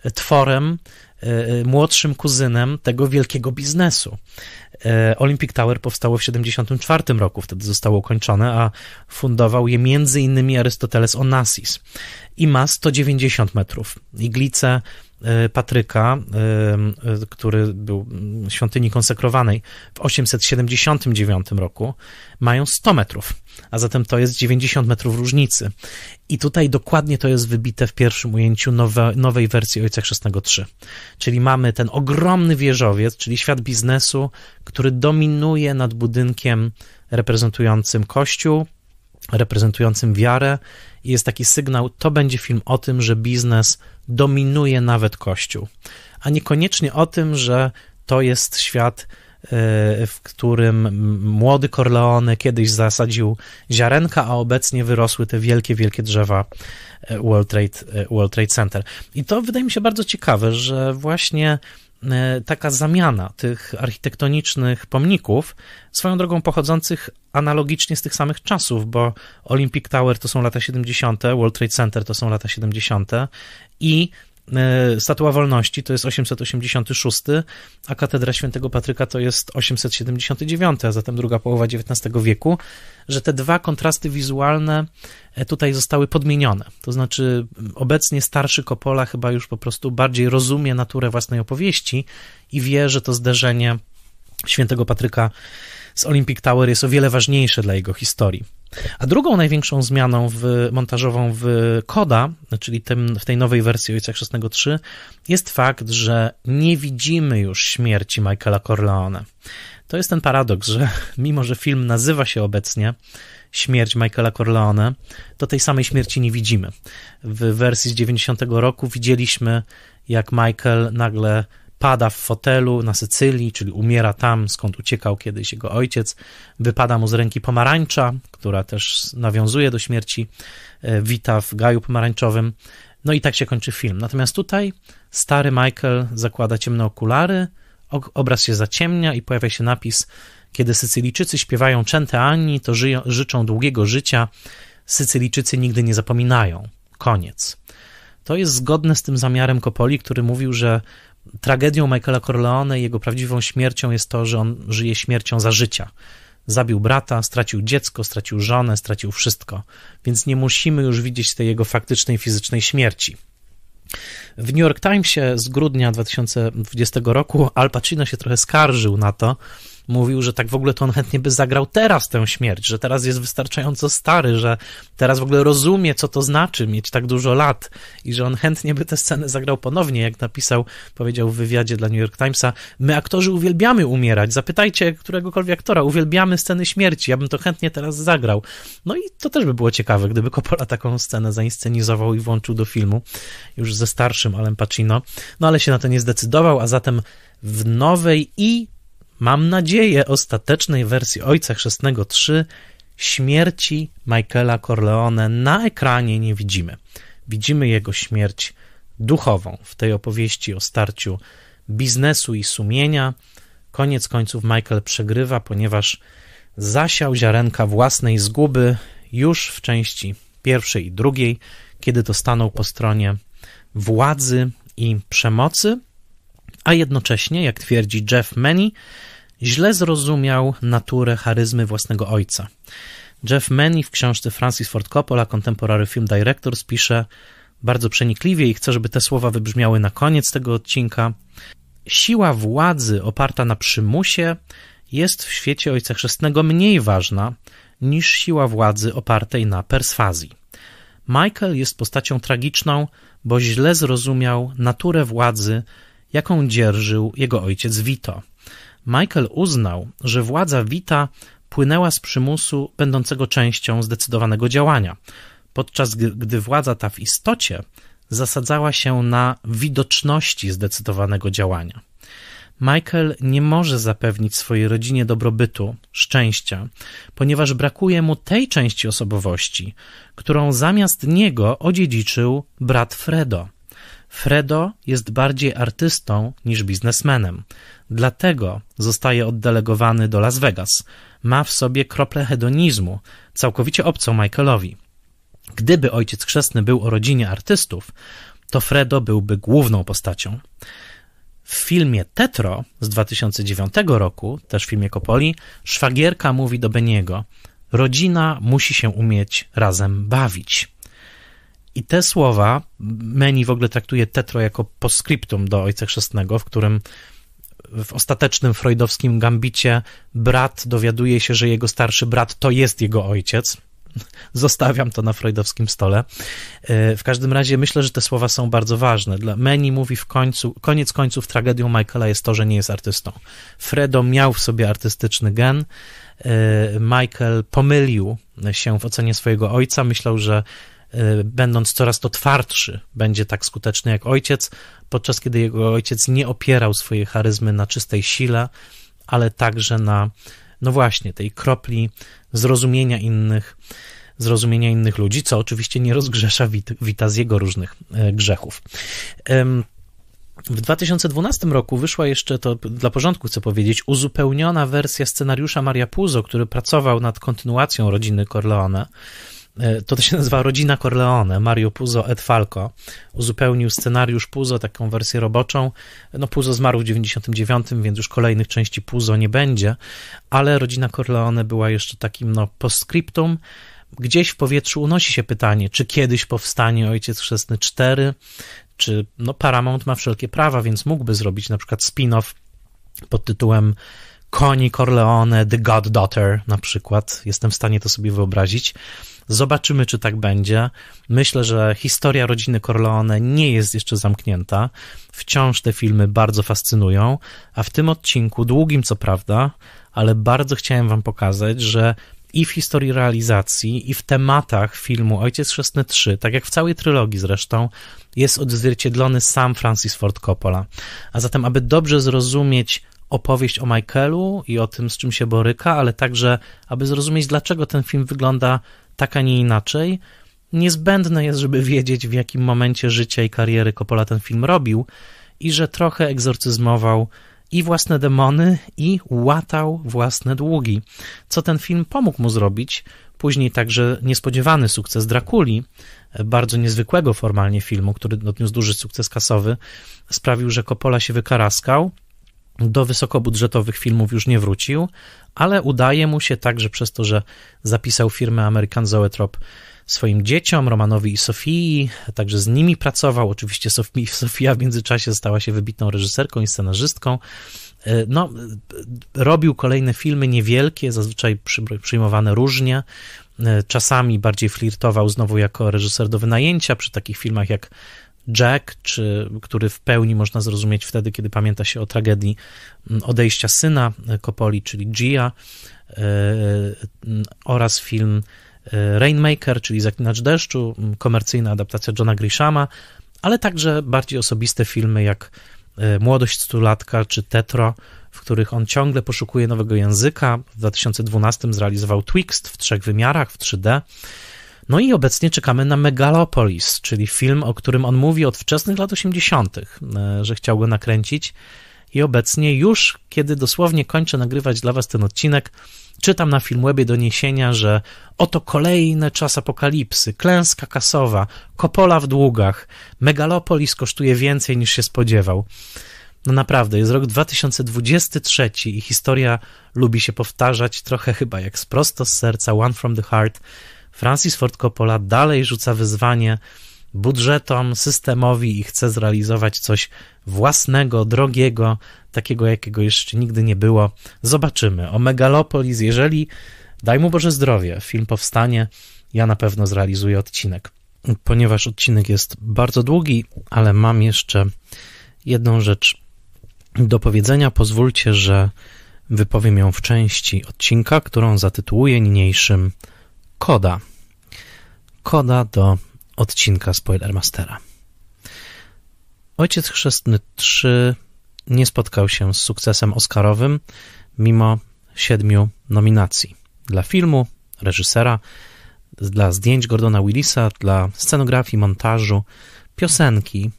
Speaker 1: e, tworem E, e, młodszym kuzynem tego wielkiego biznesu. E, Olympic Tower powstało w 1974 roku, wtedy zostało ukończone, a fundował je m.in. Arystoteles Onassis. I ma 190 metrów. Iglice E, Patryka, e, e, który był świątyni konsekrowanej w 879 roku, mają 100 metrów, a zatem to jest 90 metrów różnicy. I tutaj dokładnie to jest wybite w pierwszym ujęciu nowe, nowej wersji Ojca Chrzestnego 3. Czyli mamy ten ogromny wieżowiec, czyli świat biznesu, który dominuje nad budynkiem reprezentującym kościół, reprezentującym wiarę i jest taki sygnał, to będzie film o tym, że biznes dominuje nawet Kościół, a niekoniecznie o tym, że to jest świat, e, w którym młody Corleone kiedyś zasadził ziarenka, a obecnie wyrosły te wielkie, wielkie drzewa e, World Trade, e, World Trade Center. I to wydaje mi się bardzo ciekawe, że właśnie E, taka zamiana tych architektonicznych pomników, swoją drogą pochodzących analogicznie z tych samych czasów, bo Olympic Tower to są lata 70., World Trade Center to są lata 70. i E, Statua Wolności to jest 886, a katedra Świętego Patryka to jest 879, a zatem druga połowa XIX wieku, że te dwa kontrasty wizualne e, tutaj zostały podmienione. To znaczy, obecnie starszy kopola chyba już po prostu bardziej rozumie naturę własnej opowieści i wie, że to zderzenie Świętego Patryka z Olympic Tower jest o wiele ważniejsze dla jego historii. A drugą największą zmianą w, montażową w Koda, czyli tym, w tej nowej wersji Ojca Chrzestnego 3, jest fakt, że nie widzimy już śmierci Michaela Corleone. To jest ten paradoks, że *laughs* mimo, że film nazywa się obecnie Śmierć Michaela Corleone, to tej samej śmierci nie widzimy. W wersji z 90 roku widzieliśmy, jak Michael nagle pada w fotelu na Sycylii, czyli umiera tam, skąd uciekał kiedyś jego ojciec. Wypada mu z ręki pomarańcza, która też nawiązuje do śmierci e, Wita w gaju pomarańczowym. No i tak się kończy film. Natomiast tutaj stary Michael zakłada ciemne okulary, obraz się zaciemnia i pojawia się napis: Kiedy Sycylijczycy śpiewają Czente Anni, to życzą długiego życia. Sycylijczycy nigdy nie zapominają. Koniec. To jest zgodne z tym zamiarem Kopoli, który mówił, że tragedią Michaela Corleone i jego prawdziwą śmiercią jest to, że on żyje śmiercią za życia. Zabił brata, stracił dziecko, stracił żonę, stracił wszystko, więc nie musimy już widzieć tej jego faktycznej, fizycznej śmierci. W New York Timesie z grudnia 2020 roku Al Pacino się trochę skarżył na to, mówił, że tak w ogóle to on chętnie by zagrał teraz tę śmierć, że teraz jest wystarczająco stary, że teraz w ogóle rozumie, co to znaczy mieć tak dużo lat i że on chętnie by tę scenę zagrał ponownie, jak napisał, powiedział w wywiadzie dla New York Timesa. My, aktorzy, uwielbiamy umierać. Zapytajcie któregokolwiek aktora, uwielbiamy sceny śmierci. Ja bym to chętnie teraz zagrał. No i to też by było ciekawe, gdyby Coppola taką scenę zainscenizował i włączył do filmu, już ze starszym Alem Pacino. No ale się na to nie zdecydował, a zatem w nowej i mam nadzieję, ostatecznej wersji Ojca Chrzestnego 3 śmierci Michaela Corleone na ekranie nie widzimy. Widzimy jego śmierć duchową w tej opowieści o starciu biznesu i sumienia. Koniec końców Michael przegrywa, ponieważ zasiał ziarenka własnej zguby już w części pierwszej i drugiej, kiedy to stanął po stronie władzy i przemocy, a jednocześnie, jak twierdzi Jeff Manny, źle zrozumiał naturę charyzmy własnego ojca. Jeff Manny w książce Francis Ford Coppola Contemporary Film Director, pisze bardzo przenikliwie i chcę, żeby te słowa wybrzmiały na koniec tego odcinka. Siła władzy oparta na przymusie jest w świecie Ojca Chrzestnego mniej ważna niż siła władzy opartej na perswazji. Michael jest postacią tragiczną, bo źle zrozumiał naturę władzy, jaką dzierżył jego ojciec Vito. Michael uznał, że władza Wita płynęła z przymusu będącego częścią zdecydowanego działania, podczas gdy, władza ta w istocie zasadzała się na widoczności zdecydowanego działania. Michael nie może zapewnić swojej rodzinie dobrobytu, szczęścia, ponieważ brakuje mu tej części osobowości, którą zamiast niego odziedziczył brat Fredo. Fredo jest bardziej artystą niż biznesmenem. Dlatego zostaje oddelegowany do Las Vegas. Ma w sobie kroplę hedonizmu, całkowicie obcą Michaelowi. Gdyby ojciec chrzestny był o rodzinie artystów, to Fredo byłby główną postacią. W filmie Tetro z 2009 roku, też w filmie Kopoli, szwagierka mówi do Beniego: Rodzina musi się umieć razem bawić. I te słowa Meni w ogóle traktuje Tetro jako postscriptum do Ojca Chrzestnego, w którym w ostatecznym freudowskim gambicie brat dowiaduje się, że jego starszy brat to jest jego ojciec. *laughs* Zostawiam to na freudowskim stole. E, w każdym razie myślę, że te słowa są bardzo ważne. Dla Meni mówi w końcu, koniec końców tragedią Michaela jest to, że nie jest artystą. Fredo miał w sobie artystyczny gen. E, Michael pomylił się w ocenie swojego ojca, myślał, że Y, będąc coraz to twardszy, będzie tak skuteczny jak ojciec, podczas kiedy jego ojciec nie opierał swojej charyzmy na czystej sile, ale także na, no właśnie, tej kropli zrozumienia innych, zrozumienia innych ludzi, co oczywiście nie rozgrzesza Wita z jego różnych e, grzechów. W 2012 roku wyszła jeszcze, to dla porządku chcę powiedzieć, uzupełniona wersja scenariusza Maria Puzo, który pracował nad kontynuacją rodziny Corleone E, to się nazywa Rodzina Corleone. Mario Puzo et Falco uzupełnił scenariusz Puzo, taką wersję roboczą. No Puzo zmarł w 99, więc już kolejnych części Puzo nie będzie, ale Rodzina Corleone była jeszcze takim no postscriptum. Gdzieś w powietrzu unosi się pytanie, czy kiedyś powstanie Ojciec Chrzestny 4, czy no Paramount ma wszelkie prawa, więc mógłby zrobić na przykład spin-off pod tytułem Koni Corleone, The Goddaughter na przykład. Jestem w stanie to sobie wyobrazić. Zobaczymy, czy tak będzie. Myślę, że historia rodziny Corleone nie jest jeszcze zamknięta. Wciąż te filmy bardzo fascynują, a w tym odcinku, długim co prawda, ale bardzo chciałem Wam pokazać, że i w historii realizacji, i w tematach filmu Ojciec Chrzestny 3, tak jak w całej trylogii zresztą, jest odzwierciedlony sam Francis Ford Coppola. A zatem, aby dobrze zrozumieć opowieść o Michaelu i o tym, z czym się boryka, ale także, aby zrozumieć, dlaczego ten film wygląda tak, a nie inaczej, niezbędne jest, żeby wiedzieć, w jakim momencie życia i kariery Coppola ten film robił i że trochę egzorcyzmował i własne demony, i łatał własne długi, co ten film pomógł mu zrobić. Później także niespodziewany sukces Drakuli, bardzo niezwykłego formalnie filmu, który odniósł duży sukces kasowy, sprawił, że Coppola się wykaraskał do wysokobudżetowych filmów już nie wrócił, ale udaje mu się także przez to, że zapisał firmę American Zoetrop swoim dzieciom, Romanowi i Sofii, także z nimi pracował. Oczywiście *laughs* Sofia w międzyczasie stała się wybitną reżyserką i scenarzystką. E, no, e, robił kolejne filmy niewielkie, zazwyczaj przyjmowane różnie. E, czasami bardziej flirtował znowu jako reżyser do wynajęcia przy takich filmach jak Jack, czy, który w pełni można zrozumieć wtedy, kiedy pamięta się o tragedii mm, odejścia syna e, Copoli, czyli Gia, e, e, oraz film Rainmaker, czyli Zaklinacz deszczu, komercyjna adaptacja Johna Grishama, ale także bardziej osobiste filmy jak Młodość Stulatka czy Tetro, w których on ciągle poszukuje nowego języka. W 2012 zrealizował Twixt w trzech wymiarach, w 3D. No i obecnie czekamy na Megalopolis, czyli film, o którym on mówi od wczesnych lat 80., e, że chciał go nakręcić. I obecnie już, kiedy dosłownie kończę nagrywać dla Was ten odcinek, czytam na Filmwebie doniesienia, że oto kolejny czas apokalipsy, klęska kasowa, kopola w długach, Megalopolis kosztuje więcej niż się spodziewał. No naprawdę, jest rok 2023 i historia lubi się powtarzać trochę chyba jak z prosto z serca, one from the heart. Francis Ford Coppola dalej rzuca wyzwanie budżetom, systemowi i chce zrealizować coś własnego, drogiego, takiego jakiego jeszcze nigdy nie było. Zobaczymy. O Megalopolis, jeżeli daj mu Boże zdrowie, film powstanie, ja na pewno zrealizuję odcinek. Ponieważ odcinek jest bardzo długi, ale mam jeszcze jedną rzecz do powiedzenia. Pozwólcie, że wypowiem ją w części odcinka, którą zatytułuję niniejszym koda. Koda do odcinka Spoilermastera. Ojciec Chrzestny 3 nie spotkał się z sukcesem Oscarowym, mimo siedmiu nominacji dla filmu, reżysera, dla zdjęć Gordona Willisa, dla scenografii, montażu, piosenki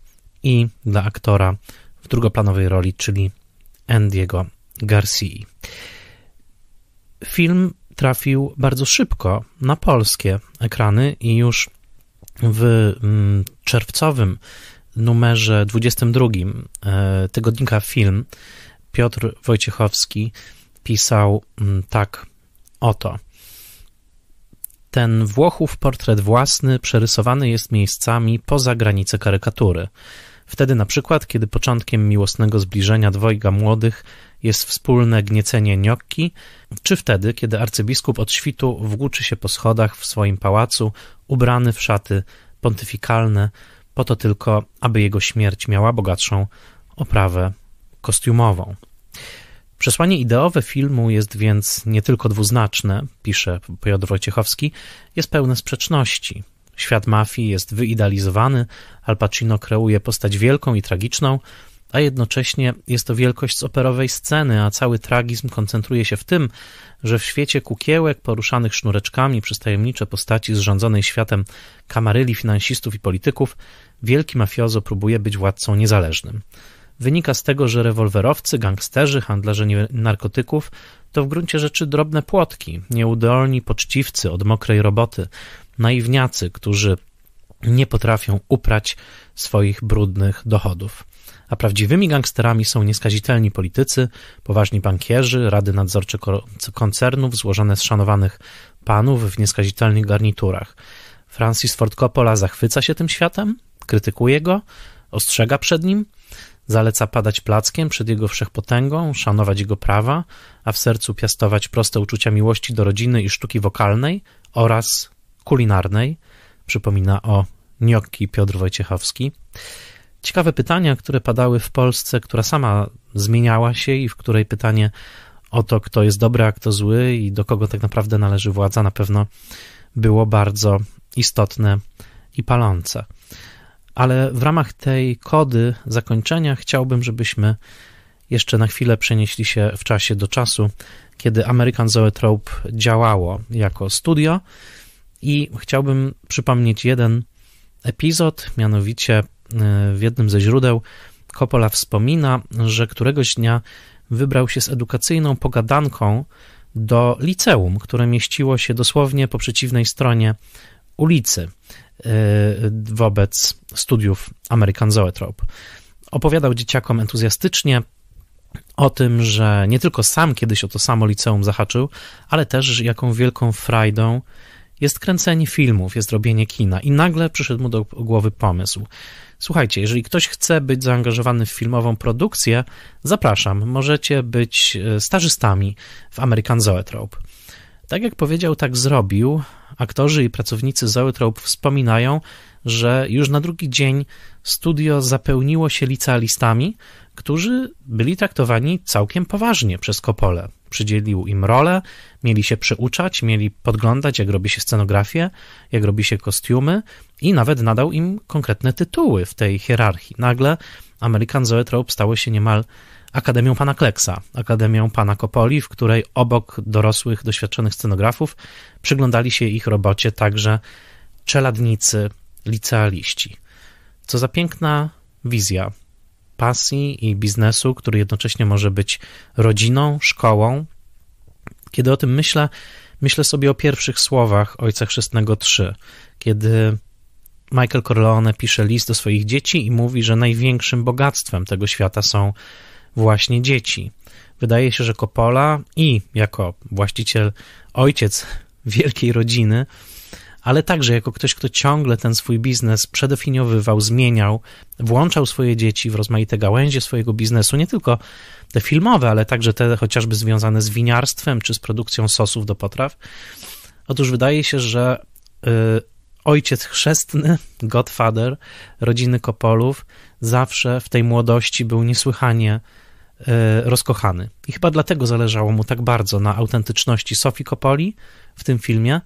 Speaker 1: i dla aktora w drugoplanowej roli, czyli Andiego Garcia. Film trafił bardzo szybko na polskie ekrany i już w mm, czerwcowym numerze 22 e, tygodnika Film Piotr Wojciechowski pisał mm, tak oto. Ten Włochów portret własny przerysowany jest miejscami poza granice karykatury. Wtedy na przykład, kiedy początkiem miłosnego zbliżenia dwojga młodych jest wspólne gniecenie niokki, czy wtedy, kiedy arcybiskup od świtu włóczy się po schodach w swoim pałacu, ubrany w szaty pontyfikalne, po to tylko, aby jego śmierć miała bogatszą oprawę kostiumową. Przesłanie ideowe filmu jest więc nie tylko dwuznaczne, pisze Piotr Wojciechowski, jest pełne sprzeczności. Świat mafii jest wyidealizowany, Al Pacino kreuje postać wielką i tragiczną, a jednocześnie jest to wielkość z operowej sceny, a cały tragizm koncentruje się w tym, że w świecie kukiełek poruszanych sznureczkami przez tajemnicze postaci zrządzonej światem kamaryli finansistów i polityków, wielki mafiozo próbuje być władcą niezależnym. Wynika z tego, że rewolwerowcy, gangsterzy, handlarze narkotyków to w gruncie rzeczy drobne płotki, nieudolni poczciwcy od mokrej roboty, naiwniacy, którzy nie potrafią uprać swoich brudnych dochodów. A prawdziwymi gangsterami są nieskazitelni politycy, poważni bankierzy, rady nadzorcze koncernów złożone z szanowanych panów w nieskazitelnych garniturach. Francis Ford Coppola zachwyca się tym światem, krytykuje go, ostrzega przed nim, zaleca padać plackiem przed jego wszechpotęgą, szanować jego prawa, a w sercu piastować proste uczucia miłości do rodziny i sztuki wokalnej oraz kulinarnej. Przypomina o gnocchi Piotr Wojciechowski. Ciekawe pytania, które padały w Polsce, która sama zmieniała się i w której pytanie o to, kto jest dobry, a kto zły i do kogo tak naprawdę należy władza, na pewno było bardzo istotne i palące. Ale w ramach tej kody zakończenia chciałbym, żebyśmy jeszcze na chwilę przenieśli się w czasie do czasu, kiedy American Zoetrope działało jako studio i chciałbym przypomnieć jeden epizod, mianowicie e, w jednym ze źródeł Coppola wspomina, że któregoś dnia wybrał się z edukacyjną pogadanką do liceum, które mieściło się dosłownie po przeciwnej stronie ulicy e, wobec studiów American Zoetrope. Opowiadał dzieciakom entuzjastycznie o tym, że nie tylko sam kiedyś o to samo liceum zahaczył, ale też jaką wielką frajdą jest kręcenie filmów, jest robienie kina i nagle przyszedł mu do głowy pomysł. Słuchajcie, jeżeli ktoś chce być zaangażowany w filmową produkcję, zapraszam, możecie być e, stażystami w American Zoetrope. Tak jak powiedział, tak zrobił. Aktorzy i pracownicy Zoetrope wspominają, że już na drugi dzień studio zapełniło się licealistami, którzy byli traktowani całkiem poważnie przez Kopole przydzielił im rolę, mieli się przyuczać, mieli podglądać, jak robi się scenografię, jak robi się kostiumy i nawet nadał im konkretne tytuły w tej hierarchii. Nagle American Zoetrope stało się niemal Akademią Pana Kleksa, Akademią Pana Kopoli, w której obok dorosłych, doświadczonych scenografów przyglądali się ich robocie także czeladnicy, licealiści. Co za piękna wizja pasji i biznesu, który jednocześnie może być rodziną, szkołą. Kiedy o tym myślę, myślę sobie o pierwszych słowach Ojca Chrzestnego 3, kiedy Michael Corleone pisze list do swoich dzieci i mówi, że największym bogactwem tego świata są właśnie dzieci. Wydaje się, że Coppola i jako właściciel, ojciec wielkiej rodziny, ale także jako ktoś, kto ciągle ten swój biznes przedefiniowywał, zmieniał, włączał swoje dzieci w rozmaite gałęzie swojego biznesu, nie tylko te filmowe, ale także te chociażby związane z winiarstwem czy z produkcją sosów do potraw. Otóż wydaje się, że y, ojciec chrzestny, godfather rodziny Kopolów, zawsze w tej młodości był niesłychanie y, rozkochany. I chyba dlatego zależało mu tak bardzo na autentyczności Sofii Kopoli w tym filmie,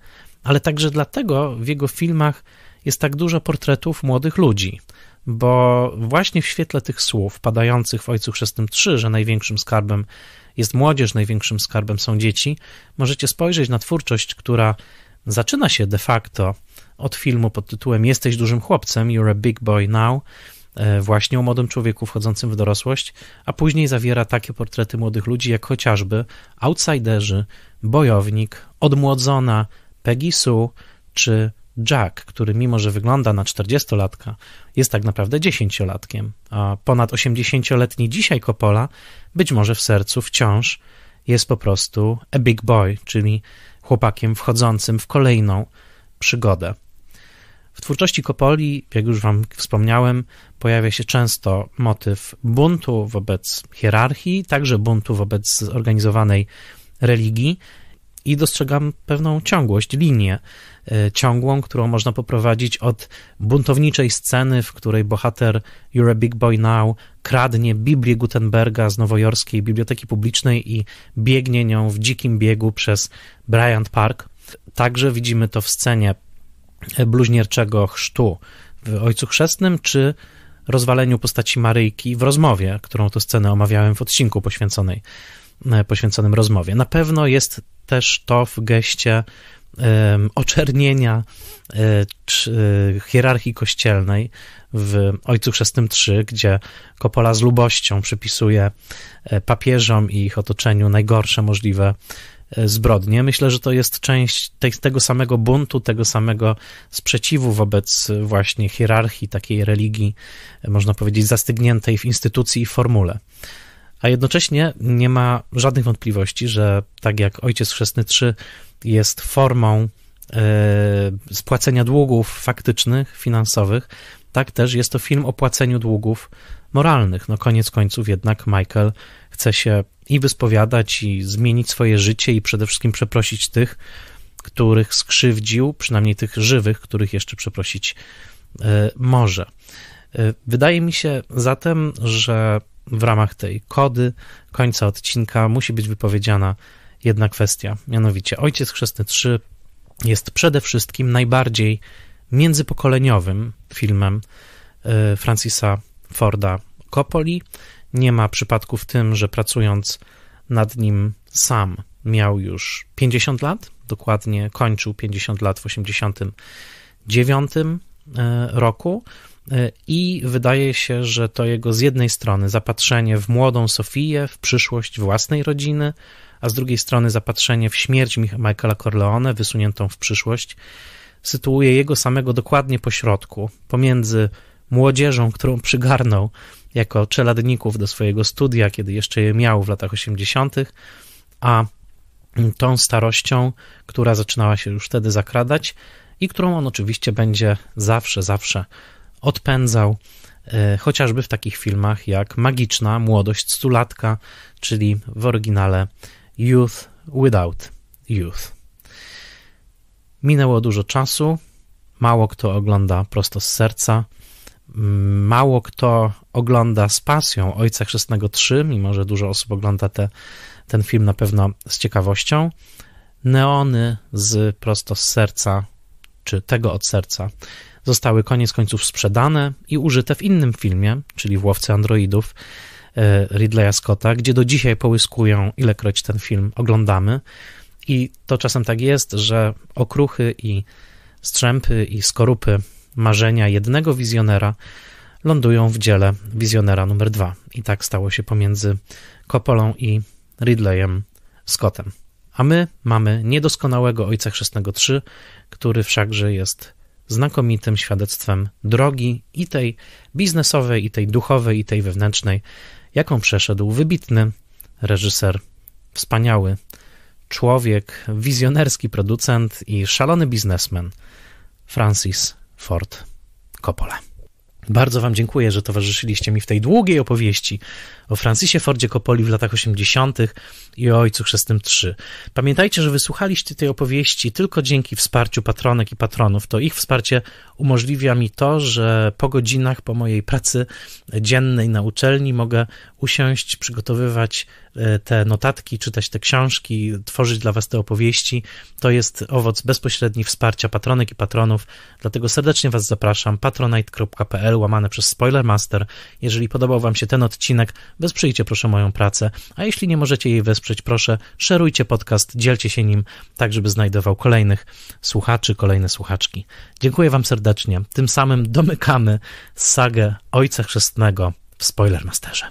Speaker 1: ale także dlatego w jego filmach jest tak dużo portretów młodych ludzi, bo właśnie w świetle tych słów padających w Ojcu Chrzestnym 3, że największym skarbem jest młodzież, największym skarbem są dzieci, możecie spojrzeć na twórczość, która zaczyna się de facto od filmu pod tytułem Jesteś dużym chłopcem, You're a Big Boy Now, e, właśnie o młodym człowieku wchodzącym w dorosłość, a później zawiera takie portrety młodych ludzi jak chociażby outsiderzy, bojownik, odmłodzona, Peggy Sue czy Jack, który mimo, że wygląda na 40-latka, jest tak naprawdę 10-latkiem, a ponad 80-letni dzisiaj Coppola być może w sercu wciąż jest po prostu a big boy, czyli chłopakiem wchodzącym w kolejną przygodę. W twórczości Coppoli, jak już wam wspomniałem, pojawia się często motyw buntu wobec hierarchii, także buntu wobec zorganizowanej religii i dostrzegam pewną ciągłość, linię e, ciągłą, którą można poprowadzić od buntowniczej sceny, w której bohater You're a Big Boy Now kradnie Biblię Gutenberga z nowojorskiej biblioteki publicznej i biegnie nią w dzikim biegu przez Bryant Park. Także widzimy to w scenie e, bluźnierczego chrztu w Ojcu Chrzestnym, czy rozwaleniu postaci Maryjki w rozmowie, którą tę scenę omawiałem w odcinku poświęconej, e, poświęconym rozmowie. Na pewno jest też to w geście oczernienia e, e, hierarchii kościelnej w Ojcu Chrzestnym 3, gdzie Coppola z lubością przypisuje e, papieżom i ich otoczeniu najgorsze możliwe zbrodnie. Myślę, że to jest część tego samego buntu, tego samego sprzeciwu wobec właśnie hierarchii takiej religii, można powiedzieć, zastygniętej w instytucji i formule a jednocześnie nie ma żadnych wątpliwości, że tak jak Ojciec Chrzestny 3 jest formą e, spłacenia długów faktycznych, finansowych, tak też jest to film o płaceniu długów moralnych. No koniec końców jednak Michael chce się i wyspowiadać, i zmienić swoje życie, i przede wszystkim przeprosić tych, których skrzywdził, przynajmniej tych żywych, których jeszcze przeprosić e, może. E, wydaje mi się zatem, że w ramach tej kody końca odcinka musi być wypowiedziana jedna kwestia, mianowicie Ojciec Chrzestny 3 jest przede wszystkim najbardziej międzypokoleniowym filmem y, Francisa Forda Coppoli. Nie ma przypadku w tym, że pracując nad nim sam miał już 50 lat, dokładnie kończył 50 lat w 89 y, roku. E, I wydaje się, że to jego z jednej strony zapatrzenie w młodą Sofię, w przyszłość własnej rodziny, a z drugiej strony zapatrzenie w śmierć Michaela Corleone, wysuniętą w przyszłość, sytuuje jego samego dokładnie po środku, pomiędzy młodzieżą, którą przygarnął jako czeladników do swojego studia, kiedy jeszcze je miał w latach 80., a tą starością, która zaczynała się już wtedy zakradać i którą on oczywiście będzie zawsze, zawsze odpędzał, e, chociażby w takich filmach jak Magiczna Młodość Stulatka, czyli w oryginale Youth Without Youth. Minęło dużo czasu, mało kto ogląda prosto z serca, mm, mało kto ogląda z pasją Ojca Chrzestnego 3, mimo że dużo osób ogląda te, ten film na pewno z ciekawością. Neony z prosto z serca, czy tego od serca zostały koniec końców sprzedane i użyte w innym filmie, czyli w Łowcy Androidów e, Ridleya Scotta, gdzie do dzisiaj połyskują, ilekroć ten film oglądamy. I to czasem tak jest, że okruchy i strzępy i skorupy marzenia jednego wizjonera lądują w dziele wizjonera numer dwa. I tak stało się pomiędzy Coppolą i Ridleyem Scottem. A my mamy niedoskonałego Ojca Chrzestnego 3, który wszakże jest znakomitym świadectwem drogi i tej biznesowej, i tej duchowej, i tej wewnętrznej, jaką przeszedł wybitny reżyser, wspaniały człowiek, wizjonerski producent i szalony biznesmen Francis Ford Coppola. Bardzo Wam dziękuję, że towarzyszyliście mi w tej długiej opowieści o Francisie Fordzie Coppoli w latach 80. i o Ojcu Chrzestnym III. Pamiętajcie, że wysłuchaliście tej opowieści tylko dzięki wsparciu patronek i patronów. To ich wsparcie umożliwia mi to, że po godzinach po mojej pracy dziennej na uczelni mogę usiąść, przygotowywać E, te notatki, czytać te książki, tworzyć dla Was te opowieści. To jest owoc bezpośredni wsparcia patronek i patronów, dlatego serdecznie Was zapraszam patronite.pl łamane przez Spoilermaster. Jeżeli podobał Wam się ten odcinek, wesprzyjcie proszę moją pracę, a jeśli nie możecie jej wesprzeć, proszę szerujcie podcast, dzielcie się nim, tak żeby znajdował kolejnych słuchaczy, kolejne słuchaczki. Dziękuję Wam serdecznie. Tym samym domykamy sagę Ojca Chrzestnego w Spoilermasterze.